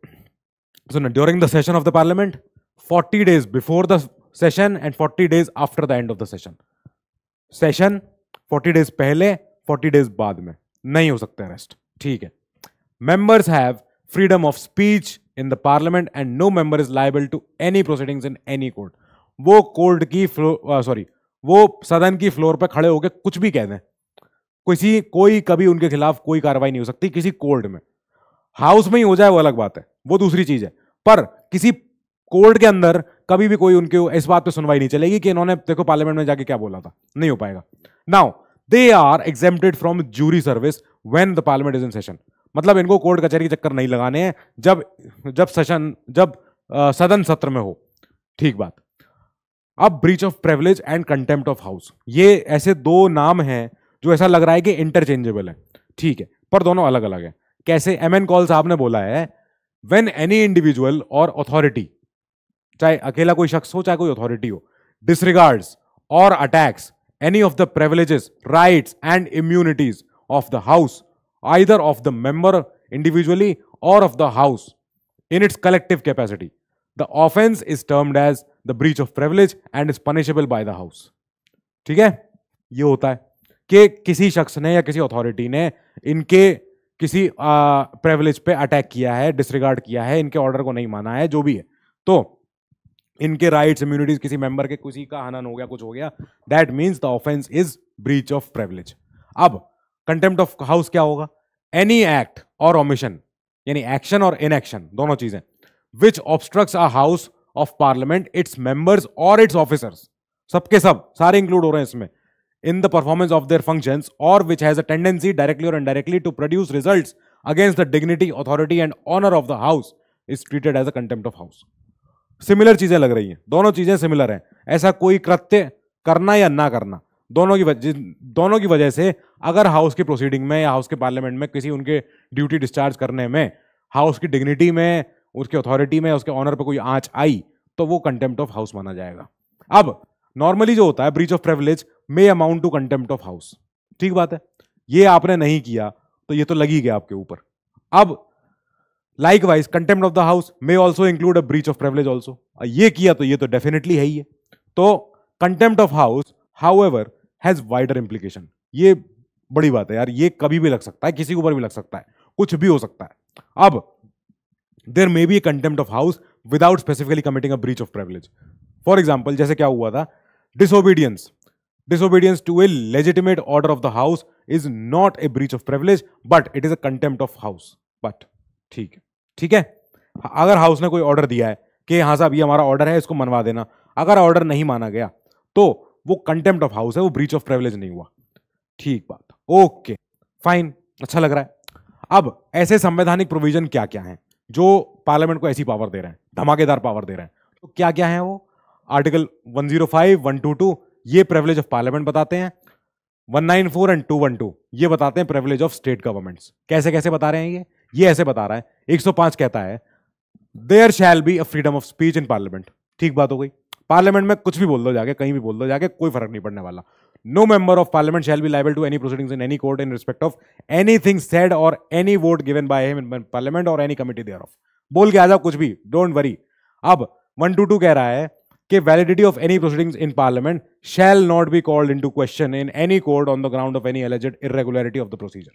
सुनो during the session of the parliament forty days before the session and forty days after the end of the session session forty days पहले forty days बाद में नहीं हो सकते arrest ठीक है members have freedom of speech in the parliament and no member is liable to any proceeding in any court वो court की सॉरी uh, वो सदन की फ्लोर पर खड़े होकर कुछ भी कह दें किसी कोई कभी उनके खिलाफ कोई कार्रवाई नहीं हो सकती किसी कोर्ट में हाउस में ही हो जाए वो अलग बात है वो दूसरी चीज है पर किसी कोर्ट के अंदर कभी भी कोई उनके इस बात पे सुनवाई नहीं चलेगी कि इन्होंने देखो पार्लियामेंट में जाके क्या बोला था नहीं हो पाएगा now they are exempted from jury service when the parliament is in session मतलब इनको कोर्ट कचहरी के चक्कर नहीं लगाने हैं जब जब सेशन जब आ, सदन सत्र में हो ठीक बात अब breach of privilege and contempt of house ये ऐसे दो नाम हैं जो ऐसा लग रहा है कि इंटरचेंजेबल है ठीक है पर दोनों अलग अलग है कैसे एम एन कॉल साहब ने बोला है वेन एनी इंडिविजुअल और अथॉरिटी चाहे अकेला कोई शख्स हो चाहे कोई अथॉरिटी हो डिसरिगार्ड्स और attacks any of the privileges rights and immunities of the house either of the member individually और of the house in its collective capacity the offence is termed as the breach of privilege and is punishable by the house ठीक है ये होता है कि किसी शख्स ने या किसी अथॉरिटी ने इनके किसी प्रेवलेज पे अटैक किया है डिसरिगार्ड किया है इनके ऑर्डर को नहीं माना है जो भी है तो इनके राइट्स इम्यूनिटीज किसी मेंबर के किसी का हनन हो गया कुछ हो गया that means the offence is breach of privilege अब कंटेम्प्ट ऑफ हाउस क्या होगा एनी एक्ट और ओमिशन यानी एक्शन और इनएक्शन दोनों चीजें which obstruct a house of parliament its members और इट्स ऑफिसर्स सबके सब सारे इंक्लूड हो रहे हैं इसमें in the performance of their functions or which has a tendency directly or indirectly to produce results against the dignity, authority and honor of the house is treated as a contempt of house. Similar चीजें लग रही हैं दोनों चीजें similar हैं ऐसा कोई कृत्य करना या ना करना दोनों की वजह दोनों की वजह से अगर हाउस की प्रोसीडिंग में या हाउस के पार्लियामेंट में किसी उनके ड्यूटी डिस्चार्ज करने में हाउस की डिग्निटी में उसके अथॉरिटी में उसके ऑनर पर कोई आँच आई तो वो कंटेम्प्ट ऑफ हाउस माना जाएगा अब नॉर्मली जो होता है breach of privilege may amount to contempt of house ठीक बात है ये आपने नहीं किया तो ये तो लगी गया आपके ऊपर अब likewise contempt of the house may also include a breach of privilege also ये किया तो ये तो डेफिनेटली है ही है तो contempt of house however has wider implication ये बड़ी बात है यार ये कभी भी लग सकता है किसी के ऊपर भी लग सकता है कुछ भी हो सकता है अब there may be a contempt of house without specifically committing a breach of privilege for example जैसे क्या हुआ था disobedience Disobedience to a legitimate order of the house is not a breach of privilege, but it is a contempt of house. But ठीक है ठीक है अगर house ने कोई ऑर्डर दिया है कि हाँ साहब ये हमारा ऑर्डर है इसको मनवा देना अगर ऑर्डर नहीं माना गया तो वो कंटेम्प्ट ऑफ हाउस है वो ब्रीच ऑफ प्रिविलेज नहीं हुआ ठीक बात ओके फाइन अच्छा लग रहा है अब ऐसे संवैधानिक प्रोविजन क्या क्या हैं जो पार्लियामेंट को ऐसी पावर दे रहे हैं धमाकेदार पावर दे रहे हैं तो क्या क्या है वो आर्टिकल 105, 122, ये प्रेवलेज ऑफ पार्लियामेंट बताते हैं 194 एंड 212 ये बताते हैं प्रेवलेज ऑफ स्टेट गवर्नमेंट्स कैसे कैसे बता रहे हैं ये ये ऐसे बता रहा है 105 कहता है there shall be a freedom of speech in parliament ठीक बात हो गई पार्लियामेंट में कुछ भी बोल दो जाके कहीं भी बोल दो जाके कोई फर्क नहीं पड़ने वाला no member of parliament shall be liable to any proceedings in any court in respect of any thing said और any vote given by him in parliament और एनी कमिटी देयर ऑफ बोल के आ जाओ कुछ भी डोंट वरी अब one two two कह रहा है कि validity of any proceedings in parliament shall not be called in to question in any court on the ground of any alleged irregularity of the procedure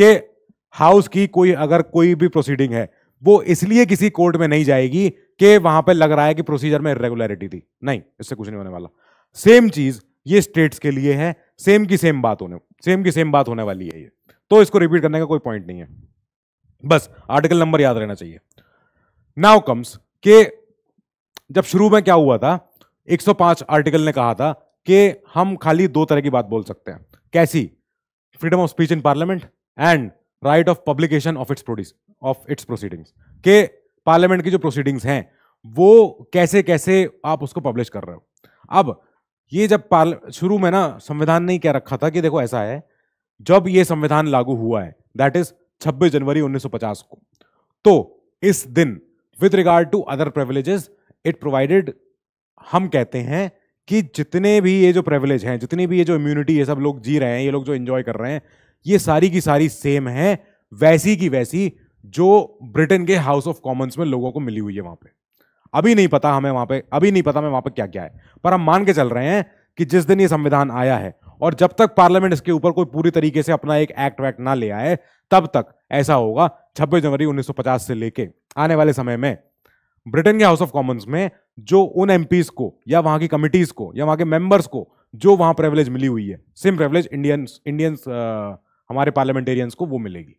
के house की कोई अगर कोई भी प्रोसीडिंग है वो इसलिए किसी कोर्ट में नहीं जाएगी कि वहां पर लग रहा है कि प्रोसीजर में इरेगुलरिटी थी नहीं इससे कुछ नहीं होने वाला सेम चीज ये स्टेट्स के लिए है सेम की सेम बात होने सेम की सेम बात होने वाली है ये तो इसको रिपीट करने का कोई पॉइंट नहीं है बस आर्टिकल नंबर याद रहना चाहिए नाउ कम्स के जब शुरू में क्या हुआ था 105 आर्टिकल ने कहा था कि हम खाली दो तरह की बात बोल सकते हैं कैसी freedom of speech in parliament and right of publication of its produce of its proceedings के पार्लियामेंट की जो प्रोसीडिंग्स हैं वो कैसे कैसे आप उसको पब्लिश कर रहे हो अब ये जब शुरू में ना संविधान ने क्या रखा था कि देखो ऐसा है जब ये संविधान लागू हुआ है दैट इज 26 जनवरी 1950 को तो इस दिन with regard to other privileges it provided हम कहते हैं कि जितने भी ये जो प्रेवलेज हैं जितनी भी ये जो इम्यूनिटी ये सब लोग जी रहे हैं ये लोग जो इन्जॉय कर रहे हैं ये सारी की सारी सेम है वैसी की वैसी जो ब्रिटेन के हाउस ऑफ कॉमन्स में लोगों को मिली हुई है वहां पे अभी नहीं पता हमें वहां पे अभी नहीं पता हमें वहां पे क्या क्या है पर हम मान के चल रहे हैं कि जिस दिन ये संविधान आया है और जब तक पार्लियामेंट इसके ऊपर कोई पूरी तरीके से अपना एक एक्ट वैक्ट ना ले आए तब तक ऐसा होगा छब्बीस जनवरी उन्नीस से लेके आने वाले समय में ब्रिटेन के हाउस ऑफ कॉमन्स में जो उन एम को या वहां की कमिटीज को या वहां के मेंबर्स को जो वहां प्रेवलेज मिली हुई है सेम प्रेवलेज इंडियंस इंडियंस हमारे पार्लियामेंटेरियंस को वो मिलेगी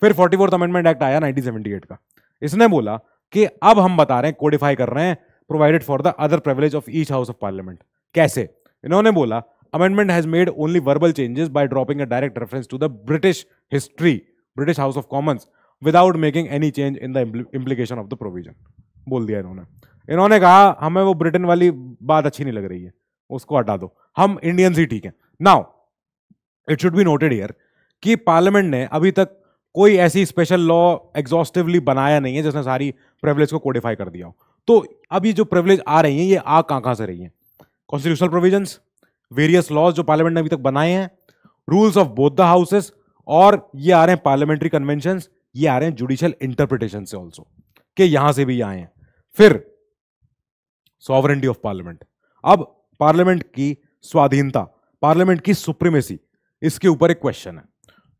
फिर फोर्टी फोर्थ अमेंडमेंट एक्ट आया एट का इसने बोला कि अब हम बता रहे हैं कोडिफाई कर रहे हैं provided for the other privilege of each house of parliament कैसे इन्होंने बोला amendment has made only verbal changes by dropping a direct reference to the British history British House of Commons without making any change in the implication of the provision बोल दिया इन्होंने इन्होंने कहा हमें वो ब्रिटेन वाली बात अच्छी नहीं लग रही है उसको हटा दो हम इंडियंस ही ठीक हैं now it should be noted here कि पार्लियामेंट ने अभी तक कोई ऐसी स्पेशल लॉ एग्जॉस्टिवली बनाया नहीं है जिसने सारी प्रिवलेज को कोडिफाई कर दिया हो तो अब ये जो प्रिवलेज आ रही है ये आ कहाँ कहाँ से रही है कॉन्स्टिट्यूशनल प्रोविजंस वेरियस लॉज जो पार्लियामेंट ने अभी तक बनाए हैं rules of both the houses और ये आ रहे हैं पार्लियामेंट्री कन्वेंशन ये आ रहे हैं जुडिशियल इंटरप्रिटेशन से ऑल्सो के यहां से भी आए हैं फिर सॉवरेंटी ऑफ पार्लियामेंट अब पार्लियामेंट की स्वाधीनता पार्लियामेंट की सुप्रीमेसी इसके ऊपर एक क्वेश्चन है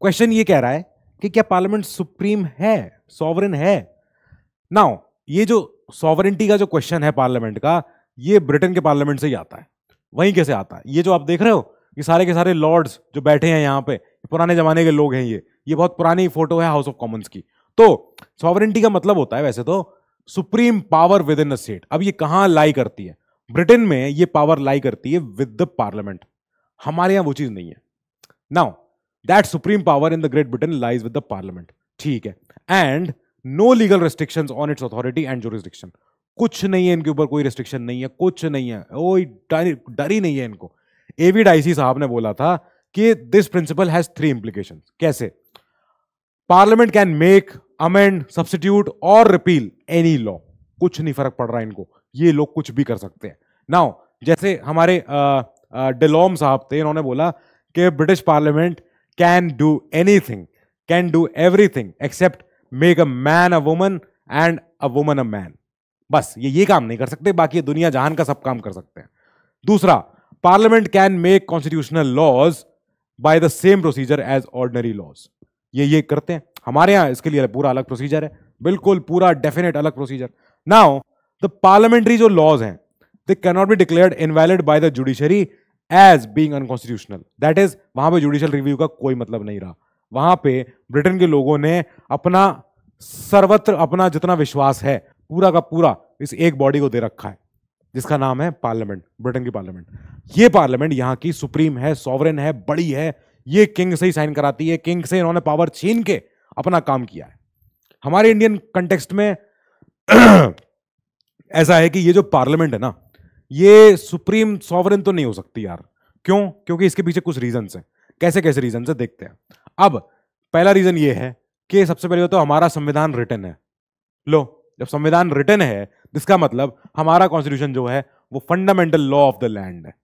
क्वेश्चन ये कह रहा है कि क्या पार्लियामेंट सुप्रीम है सॉवरन है नाउ ये जो सॉवरेंटी का जो क्वेश्चन है पार्लियामेंट का ये ब्रिटेन के पार्लियामेंट से ही आता है वहीं कैसे आता है ये जो आप देख रहे हो ये सारे के सारे लॉर्ड्स जो बैठे हैं यहाँ पे पुराने जमाने के लोग हैं ये ये बहुत पुरानी फोटो है हाउस ऑफ कॉमन्स की तो सॉवरेंटी का मतलब होता है वैसे तो supreme power within state अब ये कहां लाई करती है ब्रिटेन में ये पावर लाई करती है विद द पार्लियामेंट हमारे यहां वो चीज नहीं है now that supreme power in the Great Britain lies with the parliament ठीक है and no legal restriction on its authority and restriction कुछ नहीं है इनके ऊपर कोई रिस्ट्रिक्शन नहीं है कुछ नहीं है वो डर ही नहीं है इनको एवी डाइसी साहब ने बोला था कि this principle has three implication कैसे parliament can make amend substitute और रिपील एनी लॉ कुछ नहीं फर्क पड़ रहा इनको ये लोग कुछ भी कर सकते हैं नाउ जैसे हमारे डिलोम साहब थे इन्होंने बोला कि British parliament can do any thing can do every thing except make a man a woman and a woman a man बस ये ये काम नहीं कर सकते बाकी दुनिया जहान का सब काम कर सकते हैं दूसरा parliament can make constitutional laws by the same procedure as ordinary laws ये ये करते हैं हमारे यहां इसके लिए पूरा अलग प्रोसीजर है बिल्कुल पूरा डेफिनेट अलग प्रोसीजर नाउ द पार्लियामेंट्री जो लॉज हैं they not be declared invalid by the judiciary as being unconstitutional that is वहां पे जुडिशियल रिव्यू का कोई मतलब नहीं रहा वहां पे ब्रिटेन के लोगों ने अपना सर्वत्र अपना जितना विश्वास है पूरा का पूरा इस एक बॉडी को दे रखा है जिसका नाम है पार्लियामेंट ब्रिटेन की पार्लियामेंट ये पार्लियामेंट यहाँ की सुप्रीम है सॉवरेन है बड़ी है ये किंग से ही साइन कराती है किंग से इन्होंने पावर छीन के अपना काम किया है हमारे इंडियन कंटेक्स्ट में ऐसा है कि ये जो पार्लियामेंट है ना ये सुप्रीम सॉवरन तो नहीं हो सकती यार क्यों क्योंकि इसके पीछे कुछ रीजन है कैसे कैसे रीजन है देखते हैं अब पहला रीजन ये है कि सबसे पहले तो हमारा संविधान रिटर्न है लो जब संविधान रिटर्न है इसका मतलब हमारा कॉन्स्टिट्यूशन जो है वो fundamental law of the land है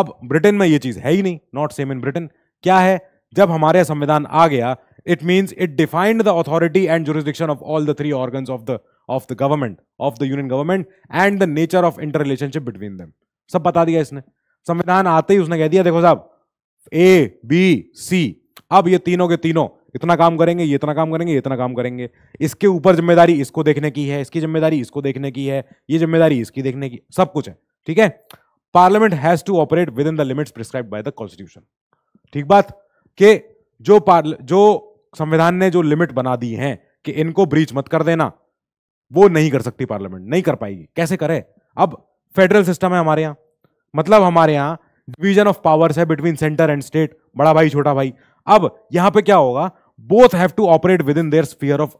अब ब्रिटेन में ये चीज है ही नहीं नॉट सेम इन ब्रिटेन क्या है जब हमारे संविधान आ गया it means it defined the authority and jurisdiction of all the three organs of the of the government of the union government and the nature of interrelationship between them सब बता दिया isne संविधान आते ही उसने कह दिया देखो साहब ए बी सी अब ये तीनों के तीनों इतना काम करेंगे ये इतना काम करेंगे ये इतना काम करेंगे इसके ऊपर जिम्मेदारी इसको देखने की है इसकी जिम्मेदारी इसको देखने की है ये जिम्मेदारी इसकी देखने की सब कुछ है ठीक है parliament has to operate within the limits prescribe by the constitution ठीक बात के जो पार्ल जो संविधान ने जो लिमिट बना दी है कि इनको ब्रीच मत कर देना वो नहीं कर सकती पार्लियामेंट नहीं कर पाएगी कैसे करे अब फेडरल सिस्टम है हमारे यहां मतलब हमारे यहां डिवीजन ऑफ पावर्स है बिटवीन सेंटर एंड स्टेट बड़ा भाई छोटा भाई अब यहां पे क्या होगा both have to operate within their sphere of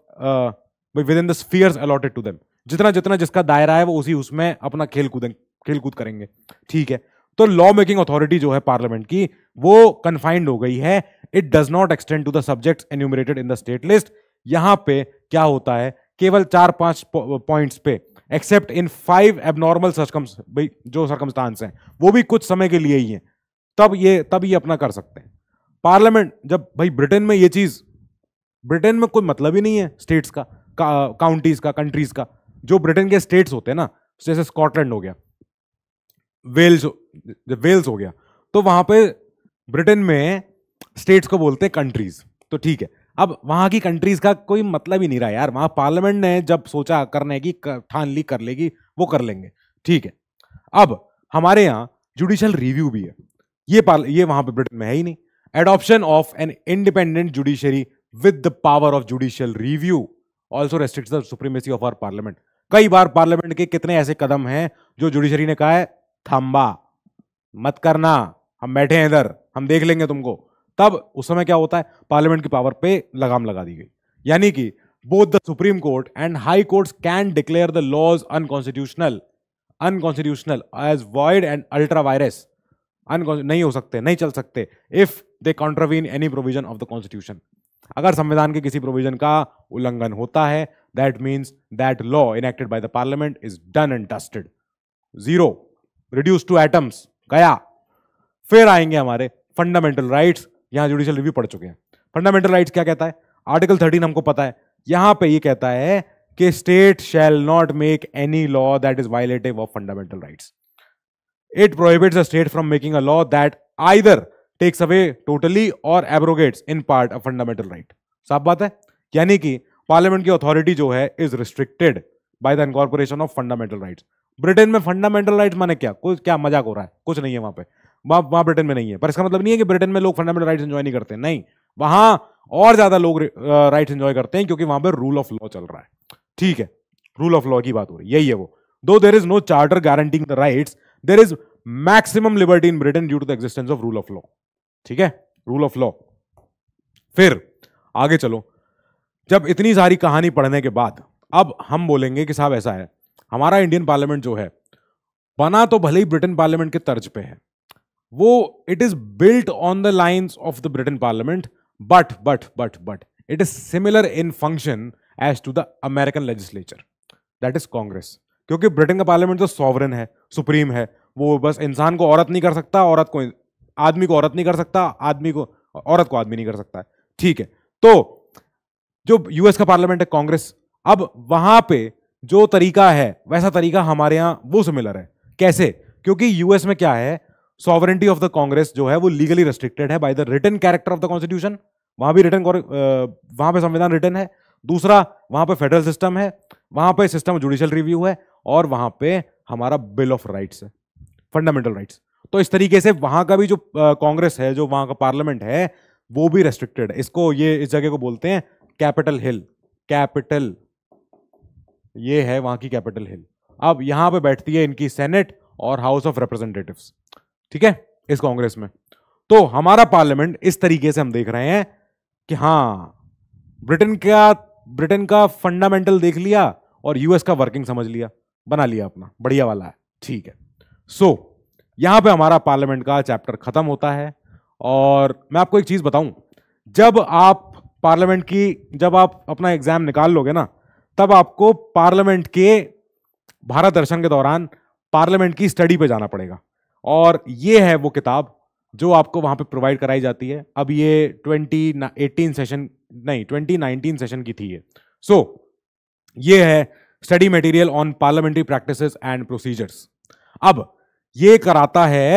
within the spheres allotted to them जितना जितना जिसका दायरा है वो उसी उसमें अपना खेल कूद खेल कूद करेंगे ठीक है तो लॉ मेकिंग अथॉरिटी जो है पार्लियामेंट की वो कन्फाइंड हो गई है it does not extend to the subject enumerated in the state list यहां पे क्या होता है केवल चार पांच पॉइंट्स पे except in five abnormal circums जो सरकमस्टांस हैं वो भी कुछ समय के लिए ही हैं तब ये तब ये अपना कर सकते हैं पार्लियामेंट जब भाई ब्रिटेन में ये चीज़ ब्रिटेन में कोई मतलब ही नहीं है स्टेट्स का काउंटीज का कंट्रीज का जो ब्रिटेन के स्टेट्स होते हैं ना जैसे स्कॉटलैंड हो गया वेल्स जब वेल्स हो गया तो वहां पे ब्रिटेन में स्टेट्स को बोलते हैं कंट्रीज तो ठीक है अब वहां की कंट्रीज का कोई मतलब ही नहीं रहा यार वहां पार्लियामेंट ने जब सोचा करने की ठान ली कर लेगी वो कर लेंगे ठीक है अब हमारे यहाँ जुडिशियल रिव्यू भी है ये ये वहां पे ब्रिटेन में है ही नहीं adoption of an independent judiciary with the power of judicial review also restrict the supremacy of our parliament कई बार पार्लियामेंट के कितने ऐसे कदम हैं जो जुडिशरी ने कहा है थम्बा मत करना हम बैठे हैं इधर हम देख लेंगे तुमको तब उस समय क्या होता है पार्लियामेंट की पावर पे लगाम लगा दी गई यानी कि both the supreme court and high court can declare the laws unconstitutional unconstitutional as void and ultra vires नहीं हो सकते नहीं चल सकते if they contravene any provision of the constitution अगर संविधान के किसी प्रोविजन का उल्लंघन होता है that means that law enacted by the parliament is done and dusted zero reduce to atoms गया फिर आएंगे हमारे फंडामेंटल राइट्स यहां जुडिशियल रिव्यू पढ़ चुके हैं फंडामेंटल राइट्स क्या कहता है आर्टिकल थर्टीन हमको पता है यहां पे ये यह कहता है कि state shall not make any law that is violative of fundamental rights it prohibits a state from making a law that either takes away totally और abrogates in part a fundamental right साफ बात है यानी कि parliament की authority जो है is restricted by the incorporation of fundamental rights Britain में फंडामेंटल राइट माने क्या कुछ क्या मजाक हो रहा है कुछ नहीं है वहां पे वहां वहां ब्रिटेन में नहीं है पर इसका मतलब नहीं है कि ब्रिटेन में लोग फंडामेंटल राइट्स एंजॉय नहीं करते नहीं वहां और ज्यादा लोग राइट एंजॉय करते हैं क्योंकि वहां पर रूल ऑफ लॉ चल रहा है ठीक है रूल ऑफ लॉ की बात हो रही है यही है वो though there is no charter guaranteeing the right there is maximum liberty in Britain due to the existence of rule of law ठीक है रूल ऑफ लॉ फिर आगे चलो जब इतनी सारी कहानी पढ़ने के बाद अब हम बोलेंगे कि साहब ऐसा है हमारा इंडियन पार्लियामेंट जो है बना तो भले ही ब्रिटेन पार्लियामेंट के तर्ज पे है वो it is built on the lines of the Britain parliament but but but but it is similar in function as to the American legislature that is Congress क्योंकि ब्रिटेन का पार्लियामेंट तो sovereign है supreme है वो बस इंसान को औरत नहीं कर सकता औरत को आदमी को औरत नहीं कर सकता आदमी को औरत को आदमी नहीं कर सकता ठीक है तो जो यूएस का पार्लियामेंट है कांग्रेस अब वहां पे जो तरीका है वैसा तरीका हमारे यहाँ वो सिमिलर है कैसे क्योंकि यूएस में क्या है सॉवरेंटी ऑफ द कांग्रेस जो है वो लीगली रेस्ट्रिक्टेड है by the written character of the constitution वहां भी रिटर्न वहां पे संविधान रिटर्न है दूसरा वहां पे फेडरल सिस्टम है वहां पे सिस्टम जुडिशियल रिव्यू है और वहां पे हमारा बिल ऑफ राइट्स है फंडामेंटल राइट्स तो इस तरीके से वहां का भी जो कांग्रेस है जो वहां का पार्लियामेंट है वो भी रेस्ट्रिक्टेड है इसको ये इस जगह को बोलते हैं कैपिटल हिल कैपिटल ये है वहां की कैपिटल हिल अब यहां पे बैठती है इनकी सेनेट और हाउस ऑफ रिप्रेजेंटेटिव ठीक है इस कांग्रेस में तो हमारा पार्लियामेंट इस तरीके से हम देख रहे हैं कि हाँ ब्रिटेन का ब्रिटेन का फंडामेंटल देख लिया और यूएस का वर्किंग समझ लिया बना लिया अपना बढ़िया वाला है ठीक है सो so, यहां पे हमारा पार्लियामेंट का चैप्टर खत्म होता है और मैं आपको एक चीज़ बताऊं जब आप पार्लियामेंट की जब आप अपना एग्जाम निकाल लोगे ना तब आपको पार्लियामेंट के भारत दर्शन के दौरान पार्लियामेंट की स्टडी पे जाना पड़ेगा और ये है वो किताब जो आपको वहाँ पे प्रोवाइड कराई जाती है अब ये ट्वेंटी एटीन सेशन नहीं ट्वेंटी नाइनटीन सेशन की थी ये सो so, ये है study material on parliamentary practice and procedures अब ये कराता है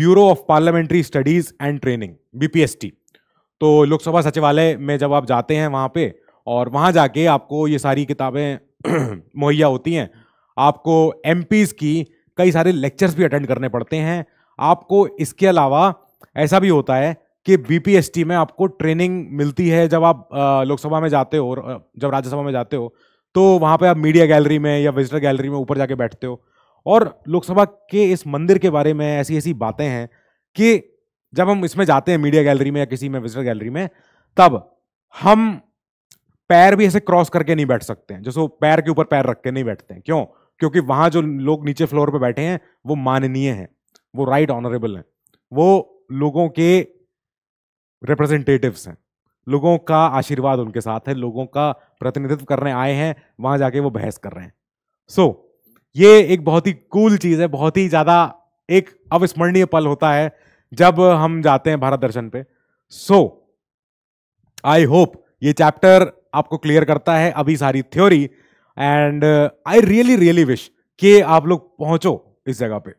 bureau of parliamentary studies and training BPST तो लोकसभा सचिवालय में जब आप जाते हैं वहां पे और वहाँ जाके आपको ये सारी किताबें मुहैया होती हैं आपको एम की कई सारे लेक्चर्स भी अटेंड करने पड़ते हैं आपको इसके अलावा ऐसा भी होता है कि बी में आपको ट्रेनिंग मिलती है जब आप लोकसभा में जाते हो जब राज्यसभा में जाते हो तो वहाँ पे आप मीडिया गैलरी में या विजिटर गैलरी में ऊपर जाके बैठते हो और लोकसभा के इस मंदिर के बारे में ऐसी ऐसी बातें हैं कि जब हम इसमें जाते हैं मीडिया गैलरी में या किसी में विजिटर गैलरी में तब हम पैर भी ऐसे क्रॉस करके नहीं बैठ सकते हैं जैसे वो पैर के ऊपर पैर रख के नहीं बैठते हैं क्यों क्योंकि वहां जो लोग नीचे फ्लोर पे बैठे हैं वो माननीय हैं वो राइट ऑनरेबल हैं वो लोगों के रिप्रेजेंटेटिव्स हैं लोगों का आशीर्वाद उनके साथ है लोगों का प्रतिनिधित्व करने आए हैं वहां जाके वो बहस कर रहे हैं सो so, ये एक बहुत ही कूल चीज़ है बहुत ही ज़्यादा एक अविस्मरणीय पल होता है जब हम जाते हैं भारत दर्शन पे सो आई होप ये चैप्टर आपको क्लियर करता है अभी सारी theory and I really really wish कि आप लोग पहुंचो इस जगह पे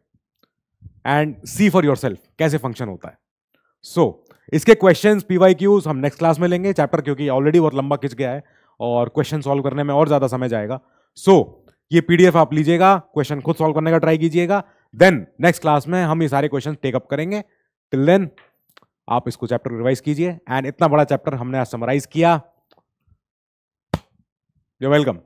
and see for yourself कैसे फंक्शन होता है सो so, इसके क्वेश्चन पी वाई क्यूज हम नेक्स्ट क्लास में लेंगे चैप्टर क्योंकि ऑलरेडी बहुत लंबा खिंच गया है और क्वेश्चन सॉल्व करने में और ज़्यादा समय जाएगा सो so, ये पीडीएफ आप लीजिएगा क्वेश्चन खुद सॉल्व करने का ट्राई कीजिएगा देन नेक्स्ट क्लास में हम ये सारे क्वेश्चन टेकअप करेंगे टिल देन आप इसको चैप्टर रिवाइज कीजिए एंड इतना बड़ा चैप्टर हमने आज समराइज किया You're welcome.